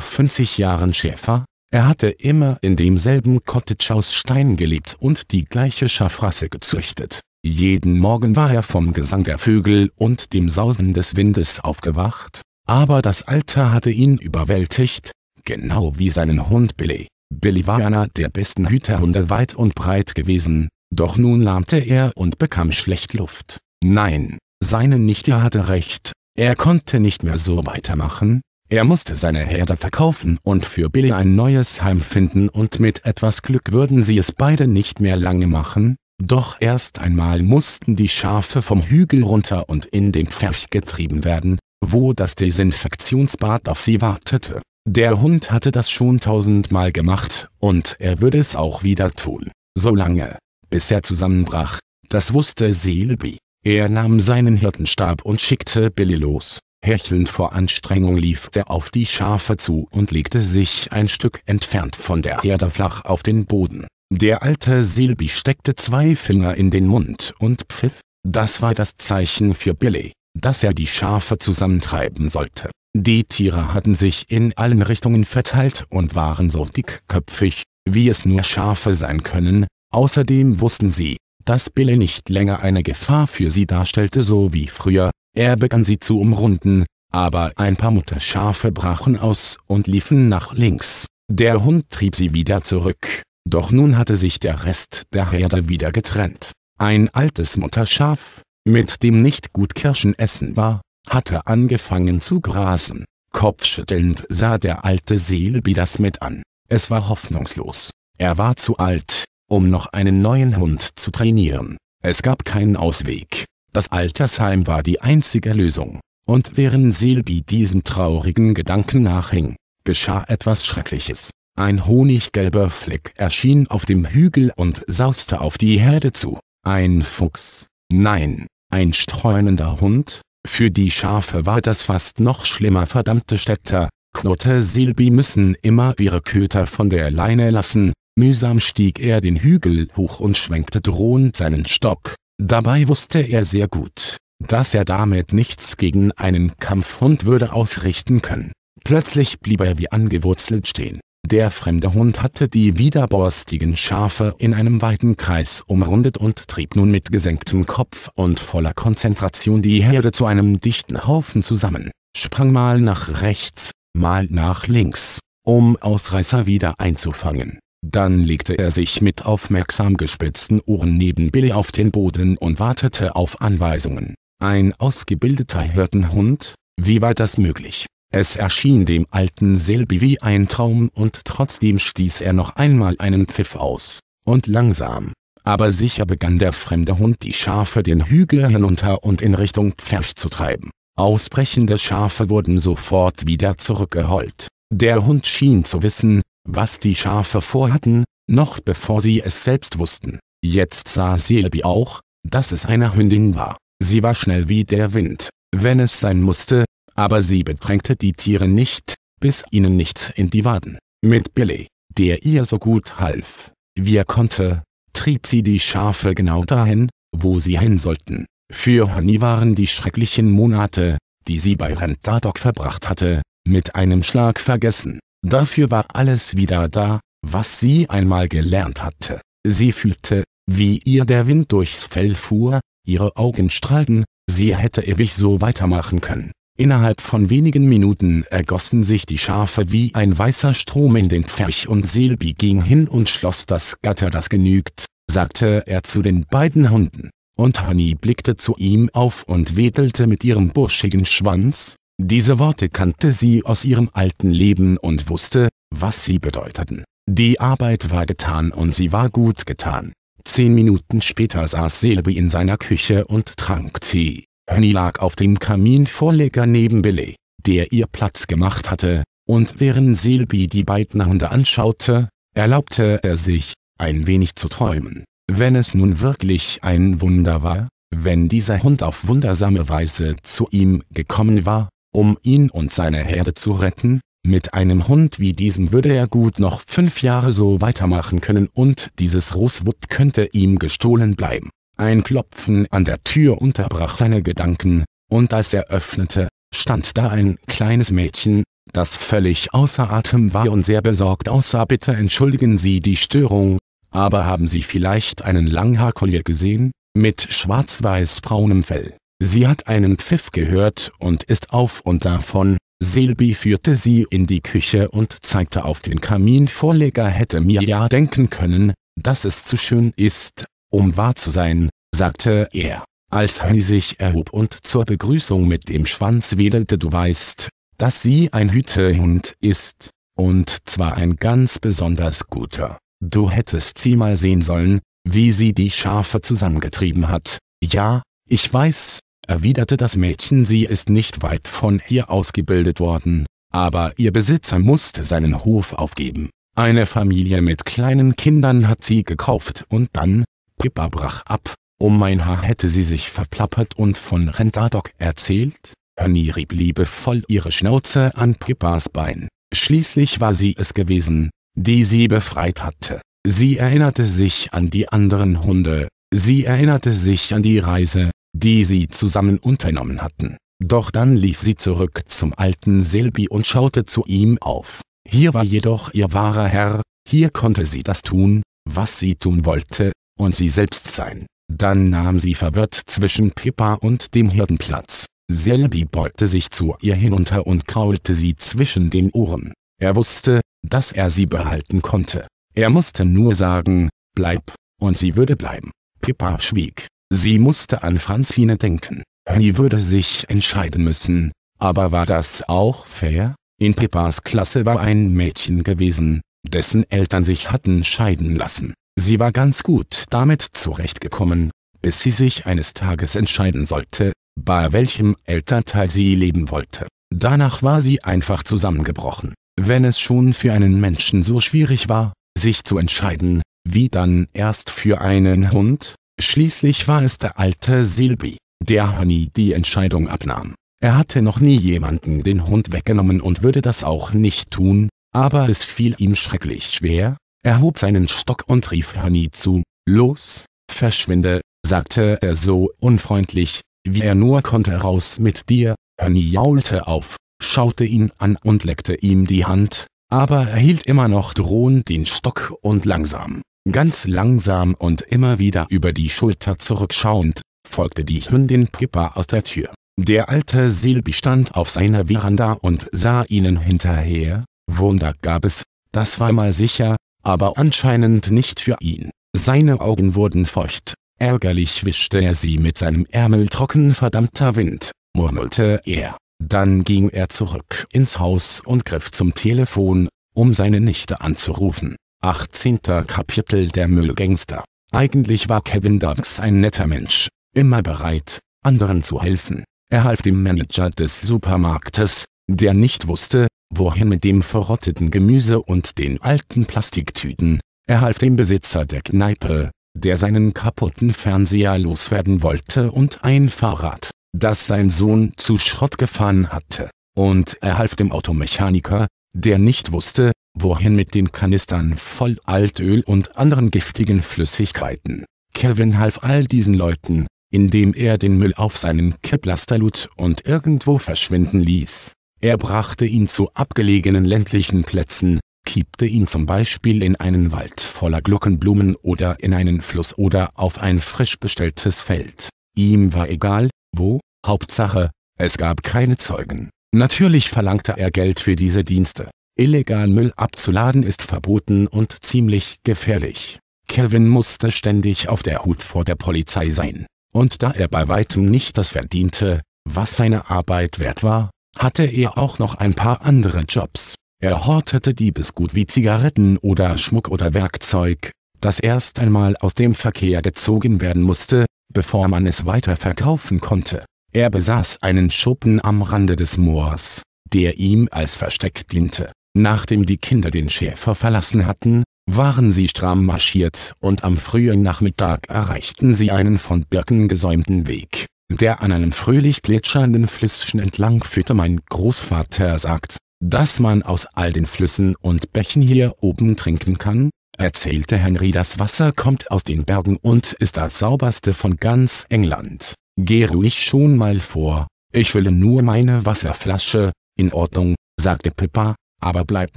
50 Jahren Schäfer, er hatte immer in demselben Cottage aus Stein gelebt und die gleiche Schafrasse gezüchtet. Jeden Morgen war er vom Gesang der Vögel und dem Sausen des Windes aufgewacht, aber das Alter hatte ihn überwältigt, genau wie seinen Hund Billy. Billy war einer der besten Hüterhunde weit und breit gewesen, doch nun lahmte er und bekam schlecht Luft. Nein, seine Nichte hatte recht, er konnte nicht mehr so weitermachen, er musste seine Herde verkaufen und für Billy ein neues Heim finden und mit etwas Glück würden sie es beide nicht mehr lange machen, doch erst einmal mussten die Schafe vom Hügel runter und in den Pferch getrieben werden, wo das Desinfektionsbad auf sie wartete. Der Hund hatte das schon tausendmal gemacht, und er würde es auch wieder tun. Solange, bis er zusammenbrach. Das wusste Silby. Er nahm seinen Hirtenstab und schickte Billy los. Hechelnd vor Anstrengung lief er auf die Schafe zu und legte sich ein Stück entfernt von der Herde flach auf den Boden. Der alte Silby steckte zwei Finger in den Mund und pfiff. Das war das Zeichen für Billy, dass er die Schafe zusammentreiben sollte. Die Tiere hatten sich in allen Richtungen verteilt und waren so dickköpfig, wie es nur Schafe sein können, außerdem wussten sie, dass Bille nicht länger eine Gefahr für sie darstellte so wie früher, er begann sie zu umrunden, aber ein paar Mutterschafe brachen aus und liefen nach links, der Hund trieb sie wieder zurück, doch nun hatte sich der Rest der Herde wieder getrennt. Ein altes Mutterschaf, mit dem nicht gut Kirschen essen war, hatte angefangen zu grasen. Kopfschüttelnd sah der alte Silby das mit an. Es war hoffnungslos. Er war zu alt, um noch einen neuen Hund zu trainieren. Es gab keinen Ausweg. Das Altersheim war die einzige Lösung. Und während Silby diesen traurigen Gedanken nachhing, geschah etwas Schreckliches. Ein honiggelber Fleck erschien auf dem Hügel und sauste auf die Herde zu. Ein Fuchs. Nein, ein streunender Hund, für die Schafe war das fast noch schlimmer verdammte Städter, knurrte Silbi müssen immer ihre Köter von der Leine lassen, mühsam stieg er den Hügel hoch und schwenkte drohend seinen Stock, dabei wusste er sehr gut, dass er damit nichts gegen einen Kampfhund würde ausrichten können. Plötzlich blieb er wie angewurzelt stehen. Der fremde Hund hatte die widerborstigen Schafe in einem weiten Kreis umrundet und trieb nun mit gesenktem Kopf und voller Konzentration die Herde zu einem dichten Haufen zusammen, sprang mal nach rechts, mal nach links, um Ausreißer wieder einzufangen. Dann legte er sich mit aufmerksam gespitzten Ohren neben Billy auf den Boden und wartete auf Anweisungen. Ein ausgebildeter Hirtenhund, wie weit das möglich es erschien dem alten Selby wie ein Traum und trotzdem stieß er noch einmal einen Pfiff aus. Und langsam, aber sicher begann der fremde Hund die Schafe den Hügel hinunter und in Richtung Pferch zu treiben. Ausbrechende Schafe wurden sofort wieder zurückgeholt. Der Hund schien zu wissen, was die Schafe vorhatten, noch bevor sie es selbst wussten. Jetzt sah Selby auch, dass es eine Hündin war. Sie war schnell wie der Wind. Wenn es sein musste, aber sie bedrängte die Tiere nicht, bis ihnen nichts in die Waden. Mit Billy, der ihr so gut half, wie er konnte, trieb sie die Schafe genau dahin, wo sie hin sollten. Für Honey waren die schrecklichen Monate, die sie bei Rentadoc verbracht hatte, mit einem Schlag vergessen. Dafür war alles wieder da, was sie einmal gelernt hatte. Sie fühlte, wie ihr der Wind durchs Fell fuhr, ihre Augen strahlten, sie hätte ewig so weitermachen können. Innerhalb von wenigen Minuten ergossen sich die Schafe wie ein weißer Strom in den Pferch und Silby ging hin und schloss das Gatter das genügt, sagte er zu den beiden Hunden. Und Honey blickte zu ihm auf und wedelte mit ihrem buschigen Schwanz. Diese Worte kannte sie aus ihrem alten Leben und wusste, was sie bedeuteten. Die Arbeit war getan und sie war gut getan. Zehn Minuten später saß Selby in seiner Küche und trank Tee. Honey lag auf dem Kaminvorleger neben Billy, der ihr Platz gemacht hatte, und während Silby die beiden Hunde anschaute, erlaubte er sich, ein wenig zu träumen. Wenn es nun wirklich ein Wunder war, wenn dieser Hund auf wundersame Weise zu ihm gekommen war, um ihn und seine Herde zu retten, mit einem Hund wie diesem würde er gut noch fünf Jahre so weitermachen können und dieses Rosewood könnte ihm gestohlen bleiben. Ein Klopfen an der Tür unterbrach seine Gedanken, und als er öffnete, stand da ein kleines Mädchen, das völlig außer Atem war und sehr besorgt aussah. Bitte entschuldigen Sie die Störung, aber haben Sie vielleicht einen Langhaarkollier gesehen, mit schwarz-weiß-braunem Fell? Sie hat einen Pfiff gehört und ist auf und davon. Silby führte sie in die Küche und zeigte auf den Kaminvorleger. Hätte mir ja denken können, dass es zu schön ist, um wahr zu sein, sagte er. Als Honey sich erhob und zur Begrüßung mit dem Schwanz wedelte du weißt, dass sie ein Hütehund ist, und zwar ein ganz besonders guter. Du hättest sie mal sehen sollen, wie sie die Schafe zusammengetrieben hat. Ja, ich weiß, erwiderte das Mädchen, sie ist nicht weit von hier ausgebildet worden, aber ihr Besitzer musste seinen Hof aufgeben. Eine Familie mit kleinen Kindern hat sie gekauft und dann, Pippa brach ab, um mein Haar hätte sie sich verplappert und von Rentadok erzählt. Honey rieb liebevoll ihre Schnauze an Pippas Bein. Schließlich war sie es gewesen, die sie befreit hatte. Sie erinnerte sich an die anderen Hunde, sie erinnerte sich an die Reise, die sie zusammen unternommen hatten. Doch dann lief sie zurück zum alten Silbi und schaute zu ihm auf. Hier war jedoch ihr wahrer Herr, hier konnte sie das tun, was sie tun wollte, und sie selbst sein. Dann nahm sie verwirrt zwischen Pippa und dem Hirten Platz. Selby beugte sich zu ihr hinunter und kraulte sie zwischen den Ohren. Er wusste, dass er sie behalten konnte. Er musste nur sagen, bleib, und sie würde bleiben. Pippa schwieg. Sie musste an Franzine denken. Honey würde sich entscheiden müssen, aber war das auch fair? In Pippas Klasse war ein Mädchen gewesen, dessen Eltern sich hatten scheiden lassen. Sie war ganz gut damit zurechtgekommen, bis sie sich eines Tages entscheiden sollte, bei welchem Elternteil sie leben wollte. Danach war sie einfach zusammengebrochen. Wenn es schon für einen Menschen so schwierig war, sich zu entscheiden, wie dann erst für einen Hund, schließlich war es der alte Silby, der Honey die Entscheidung abnahm. Er hatte noch nie jemanden den Hund weggenommen und würde das auch nicht tun, aber es fiel ihm schrecklich schwer, er hob seinen Stock und rief Honey zu. Los, verschwinde, sagte er so unfreundlich, wie er nur konnte raus mit dir. Honey jaulte auf, schaute ihn an und leckte ihm die Hand, aber er hielt immer noch drohend den Stock und langsam, ganz langsam und immer wieder über die Schulter zurückschauend, folgte die Hündin Pippa aus der Tür. Der alte Silbi stand auf seiner Veranda und sah ihnen hinterher. Wunder gab es, das war mal sicher, aber anscheinend nicht für ihn. Seine Augen wurden feucht. Ärgerlich wischte er sie mit seinem Ärmel trocken verdammter Wind, murmelte er. Dann ging er zurück ins Haus und griff zum Telefon, um seine Nichte anzurufen. 18. Kapitel Der Müllgangster Eigentlich war Kevin Doves ein netter Mensch, immer bereit, anderen zu helfen. Er half dem Manager des Supermarktes, der nicht wusste, wohin mit dem verrotteten Gemüse und den alten Plastiktüten. Er half dem Besitzer der Kneipe, der seinen kaputten Fernseher loswerden wollte und ein Fahrrad, das sein Sohn zu Schrott gefahren hatte. Und er half dem Automechaniker, der nicht wusste, wohin mit den Kanistern voll Altöl und anderen giftigen Flüssigkeiten. Kevin half all diesen Leuten, indem er den Müll auf seinen Kipplaster lud und irgendwo verschwinden ließ. Er brachte ihn zu abgelegenen ländlichen Plätzen, kippte ihn zum Beispiel in einen Wald voller Glockenblumen oder in einen Fluss oder auf ein frisch bestelltes Feld. Ihm war egal, wo, Hauptsache, es gab keine Zeugen. Natürlich verlangte er Geld für diese Dienste. Illegal Müll abzuladen ist verboten und ziemlich gefährlich. Kevin musste ständig auf der Hut vor der Polizei sein. Und da er bei weitem nicht das verdiente, was seine Arbeit wert war, hatte er auch noch ein paar andere Jobs. Er hortete Diebesgut wie Zigaretten oder Schmuck oder Werkzeug, das erst einmal aus dem Verkehr gezogen werden musste, bevor man es weiter verkaufen konnte. Er besaß einen Schuppen am Rande des Moors, der ihm als Versteck diente. Nachdem die Kinder den Schäfer verlassen hatten, waren sie stramm marschiert und am frühen Nachmittag erreichten sie einen von Birken gesäumten Weg der an einem fröhlich plätschernden Flüsschen entlang führte. Mein Großvater sagt, dass man aus all den Flüssen und Bächen hier oben trinken kann, erzählte Henry. Das Wasser kommt aus den Bergen und ist das sauberste von ganz England. Geh ruhig schon mal vor, ich fülle nur meine Wasserflasche, in Ordnung, sagte Pippa, aber bleib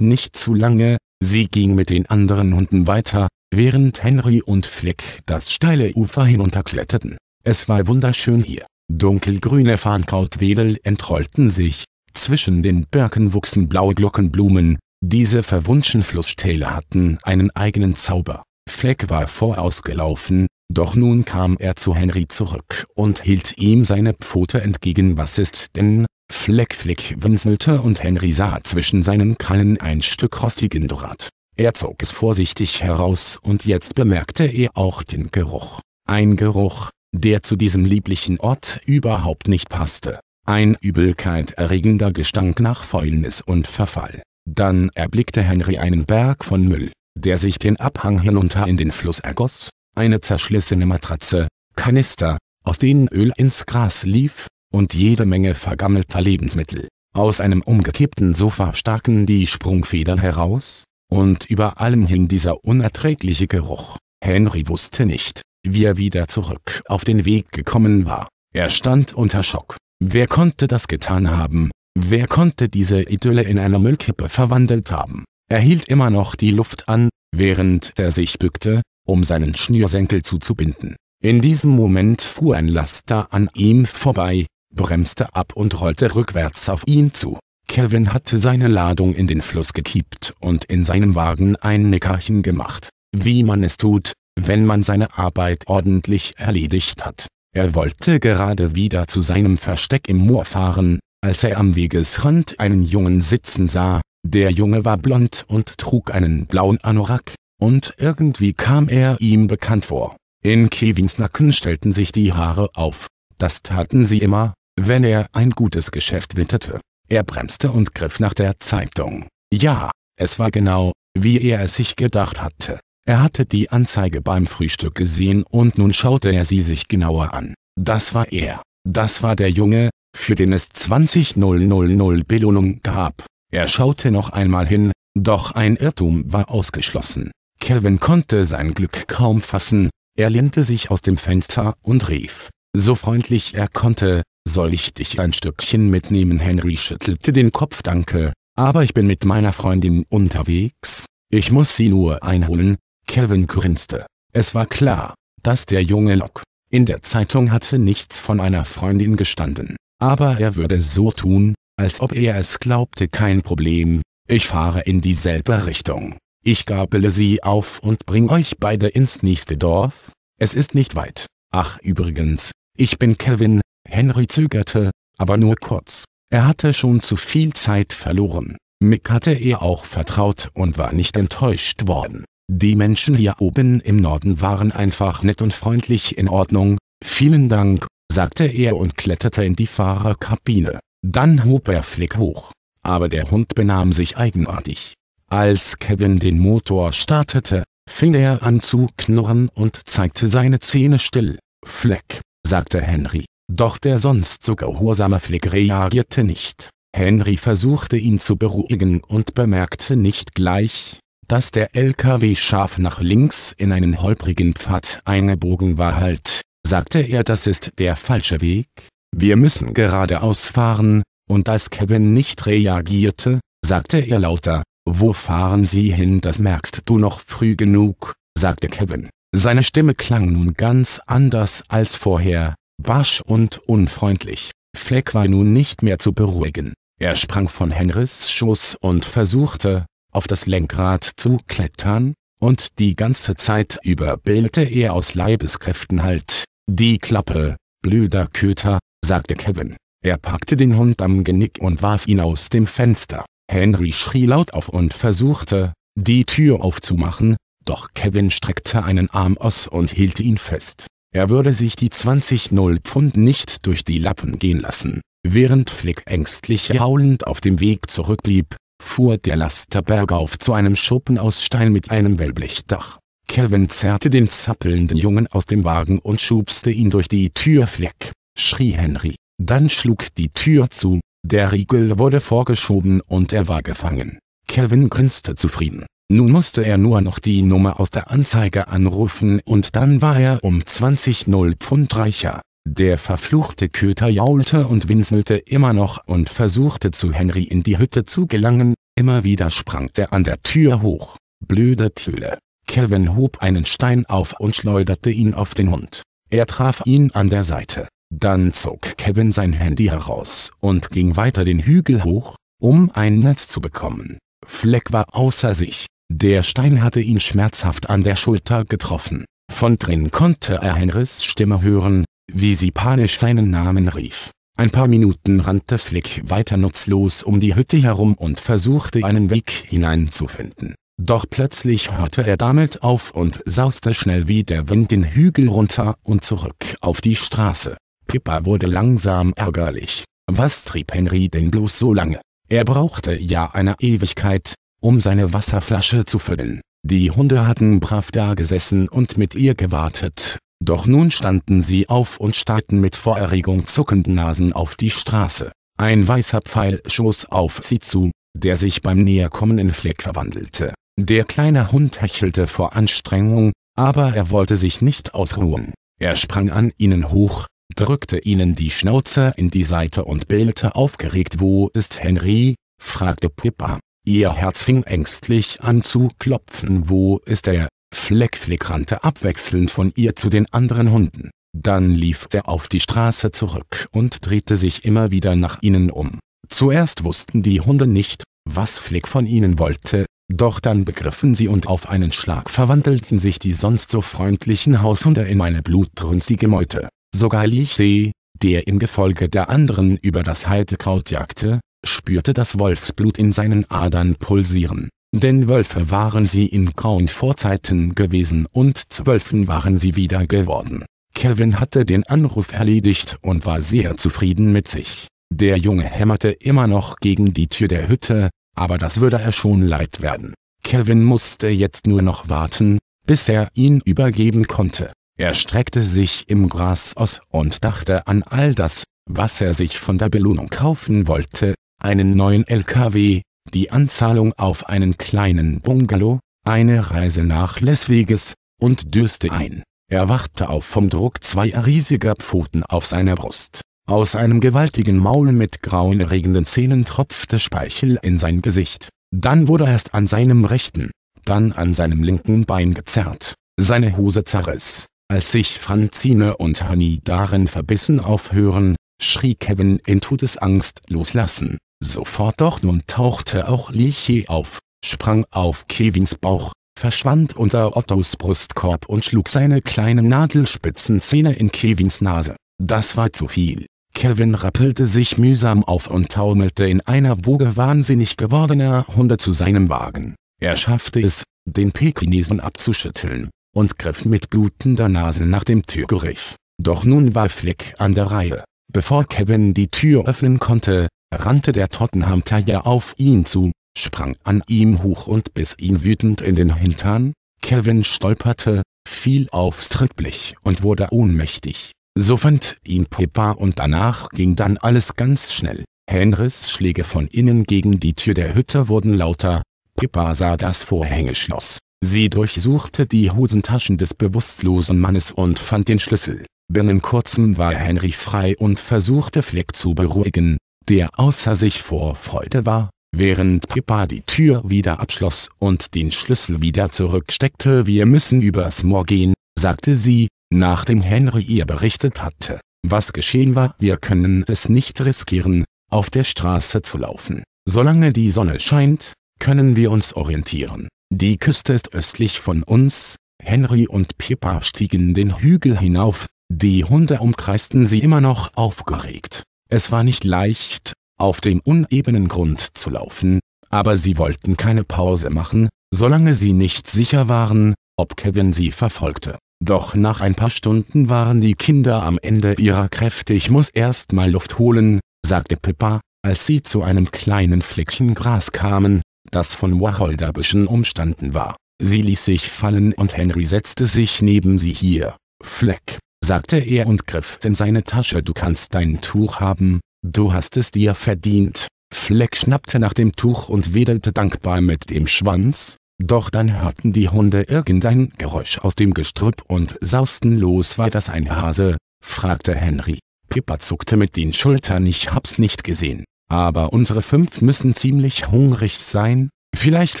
nicht zu lange, sie ging mit den anderen Hunden weiter, während Henry und Flick das steile Ufer hinunterkletterten. Es war wunderschön hier. Dunkelgrüne Farnkrautwedel entrollten sich, zwischen den Birken wuchsen blaue Glockenblumen, diese verwunschen Flussstäle hatten einen eigenen Zauber. Fleck war vorausgelaufen, doch nun kam er zu Henry zurück und hielt ihm seine Pfote entgegen. Was ist denn? Fleck Fleck winselte und Henry sah zwischen seinen Krallen ein Stück rostigen Draht. Er zog es vorsichtig heraus und jetzt bemerkte er auch den Geruch. Ein Geruch, der zu diesem lieblichen Ort überhaupt nicht passte. Ein übelkeiterregender Gestank nach Fäulnis und Verfall. Dann erblickte Henry einen Berg von Müll, der sich den Abhang hinunter in den Fluss ergoss, eine zerschlissene Matratze, Kanister, aus denen Öl ins Gras lief, und jede Menge vergammelter Lebensmittel. Aus einem umgekippten Sofa staken die Sprungfedern heraus, und über allem hing dieser unerträgliche Geruch. Henry wusste nicht, wie er wieder zurück auf den Weg gekommen war. Er stand unter Schock. Wer konnte das getan haben? Wer konnte diese Idylle in eine Müllkippe verwandelt haben? Er hielt immer noch die Luft an, während er sich bückte, um seinen Schnürsenkel zuzubinden. In diesem Moment fuhr ein Laster an ihm vorbei, bremste ab und rollte rückwärts auf ihn zu. Kevin hatte seine Ladung in den Fluss gekippt und in seinem Wagen ein Nickerchen gemacht. Wie man es tut, wenn man seine Arbeit ordentlich erledigt hat. Er wollte gerade wieder zu seinem Versteck im Moor fahren, als er am Wegesrand einen Jungen sitzen sah. Der Junge war blond und trug einen blauen Anorak, und irgendwie kam er ihm bekannt vor. In Kevins Nacken stellten sich die Haare auf. Das taten sie immer, wenn er ein gutes Geschäft witterte. Er bremste und griff nach der Zeitung. Ja, es war genau, wie er es sich gedacht hatte. Er hatte die Anzeige beim Frühstück gesehen und nun schaute er sie sich genauer an. Das war er. Das war der Junge, für den es 20.000 Belohnung gab. Er schaute noch einmal hin, doch ein Irrtum war ausgeschlossen. Kevin konnte sein Glück kaum fassen, er lehnte sich aus dem Fenster und rief, so freundlich er konnte, soll ich dich ein Stückchen mitnehmen? Henry schüttelte den Kopf, danke, aber ich bin mit meiner Freundin unterwegs, ich muss sie nur einholen, Kevin grinste. Es war klar, dass der junge Locke in der Zeitung hatte nichts von einer Freundin gestanden. Aber er würde so tun, als ob er es glaubte kein Problem, ich fahre in dieselbe Richtung. Ich gabele sie auf und bring euch beide ins nächste Dorf, es ist nicht weit. Ach übrigens, ich bin Kevin, Henry zögerte, aber nur kurz. Er hatte schon zu viel Zeit verloren. Mick hatte er auch vertraut und war nicht enttäuscht worden. Die Menschen hier oben im Norden waren einfach nett und freundlich in Ordnung, vielen Dank, sagte er und kletterte in die Fahrerkabine. Dann hob er Flick hoch. Aber der Hund benahm sich eigenartig. Als Kevin den Motor startete, fing er an zu knurren und zeigte seine Zähne still. Fleck, sagte Henry. Doch der sonst so gehorsame Flick reagierte nicht. Henry versuchte ihn zu beruhigen und bemerkte nicht gleich, dass der LKW scharf nach links in einen holprigen Pfad eingebogen war halt, sagte er das ist der falsche Weg, wir müssen geradeaus fahren, und als Kevin nicht reagierte, sagte er lauter, wo fahren Sie hin das merkst du noch früh genug, sagte Kevin. Seine Stimme klang nun ganz anders als vorher, barsch und unfreundlich. Fleck war nun nicht mehr zu beruhigen. Er sprang von Henrys Schoß und versuchte, auf das Lenkrad zu klettern, und die ganze Zeit über bildete er aus Leibeskräften Halt. Die Klappe, blöder Köter, sagte Kevin. Er packte den Hund am Genick und warf ihn aus dem Fenster. Henry schrie laut auf und versuchte, die Tür aufzumachen, doch Kevin streckte einen Arm aus und hielt ihn fest. Er würde sich die 20 Null Pfund nicht durch die Lappen gehen lassen. Während Flick ängstlich jaulend auf dem Weg zurückblieb, fuhr der Lasterberg auf zu einem Schuppen aus Stein mit einem Wellblechdach. Kevin zerrte den zappelnden Jungen aus dem Wagen und schubste ihn durch die Türfleck, schrie Henry. Dann schlug die Tür zu, der Riegel wurde vorgeschoben und er war gefangen. Kevin grinste zufrieden. Nun musste er nur noch die Nummer aus der Anzeige anrufen und dann war er um 20 Null Pfund reicher. Der verfluchte Köter jaulte und winselte immer noch und versuchte zu Henry in die Hütte zu gelangen, immer wieder sprang er an der Tür hoch. Blöde Töle. Kevin hob einen Stein auf und schleuderte ihn auf den Hund. Er traf ihn an der Seite. Dann zog Kevin sein Handy heraus und ging weiter den Hügel hoch, um ein Netz zu bekommen. Fleck war außer sich. Der Stein hatte ihn schmerzhaft an der Schulter getroffen. Von drin konnte er Henrys Stimme hören, wie sie panisch seinen Namen rief. Ein paar Minuten rannte Flick weiter nutzlos um die Hütte herum und versuchte einen Weg hineinzufinden. Doch plötzlich hörte er damit auf und sauste schnell wie der Wind den Hügel runter und zurück auf die Straße. Pippa wurde langsam ärgerlich. Was trieb Henry denn bloß so lange? Er brauchte ja eine Ewigkeit, um seine Wasserflasche zu füllen. Die Hunde hatten brav da gesessen und mit ihr gewartet, doch nun standen sie auf und starrten mit vor Erregung zuckenden Nasen auf die Straße. Ein weißer Pfeil schoss auf sie zu, der sich beim Näherkommen in Fleck verwandelte. Der kleine Hund hechelte vor Anstrengung, aber er wollte sich nicht ausruhen. Er sprang an ihnen hoch, drückte ihnen die Schnauze in die Seite und bildete aufgeregt Wo ist Henry? fragte Pippa. Ihr Herz fing ängstlich an zu klopfen Wo ist er? Fleckflick rannte abwechselnd von ihr zu den anderen Hunden. Dann lief er auf die Straße zurück und drehte sich immer wieder nach ihnen um. Zuerst wussten die Hunde nicht, was Flick von ihnen wollte, doch dann begriffen sie und auf einen Schlag verwandelten sich die sonst so freundlichen Haushunde in eine blutrünstige Meute. Sogar Lichsee, der im Gefolge der anderen über das Heidekraut jagte, spürte das Wolfsblut in seinen Adern pulsieren denn Wölfe waren sie in grauen Vorzeiten gewesen und zu Wölfen waren sie wieder geworden. Kevin hatte den Anruf erledigt und war sehr zufrieden mit sich. Der Junge hämmerte immer noch gegen die Tür der Hütte, aber das würde er schon leid werden. Kevin musste jetzt nur noch warten, bis er ihn übergeben konnte. Er streckte sich im Gras aus und dachte an all das, was er sich von der Belohnung kaufen wollte, einen neuen LKW, die Anzahlung auf einen kleinen Bungalow, eine Reise nach Las Vegas, und dürste ein. Er wachte auf vom Druck zweier riesiger Pfoten auf seiner Brust. Aus einem gewaltigen Maul mit grauen grauenerregenden Zähnen tropfte Speichel in sein Gesicht. Dann wurde erst an seinem rechten, dann an seinem linken Bein gezerrt. Seine Hose zerriss. Als sich Franzine und Honey darin verbissen aufhören, schrie Kevin in Todesangst loslassen. Sofort doch nun tauchte auch Lichy auf, sprang auf Kevins Bauch, verschwand unter Ottos Brustkorb und schlug seine kleinen Nadelspitzenzähne in Kevins Nase. Das war zu viel. Kevin rappelte sich mühsam auf und taumelte in einer Boge wahnsinnig gewordener Hunde zu seinem Wagen. Er schaffte es, den Pekinesen abzuschütteln, und griff mit blutender Nase nach dem Türgriff. Doch nun war Flick an der Reihe. Bevor Kevin die Tür öffnen konnte, rannte der Tottenham Terrier auf ihn zu, sprang an ihm hoch und biss ihn wütend in den Hintern, Kevin stolperte, fiel aufs Trittblech und wurde ohnmächtig. So fand ihn Pippa und danach ging dann alles ganz schnell. Henrys Schläge von innen gegen die Tür der Hütte wurden lauter, Pippa sah das Vorhängeschloss. Sie durchsuchte die Hosentaschen des bewusstlosen Mannes und fand den Schlüssel. Binnen kurzem war Henry frei und versuchte Fleck zu beruhigen, der außer sich vor Freude war, während Pippa die Tür wieder abschloss und den Schlüssel wieder zurücksteckte. Wir müssen übers Moor gehen, sagte sie, nachdem Henry ihr berichtet hatte, was geschehen war. Wir können es nicht riskieren, auf der Straße zu laufen. Solange die Sonne scheint, können wir uns orientieren. Die Küste ist östlich von uns. Henry und Pippa stiegen den Hügel hinauf, die Hunde umkreisten sie immer noch aufgeregt. Es war nicht leicht, auf dem unebenen Grund zu laufen, aber sie wollten keine Pause machen, solange sie nicht sicher waren, ob Kevin sie verfolgte. Doch nach ein paar Stunden waren die Kinder am Ende ihrer Kräfte. Ich muss erst mal Luft holen, sagte Pippa, als sie zu einem kleinen Fleckchen Gras kamen, das von Wacholderbüschen umstanden war. Sie ließ sich fallen und Henry setzte sich neben sie hier. Fleck, sagte er und griff in seine Tasche. Du kannst dein Tuch haben, du hast es dir verdient. Fleck schnappte nach dem Tuch und wedelte dankbar mit dem Schwanz, doch dann hörten die Hunde irgendein Geräusch aus dem Gestrüpp und sausten los. War das ein Hase? fragte Henry. Pippa zuckte mit den Schultern. Ich hab's nicht gesehen. Aber unsere fünf müssen ziemlich hungrig sein. Vielleicht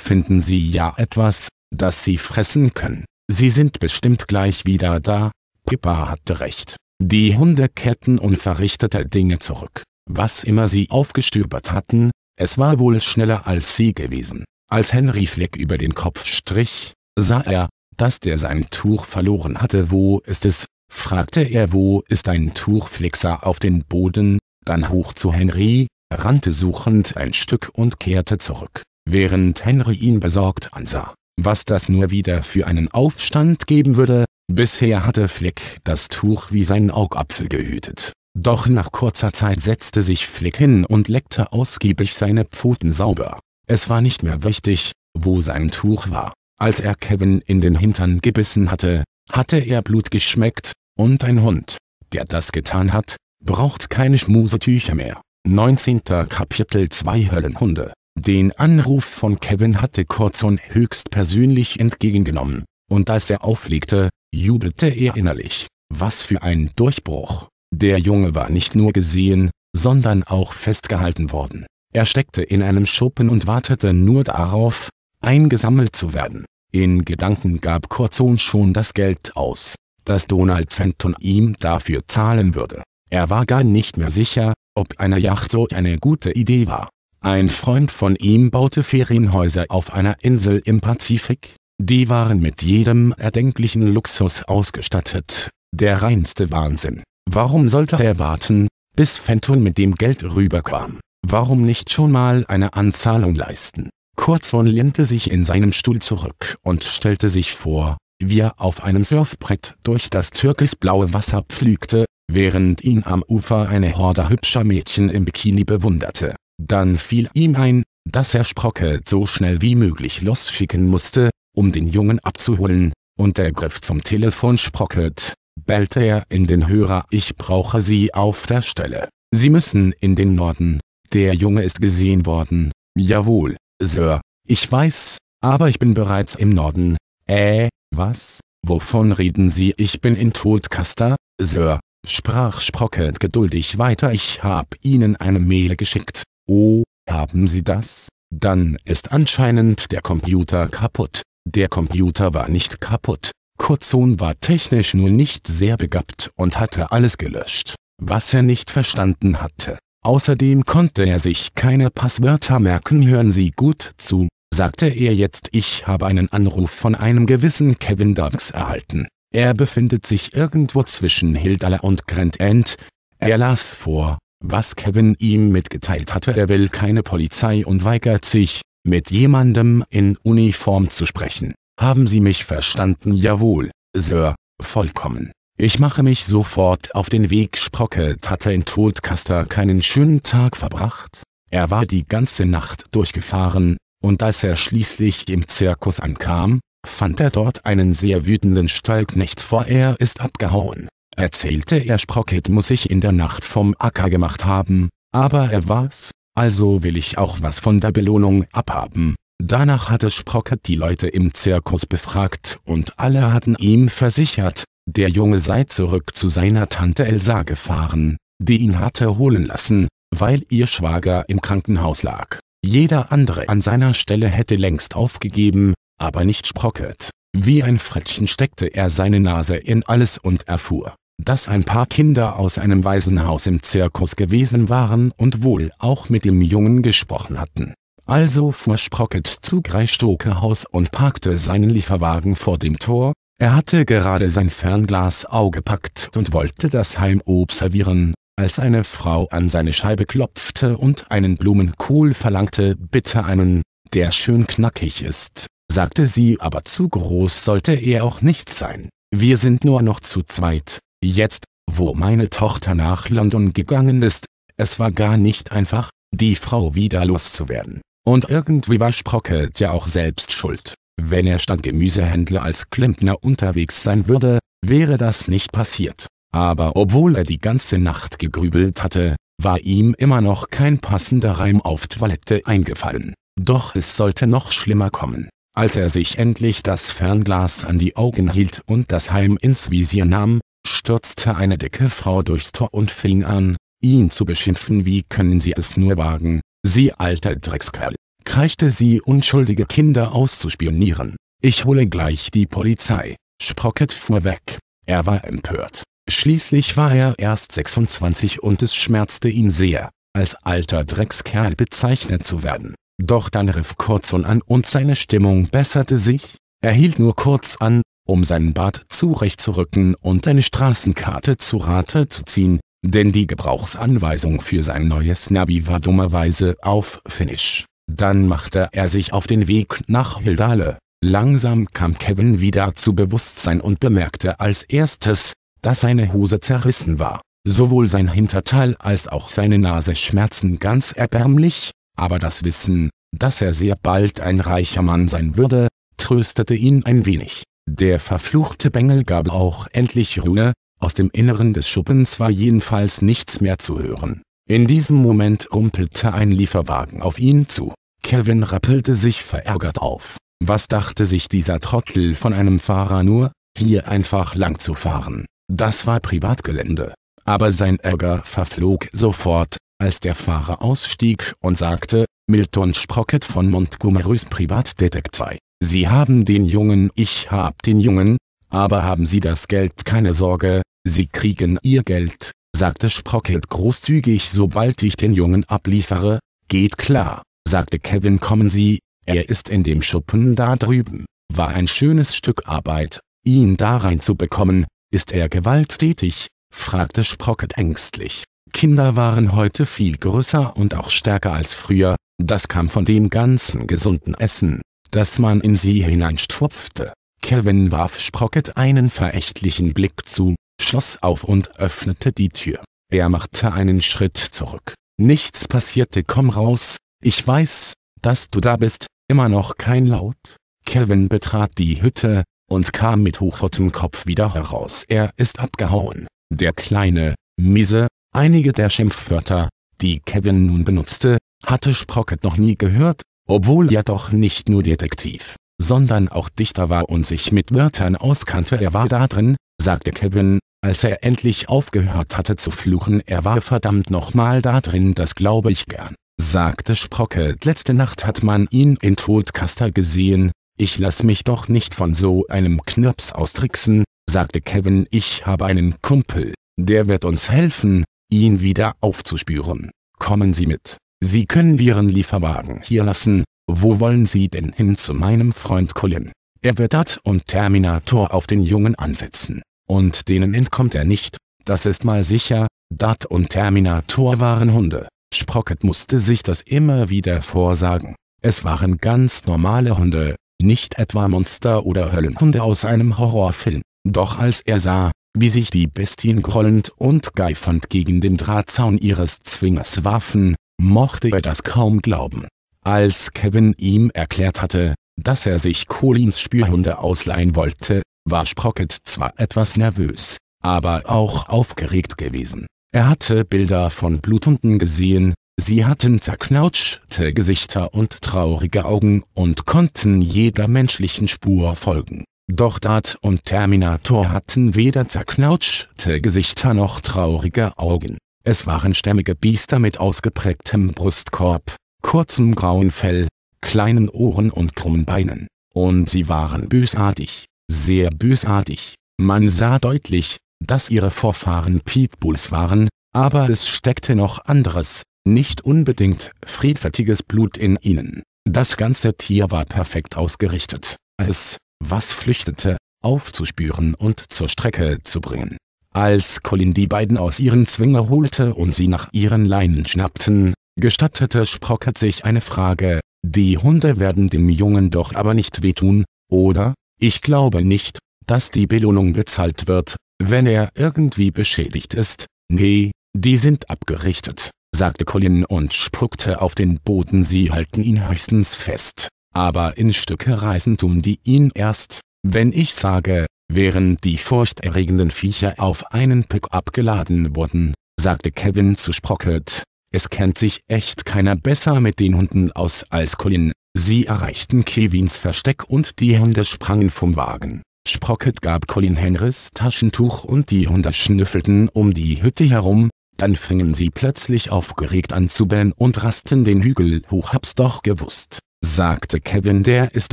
finden sie ja etwas, das sie fressen können. Sie sind bestimmt gleich wieder da. Pippa hatte recht. Die Hunde kehrten unverrichteter Dinge zurück. Was immer sie aufgestöbert hatten, es war wohl schneller als sie gewesen. Als Henry Fleck über den Kopf strich, sah er, dass der sein Tuch verloren hatte. Wo ist es? fragte er. Wo ist ein Tuch? Fleck sah auf den Boden, dann hoch zu Henry, rannte suchend ein Stück und kehrte zurück, während Henry ihn besorgt ansah. Was das nur wieder für einen Aufstand geben würde, Bisher hatte Flick das Tuch wie seinen Augapfel gehütet. Doch nach kurzer Zeit setzte sich Flick hin und leckte ausgiebig seine Pfoten sauber. Es war nicht mehr wichtig, wo sein Tuch war. Als er Kevin in den Hintern gebissen hatte, hatte er Blut geschmeckt, und ein Hund, der das getan hat, braucht keine Schmusetücher mehr. 19. Kapitel 2 Höllenhunde Den Anruf von Kevin hatte Corzon höchstpersönlich entgegengenommen, und als er auflegte, jubelte er innerlich. Was für ein Durchbruch! Der Junge war nicht nur gesehen, sondern auch festgehalten worden. Er steckte in einem Schuppen und wartete nur darauf, eingesammelt zu werden. In Gedanken gab Kurzon schon das Geld aus, das Donald Fenton ihm dafür zahlen würde. Er war gar nicht mehr sicher, ob eine Yacht so eine gute Idee war. Ein Freund von ihm baute Ferienhäuser auf einer Insel im Pazifik, die waren mit jedem erdenklichen Luxus ausgestattet, der reinste Wahnsinn. Warum sollte er warten, bis Fenton mit dem Geld rüberkam? Warum nicht schon mal eine Anzahlung leisten? Kurzon lehnte sich in seinem Stuhl zurück und stellte sich vor, wie er auf einem Surfbrett durch das türkisblaue Wasser pflügte, während ihn am Ufer eine Horde hübscher Mädchen im Bikini bewunderte. Dann fiel ihm ein, dass er Sprocket so schnell wie möglich losschicken musste, um den Jungen abzuholen, und der griff zum Telefon sprocket, bellte er in den Hörer Ich brauche Sie auf der Stelle. Sie müssen in den Norden. Der Junge ist gesehen worden. Jawohl, Sir, ich weiß, aber ich bin bereits im Norden. Äh, was? Wovon reden Sie? Ich bin in Todkaster, Sir, sprach Sprocket geduldig weiter. Ich hab Ihnen eine Mail geschickt. Oh, haben Sie das? Dann ist anscheinend der Computer kaputt. Der Computer war nicht kaputt. Kurzon war technisch nur nicht sehr begabt und hatte alles gelöscht, was er nicht verstanden hatte. Außerdem konnte er sich keine Passwörter merken. Hören Sie gut zu, sagte er jetzt. Ich habe einen Anruf von einem gewissen Kevin Doves erhalten. Er befindet sich irgendwo zwischen Hildala und Grand End. Er las vor, was Kevin ihm mitgeteilt hatte. Er will keine Polizei und weigert sich, mit jemandem in Uniform zu sprechen. Haben Sie mich verstanden? Jawohl, Sir, vollkommen. Ich mache mich sofort auf den Weg. Sprocket hatte in Todkaster keinen schönen Tag verbracht. Er war die ganze Nacht durchgefahren, und als er schließlich im Zirkus ankam, fand er dort einen sehr wütenden Stallknecht vor. Er ist abgehauen. Erzählte er Sprocket muss sich in der Nacht vom Acker gemacht haben, aber er war's, also will ich auch was von der Belohnung abhaben. Danach hatte Sprocket die Leute im Zirkus befragt und alle hatten ihm versichert, der Junge sei zurück zu seiner Tante Elsa gefahren, die ihn hatte holen lassen, weil ihr Schwager im Krankenhaus lag. Jeder andere an seiner Stelle hätte längst aufgegeben, aber nicht Sprocket. Wie ein Frettchen steckte er seine Nase in alles und erfuhr, dass ein paar Kinder aus einem Waisenhaus im Zirkus gewesen waren und wohl auch mit dem Jungen gesprochen hatten. Also fuhr Sprocket zu Greistokehaus und parkte seinen Lieferwagen vor dem Tor, er hatte gerade sein Fernglas augepackt und wollte das Heim observieren, als eine Frau an seine Scheibe klopfte und einen Blumenkohl verlangte, bitte einen, der schön knackig ist, sagte sie aber zu groß sollte er auch nicht sein, wir sind nur noch zu zweit, Jetzt, wo meine Tochter nach London gegangen ist, es war gar nicht einfach, die Frau wieder loszuwerden. Und irgendwie war Sprocket ja auch selbst schuld. Wenn er statt Gemüsehändler als Klempner unterwegs sein würde, wäre das nicht passiert. Aber obwohl er die ganze Nacht gegrübelt hatte, war ihm immer noch kein passender Reim auf Toilette eingefallen. Doch es sollte noch schlimmer kommen. Als er sich endlich das Fernglas an die Augen hielt und das Heim ins Visier nahm, stürzte eine dicke Frau durchs Tor und fing an, ihn zu beschimpfen. Wie können Sie es nur wagen, Sie alter Dreckskerl, kreischte sie unschuldige Kinder auszuspionieren. Ich hole gleich die Polizei. Sprocket fuhr weg. Er war empört. Schließlich war er erst 26 und es schmerzte ihn sehr, als alter Dreckskerl bezeichnet zu werden. Doch dann rief Kurzon an und seine Stimmung besserte sich. Er hielt nur kurz an, um seinen Bart zurechtzurücken und eine Straßenkarte zu Rate zu ziehen, denn die Gebrauchsanweisung für sein neues Navi war dummerweise auf Finnisch. Dann machte er sich auf den Weg nach Hildale. Langsam kam Kevin wieder zu Bewusstsein und bemerkte als erstes, dass seine Hose zerrissen war. Sowohl sein Hinterteil als auch seine Nase schmerzen ganz erbärmlich, aber das Wissen, dass er sehr bald ein reicher Mann sein würde, tröstete ihn ein wenig. Der verfluchte Bengel gab auch endlich Ruhe, aus dem Inneren des Schuppens war jedenfalls nichts mehr zu hören. In diesem Moment rumpelte ein Lieferwagen auf ihn zu. Kevin rappelte sich verärgert auf. Was dachte sich dieser Trottel von einem Fahrer nur, hier einfach lang zu fahren? Das war Privatgelände. Aber sein Ärger verflog sofort, als der Fahrer ausstieg und sagte, Milton Sprocket von Montgomerys Privatdetektei. Sie haben den Jungen, ich hab den Jungen, aber haben Sie das Geld keine Sorge, Sie kriegen Ihr Geld, sagte Sprocket großzügig sobald ich den Jungen abliefere, geht klar, sagte Kevin kommen Sie, er ist in dem Schuppen da drüben, war ein schönes Stück Arbeit, ihn da reinzubekommen, ist er gewalttätig, fragte Sprocket ängstlich. Kinder waren heute viel größer und auch stärker als früher, das kam von dem ganzen gesunden Essen das man in sie hineinstopfte. Kevin warf Sprocket einen verächtlichen Blick zu, schloss auf und öffnete die Tür. Er machte einen Schritt zurück. Nichts passierte, komm raus, ich weiß, dass du da bist, immer noch kein Laut. Kevin betrat die Hütte, und kam mit hochrotem Kopf wieder heraus. Er ist abgehauen. Der kleine, miese, einige der Schimpfwörter, die Kevin nun benutzte, hatte Sprocket noch nie gehört, obwohl er doch nicht nur Detektiv, sondern auch Dichter war und sich mit Wörtern auskannte. Er war da drin, sagte Kevin, als er endlich aufgehört hatte zu fluchen. Er war verdammt nochmal da drin, das glaube ich gern, sagte Sprocke. Letzte Nacht hat man ihn in Todkaster gesehen. Ich lass mich doch nicht von so einem Knirps austricksen, sagte Kevin. Ich habe einen Kumpel, der wird uns helfen, ihn wieder aufzuspüren. Kommen Sie mit. Sie können Ihren Lieferwagen hier lassen, wo wollen Sie denn hin zu meinem Freund Colin? Er wird Dat und Terminator auf den Jungen ansetzen. Und denen entkommt er nicht, das ist mal sicher, Dat und Terminator waren Hunde. Sprocket musste sich das immer wieder vorsagen. Es waren ganz normale Hunde, nicht etwa Monster oder Höllenhunde aus einem Horrorfilm. Doch als er sah, wie sich die Bestien grollend und geifernd gegen den Drahtzaun ihres Zwingers warfen, mochte er das kaum glauben. Als Kevin ihm erklärt hatte, dass er sich Colins Spürhunde ausleihen wollte, war Sprocket zwar etwas nervös, aber auch aufgeregt gewesen. Er hatte Bilder von Bluthunden gesehen, sie hatten zerknautschte Gesichter und traurige Augen und konnten jeder menschlichen Spur folgen. Doch Dart und Terminator hatten weder zerknautschte Gesichter noch traurige Augen. Es waren stämmige Biester mit ausgeprägtem Brustkorb, kurzem grauen Fell, kleinen Ohren und krummen Beinen. Und sie waren bösartig, sehr bösartig. Man sah deutlich, dass ihre Vorfahren Pitbulls waren, aber es steckte noch anderes, nicht unbedingt friedfertiges Blut in ihnen. Das ganze Tier war perfekt ausgerichtet, es, was flüchtete, aufzuspüren und zur Strecke zu bringen. Als Colin die beiden aus ihren Zwinger holte und sie nach ihren Leinen schnappten, gestattete Sprocket sich eine Frage, die Hunde werden dem Jungen doch aber nicht wehtun, oder? Ich glaube nicht, dass die Belohnung bezahlt wird, wenn er irgendwie beschädigt ist. Nee, die sind abgerichtet, sagte Colin und spuckte auf den Boden. Sie halten ihn höchstens fest, aber in Stücke reißen tun die ihn erst. Wenn ich sage, während die furchterregenden Viecher auf einen Pickup geladen wurden, sagte Kevin zu Sprocket. Es kennt sich echt keiner besser mit den Hunden aus als Colin. Sie erreichten Kevins Versteck und die Hunde sprangen vom Wagen. Sprocket gab Colin Henrys Taschentuch und die Hunde schnüffelten um die Hütte herum, dann fingen sie plötzlich aufgeregt an zu bellen und rasten den Hügel hoch. Hab's doch gewusst, sagte Kevin, der ist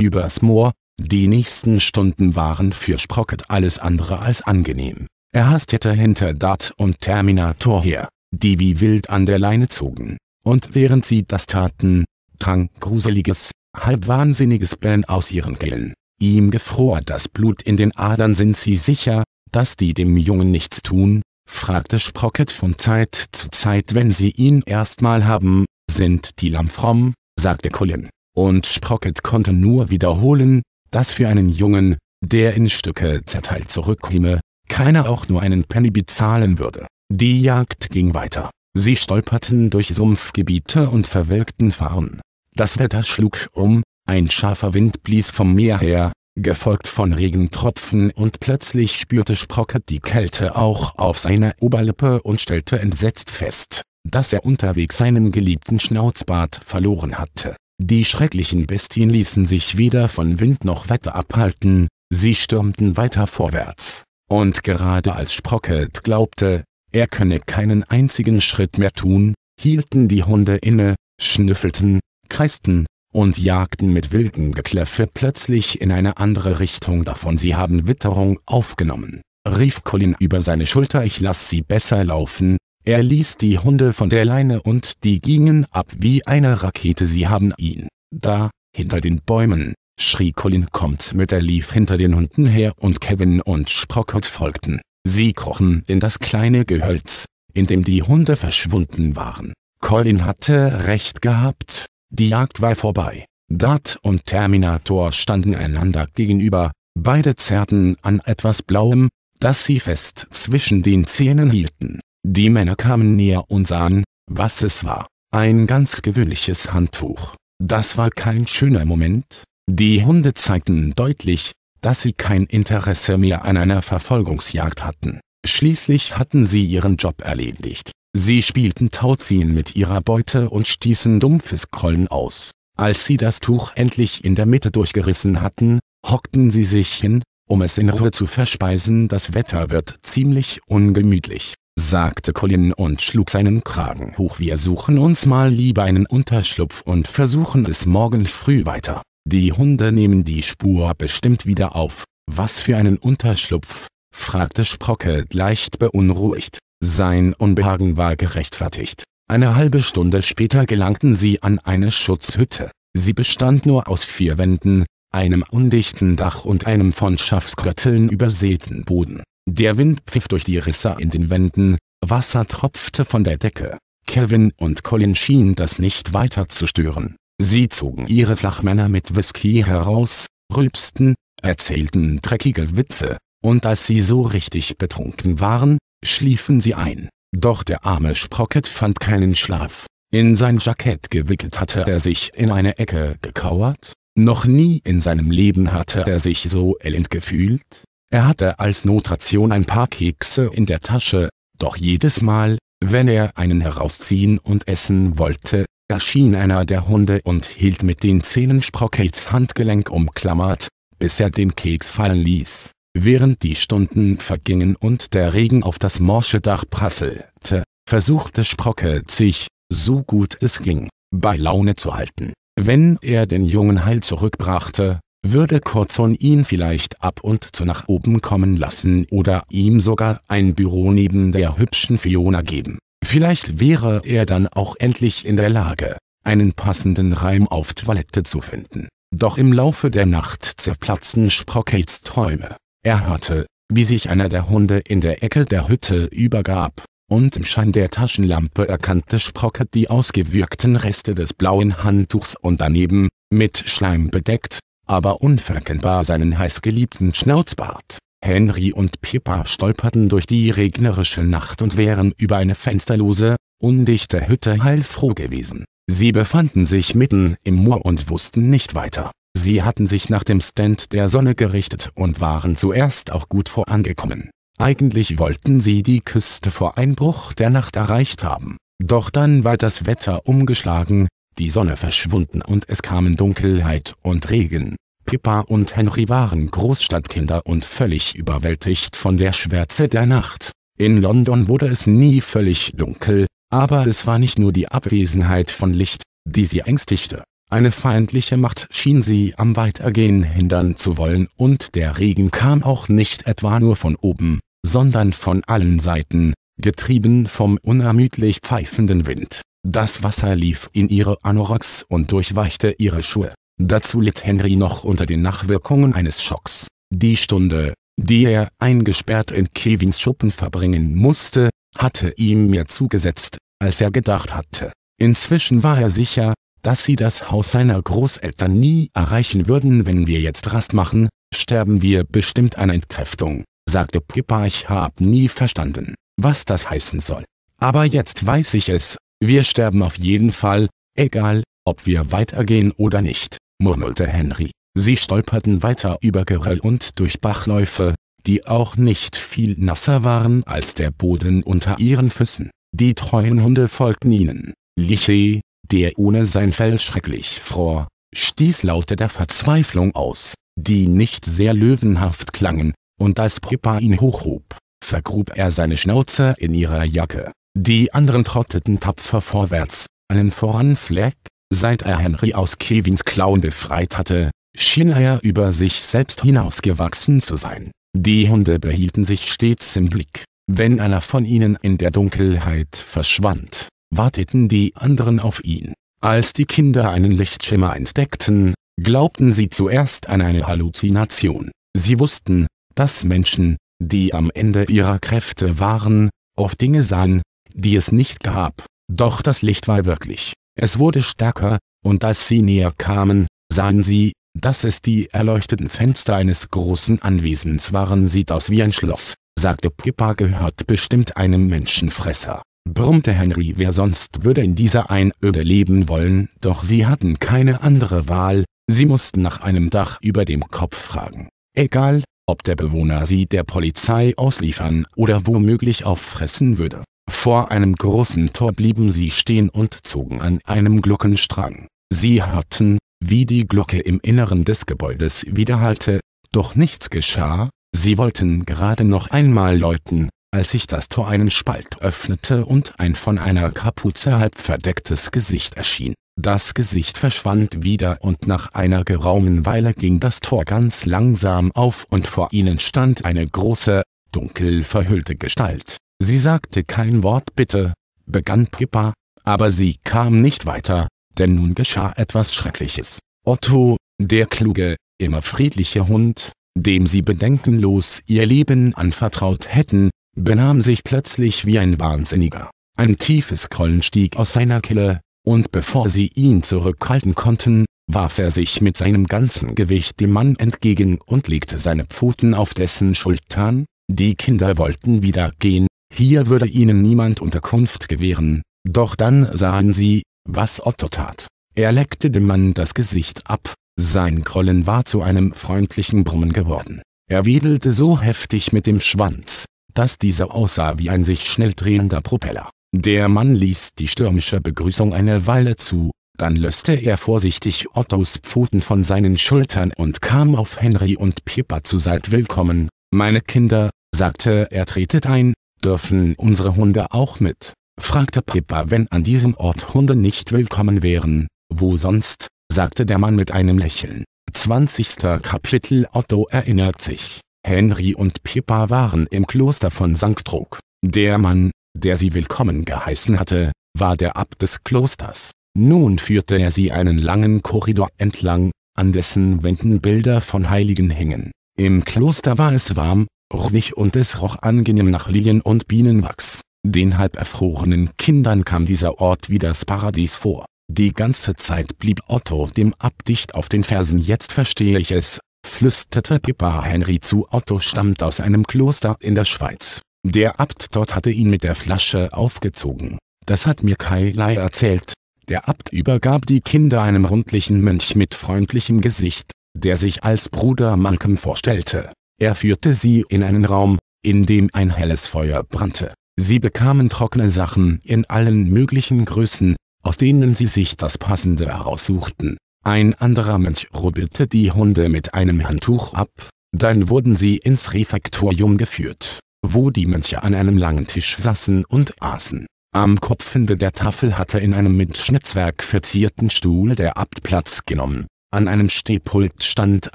übers Moor, die nächsten Stunden waren für Sprocket alles andere als angenehm. Er hastete hinter Dart und Terminator her, die wie wild an der Leine zogen. Und während sie das taten, trank gruseliges, halb wahnsinniges Band aus ihren Kehlen. Ihm gefror das Blut in den Adern. Sind Sie sicher, dass die dem Jungen nichts tun? fragte Sprocket von Zeit zu Zeit. Wenn Sie ihn erstmal haben, sind die Lamm fromm, sagte Colin. Und Sprocket konnte nur wiederholen, dass für einen Jungen, der in Stücke zerteilt zurückkäme, keiner auch nur einen Penny bezahlen würde. Die Jagd ging weiter. Sie stolperten durch Sumpfgebiete und verwelkten Farn. Das Wetter schlug um, ein scharfer Wind blies vom Meer her, gefolgt von Regentropfen und plötzlich spürte Sprocket die Kälte auch auf seiner Oberlippe und stellte entsetzt fest, dass er unterwegs seinen geliebten Schnauzbart verloren hatte. Die schrecklichen Bestien ließen sich weder von Wind noch Wetter abhalten, sie stürmten weiter vorwärts. Und gerade als Sprocket glaubte, er könne keinen einzigen Schritt mehr tun, hielten die Hunde inne, schnüffelten, kreisten, und jagten mit wildem Gekläffe plötzlich in eine andere Richtung davon. Sie haben Witterung aufgenommen, rief Colin über seine Schulter. Ich lass sie besser laufen, er ließ die Hunde von der Leine und die gingen ab wie eine Rakete sie haben ihn. Da, hinter den Bäumen, schrie Colin kommt mit der lief hinter den Hunden her und Kevin und Sprockert folgten. Sie krochen in das kleine Gehölz, in dem die Hunde verschwunden waren. Colin hatte recht gehabt, die Jagd war vorbei. Dart und Terminator standen einander gegenüber, beide zerrten an etwas Blauem, das sie fest zwischen den Zähnen hielten. Die Männer kamen näher und sahen, was es war. Ein ganz gewöhnliches Handtuch. Das war kein schöner Moment. Die Hunde zeigten deutlich, dass sie kein Interesse mehr an einer Verfolgungsjagd hatten. Schließlich hatten sie ihren Job erledigt. Sie spielten Tauziehen mit ihrer Beute und stießen dumpfes Krollen aus. Als sie das Tuch endlich in der Mitte durchgerissen hatten, hockten sie sich hin, um es in Ruhe zu verspeisen. Das Wetter wird ziemlich ungemütlich sagte Colin und schlug seinen Kragen hoch wir suchen uns mal lieber einen Unterschlupf und versuchen es morgen früh weiter. Die Hunde nehmen die Spur bestimmt wieder auf. Was für einen Unterschlupf? fragte Sprocket leicht beunruhigt. Sein Unbehagen war gerechtfertigt. Eine halbe Stunde später gelangten sie an eine Schutzhütte. Sie bestand nur aus vier Wänden, einem undichten Dach und einem von Schafskrötteln übersäten Boden. Der Wind pfiff durch die Risse in den Wänden, Wasser tropfte von der Decke. Kevin und Colin schien das nicht weiter zu stören. Sie zogen ihre Flachmänner mit Whisky heraus, rülpsten, erzählten dreckige Witze, und als sie so richtig betrunken waren, schliefen sie ein. Doch der arme Sprocket fand keinen Schlaf. In sein Jackett gewickelt hatte er sich in eine Ecke gekauert. Noch nie in seinem Leben hatte er sich so elend gefühlt. Er hatte als Notration ein paar Kekse in der Tasche, doch jedes Mal, wenn er einen herausziehen und essen wollte, erschien einer der Hunde und hielt mit den Zähnen Sprockets Handgelenk umklammert, bis er den Keks fallen ließ. Während die Stunden vergingen und der Regen auf das morsche Dach prasselte, versuchte Sprocket sich, so gut es ging, bei Laune zu halten. Wenn er den jungen Heil zurückbrachte, würde Kurzon ihn vielleicht ab und zu nach oben kommen lassen oder ihm sogar ein Büro neben der hübschen Fiona geben. Vielleicht wäre er dann auch endlich in der Lage, einen passenden Reim auf Toilette zu finden. Doch im Laufe der Nacht zerplatzen Sprockets Träume. Er hörte, wie sich einer der Hunde in der Ecke der Hütte übergab, und im Schein der Taschenlampe erkannte Sprocket die ausgewürgten Reste des blauen Handtuchs und daneben, mit Schleim bedeckt, aber unverkennbar seinen heißgeliebten Schnauzbart. Henry und Pippa stolperten durch die regnerische Nacht und wären über eine fensterlose, undichte Hütte heilfroh gewesen. Sie befanden sich mitten im Moor und wussten nicht weiter. Sie hatten sich nach dem Stand der Sonne gerichtet und waren zuerst auch gut vorangekommen. Eigentlich wollten sie die Küste vor Einbruch der Nacht erreicht haben. Doch dann war das Wetter umgeschlagen, die Sonne verschwunden und es kamen Dunkelheit und Regen. Pippa und Henry waren Großstadtkinder und völlig überwältigt von der Schwärze der Nacht. In London wurde es nie völlig dunkel, aber es war nicht nur die Abwesenheit von Licht, die sie ängstigte. Eine feindliche Macht schien sie am Weitergehen hindern zu wollen und der Regen kam auch nicht etwa nur von oben, sondern von allen Seiten, getrieben vom unermüdlich pfeifenden Wind. Das Wasser lief in ihre Anoraks und durchweichte ihre Schuhe. Dazu litt Henry noch unter den Nachwirkungen eines Schocks. Die Stunde, die er eingesperrt in Kevins Schuppen verbringen musste, hatte ihm mehr zugesetzt, als er gedacht hatte. Inzwischen war er sicher, dass sie das Haus seiner Großeltern nie erreichen würden, wenn wir jetzt Rast machen, sterben wir bestimmt an Entkräftung, sagte Pippa. Ich hab nie verstanden, was das heißen soll. Aber jetzt weiß ich es, wir sterben auf jeden Fall, egal, ob wir weitergehen oder nicht murmelte Henry. Sie stolperten weiter über Geröll und durch Bachläufe, die auch nicht viel nasser waren als der Boden unter ihren Füßen. Die treuen Hunde folgten ihnen. Liche, der ohne sein Fell schrecklich fror, stieß Laute der Verzweiflung aus, die nicht sehr löwenhaft klangen, und als Pippa ihn hochhob, vergrub er seine Schnauze in ihrer Jacke. Die anderen trotteten tapfer vorwärts, einen voran Fleck Seit er Henry aus Kevins Klauen befreit hatte, schien er über sich selbst hinausgewachsen zu sein. Die Hunde behielten sich stets im Blick. Wenn einer von ihnen in der Dunkelheit verschwand, warteten die anderen auf ihn. Als die Kinder einen Lichtschimmer entdeckten, glaubten sie zuerst an eine Halluzination. Sie wussten, dass Menschen, die am Ende ihrer Kräfte waren, oft Dinge sahen, die es nicht gab, doch das Licht war wirklich. Es wurde stärker, und als sie näher kamen, sahen sie, dass es die erleuchteten Fenster eines großen Anwesens waren. Sieht aus wie ein Schloss, sagte Pippa gehört bestimmt einem Menschenfresser, brummte Henry wer sonst würde in dieser Einöde leben wollen, doch sie hatten keine andere Wahl, sie mussten nach einem Dach über dem Kopf fragen. Egal, ob der Bewohner sie der Polizei ausliefern oder womöglich auffressen würde. Vor einem großen Tor blieben sie stehen und zogen an einem Glockenstrang. Sie hörten, wie die Glocke im Inneren des Gebäudes widerhallte, doch nichts geschah, sie wollten gerade noch einmal läuten, als sich das Tor einen Spalt öffnete und ein von einer Kapuze halb verdecktes Gesicht erschien. Das Gesicht verschwand wieder und nach einer geraumen Weile ging das Tor ganz langsam auf und vor ihnen stand eine große, dunkel verhüllte Gestalt. Sie sagte kein Wort bitte, begann Pippa, aber sie kam nicht weiter, denn nun geschah etwas Schreckliches. Otto, der kluge, immer friedliche Hund, dem sie bedenkenlos ihr Leben anvertraut hätten, benahm sich plötzlich wie ein Wahnsinniger. Ein tiefes Grollen stieg aus seiner Kille, und bevor sie ihn zurückhalten konnten, warf er sich mit seinem ganzen Gewicht dem Mann entgegen und legte seine Pfoten auf dessen Schultern, die Kinder wollten wieder gehen, hier würde ihnen niemand Unterkunft gewähren, doch dann sahen sie, was Otto tat. Er leckte dem Mann das Gesicht ab, sein Krollen war zu einem freundlichen Brummen geworden. Er wedelte so heftig mit dem Schwanz, dass dieser aussah wie ein sich schnell drehender Propeller. Der Mann ließ die stürmische Begrüßung eine Weile zu, dann löste er vorsichtig Ottos Pfoten von seinen Schultern und kam auf Henry und Pippa zu Seid willkommen, meine Kinder, sagte er tretet ein, Dürfen unsere Hunde auch mit? fragte Pippa. Wenn an diesem Ort Hunde nicht willkommen wären, wo sonst? sagte der Mann mit einem Lächeln. 20. Kapitel Otto erinnert sich. Henry und Pippa waren im Kloster von St. Trog. Der Mann, der sie willkommen geheißen hatte, war der Abt des Klosters. Nun führte er sie einen langen Korridor entlang, an dessen Wänden Bilder von Heiligen hingen. Im Kloster war es warm, rutschig und es roch angenehm nach Lilien und Bienenwachs. Den halberfrorenen Kindern kam dieser Ort wie das Paradies vor. Die ganze Zeit blieb Otto dem Abdicht auf den Fersen. Jetzt verstehe ich es, flüsterte Pippa Henry zu. Otto stammt aus einem Kloster in der Schweiz. Der Abt dort hatte ihn mit der Flasche aufgezogen. Das hat mir Kai Lai erzählt. Der Abt übergab die Kinder einem rundlichen Mönch mit freundlichem Gesicht, der sich als Bruder Mankem vorstellte. Er führte sie in einen Raum, in dem ein helles Feuer brannte. Sie bekamen trockene Sachen in allen möglichen Größen, aus denen sie sich das Passende heraussuchten. Ein anderer Mönch rubbelte die Hunde mit einem Handtuch ab, dann wurden sie ins Refektorium geführt, wo die Mönche an einem langen Tisch saßen und aßen. Am Kopfende der Tafel hatte in einem mit Schnitzwerk verzierten Stuhl der Abt Platz genommen. An einem Stehpult stand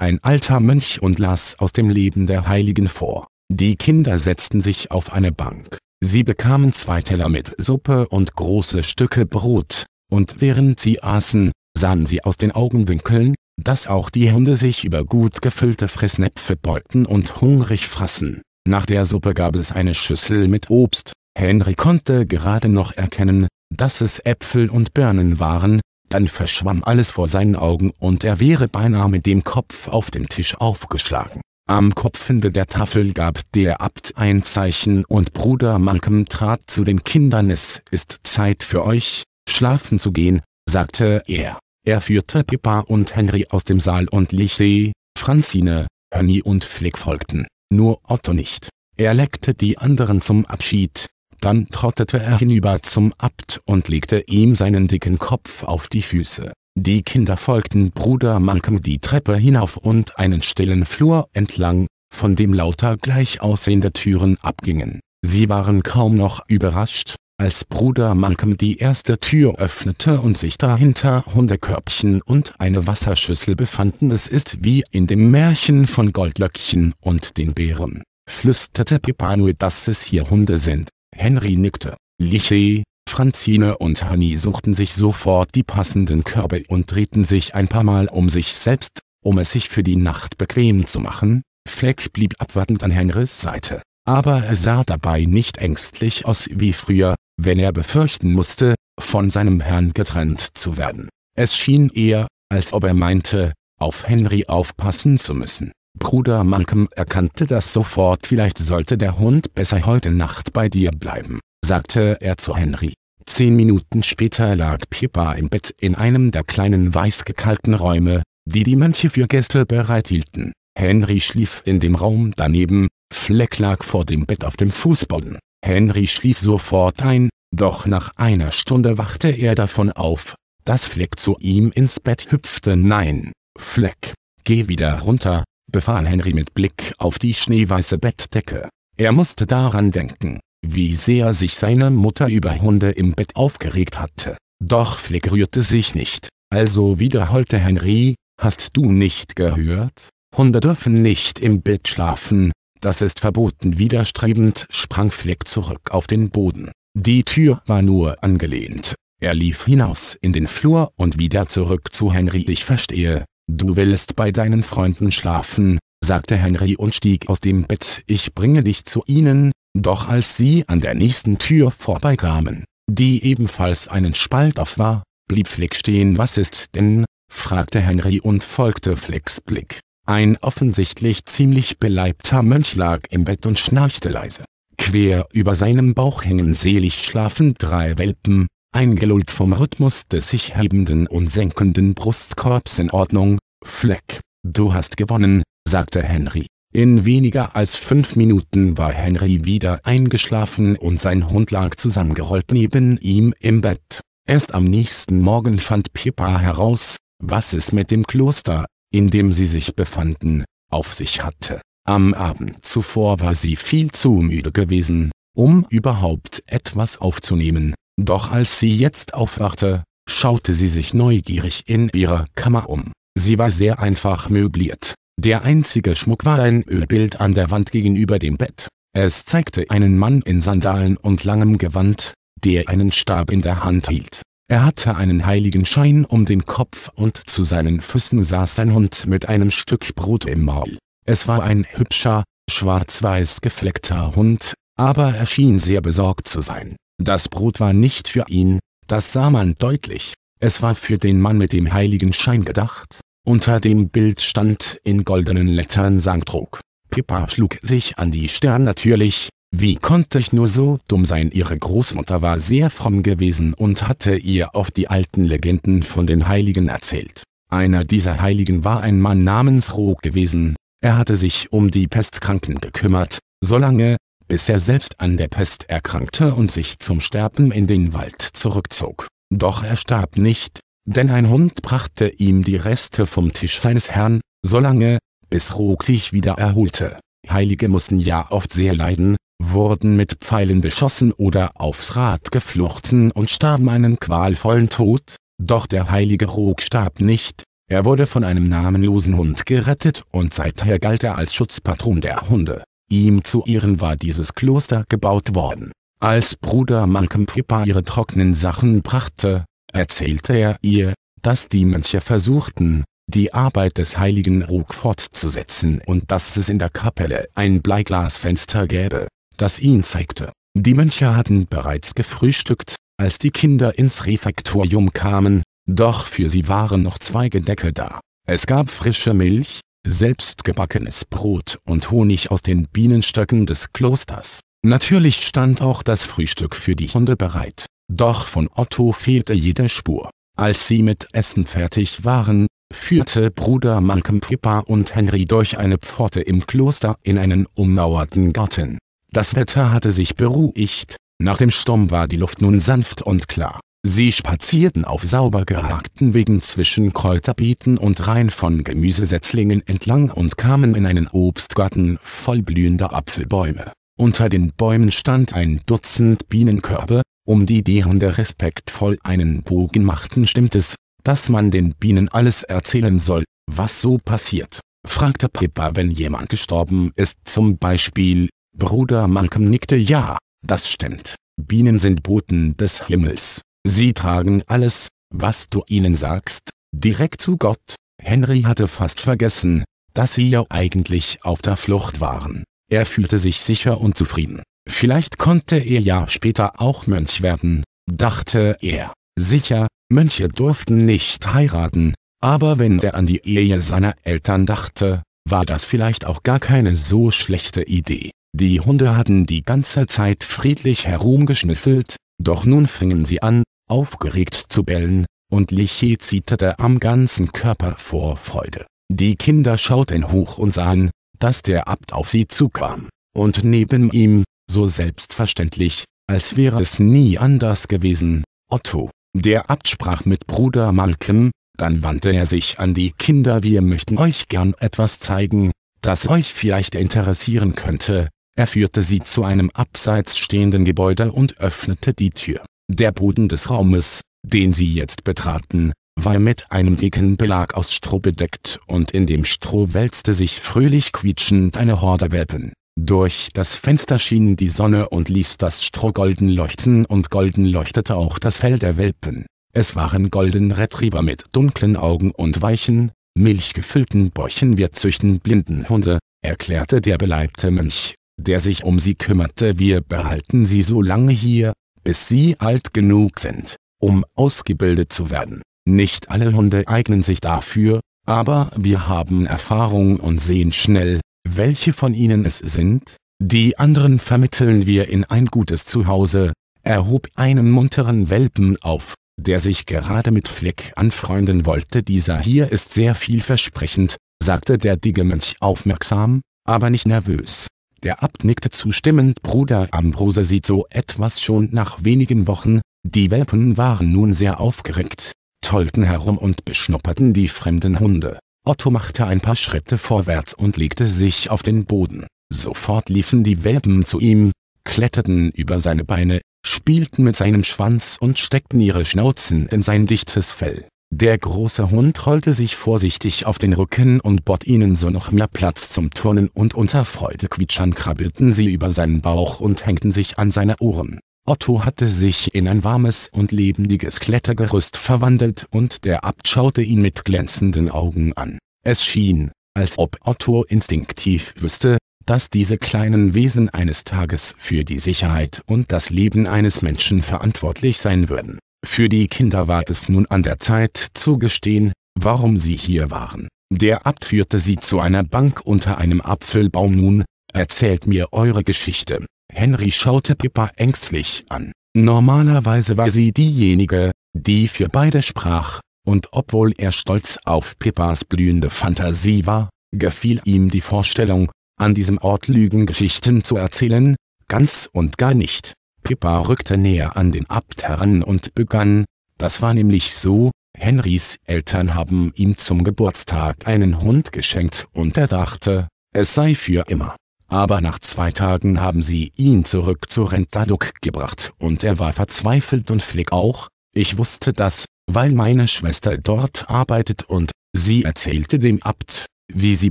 ein alter Mönch und las aus dem Leben der Heiligen vor. Die Kinder setzten sich auf eine Bank. Sie bekamen zwei Teller mit Suppe und große Stücke Brot, und während sie aßen, sahen sie aus den Augenwinkeln, dass auch die Hunde sich über gut gefüllte Fressnäpfe beugten und hungrig fraßen. Nach der Suppe gab es eine Schüssel mit Obst, Henry konnte gerade noch erkennen, dass es Äpfel und Birnen waren, dann verschwamm alles vor seinen Augen und er wäre beinahe mit dem Kopf auf dem Tisch aufgeschlagen. Am Kopfende der Tafel gab der Abt ein Zeichen und Bruder Malcolm trat zu den Kindern. Es ist Zeit für euch, schlafen zu gehen, sagte er. Er führte Pippa und Henry aus dem Saal und Lichsee, Franzine, Honey und Flick folgten, nur Otto nicht. Er leckte die anderen zum Abschied, dann trottete er hinüber zum Abt und legte ihm seinen dicken Kopf auf die Füße. Die Kinder folgten Bruder Mankem die Treppe hinauf und einen stillen Flur entlang, von dem lauter gleich aussehende Türen abgingen. Sie waren kaum noch überrascht, als Bruder Mankem die erste Tür öffnete und sich dahinter Hundekörbchen und eine Wasserschüssel befanden. Es ist wie in dem Märchen von Goldlöckchen und den Bären, flüsterte nur, dass es hier Hunde sind. Henry nickte. Lichy, Franzine und Honey suchten sich sofort die passenden Körbe und drehten sich ein paar Mal um sich selbst, um es sich für die Nacht bequem zu machen. Fleck blieb abwartend an Henrys Seite. Aber er sah dabei nicht ängstlich aus wie früher, wenn er befürchten musste, von seinem Herrn getrennt zu werden. Es schien eher, als ob er meinte, auf Henry aufpassen zu müssen. Bruder Malcolm erkannte das sofort vielleicht sollte der Hund besser heute Nacht bei dir bleiben, sagte er zu Henry. Zehn Minuten später lag Pippa im Bett in einem der kleinen weißgekalten Räume, die die Mönche für Gäste bereithielten. Henry schlief in dem Raum daneben, Fleck lag vor dem Bett auf dem Fußboden. Henry schlief sofort ein, doch nach einer Stunde wachte er davon auf, dass Fleck zu ihm ins Bett hüpfte. Nein, Fleck, geh wieder runter, befahl Henry mit Blick auf die schneeweiße Bettdecke. Er musste daran denken, wie sehr sich seine Mutter über Hunde im Bett aufgeregt hatte. Doch Flick rührte sich nicht, also wiederholte Henry, hast du nicht gehört? Hunde dürfen nicht im Bett schlafen, das ist verboten. Widerstrebend sprang Flick zurück auf den Boden. Die Tür war nur angelehnt. Er lief hinaus in den Flur und wieder zurück zu Henry. Ich verstehe, Du willst bei deinen Freunden schlafen, sagte Henry und stieg aus dem Bett, ich bringe dich zu ihnen, doch als sie an der nächsten Tür vorbeikamen, die ebenfalls einen Spalt auf war, blieb Flick stehen. Was ist denn? fragte Henry und folgte Flicks Blick. Ein offensichtlich ziemlich beleibter Mönch lag im Bett und schnarchte leise. Quer über seinem Bauch hingen selig schlafend drei Welpen, eingelullt vom Rhythmus des sich hebenden und senkenden Brustkorbs in Ordnung, Fleck, du hast gewonnen, sagte Henry. In weniger als fünf Minuten war Henry wieder eingeschlafen und sein Hund lag zusammengerollt neben ihm im Bett. Erst am nächsten Morgen fand Pippa heraus, was es mit dem Kloster, in dem sie sich befanden, auf sich hatte. Am Abend zuvor war sie viel zu müde gewesen, um überhaupt etwas aufzunehmen, doch als sie jetzt aufwachte, schaute sie sich neugierig in ihrer Kammer um. Sie war sehr einfach möbliert. Der einzige Schmuck war ein Ölbild an der Wand gegenüber dem Bett. Es zeigte einen Mann in Sandalen und langem Gewand, der einen Stab in der Hand hielt. Er hatte einen heiligen Schein um den Kopf und zu seinen Füßen saß ein Hund mit einem Stück Brot im Maul. Es war ein hübscher, schwarz-weiß gefleckter Hund, aber er schien sehr besorgt zu sein. Das Brot war nicht für ihn, das sah man deutlich, es war für den Mann mit dem heiligen Schein gedacht. Unter dem Bild stand in goldenen Lettern Sangtrog. Pippa schlug sich an die Stirn natürlich, wie konnte ich nur so dumm sein? Ihre Großmutter war sehr fromm gewesen und hatte ihr oft die alten Legenden von den Heiligen erzählt. Einer dieser Heiligen war ein Mann namens Rog gewesen, er hatte sich um die Pestkranken gekümmert, solange, bis er selbst an der Pest erkrankte und sich zum Sterben in den Wald zurückzog. Doch er starb nicht, denn ein Hund brachte ihm die Reste vom Tisch seines Herrn, solange, bis Rook sich wieder erholte. Heilige mussten ja oft sehr leiden, wurden mit Pfeilen beschossen oder aufs Rad gefluchten und starben einen qualvollen Tod, doch der heilige Rook starb nicht, er wurde von einem namenlosen Hund gerettet und seither galt er als Schutzpatron der Hunde. Ihm zu Ehren war dieses Kloster gebaut worden. Als Bruder Malcolm Pippa ihre trockenen Sachen brachte, erzählte er ihr, dass die Mönche versuchten, die Arbeit des heiligen Ruck fortzusetzen und dass es in der Kapelle ein Bleiglasfenster gäbe, das ihn zeigte. Die Mönche hatten bereits gefrühstückt, als die Kinder ins Refektorium kamen, doch für sie waren noch zwei Gedecke da. Es gab frische Milch, selbstgebackenes Brot und Honig aus den Bienenstöcken des Klosters. Natürlich stand auch das Frühstück für die Hunde bereit, doch von Otto fehlte jede Spur. Als sie mit Essen fertig waren, führte Bruder Malcolm Pippa und Henry durch eine Pforte im Kloster in einen ummauerten Garten. Das Wetter hatte sich beruhigt, nach dem Sturm war die Luft nun sanft und klar. Sie spazierten auf sauber geharkten Wegen zwischen Kräuterbeeten und Reihen von Gemüsesetzlingen entlang und kamen in einen Obstgarten voll blühender Apfelbäume. Unter den Bäumen stand ein Dutzend Bienenkörbe, um die die Hunde respektvoll einen Bogen machten stimmt es, dass man den Bienen alles erzählen soll, was so passiert, fragte Pippa wenn jemand gestorben ist zum Beispiel, Bruder Malcolm nickte ja, das stimmt, Bienen sind Boten des Himmels. Sie tragen alles, was du ihnen sagst, direkt zu Gott. Henry hatte fast vergessen, dass sie ja eigentlich auf der Flucht waren. Er fühlte sich sicher und zufrieden. Vielleicht konnte er ja später auch Mönch werden, dachte er. Sicher, Mönche durften nicht heiraten, aber wenn er an die Ehe seiner Eltern dachte, war das vielleicht auch gar keine so schlechte Idee. Die Hunde hatten die ganze Zeit friedlich herumgeschnüffelt, doch nun fingen sie an, aufgeregt zu bellen, und Lichy zitterte am ganzen Körper vor Freude. Die Kinder schauten hoch und sahen, dass der Abt auf sie zukam, und neben ihm, so selbstverständlich, als wäre es nie anders gewesen, Otto. Der Abt sprach mit Bruder Malken, dann wandte er sich an die Kinder Wir möchten euch gern etwas zeigen, das euch vielleicht interessieren könnte. Er führte sie zu einem abseits stehenden Gebäude und öffnete die Tür. Der Boden des Raumes, den sie jetzt betraten, war mit einem dicken Belag aus Stroh bedeckt und in dem Stroh wälzte sich fröhlich quietschend eine Horde Welpen. Durch das Fenster schien die Sonne und ließ das Stroh golden leuchten und golden leuchtete auch das Fell der Welpen. Es waren Golden Retriever mit dunklen Augen und weichen, milchgefüllten Bäuchen. Wir züchten blinden Hunde, erklärte der beleibte Mönch, der sich um sie kümmerte. Wir behalten sie so lange hier, bis sie alt genug sind, um ausgebildet zu werden. Nicht alle Hunde eignen sich dafür, aber wir haben Erfahrung und sehen schnell, welche von ihnen es sind. Die anderen vermitteln wir in ein gutes Zuhause, er hob einen munteren Welpen auf, der sich gerade mit Fleck anfreunden wollte. Dieser hier ist sehr vielversprechend, sagte der dicke Mönch aufmerksam, aber nicht nervös. Der Abt nickte zustimmend. Bruder Ambrose sieht so etwas schon nach wenigen Wochen. Die Welpen waren nun sehr aufgeregt, tollten herum und beschnupperten die fremden Hunde. Otto machte ein paar Schritte vorwärts und legte sich auf den Boden. Sofort liefen die Welpen zu ihm, kletterten über seine Beine, spielten mit seinem Schwanz und steckten ihre Schnauzen in sein dichtes Fell. Der große Hund rollte sich vorsichtig auf den Rücken und bot ihnen so noch mehr Platz zum Turnen und unter Freudequietschern krabbelten sie über seinen Bauch und hängten sich an seine Ohren. Otto hatte sich in ein warmes und lebendiges Klettergerüst verwandelt und der Abt schaute ihn mit glänzenden Augen an. Es schien, als ob Otto instinktiv wüsste, dass diese kleinen Wesen eines Tages für die Sicherheit und das Leben eines Menschen verantwortlich sein würden. Für die Kinder war es nun an der Zeit zu gestehen, warum sie hier waren. Der Abt führte sie zu einer Bank unter einem Apfelbaum nun, erzählt mir eure Geschichte. Henry schaute Pippa ängstlich an. Normalerweise war sie diejenige, die für beide sprach, und obwohl er stolz auf Pippas blühende Fantasie war, gefiel ihm die Vorstellung, an diesem Ort Lügengeschichten zu erzählen, ganz und gar nicht. Pippa rückte näher an den Abt heran und begann, das war nämlich so, Henrys Eltern haben ihm zum Geburtstag einen Hund geschenkt und er dachte, es sei für immer. Aber nach zwei Tagen haben sie ihn zurück zu Rentaduk gebracht und er war verzweifelt und flick auch, ich wusste das, weil meine Schwester dort arbeitet und, sie erzählte dem Abt, wie sie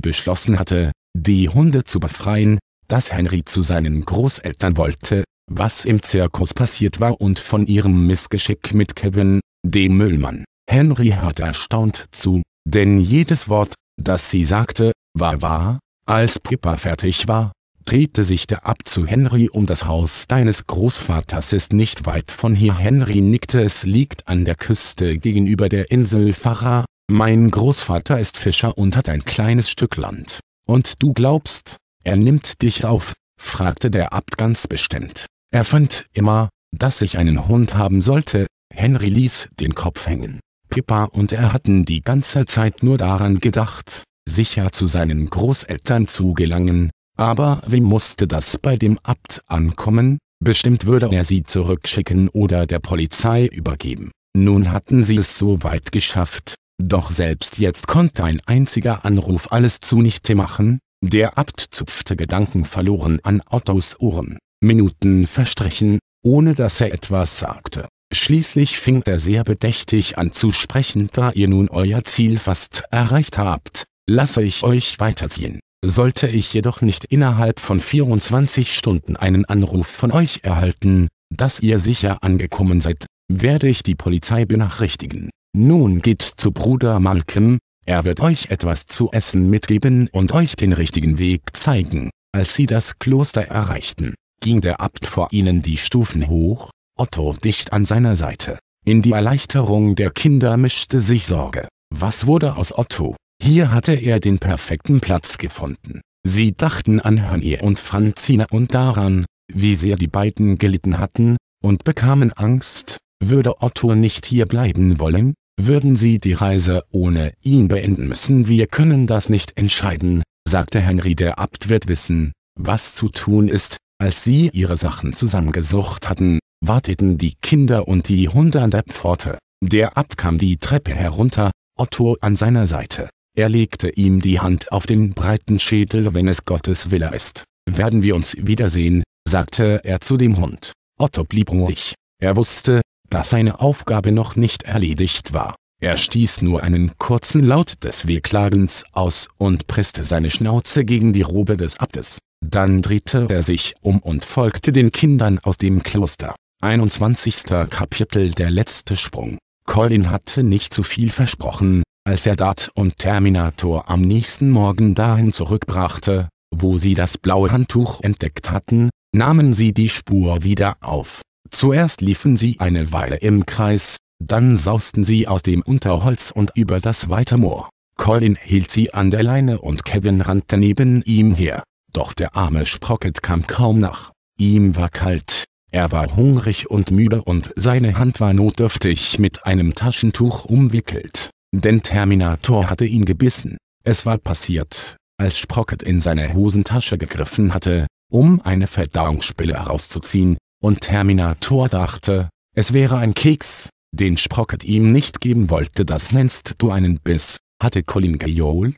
beschlossen hatte, die Hunde zu befreien, dass Henry zu seinen Großeltern wollte, was im Zirkus passiert war und von ihrem Missgeschick mit Kevin, dem Müllmann. Henry hört erstaunt zu, denn jedes Wort, das sie sagte, war wahr. Als Pippa fertig war, drehte sich der Ab zu Henry um das Haus deines Großvaters ist nicht weit von hier. Henry nickte es liegt an der Küste gegenüber der Insel Farah. Mein Großvater ist Fischer und hat ein kleines Stück Land. Und du glaubst, er nimmt dich auf? fragte der Abt ganz bestimmt. Er fand immer, dass ich einen Hund haben sollte, Henry ließ den Kopf hängen. Pippa und er hatten die ganze Zeit nur daran gedacht, sicher zu seinen Großeltern zu gelangen, aber wie musste das bei dem Abt ankommen? Bestimmt würde er sie zurückschicken oder der Polizei übergeben. Nun hatten sie es so weit geschafft, doch selbst jetzt konnte ein einziger Anruf alles zunichte machen, der Abt zupfte Gedanken verloren an Ottos Ohren. Minuten verstrichen, ohne dass er etwas sagte. Schließlich fing er sehr bedächtig an zu sprechen, da ihr nun euer Ziel fast erreicht habt, lasse ich euch weiterziehen. Sollte ich jedoch nicht innerhalb von 24 Stunden einen Anruf von euch erhalten, dass ihr sicher angekommen seid, werde ich die Polizei benachrichtigen. Nun geht zu Bruder Malcolm, er wird euch etwas zu essen mitgeben und euch den richtigen Weg zeigen. Als sie das Kloster erreichten, ging der Abt vor ihnen die Stufen hoch, Otto dicht an seiner Seite. In die Erleichterung der Kinder mischte sich Sorge. Was wurde aus Otto? Hier hatte er den perfekten Platz gefunden. Sie dachten an Hönje und Franzina und daran, wie sehr die beiden gelitten hatten, und bekamen Angst, würde Otto nicht hier bleiben wollen, würden sie die Reise ohne ihn beenden müssen. Wir können das nicht entscheiden, sagte Henry der Abt wird wissen, was zu tun ist, als sie ihre Sachen zusammengesucht hatten, warteten die Kinder und die Hunde an der Pforte. Der Abt kam die Treppe herunter, Otto an seiner Seite. Er legte ihm die Hand auf den breiten Schädel, wenn es Gottes Wille ist. Werden wir uns wiedersehen, sagte er zu dem Hund. Otto blieb ruhig. Er wusste, dass seine Aufgabe noch nicht erledigt war. Er stieß nur einen kurzen Laut des Wehklagens aus und presste seine Schnauze gegen die Robe des Abtes. Dann drehte er sich um und folgte den Kindern aus dem Kloster. 21. Kapitel Der letzte Sprung Colin hatte nicht zu viel versprochen, als er Dart und Terminator am nächsten Morgen dahin zurückbrachte, wo sie das blaue Handtuch entdeckt hatten, nahmen sie die Spur wieder auf. Zuerst liefen sie eine Weile im Kreis, dann sausten sie aus dem Unterholz und über das weite Moor. Colin hielt sie an der Leine und Kevin rannte neben ihm her. Doch der arme Sprocket kam kaum nach. Ihm war kalt, er war hungrig und müde und seine Hand war notdürftig mit einem Taschentuch umwickelt. Denn Terminator hatte ihn gebissen. Es war passiert, als Sprocket in seine Hosentasche gegriffen hatte, um eine Verdauungsspille herauszuziehen, und Terminator dachte, es wäre ein Keks, den Sprocket ihm nicht geben wollte. Das nennst du einen Biss, hatte Colin gejohlt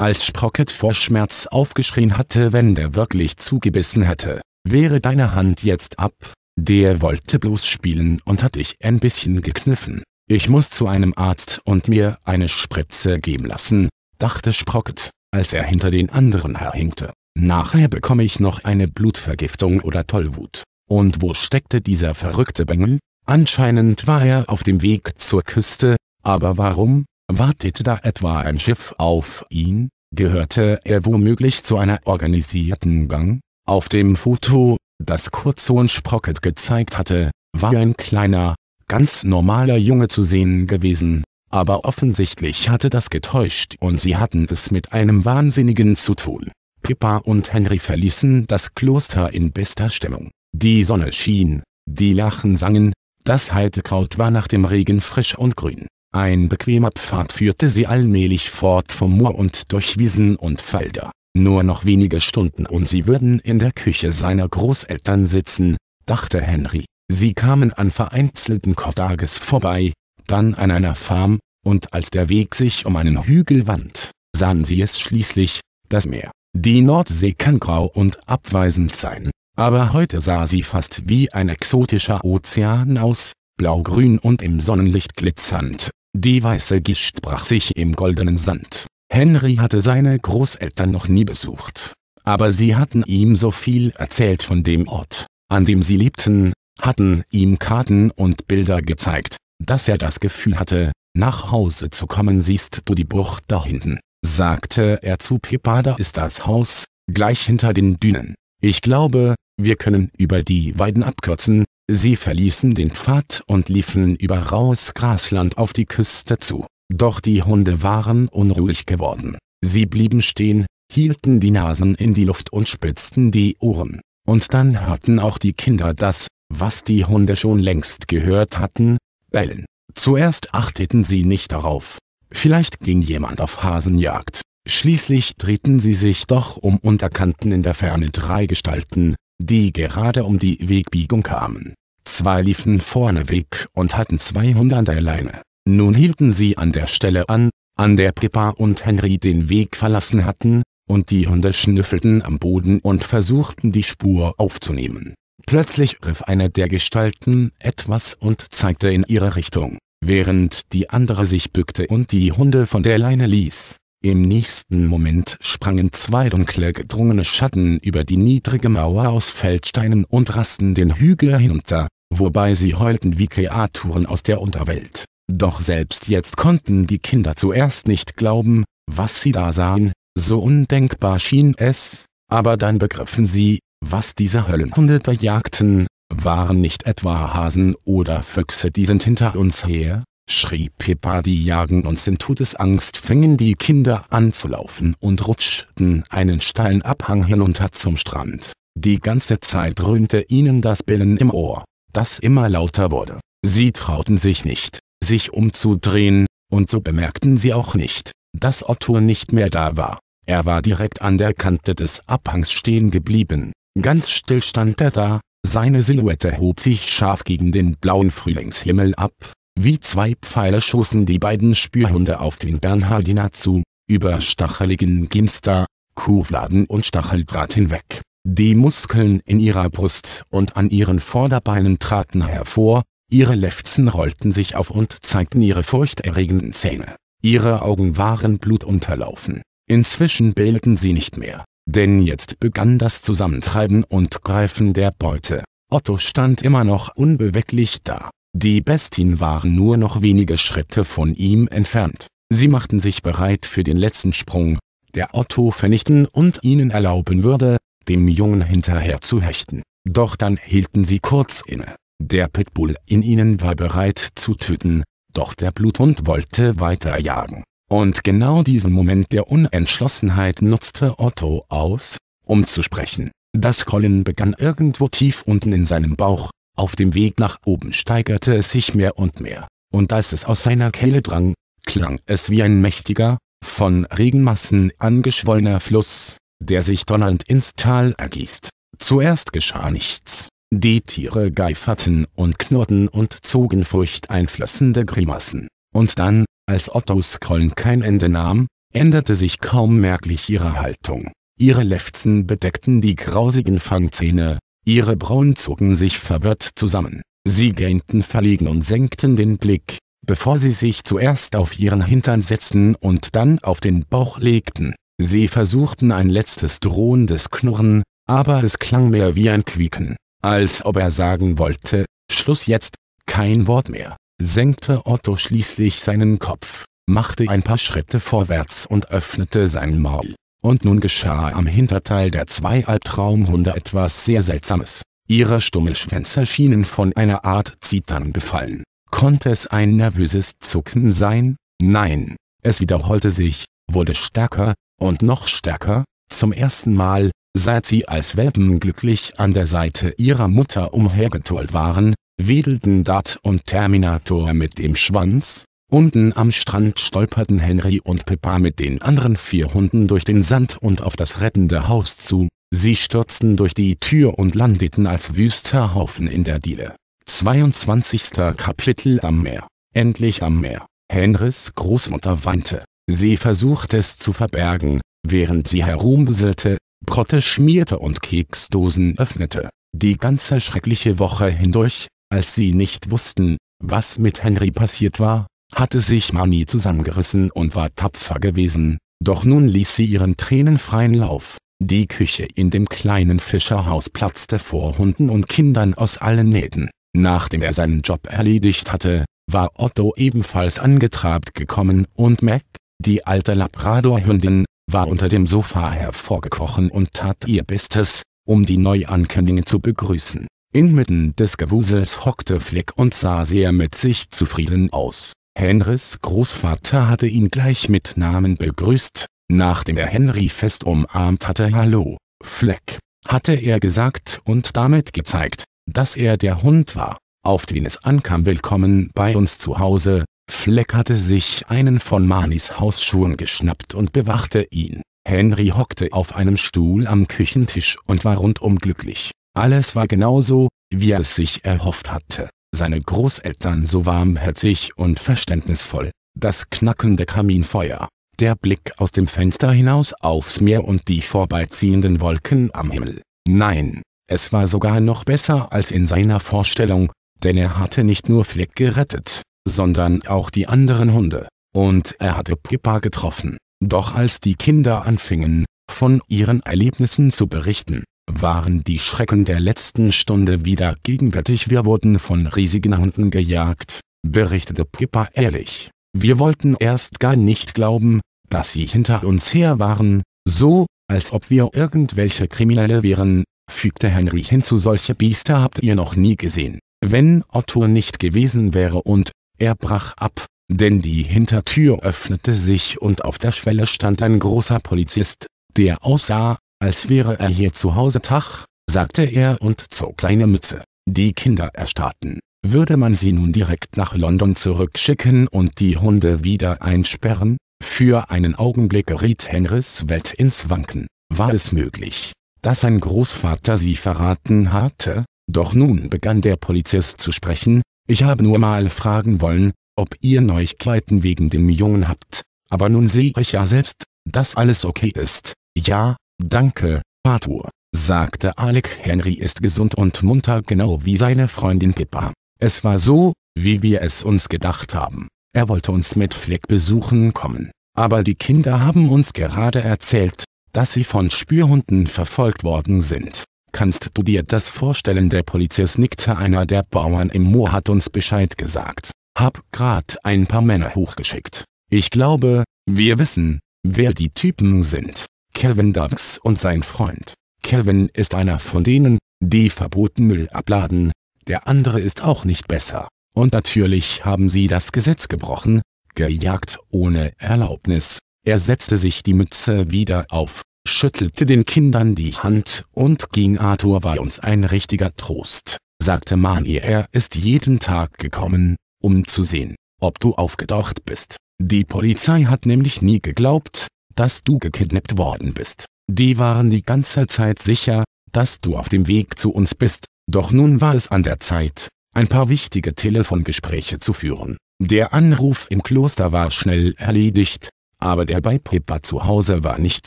als Sprocket vor Schmerz aufgeschrien hatte wenn der wirklich zugebissen hätte, wäre deine Hand jetzt ab, der wollte bloß spielen und hat dich ein bisschen gekniffen. Ich muss zu einem Arzt und mir eine Spritze geben lassen, dachte Sprocket, als er hinter den anderen herhinkte. Nachher bekomme ich noch eine Blutvergiftung oder Tollwut. Und wo steckte dieser verrückte Bengel? Anscheinend war er auf dem Weg zur Küste, aber warum? Wartete da etwa ein Schiff auf ihn? Gehörte er womöglich zu einer organisierten Gang? Auf dem Foto, das Kurzsohn Sprocket gezeigt hatte, war ein kleiner, ganz normaler Junge zu sehen gewesen, aber offensichtlich hatte das getäuscht und sie hatten es mit einem Wahnsinnigen zu tun. Pippa und Henry verließen das Kloster in bester Stimmung. Die Sonne schien, die Lachen sangen, das Heidekraut war nach dem Regen frisch und grün. Ein bequemer Pfad führte sie allmählich fort vom Moor und durch Wiesen und Felder. Nur noch wenige Stunden und sie würden in der Küche seiner Großeltern sitzen, dachte Henry. Sie kamen an vereinzelten Cottages vorbei, dann an einer Farm, und als der Weg sich um einen Hügel wand, sahen sie es schließlich, das Meer. Die Nordsee kann grau und abweisend sein, aber heute sah sie fast wie ein exotischer Ozean aus, blaugrün und im Sonnenlicht glitzernd. Die weiße Gischt brach sich im goldenen Sand. Henry hatte seine Großeltern noch nie besucht. Aber sie hatten ihm so viel erzählt von dem Ort, an dem sie lebten, hatten ihm Karten und Bilder gezeigt, dass er das Gefühl hatte, nach Hause zu kommen siehst du die Bucht da hinten, sagte er zu Pippa da ist das Haus, gleich hinter den Dünen. Ich glaube, wir können über die Weiden abkürzen, Sie verließen den Pfad und liefen über raues Grasland auf die Küste zu. Doch die Hunde waren unruhig geworden. Sie blieben stehen, hielten die Nasen in die Luft und spitzten die Ohren. Und dann hörten auch die Kinder das, was die Hunde schon längst gehört hatten, bellen. Zuerst achteten sie nicht darauf. Vielleicht ging jemand auf Hasenjagd. Schließlich drehten sie sich doch um und erkannten in der Ferne drei Gestalten, die gerade um die Wegbiegung kamen. Zwei liefen vorneweg und hatten 200 alleine. Nun hielten sie an der Stelle an, an der Pippa und Henry den Weg verlassen hatten, und die Hunde schnüffelten am Boden und versuchten die Spur aufzunehmen. Plötzlich griff eine der Gestalten etwas und zeigte in ihre Richtung, während die andere sich bückte und die Hunde von der Leine ließ. Im nächsten Moment sprangen zwei dunkle gedrungene Schatten über die niedrige Mauer aus Feldsteinen und rasten den Hügel hinunter, wobei sie heulten wie Kreaturen aus der Unterwelt. Doch selbst jetzt konnten die Kinder zuerst nicht glauben, was sie da sahen, so undenkbar schien es, aber dann begriffen sie, was diese Höllenhunde da jagten, waren nicht etwa Hasen oder Füchse die sind hinter uns her, schrie Pippa die jagen uns in Todesangst fingen die Kinder an zu laufen und rutschten einen steilen Abhang hinunter zum Strand. Die ganze Zeit dröhnte ihnen das Billen im Ohr das immer lauter wurde. Sie trauten sich nicht, sich umzudrehen, und so bemerkten sie auch nicht, dass Otto nicht mehr da war. Er war direkt an der Kante des Abhangs stehen geblieben. Ganz still stand er da, seine Silhouette hob sich scharf gegen den blauen Frühlingshimmel ab. Wie zwei Pfeile schossen die beiden Spürhunde auf den Bernhardiner zu, über stacheligen Ginster, Kuhfladen und Stacheldraht hinweg. Die Muskeln in ihrer Brust und an ihren Vorderbeinen traten hervor, ihre Lefzen rollten sich auf und zeigten ihre furchterregenden Zähne. Ihre Augen waren blutunterlaufen. Inzwischen bildeten sie nicht mehr, denn jetzt begann das Zusammentreiben und Greifen der Beute. Otto stand immer noch unbeweglich da. Die Bestien waren nur noch wenige Schritte von ihm entfernt. Sie machten sich bereit für den letzten Sprung, der Otto vernichten und ihnen erlauben würde, dem Jungen hinterher zu hechten. Doch dann hielten sie kurz inne. Der Pitbull in ihnen war bereit zu töten, doch der Bluthund wollte weiterjagen. Und genau diesen Moment der Unentschlossenheit nutzte Otto aus, um zu sprechen. Das Kollen begann irgendwo tief unten in seinem Bauch, auf dem Weg nach oben steigerte es sich mehr und mehr, und als es aus seiner Kehle drang, klang es wie ein mächtiger, von Regenmassen angeschwollener Fluss, der sich donnernd ins Tal ergießt. Zuerst geschah nichts. Die Tiere geiferten und knurrten und zogen furchteinflößende Grimassen. Und dann, als Ottos Krollen kein Ende nahm, änderte sich kaum merklich ihre Haltung. Ihre Lefzen bedeckten die grausigen Fangzähne, ihre Brauen zogen sich verwirrt zusammen. Sie gähnten verlegen und senkten den Blick, bevor sie sich zuerst auf ihren Hintern setzten und dann auf den Bauch legten. Sie versuchten ein letztes drohendes Knurren, aber es klang mehr wie ein Quieken, als ob er sagen wollte, Schluss jetzt, kein Wort mehr, senkte Otto schließlich seinen Kopf, machte ein paar Schritte vorwärts und öffnete sein Maul. Und nun geschah am Hinterteil der zwei Albtraumhunde etwas sehr Seltsames. Ihre stumme schienen von einer Art Zittern befallen. Konnte es ein nervöses Zucken sein? Nein, es wiederholte sich, wurde stärker, und noch stärker, zum ersten Mal, seit sie als Welpen glücklich an der Seite ihrer Mutter umhergetollt waren, wedelten Dart und Terminator mit dem Schwanz, unten am Strand stolperten Henry und Pippa mit den anderen vier Hunden durch den Sand und auf das rettende Haus zu, sie stürzten durch die Tür und landeten als wüster Haufen in der Diele. 22. Kapitel am Meer. Endlich am Meer. Henrys Großmutter weinte. Sie versucht es zu verbergen, während sie herumwuselte, Brote schmierte und Keksdosen öffnete. Die ganze schreckliche Woche hindurch, als sie nicht wussten, was mit Henry passiert war, hatte sich Mami zusammengerissen und war tapfer gewesen, doch nun ließ sie ihren Tränen freien Lauf. Die Küche in dem kleinen Fischerhaus platzte vor Hunden und Kindern aus allen Nähten. Nachdem er seinen Job erledigt hatte, war Otto ebenfalls angetrabt gekommen und Mac, die alte Labrador-Hündin war unter dem Sofa hervorgekrochen und tat ihr Bestes, um die Neuankömmlinge zu begrüßen. Inmitten des Gewusels hockte Fleck und sah sehr mit sich zufrieden aus. Henrys Großvater hatte ihn gleich mit Namen begrüßt, nachdem er Henry fest umarmt hatte. Hallo, Fleck, hatte er gesagt und damit gezeigt, dass er der Hund war, auf den es ankam. Willkommen bei uns zu Hause, Fleck hatte sich einen von Manis Hausschuhen geschnappt und bewachte ihn. Henry hockte auf einem Stuhl am Küchentisch und war rundum glücklich. Alles war genauso, wie er es sich erhofft hatte. Seine Großeltern so warmherzig und verständnisvoll. Das knackende Kaminfeuer, der Blick aus dem Fenster hinaus aufs Meer und die vorbeiziehenden Wolken am Himmel. Nein, es war sogar noch besser als in seiner Vorstellung, denn er hatte nicht nur Fleck gerettet, sondern auch die anderen Hunde. Und er hatte Pippa getroffen. Doch als die Kinder anfingen, von ihren Erlebnissen zu berichten, waren die Schrecken der letzten Stunde wieder gegenwärtig. Wir wurden von riesigen Hunden gejagt, berichtete Pippa ehrlich. Wir wollten erst gar nicht glauben, dass sie hinter uns her waren, so, als ob wir irgendwelche Kriminelle wären, fügte Henry hinzu. Solche Biester habt ihr noch nie gesehen. Wenn Otto nicht gewesen wäre und er brach ab, denn die Hintertür öffnete sich und auf der Schwelle stand ein großer Polizist, der aussah, als wäre er hier zu Hause Tach, sagte er und zog seine Mütze. Die Kinder erstarrten. Würde man sie nun direkt nach London zurückschicken und die Hunde wieder einsperren? Für einen Augenblick geriet Henrys Welt ins Wanken. War es möglich, dass sein Großvater sie verraten hatte? Doch nun begann der Polizist zu sprechen, ich habe nur mal fragen wollen, ob ihr Neuigkeiten wegen dem Jungen habt, aber nun sehe ich ja selbst, dass alles okay ist. Ja, danke, Arthur, sagte Alec Henry ist gesund und munter genau wie seine Freundin Pippa. Es war so, wie wir es uns gedacht haben. Er wollte uns mit Fleck besuchen kommen, aber die Kinder haben uns gerade erzählt, dass sie von Spürhunden verfolgt worden sind. Kannst du dir das vorstellen? Der Polizist nickte. Einer der Bauern im Moor hat uns Bescheid gesagt. Hab grad ein paar Männer hochgeschickt. Ich glaube, wir wissen, wer die Typen sind. Kevin Dux und sein Freund. Kevin ist einer von denen, die verboten Müll abladen, der andere ist auch nicht besser. Und natürlich haben sie das Gesetz gebrochen, gejagt ohne Erlaubnis. Er setzte sich die Mütze wieder auf schüttelte den Kindern die Hand und ging Arthur war uns ein richtiger Trost, sagte Mani er ist jeden Tag gekommen, um zu sehen, ob du aufgedacht bist. Die Polizei hat nämlich nie geglaubt, dass du gekidnappt worden bist. Die waren die ganze Zeit sicher, dass du auf dem Weg zu uns bist, doch nun war es an der Zeit, ein paar wichtige Telefongespräche zu führen. Der Anruf im Kloster war schnell erledigt, aber der bei Pippa zu Hause war nicht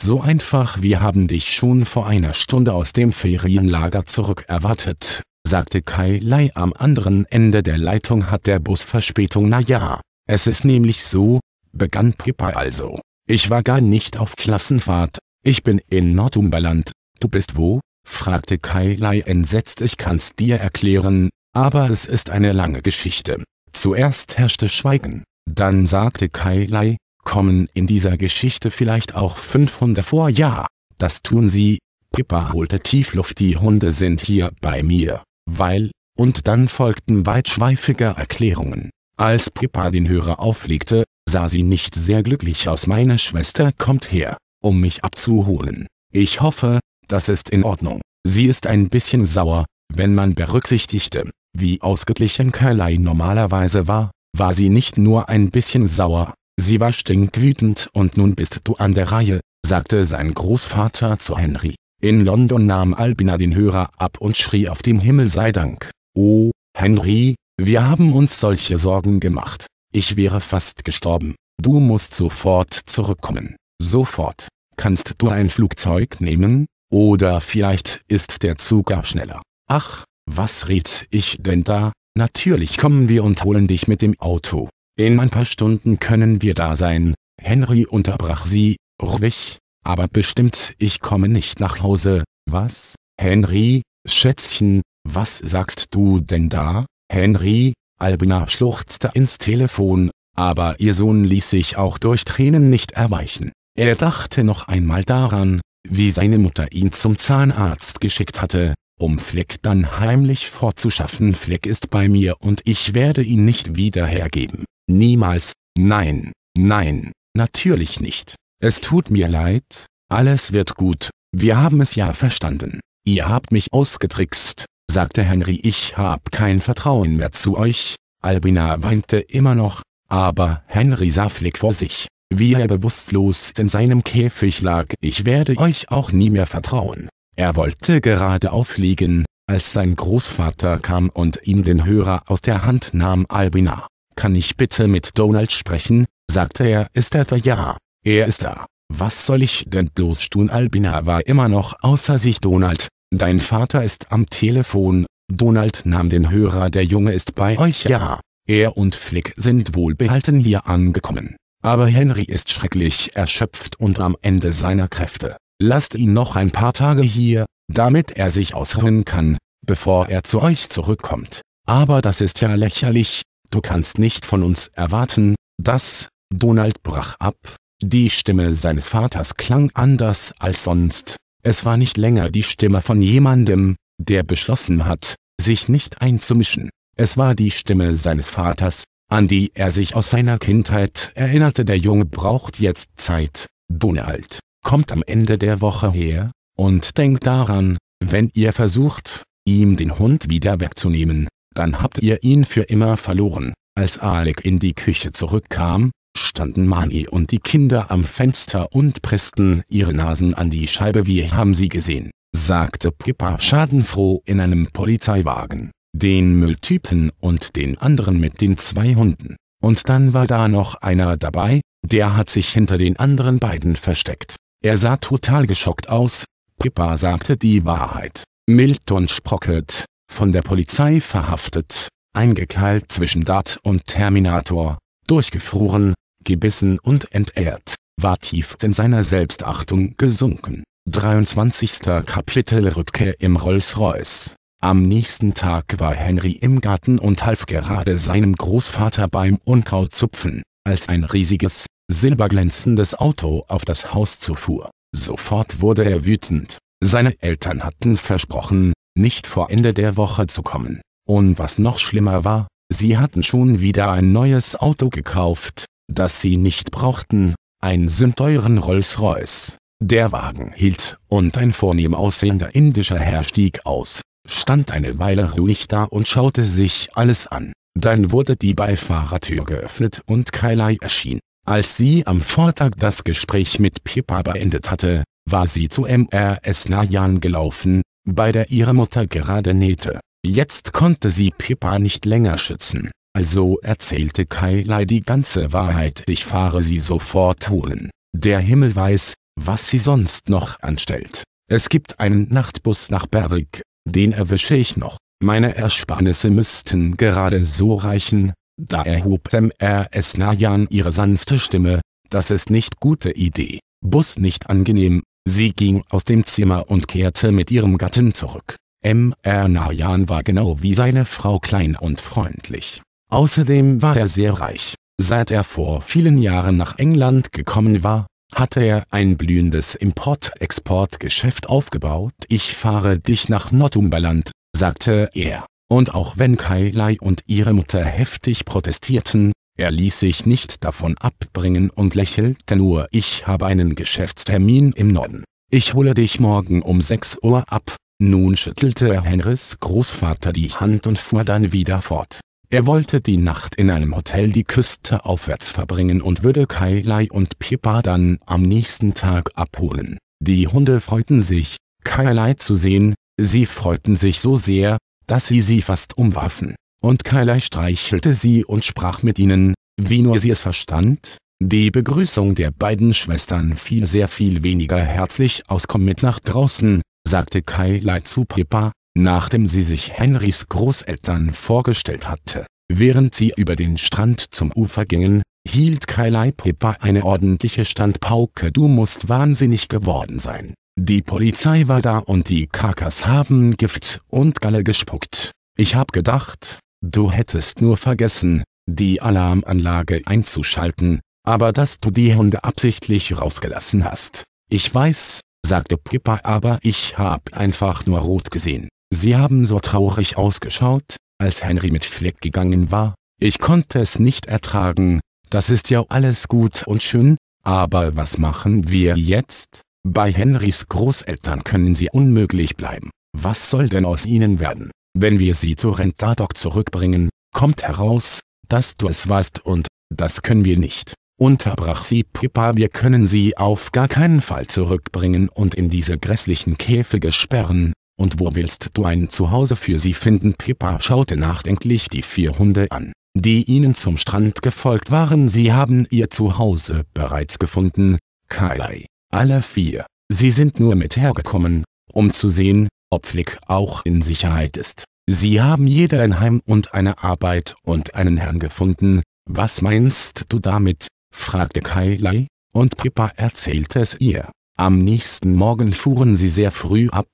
so einfach. Wir haben dich schon vor einer Stunde aus dem Ferienlager zurück erwartet, sagte Kai Lai am anderen Ende der Leitung hat der Bus Verspätung. Na ja, es ist nämlich so, begann Pippa also. Ich war gar nicht auf Klassenfahrt, ich bin in Nordumberland. Du bist wo? fragte Kai Lai entsetzt. Ich kann's dir erklären, aber es ist eine lange Geschichte. Zuerst herrschte Schweigen. Dann sagte Kai Lai, kommen in dieser Geschichte vielleicht auch 500 vor. Ja, das tun sie. Pippa holte Tiefluft. Die Hunde sind hier bei mir, weil, und dann folgten weitschweifige Erklärungen. Als Pippa den Hörer auflegte, sah sie nicht sehr glücklich aus. Meine Schwester kommt her, um mich abzuholen. Ich hoffe, das ist in Ordnung. Sie ist ein bisschen sauer, wenn man berücksichtigte, wie ausgeglichen Kerlei normalerweise war, war sie nicht nur ein bisschen sauer, Sie war stinkwütend und nun bist du an der Reihe, sagte sein Großvater zu Henry. In London nahm Albina den Hörer ab und schrie auf dem Himmel sei Dank. Oh, Henry, wir haben uns solche Sorgen gemacht. Ich wäre fast gestorben. Du musst sofort zurückkommen. Sofort. Kannst du ein Flugzeug nehmen? Oder vielleicht ist der Zug gar schneller. Ach, was red ich denn da? Natürlich kommen wir und holen dich mit dem Auto. In ein paar Stunden können wir da sein. Henry unterbrach sie, ruhig, aber bestimmt, ich komme nicht nach Hause. Was? Henry, Schätzchen, was sagst du denn da? Henry, Albina schluchzte ins Telefon, aber ihr Sohn ließ sich auch durch Tränen nicht erweichen. Er dachte noch einmal daran, wie seine Mutter ihn zum Zahnarzt geschickt hatte, um Fleck dann heimlich fortzuschaffen. Fleck ist bei mir und ich werde ihn nicht wieder hergeben. Niemals, nein, nein, natürlich nicht. Es tut mir leid, alles wird gut, wir haben es ja verstanden. Ihr habt mich ausgetrickst, sagte Henry. Ich hab kein Vertrauen mehr zu euch. Albina weinte immer noch, aber Henry sah Fleck vor sich, wie er bewusstlos in seinem Käfig lag. Ich werde euch auch nie mehr vertrauen. Er wollte gerade auflegen, als sein Großvater kam und ihm den Hörer aus der Hand nahm. Albina, kann ich bitte mit Donald sprechen? sagte er. Ist er da? Ja, er ist da. Was soll ich denn bloß tun? Albina war immer noch außer sich. Donald, dein Vater ist am Telefon. Donald nahm den Hörer. Der Junge ist bei euch. Ja, er und Flick sind wohlbehalten hier angekommen. Aber Henry ist schrecklich erschöpft und am Ende seiner Kräfte lasst ihn noch ein paar Tage hier, damit er sich ausruhen kann, bevor er zu euch zurückkommt. Aber das ist ja lächerlich, du kannst nicht von uns erwarten, dass, Donald brach ab, die Stimme seines Vaters klang anders als sonst, es war nicht länger die Stimme von jemandem, der beschlossen hat, sich nicht einzumischen, es war die Stimme seines Vaters, an die er sich aus seiner Kindheit erinnerte der Junge braucht jetzt Zeit, Donald, kommt am Ende der Woche her, und denkt daran, wenn ihr versucht, ihm den Hund wieder wegzunehmen, dann habt ihr ihn für immer verloren. Als Alec in die Küche zurückkam, standen Mani und die Kinder am Fenster und pressten ihre Nasen an die Scheibe. Wir haben sie gesehen, sagte Pippa schadenfroh in einem Polizeiwagen, den Mülltypen und den anderen mit den zwei Hunden. Und dann war da noch einer dabei, der hat sich hinter den anderen beiden versteckt. Er sah total geschockt aus, Pippa sagte die Wahrheit. Milton Sprocket, von der Polizei verhaftet, eingekeilt zwischen Dart und Terminator, durchgefroren, gebissen und entehrt, war tief in seiner Selbstachtung gesunken. 23. Kapitel Rückkehr im Rolls-Royce am nächsten Tag war Henry im Garten und half gerade seinem Großvater beim Unkraut zupfen, als ein riesiges, silberglänzendes Auto auf das Haus zufuhr. Sofort wurde er wütend. Seine Eltern hatten versprochen, nicht vor Ende der Woche zu kommen. Und was noch schlimmer war, sie hatten schon wieder ein neues Auto gekauft, das sie nicht brauchten, einen sündteuren Rolls-Royce. Der Wagen hielt, und ein vornehm aussehender indischer Herr stieg aus, stand eine Weile ruhig da und schaute sich alles an. Dann wurde die Beifahrertür geöffnet und Kailai erschien. Als sie am Vortag das Gespräch mit Pippa beendet hatte, war sie zu MRS Nayan gelaufen, bei der ihre Mutter gerade nähte. Jetzt konnte sie Pippa nicht länger schützen, also erzählte Kailai die ganze Wahrheit. Ich fahre sie sofort holen. Der Himmel weiß, was sie sonst noch anstellt. Es gibt einen Nachtbus nach Berg, den erwische ich noch. Meine Ersparnisse müssten gerade so reichen, da erhob MRS Najan ihre sanfte Stimme, das ist nicht gute Idee, Bus nicht angenehm. Sie ging aus dem Zimmer und kehrte mit ihrem Gatten zurück. M.R. Najan war genau wie seine Frau klein und freundlich. Außerdem war er sehr reich. Seit er vor vielen Jahren nach England gekommen war, hatte er ein blühendes Import-Export-Geschäft aufgebaut. Ich fahre dich nach Northumberland, sagte er und auch wenn Kai Lai und ihre Mutter heftig protestierten, er ließ sich nicht davon abbringen und lächelte nur ich habe einen Geschäftstermin im Norden. Ich hole dich morgen um 6 Uhr ab. Nun schüttelte er Henrys Großvater die Hand und fuhr dann wieder fort. Er wollte die Nacht in einem Hotel die Küste aufwärts verbringen und würde Kai Lai und Pippa dann am nächsten Tag abholen. Die Hunde freuten sich, Kai Lai zu sehen, sie freuten sich so sehr, dass sie sie fast umwarfen. Und Keiler streichelte sie und sprach mit ihnen, wie nur sie es verstand. Die Begrüßung der beiden Schwestern fiel sehr viel weniger herzlich aus. Komm mit nach draußen, sagte Keiler zu Pippa, nachdem sie sich Henrys Großeltern vorgestellt hatte. Während sie über den Strand zum Ufer gingen, hielt Kailai Pippa eine ordentliche Standpauke. Du musst wahnsinnig geworden sein. Die Polizei war da und die Kakas haben Gift und Galle gespuckt. Ich hab gedacht, du hättest nur vergessen, die Alarmanlage einzuschalten, aber dass du die Hunde absichtlich rausgelassen hast. Ich weiß, sagte Pippa, aber ich hab einfach nur rot gesehen. Sie haben so traurig ausgeschaut, als Henry mit Fleck gegangen war. Ich konnte es nicht ertragen, das ist ja alles gut und schön, aber was machen wir jetzt? Bei Henrys Großeltern können sie unmöglich bleiben. Was soll denn aus ihnen werden? Wenn wir sie zu Rentadoc zurückbringen, kommt heraus, dass du es warst und, das können wir nicht. Unterbrach sie Pippa, wir können sie auf gar keinen Fall zurückbringen und in diese grässlichen Käfige sperren, und wo willst du ein Zuhause für sie finden? Pippa schaute nachdenklich die vier Hunde an, die ihnen zum Strand gefolgt waren. Sie haben ihr Zuhause bereits gefunden, Kai. Alle vier. Sie sind nur mit hergekommen, um zu sehen, ob Flick auch in Sicherheit ist. Sie haben jeder ein Heim und eine Arbeit und einen Herrn gefunden. Was meinst du damit? fragte Kailai, und Pippa erzählte es ihr. Am nächsten Morgen fuhren sie sehr früh ab.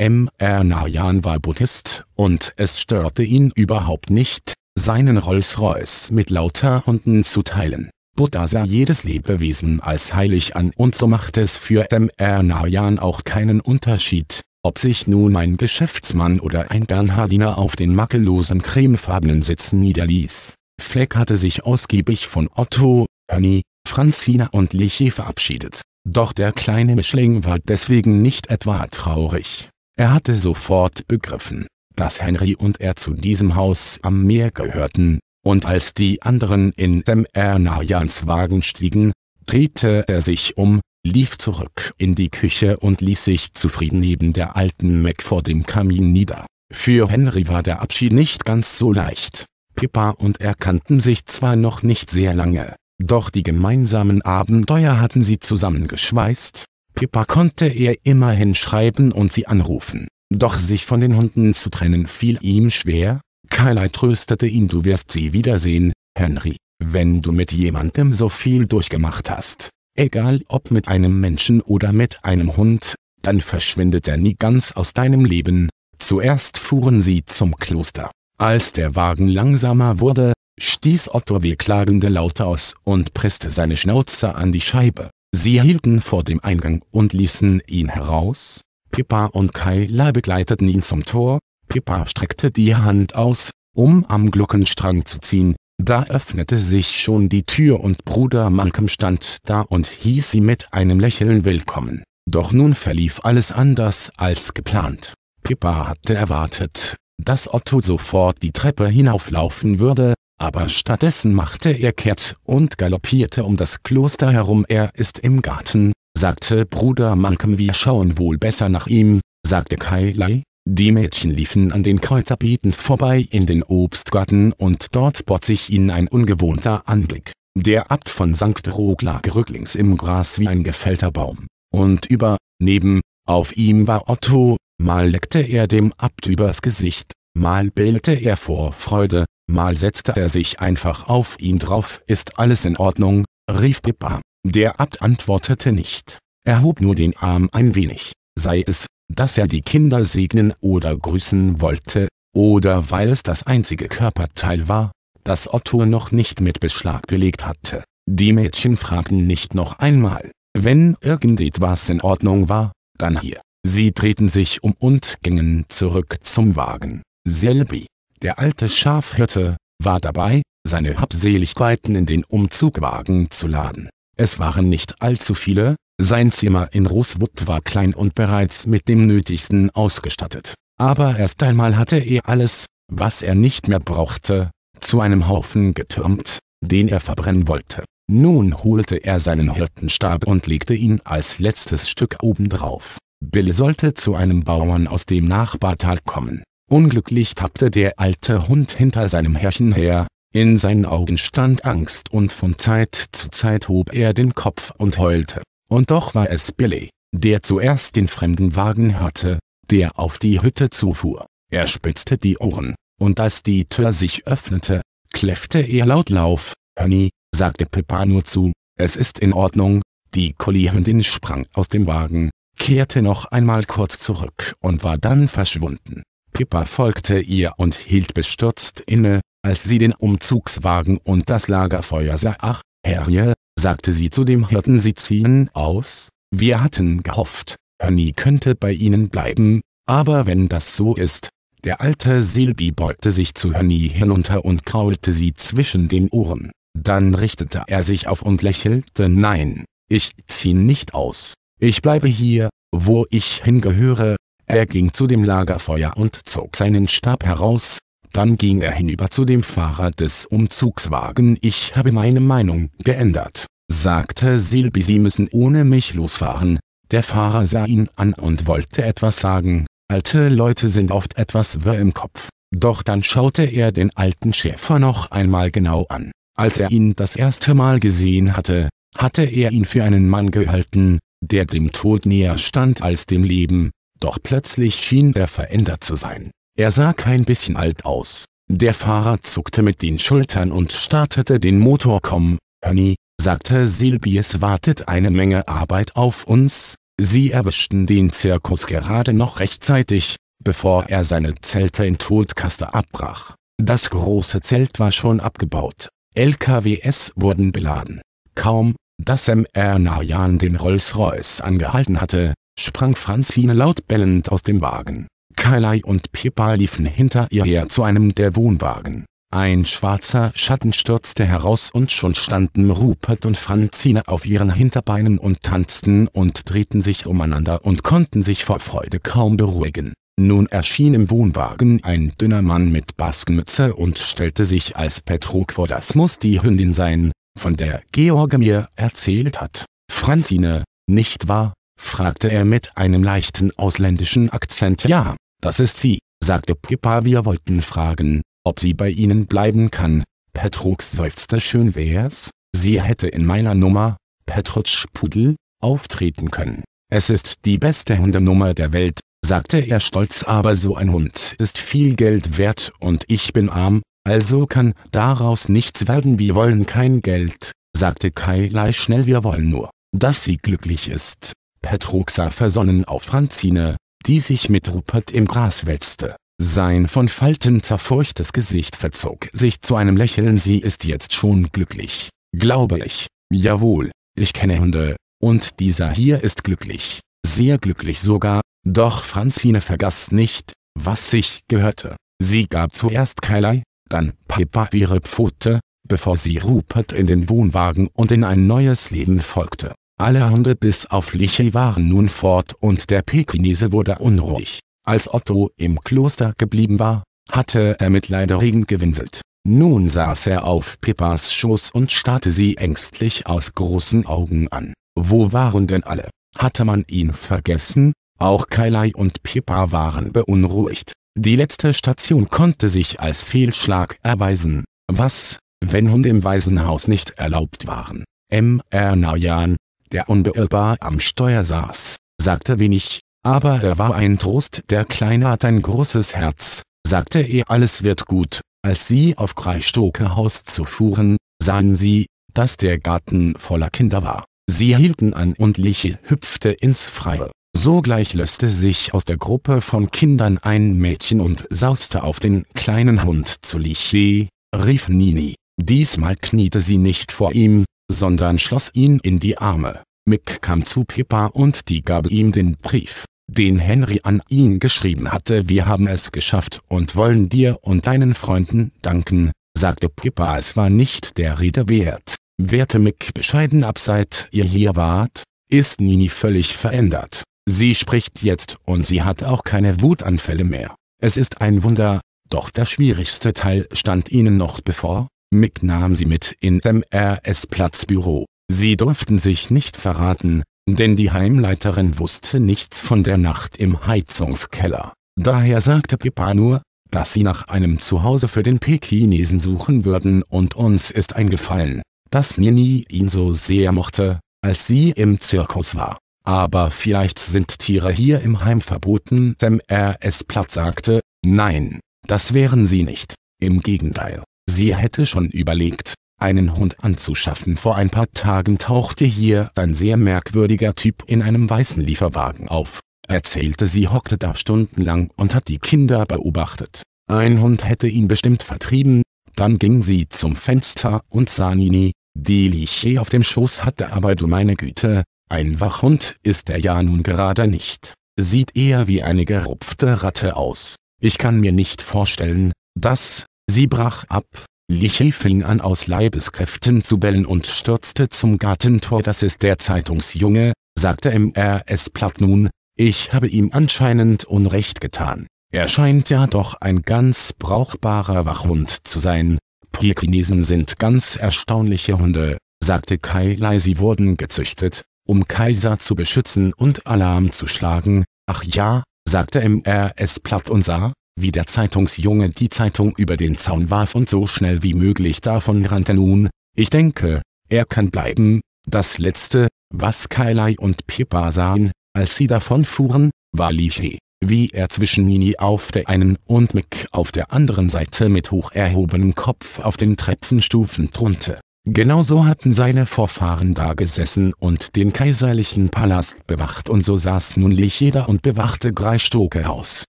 Mr. Nayan war Buddhist und es störte ihn überhaupt nicht, seinen Rolls-Royce mit lauter Hunden zu teilen. Buddha sah jedes Lebewesen als heilig an und so macht es für MR Narayan auch keinen Unterschied, ob sich nun ein Geschäftsmann oder ein Bernhardiner auf den makellosen cremefarbenen Sitzen niederließ. Fleck hatte sich ausgiebig von Otto, Honey, Franzina und Lichy verabschiedet. Doch der kleine Mischling war deswegen nicht etwa traurig. Er hatte sofort begriffen, dass Henry und er zu diesem Haus am Meer gehörten, und als die anderen in M.R. Ernajans Wagen stiegen, drehte er sich um, lief zurück in die Küche und ließ sich zufrieden neben der alten Mac vor dem Kamin nieder. Für Henry war der Abschied nicht ganz so leicht. Pippa und er kannten sich zwar noch nicht sehr lange, doch die gemeinsamen Abenteuer hatten sie zusammengeschweißt. Pippa konnte er immerhin schreiben und sie anrufen, doch sich von den Hunden zu trennen fiel ihm schwer, Carlyle tröstete ihn Du wirst sie wiedersehen, Henry, wenn du mit jemandem so viel durchgemacht hast, egal ob mit einem Menschen oder mit einem Hund, dann verschwindet er nie ganz aus deinem Leben. Zuerst fuhren sie zum Kloster. Als der Wagen langsamer wurde, stieß Otto wehklagende Laute aus und presste seine Schnauze an die Scheibe. Sie hielten vor dem Eingang und ließen ihn heraus. Pippa und Kyla begleiteten ihn zum Tor, Pippa streckte die Hand aus, um am Glockenstrang zu ziehen, da öffnete sich schon die Tür und Bruder Malcolm stand da und hieß sie mit einem Lächeln willkommen. Doch nun verlief alles anders als geplant. Pippa hatte erwartet, dass Otto sofort die Treppe hinauflaufen würde, aber stattdessen machte er Kehrt und galoppierte um das Kloster herum. Er ist im Garten, sagte Bruder Malcolm. Wir schauen wohl besser nach ihm, sagte Kailai. Die Mädchen liefen an den Kräuterbeeten vorbei in den Obstgarten und dort bot sich ihnen ein ungewohnter Anblick. Der Abt von Sankt Roch lag rücklings im Gras wie ein gefällter Baum. Und über, neben, auf ihm war Otto, mal leckte er dem Abt übers Gesicht, mal bildete er vor Freude, mal setzte er sich einfach auf ihn drauf. Ist alles in Ordnung? rief Pippa. Der Abt antwortete nicht. Er hob nur den Arm ein wenig. Sei es, dass er die Kinder segnen oder grüßen wollte, oder weil es das einzige Körperteil war, das Otto noch nicht mit Beschlag belegt hatte. Die Mädchen fragten nicht noch einmal, wenn irgendetwas in Ordnung war, dann hier. Sie drehten sich um und gingen zurück zum Wagen. Selby, der alte Schafhirte, war dabei, seine Habseligkeiten in den Umzugwagen zu laden. Es waren nicht allzu viele, sein Zimmer in Rosewood war klein und bereits mit dem Nötigsten ausgestattet. Aber erst einmal hatte er alles, was er nicht mehr brauchte, zu einem Haufen getürmt, den er verbrennen wollte. Nun holte er seinen Hirtenstab und legte ihn als letztes Stück obendrauf. Bill sollte zu einem Bauern aus dem Nachbartal kommen. Unglücklich tappte der alte Hund hinter seinem Herrchen her, in seinen Augen stand Angst und von Zeit zu Zeit hob er den Kopf und heulte. Und doch war es Billy, der zuerst den fremden Wagen hatte, der auf die Hütte zufuhr. Er spitzte die Ohren, und als die Tür sich öffnete, kläffte er laut Lauf. Honey, sagte Pippa nur zu, es ist in Ordnung. Die Kollihündin sprang aus dem Wagen, kehrte noch einmal kurz zurück und war dann verschwunden. Pippa folgte ihr und hielt bestürzt inne, als sie den Umzugswagen und das Lagerfeuer sah. Ach, Herrje, sagte sie zu dem Hirten sie ziehen aus, wir hatten gehofft, Honey könnte bei Ihnen bleiben, aber wenn das so ist, der alte Silby beugte sich zu Honey hinunter und kraulte sie zwischen den Ohren. Dann richtete er sich auf und lächelte Nein, ich zieh nicht aus. Ich bleibe hier, wo ich hingehöre. Er ging zu dem Lagerfeuer und zog seinen Stab heraus, dann ging er hinüber zu dem Fahrer des Umzugswagen. Ich habe meine Meinung geändert, sagte Silby. Sie müssen ohne mich losfahren. Der Fahrer sah ihn an und wollte etwas sagen. Alte Leute sind oft etwas wirr im Kopf. Doch dann schaute er den alten Schäfer noch einmal genau an. Als er ihn das erste Mal gesehen hatte, hatte er ihn für einen Mann gehalten, der dem Tod näher stand als dem Leben, doch plötzlich schien er verändert zu sein. Er sah kein bisschen alt aus. Der Fahrer zuckte mit den Schultern und startete den Motor. Komm, Honey, sagte Silby, es wartet eine Menge Arbeit auf uns. Sie erwischten den Zirkus gerade noch rechtzeitig, bevor er seine Zelte in Todkaste abbrach. Das große Zelt war schon abgebaut. LKWs wurden beladen. Kaum, dass MR Narjan den Rolls-Royce angehalten hatte, sprang Franzine laut bellend aus dem Wagen. Carly und Pippa liefen hinter ihr her zu einem der Wohnwagen. Ein schwarzer Schatten stürzte heraus und schon standen Rupert und Franzine auf ihren Hinterbeinen und tanzten und drehten sich umeinander und konnten sich vor Freude kaum beruhigen. Nun erschien im Wohnwagen ein dünner Mann mit Baskenmütze und stellte sich als Petruk vor. Das muss die Hündin sein, von der George mir erzählt hat. Franzine, nicht wahr? fragte er mit einem leichten ausländischen Akzent. Ja, das ist sie, sagte Pippa. Wir wollten fragen, ob sie bei Ihnen bleiben kann. Petrux seufzte schön wär's, sie hätte in meiner Nummer, Petrus Pudel, auftreten können. Es ist die beste Hundenummer der Welt, sagte er stolz, aber so ein Hund ist viel Geld wert und ich bin arm, also kann daraus nichts werden. Wir wollen kein Geld, sagte Kailai schnell, wir wollen nur, dass sie glücklich ist. Petrux sah versonnen auf Franzine, die sich mit Rupert im Gras wälzte. Sein von Falten zerfurchtes Gesicht verzog sich zu einem Lächeln. Sie ist jetzt schon glücklich. Glaube ich. Jawohl, ich kenne Hunde. Und dieser hier ist glücklich. Sehr glücklich sogar. Doch Franzine vergaß nicht, was sich gehörte. Sie gab zuerst Keilerlei, dann Pippa ihre Pfote, bevor sie Rupert in den Wohnwagen und in ein neues Leben folgte. Alle Hunde bis auf Lichi waren nun fort und der Pekinese wurde unruhig. Als Otto im Kloster geblieben war, hatte er mit mitleiderregend gewinselt. Nun saß er auf Pippas Schoß und starrte sie ängstlich aus großen Augen an. Wo waren denn alle? Hatte man ihn vergessen? Auch Kailai und Pippa waren beunruhigt. Die letzte Station konnte sich als Fehlschlag erweisen. Was, wenn Hunde im Waisenhaus nicht erlaubt waren? M. R. Nayan, der unbeirrbar am Steuer saß, sagte wenig, aber er war ein Trost. Der Kleine hat ein großes Herz, sagte er. Alles wird gut. Als sie auf Kreistoke Kreistokehaus zufuhren, sahen sie, dass der Garten voller Kinder war. Sie hielten an und Liche hüpfte ins Freie. Sogleich löste sich aus der Gruppe von Kindern ein Mädchen und sauste auf den kleinen Hund zu Liche, rief Nini. Diesmal kniete sie nicht vor ihm, sondern schloss ihn in die Arme. Mick kam zu Pippa und die gab ihm den Brief, den Henry an ihn geschrieben hatte. Wir haben es geschafft und wollen dir und deinen Freunden danken, sagte Pippa. Es war nicht der Rede wert. Werte Mick bescheiden ab seit ihr hier wart, ist Nini völlig verändert. Sie spricht jetzt und sie hat auch keine Wutanfälle mehr. Es ist ein Wunder, doch der schwierigste Teil stand ihnen noch bevor, Mick nahm sie mit in MRS Platzbüro. Sie durften sich nicht verraten, denn die Heimleiterin wusste nichts von der Nacht im Heizungskeller. Daher sagte Pippa nur, dass sie nach einem Zuhause für den Pekinesen suchen würden und uns ist eingefallen, dass Nini ihn so sehr mochte, als sie im Zirkus war. Aber vielleicht sind Tiere hier im Heim verboten. MRS Platz sagte, nein, das wären sie nicht. Im Gegenteil, Sie hätte schon überlegt, einen Hund anzuschaffen. Vor ein paar Tagen tauchte hier ein sehr merkwürdiger Typ in einem weißen Lieferwagen auf, erzählte sie hockte da stundenlang und hat die Kinder beobachtet. Ein Hund hätte ihn bestimmt vertrieben, dann ging sie zum Fenster und sah Nini, die Liche auf dem Schoß hatte aber du meine Güte, ein Wachhund ist er ja nun gerade nicht. Sieht eher wie eine gerupfte Ratte aus. Ich kann mir nicht vorstellen, dass, Sie brach ab, Lichi fing an aus Leibeskräften zu bellen und stürzte zum Gartentor. Das ist der Zeitungsjunge, sagte MRS Platt nun, ich habe ihm anscheinend Unrecht getan. Er scheint ja doch ein ganz brauchbarer Wachhund zu sein. Pekinesen sind ganz erstaunliche Hunde, sagte Kai Lai. Sie wurden gezüchtet, um Kaiser zu beschützen und Alarm zu schlagen. Ach ja, sagte MRS Platt und sah, wie der Zeitungsjunge die Zeitung über den Zaun warf und so schnell wie möglich davon rannte nun, ich denke, er kann bleiben. Das letzte, was Kailai und Pippa sahen, als sie davonfuhren, war Lichi, wie er zwischen Nini auf der einen und Mick auf der anderen Seite mit hoch erhobenem Kopf auf den Treppenstufen thronte. Genauso hatten seine Vorfahren da gesessen und den kaiserlichen Palast bewacht und so saß nun Lichi da und bewachte Greistoke aus.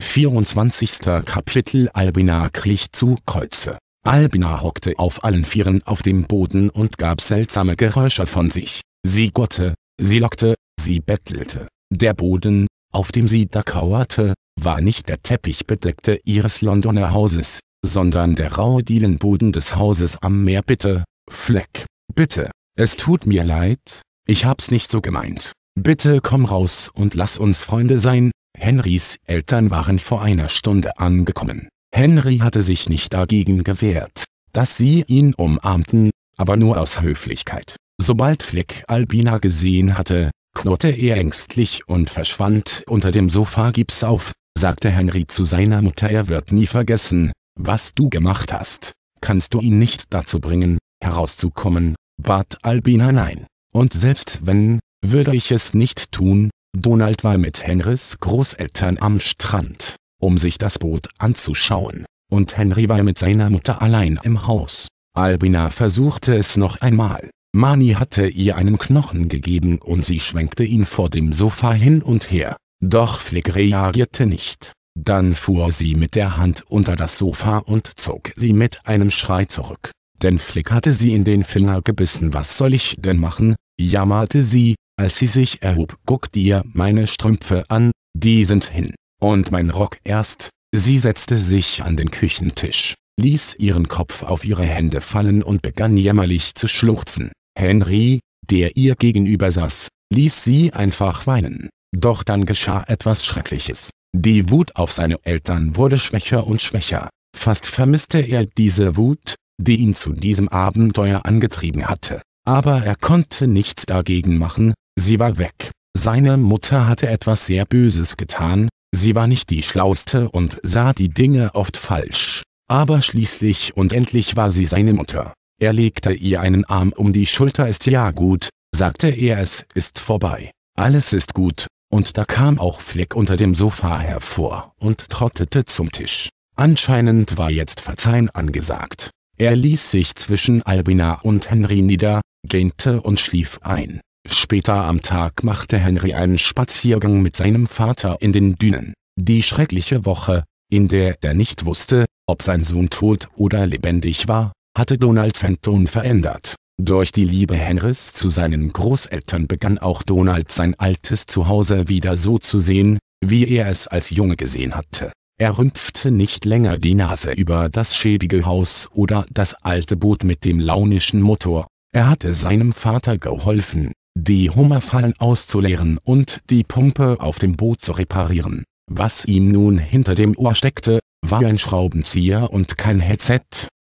24. Kapitel Albina kriecht zu Kreuze. Albina hockte auf allen Vieren auf dem Boden und gab seltsame Geräusche von sich. Sie gotte, sie lockte, sie bettelte. Der Boden, auf dem sie da kauerte, war nicht der teppichbedeckte ihres Londoner Hauses, sondern der raue Dielenboden des Hauses am Meer. Bitte, Fleck, bitte, es tut mir leid, ich hab's nicht so gemeint. Bitte komm raus und lass uns Freunde sein, Henrys Eltern waren vor einer Stunde angekommen. Henry hatte sich nicht dagegen gewehrt, dass sie ihn umarmten, aber nur aus Höflichkeit. Sobald Fleck Albina gesehen hatte, knurrte er ängstlich und verschwand unter dem Sofa Gib's auf, sagte Henry zu seiner Mutter er wird nie vergessen, was du gemacht hast. Kannst du ihn nicht dazu bringen, herauszukommen, bat Albina nein. Und selbst wenn, würde ich es nicht tun, Donald war mit Henrys Großeltern am Strand, um sich das Boot anzuschauen, und Henry war mit seiner Mutter allein im Haus. Albina versuchte es noch einmal. Mani hatte ihr einen Knochen gegeben und sie schwenkte ihn vor dem Sofa hin und her, doch Flick reagierte nicht. Dann fuhr sie mit der Hand unter das Sofa und zog sie mit einem Schrei zurück. Denn Flick hatte sie in den Finger gebissen. Was soll ich denn machen? jammerte sie, als sie sich erhob, guck dir meine Strümpfe an, die sind hin. Und mein Rock erst. Sie setzte sich an den Küchentisch, ließ ihren Kopf auf ihre Hände fallen und begann jämmerlich zu schluchzen. Henry, der ihr gegenüber saß, ließ sie einfach weinen. Doch dann geschah etwas Schreckliches. Die Wut auf seine Eltern wurde schwächer und schwächer. Fast vermisste er diese Wut, die ihn zu diesem Abenteuer angetrieben hatte. Aber er konnte nichts dagegen machen, Sie war weg. Seine Mutter hatte etwas sehr Böses getan, sie war nicht die Schlauste und sah die Dinge oft falsch. Aber schließlich und endlich war sie seine Mutter. Er legte ihr einen Arm um die Schulter. Ist ja gut, sagte er, es ist vorbei. Alles ist gut, und da kam auch Fleck unter dem Sofa hervor und trottete zum Tisch. Anscheinend war jetzt Verzeihen angesagt. Er ließ sich zwischen Albina und Henry nieder, gähnte und schlief ein. Später am Tag machte Henry einen Spaziergang mit seinem Vater in den Dünen. Die schreckliche Woche, in der er nicht wusste, ob sein Sohn tot oder lebendig war, hatte Donald Fenton verändert. Durch die Liebe Henrys zu seinen Großeltern begann auch Donald sein altes Zuhause wieder so zu sehen, wie er es als Junge gesehen hatte. Er rümpfte nicht länger die Nase über das schäbige Haus oder das alte Boot mit dem launischen Motor. Er hatte seinem Vater geholfen, die Hummerfallen auszuleeren und die Pumpe auf dem Boot zu reparieren. Was ihm nun hinter dem Ohr steckte, war ein Schraubenzieher und kein Headset,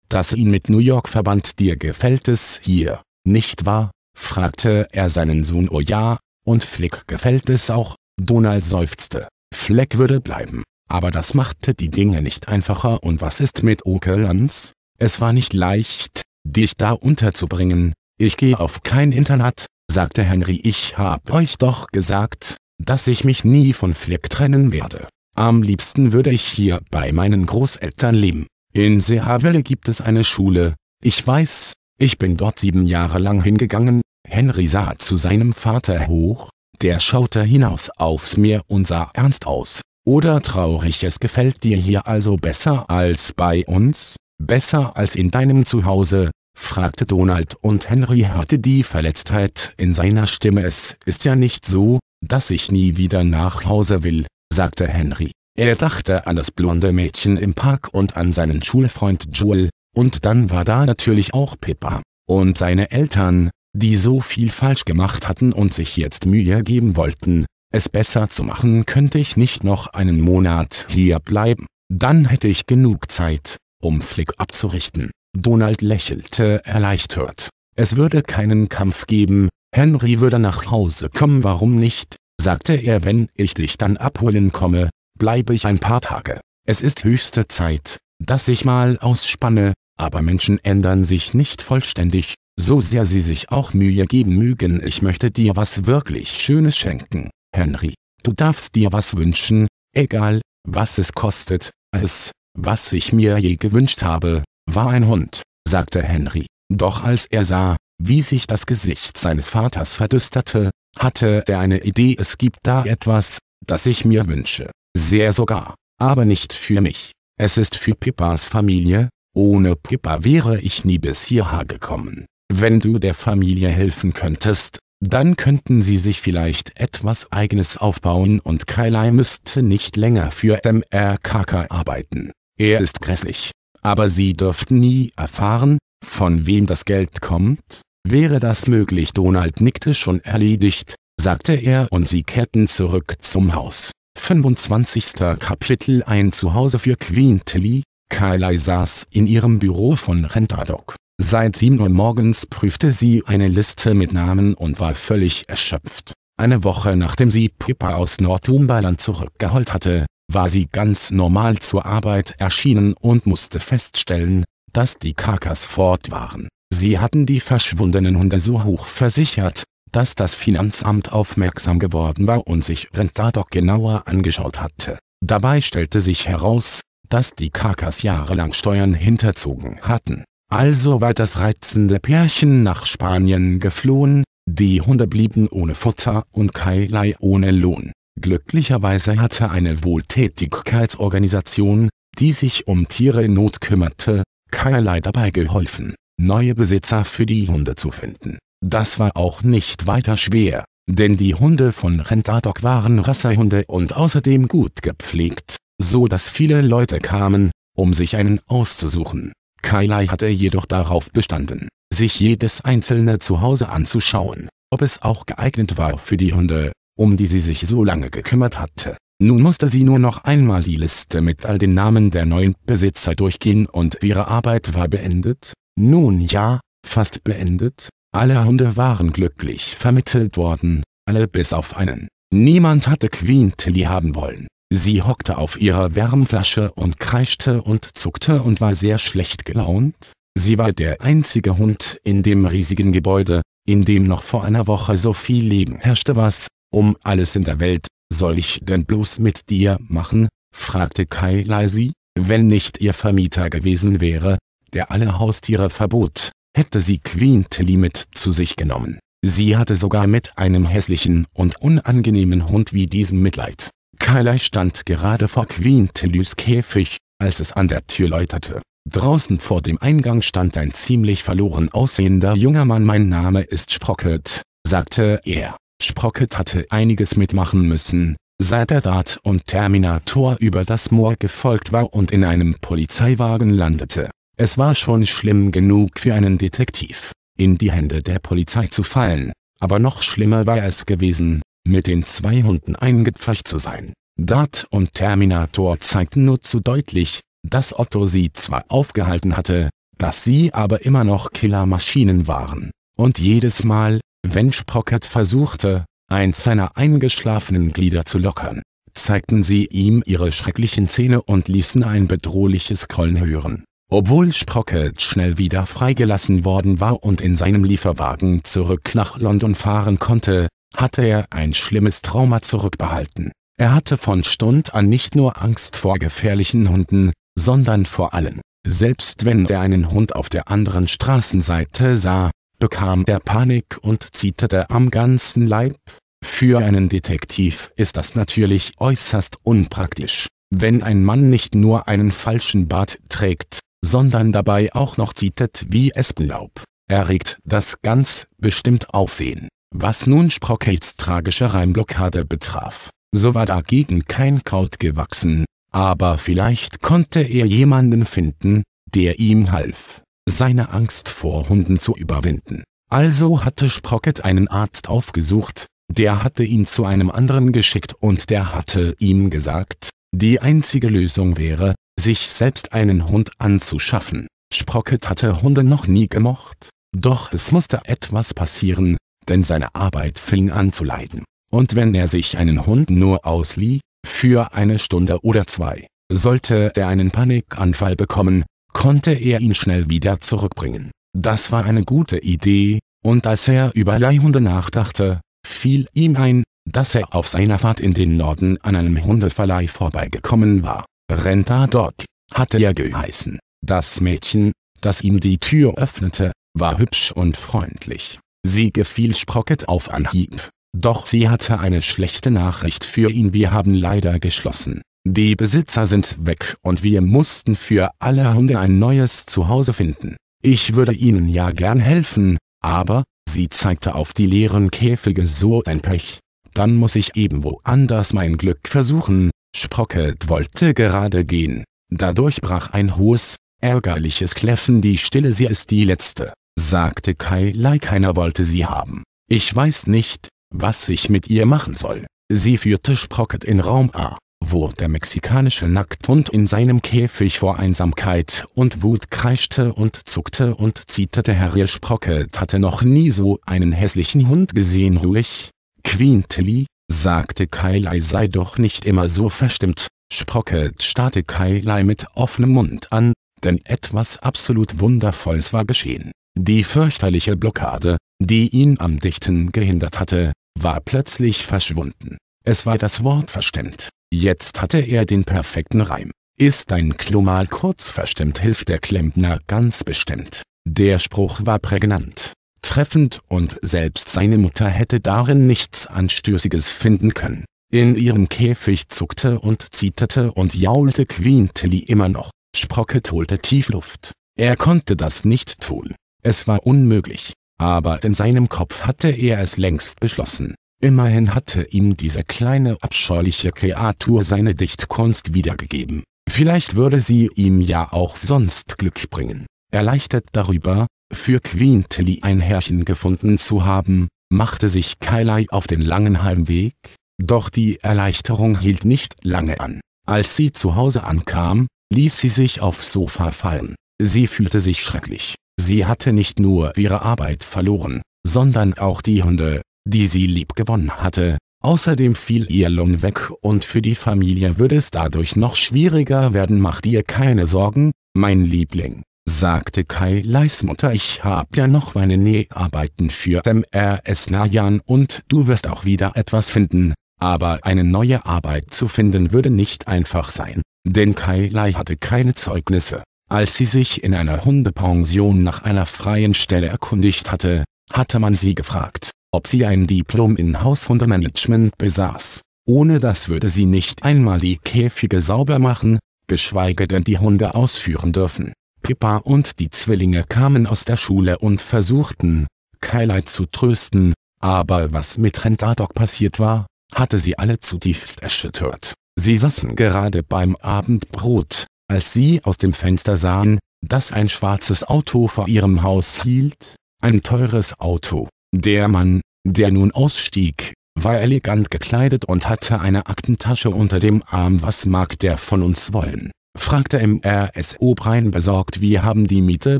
das ihn mit New York verband. Dir gefällt es hier, nicht wahr? fragte er seinen Sohn. Oh ja, und Flick gefällt es auch. Donald seufzte. Fleck würde bleiben. Aber das machte die Dinge nicht einfacher und was ist mit Okelands? Es war nicht leicht, dich da unterzubringen. Ich gehe auf kein Internat, sagte Henry ich hab euch doch gesagt, dass ich mich nie von Fleck trennen werde. Am liebsten würde ich hier bei meinen Großeltern leben. In Sehavelle gibt es eine Schule, ich weiß, ich bin dort sieben Jahre lang hingegangen. Henry sah zu seinem Vater hoch, der schaute hinaus aufs Meer und sah ernst aus. Oder traurig es gefällt dir hier also besser als bei uns, besser als in deinem Zuhause, fragte Donald und Henry hörte die Verletztheit in seiner Stimme. Es ist ja nicht so, dass ich nie wieder nach Hause will, sagte Henry. Er dachte an das blonde Mädchen im Park und an seinen Schulfreund Joel, und dann war da natürlich auch Pippa. Und seine Eltern, die so viel falsch gemacht hatten und sich jetzt Mühe geben wollten, es besser zu machen, könnte ich nicht noch einen Monat hier bleiben. Dann hätte ich genug Zeit, um Flick abzurichten. Donald lächelte erleichtert. Es würde keinen Kampf geben, Henry würde nach Hause kommen. Warum nicht, sagte er, wenn ich dich dann abholen komme, bleibe ich ein paar Tage. Es ist höchste Zeit, dass ich mal ausspanne, aber Menschen ändern sich nicht vollständig, so sehr sie sich auch Mühe geben mögen. Ich möchte dir was wirklich Schönes schenken, Henry. Du darfst dir was wünschen, egal, was es kostet, es, was ich mir je gewünscht habe, war ein Hund, sagte Henry. Doch als er sah, wie sich das Gesicht seines Vaters verdüsterte, hatte er eine Idee es gibt da etwas, das ich mir wünsche. Sehr sogar. Aber nicht für mich. Es ist für Pippas Familie, ohne Pippa wäre ich nie bis hierher gekommen. Wenn du der Familie helfen könntest, dann könnten sie sich vielleicht etwas Eigenes aufbauen und Kylie müsste nicht länger für MRKK arbeiten. Er ist grässlich aber sie dürften nie erfahren, von wem das Geld kommt. Wäre das möglich? Donald nickte schon erledigt, sagte er und sie kehrten zurück zum Haus. 25. Kapitel Ein Zuhause für Queen Tilly, Carly saß in ihrem Büro von Rentadoc. Seit 7 Uhr morgens prüfte sie eine Liste mit Namen und war völlig erschöpft. Eine Woche nachdem sie Pippa aus Northumberland zurückgeholt hatte, war sie ganz normal zur Arbeit erschienen und musste feststellen, dass die Kakas fort waren. Sie hatten die verschwundenen Hunde so hoch versichert, dass das Finanzamt aufmerksam geworden war und sich Rentadok genauer angeschaut hatte. Dabei stellte sich heraus, dass die Kakas jahrelang Steuern hinterzogen hatten. Also war das reizende Pärchen nach Spanien geflohen, die Hunde blieben ohne Futter und Keilei ohne Lohn. Glücklicherweise hatte eine Wohltätigkeitsorganisation, die sich um Tiere in Not kümmerte, Keilerlei dabei geholfen, neue Besitzer für die Hunde zu finden. Das war auch nicht weiter schwer, denn die Hunde von Rentadog waren Rassehunde und außerdem gut gepflegt, so dass viele Leute kamen, um sich einen auszusuchen. Kailai hatte jedoch darauf bestanden, sich jedes einzelne Zuhause anzuschauen, ob es auch geeignet war für die Hunde, um die sie sich so lange gekümmert hatte. Nun musste sie nur noch einmal die Liste mit all den Namen der neuen Besitzer durchgehen und ihre Arbeit war beendet. Nun ja, fast beendet. Alle Hunde waren glücklich vermittelt worden, alle bis auf einen. Niemand hatte Queen Tilly haben wollen. Sie hockte auf ihrer Wärmflasche und kreischte und zuckte und war sehr schlecht gelaunt. Sie war der einzige Hund in dem riesigen Gebäude, in dem noch vor einer Woche so viel Leben herrschte was, um alles in der Welt, soll ich denn bloß mit dir machen? fragte Kai Leisi, wenn nicht ihr Vermieter gewesen wäre, der alle Haustiere verbot, hätte sie Queen Tilly mit zu sich genommen. Sie hatte sogar mit einem hässlichen und unangenehmen Hund wie diesem Mitleid. Kylai stand gerade vor Queen Tillys Käfig, als es an der Tür läuterte. Draußen vor dem Eingang stand ein ziemlich verloren aussehender junger Mann. Mein Name ist Sprocket, sagte er. Sprocket hatte einiges mitmachen müssen, seit er Dart und Terminator über das Moor gefolgt war und in einem Polizeiwagen landete. Es war schon schlimm genug für einen Detektiv, in die Hände der Polizei zu fallen, aber noch schlimmer war es gewesen, mit den zwei Hunden eingepfercht zu sein. Dart und Terminator zeigten nur zu deutlich, dass Otto sie zwar aufgehalten hatte, dass sie aber immer noch Killermaschinen waren. Und jedes Mal, wenn Sprocket versuchte, eins seiner eingeschlafenen Glieder zu lockern, zeigten sie ihm ihre schrecklichen Zähne und ließen ein bedrohliches Grollen hören. Obwohl Sprocket schnell wieder freigelassen worden war und in seinem Lieferwagen zurück nach London fahren konnte, hatte er ein schlimmes Trauma zurückbehalten. Er hatte von Stund an nicht nur Angst vor gefährlichen Hunden, sondern vor allen. Selbst wenn er einen Hund auf der anderen Straßenseite sah, bekam er Panik und zitterte am ganzen Leib. Für einen Detektiv ist das natürlich äußerst unpraktisch, wenn ein Mann nicht nur einen falschen Bart trägt, sondern dabei auch noch zittert wie Espenlaub, erregt das ganz bestimmt Aufsehen. Was nun Sprockets tragische Reimblockade betraf, so war dagegen kein Kraut gewachsen, aber vielleicht konnte er jemanden finden, der ihm half seine Angst vor Hunden zu überwinden. Also hatte Sprocket einen Arzt aufgesucht, der hatte ihn zu einem anderen geschickt und der hatte ihm gesagt, die einzige Lösung wäre, sich selbst einen Hund anzuschaffen. Sprocket hatte Hunde noch nie gemocht, doch es musste etwas passieren, denn seine Arbeit fing an zu leiden. Und wenn er sich einen Hund nur auslieh, für eine Stunde oder zwei, sollte er einen Panikanfall bekommen, konnte er ihn schnell wieder zurückbringen. Das war eine gute Idee, und als er über Leihunde nachdachte, fiel ihm ein, dass er auf seiner Fahrt in den Norden an einem Hundeverleih vorbeigekommen war. Renta Dog, hatte er geheißen. Das Mädchen, das ihm die Tür öffnete, war hübsch und freundlich. Sie gefiel Sprocket auf Anhieb. Doch sie hatte eine schlechte Nachricht für ihn. Wir haben leider geschlossen. Die Besitzer sind weg und wir mussten für alle Hunde ein neues Zuhause finden. Ich würde ihnen ja gern helfen, aber, sie zeigte auf die leeren Käfige so ein Pech. Dann muss ich eben woanders mein Glück versuchen, Sprocket wollte gerade gehen. Dadurch brach ein hohes, ärgerliches Kläffen die Stille sie ist die letzte, sagte Kai Lai keiner wollte sie haben. Ich weiß nicht, was ich mit ihr machen soll. Sie führte Sprocket in Raum A wo der Mexikanische Nackthund in seinem Käfig vor Einsamkeit und Wut kreischte und zuckte und zitterte. Harry Sprocket hatte noch nie so einen hässlichen Hund gesehen. Ruhig, Quintly, sagte Kailai sei doch nicht immer so verstimmt. Sprocket starrte Kailai mit offenem Mund an, denn etwas absolut Wundervolles war geschehen. Die fürchterliche Blockade, die ihn am Dichten gehindert hatte, war plötzlich verschwunden. Es war das Wort verstimmt. Jetzt hatte er den perfekten Reim. Ist ein Klo mal kurz verstimmt, hilft der Klempner ganz bestimmt. Der Spruch war prägnant, treffend und selbst seine Mutter hätte darin nichts Anstößiges finden können. In ihrem Käfig zuckte und zitterte und jaulte Queen Tilly immer noch. Sprocket holte Tiefluft. Er konnte das nicht tun. Es war unmöglich. Aber in seinem Kopf hatte er es längst beschlossen. Immerhin hatte ihm diese kleine abscheuliche Kreatur seine Dichtkunst wiedergegeben. Vielleicht würde sie ihm ja auch sonst Glück bringen. Erleichtert darüber, für Queen Tilly ein Herrchen gefunden zu haben, machte sich Kailai auf den langen Heimweg, doch die Erleichterung hielt nicht lange an. Als sie zu Hause ankam, ließ sie sich aufs Sofa fallen. Sie fühlte sich schrecklich. Sie hatte nicht nur ihre Arbeit verloren, sondern auch die Hunde, die sie liebgewonnen hatte. Außerdem fiel ihr Lohn weg und für die Familie würde es dadurch noch schwieriger werden. Mach dir keine Sorgen, mein Liebling, sagte Kai Leis Mutter. Ich hab ja noch meine Näharbeiten für MRS Najan und du wirst auch wieder etwas finden. Aber eine neue Arbeit zu finden würde nicht einfach sein, denn Kai Lai hatte keine Zeugnisse. Als sie sich in einer Hundepension nach einer freien Stelle erkundigt hatte, hatte man sie gefragt, ob sie ein Diplom in Haushundemanagement besaß. Ohne das würde sie nicht einmal die Käfige sauber machen, geschweige denn die Hunde ausführen dürfen. Pippa und die Zwillinge kamen aus der Schule und versuchten, Kylie zu trösten, aber was mit Rentadoc passiert war, hatte sie alle zutiefst erschüttert. Sie saßen gerade beim Abendbrot, als sie aus dem Fenster sahen, dass ein schwarzes Auto vor ihrem Haus hielt, ein teures Auto. Der Mann, der nun ausstieg, war elegant gekleidet und hatte eine Aktentasche unter dem Arm. Was mag der von uns wollen? fragte MRS O'Brien besorgt. Wir haben die Miete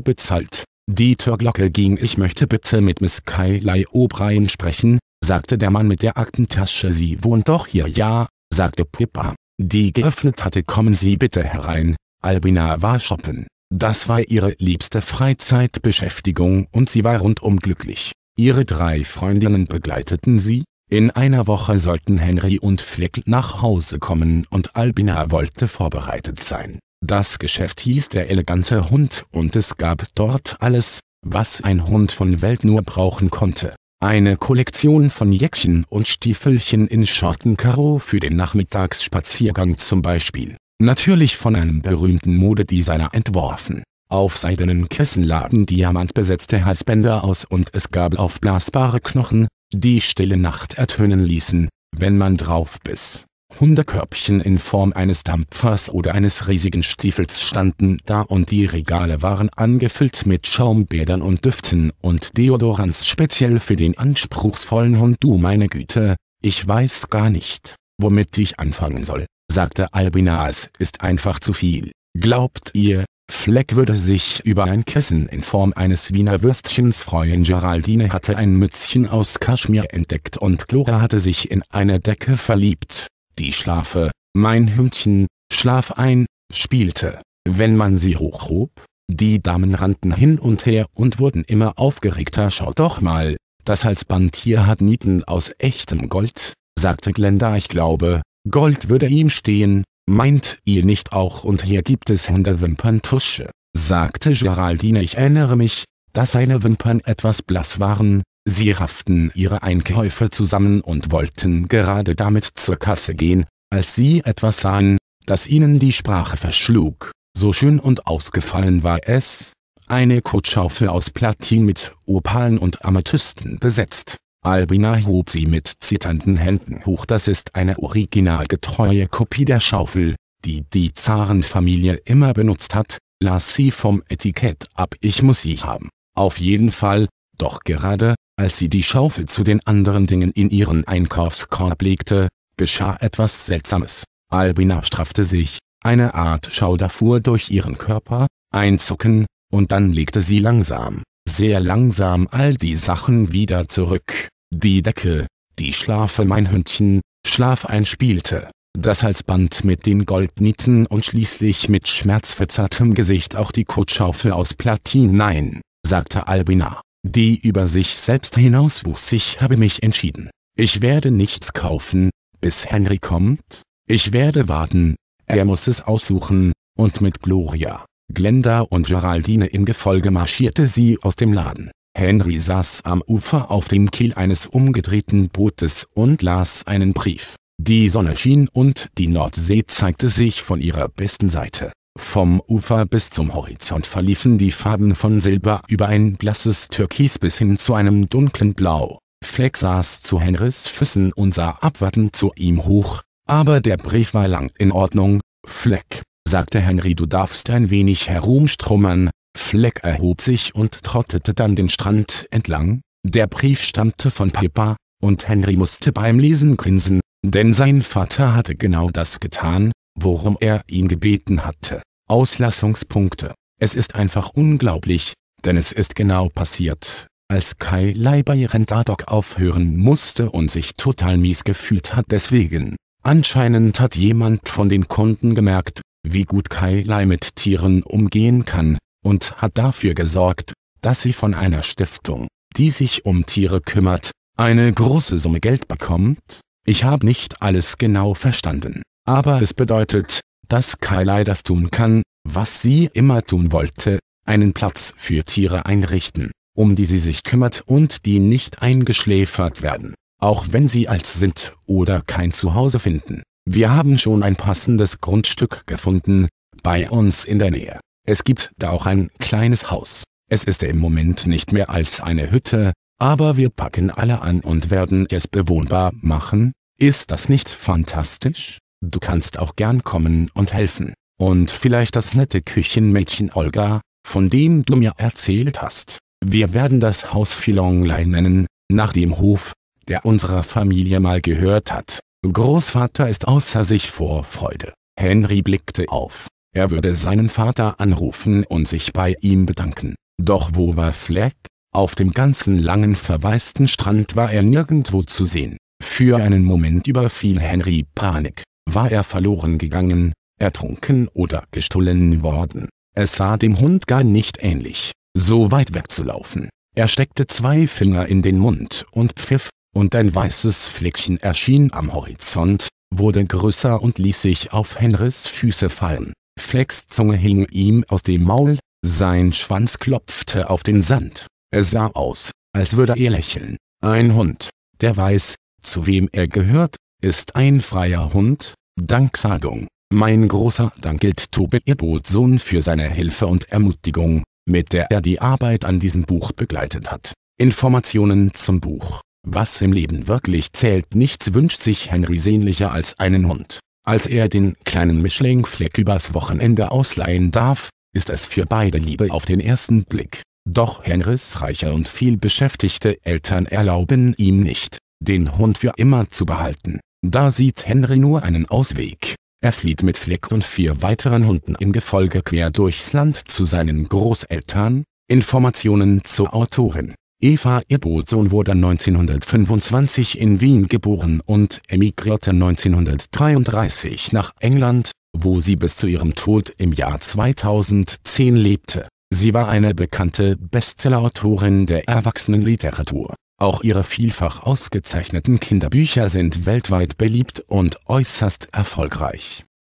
bezahlt. Die Türglocke ging. Ich möchte bitte mit Miss Kayleigh O'Brien sprechen, sagte der Mann mit der Aktentasche. Sie wohnt doch hier. Ja, sagte Pippa, die geöffnet hatte. Kommen Sie bitte herein. Albina war shoppen. Das war ihre liebste Freizeitbeschäftigung und sie war rundum glücklich. Ihre drei Freundinnen begleiteten sie. In einer Woche sollten Henry und Fleck nach Hause kommen und Albina wollte vorbereitet sein. Das Geschäft hieß der elegante Hund und es gab dort alles, was ein Hund von Welt nur brauchen konnte. Eine Kollektion von Jäckchen und Stiefelchen in Schottenkaro für den Nachmittagsspaziergang zum Beispiel. Natürlich von einem berühmten Modedesigner entworfen auf seidenen Kissen lagen diamantbesetzte Halsbänder aus und es gab aufblasbare Knochen, die stille Nacht ertönen ließen, wenn man drauf biss. Hundekörbchen in Form eines Dampfers oder eines riesigen Stiefels standen da und die Regale waren angefüllt mit Schaumbädern und Düften und Deodorants speziell für den anspruchsvollen Hund. Du meine Güte, ich weiß gar nicht, womit ich anfangen soll, sagte Albina es ist einfach zu viel. Glaubt ihr, Fleck würde sich über ein Kissen in Form eines Wiener Würstchens freuen Geraldine hatte ein Mützchen aus Kaschmir entdeckt und Clara hatte sich in eine Decke verliebt, die Schlafe, mein Hündchen, schlaf ein, spielte, wenn man sie hochhob. Die Damen rannten hin und her und wurden immer aufgeregter schaut doch mal, das Halsband hier hat Nieten aus echtem Gold, sagte Glenda ich glaube, Gold würde ihm stehen, meint ihr nicht auch und hier gibt es Händewimperntusche, sagte Geraldine ich erinnere mich, dass seine Wimpern etwas blass waren, sie rafften ihre Einkäufe zusammen und wollten gerade damit zur Kasse gehen, als sie etwas sahen, das ihnen die Sprache verschlug, so schön und ausgefallen war es, eine Kotschaufel aus Platin mit Opalen und Amethysten besetzt, Albina hob sie mit zitternden Händen hoch. Das ist eine originalgetreue Kopie der Schaufel, die die Zarenfamilie immer benutzt hat, las sie vom Etikett ab. Ich muss sie haben. Auf jeden Fall, doch gerade, als sie die Schaufel zu den anderen Dingen in ihren Einkaufskorb legte, geschah etwas Seltsames. Albina straffte sich, eine Art Schauder fuhr durch ihren Körper, ein Zucken, und dann legte sie langsam, sehr langsam all die Sachen wieder zurück die Decke, die Schlafe mein Hündchen, Schlaf einspielte, das Halsband mit den Goldnieten und schließlich mit schmerzverzerrtem Gesicht auch die Kotschaufel aus Platin. Nein, sagte Albina, die über sich selbst hinauswuchs. Ich habe mich entschieden. Ich werde nichts kaufen, bis Henry kommt. Ich werde warten. Er muss es aussuchen, und mit Gloria, Glenda und Geraldine im Gefolge marschierte sie aus dem Laden. Henry saß am Ufer auf dem Kiel eines umgedrehten Bootes und las einen Brief. Die Sonne schien und die Nordsee zeigte sich von ihrer besten Seite. Vom Ufer bis zum Horizont verliefen die Farben von Silber über ein blasses Türkis bis hin zu einem dunklen Blau. Fleck saß zu Henrys Füßen und sah abwartend zu ihm hoch, aber der Brief war lang in Ordnung, Fleck, sagte Henry du darfst ein wenig herumstrummern, Fleck erhob sich und trottete dann den Strand entlang, der Brief stammte von Pippa, und Henry musste beim Lesen grinsen, denn sein Vater hatte genau das getan, worum er ihn gebeten hatte. Auslassungspunkte. Es ist einfach unglaublich, denn es ist genau passiert, als Kai Lai bei Rentadok aufhören musste und sich total mies gefühlt hat deswegen. Anscheinend hat jemand von den Kunden gemerkt, wie gut Kai Lai mit Tieren umgehen kann, und hat dafür gesorgt, dass sie von einer Stiftung, die sich um Tiere kümmert, eine große Summe Geld bekommt. Ich habe nicht alles genau verstanden, aber es bedeutet, dass Kylie das tun kann, was sie immer tun wollte, einen Platz für Tiere einrichten, um die sie sich kümmert und die nicht eingeschläfert werden, auch wenn sie alt sind oder kein Zuhause finden. Wir haben schon ein passendes Grundstück gefunden, bei uns in der Nähe. Es gibt da auch ein kleines Haus. Es ist im Moment nicht mehr als eine Hütte, aber wir packen alle an und werden es bewohnbar machen. Ist das nicht fantastisch? Du kannst auch gern kommen und helfen. Und vielleicht das nette Küchenmädchen Olga, von dem du mir erzählt hast. Wir werden das Haus Filonglei nennen, nach dem Hof, der unserer Familie mal gehört hat. Großvater ist außer sich vor Freude. Henry blickte auf. Er würde seinen Vater anrufen und sich bei ihm bedanken. Doch wo war Fleck? Auf dem ganzen langen verwaisten Strand war er nirgendwo zu sehen. Für einen Moment überfiel Henry Panik. War er verloren gegangen, ertrunken oder gestohlen worden? Es sah dem Hund gar nicht ähnlich, so weit wegzulaufen. Er steckte zwei Finger in den Mund und pfiff, und ein weißes Fleckchen erschien am Horizont, wurde größer und ließ sich auf Henrys Füße fallen. Flexzunge hing ihm aus dem Maul, sein Schwanz klopfte auf den Sand. Es sah aus, als würde er lächeln. Ein Hund, der weiß, zu wem er gehört, ist ein freier Hund. Danksagung. Mein großer Dank gilt Tobe Irbotsohn für seine Hilfe und Ermutigung, mit der er die Arbeit an diesem Buch begleitet hat. Informationen zum Buch Was im Leben wirklich zählt Nichts wünscht sich Henry sehnlicher als einen Hund. Als er den kleinen Mischling Fleck übers Wochenende ausleihen darf, ist es für beide Liebe auf den ersten Blick. Doch Henrys reiche und viel beschäftigte Eltern erlauben ihm nicht, den Hund für immer zu behalten. Da sieht Henry nur einen Ausweg. Er flieht mit Fleck und vier weiteren Hunden im Gefolge quer durchs Land zu seinen Großeltern. Informationen zur Autorin Eva Ibbotson wurde 1925 in Wien geboren und emigrierte 1933 nach England, wo sie bis zu ihrem Tod im Jahr 2010 lebte. Sie war eine bekannte Bestsellerautorin der Erwachsenenliteratur. Auch ihre vielfach ausgezeichneten Kinderbücher sind weltweit beliebt und äußerst erfolgreich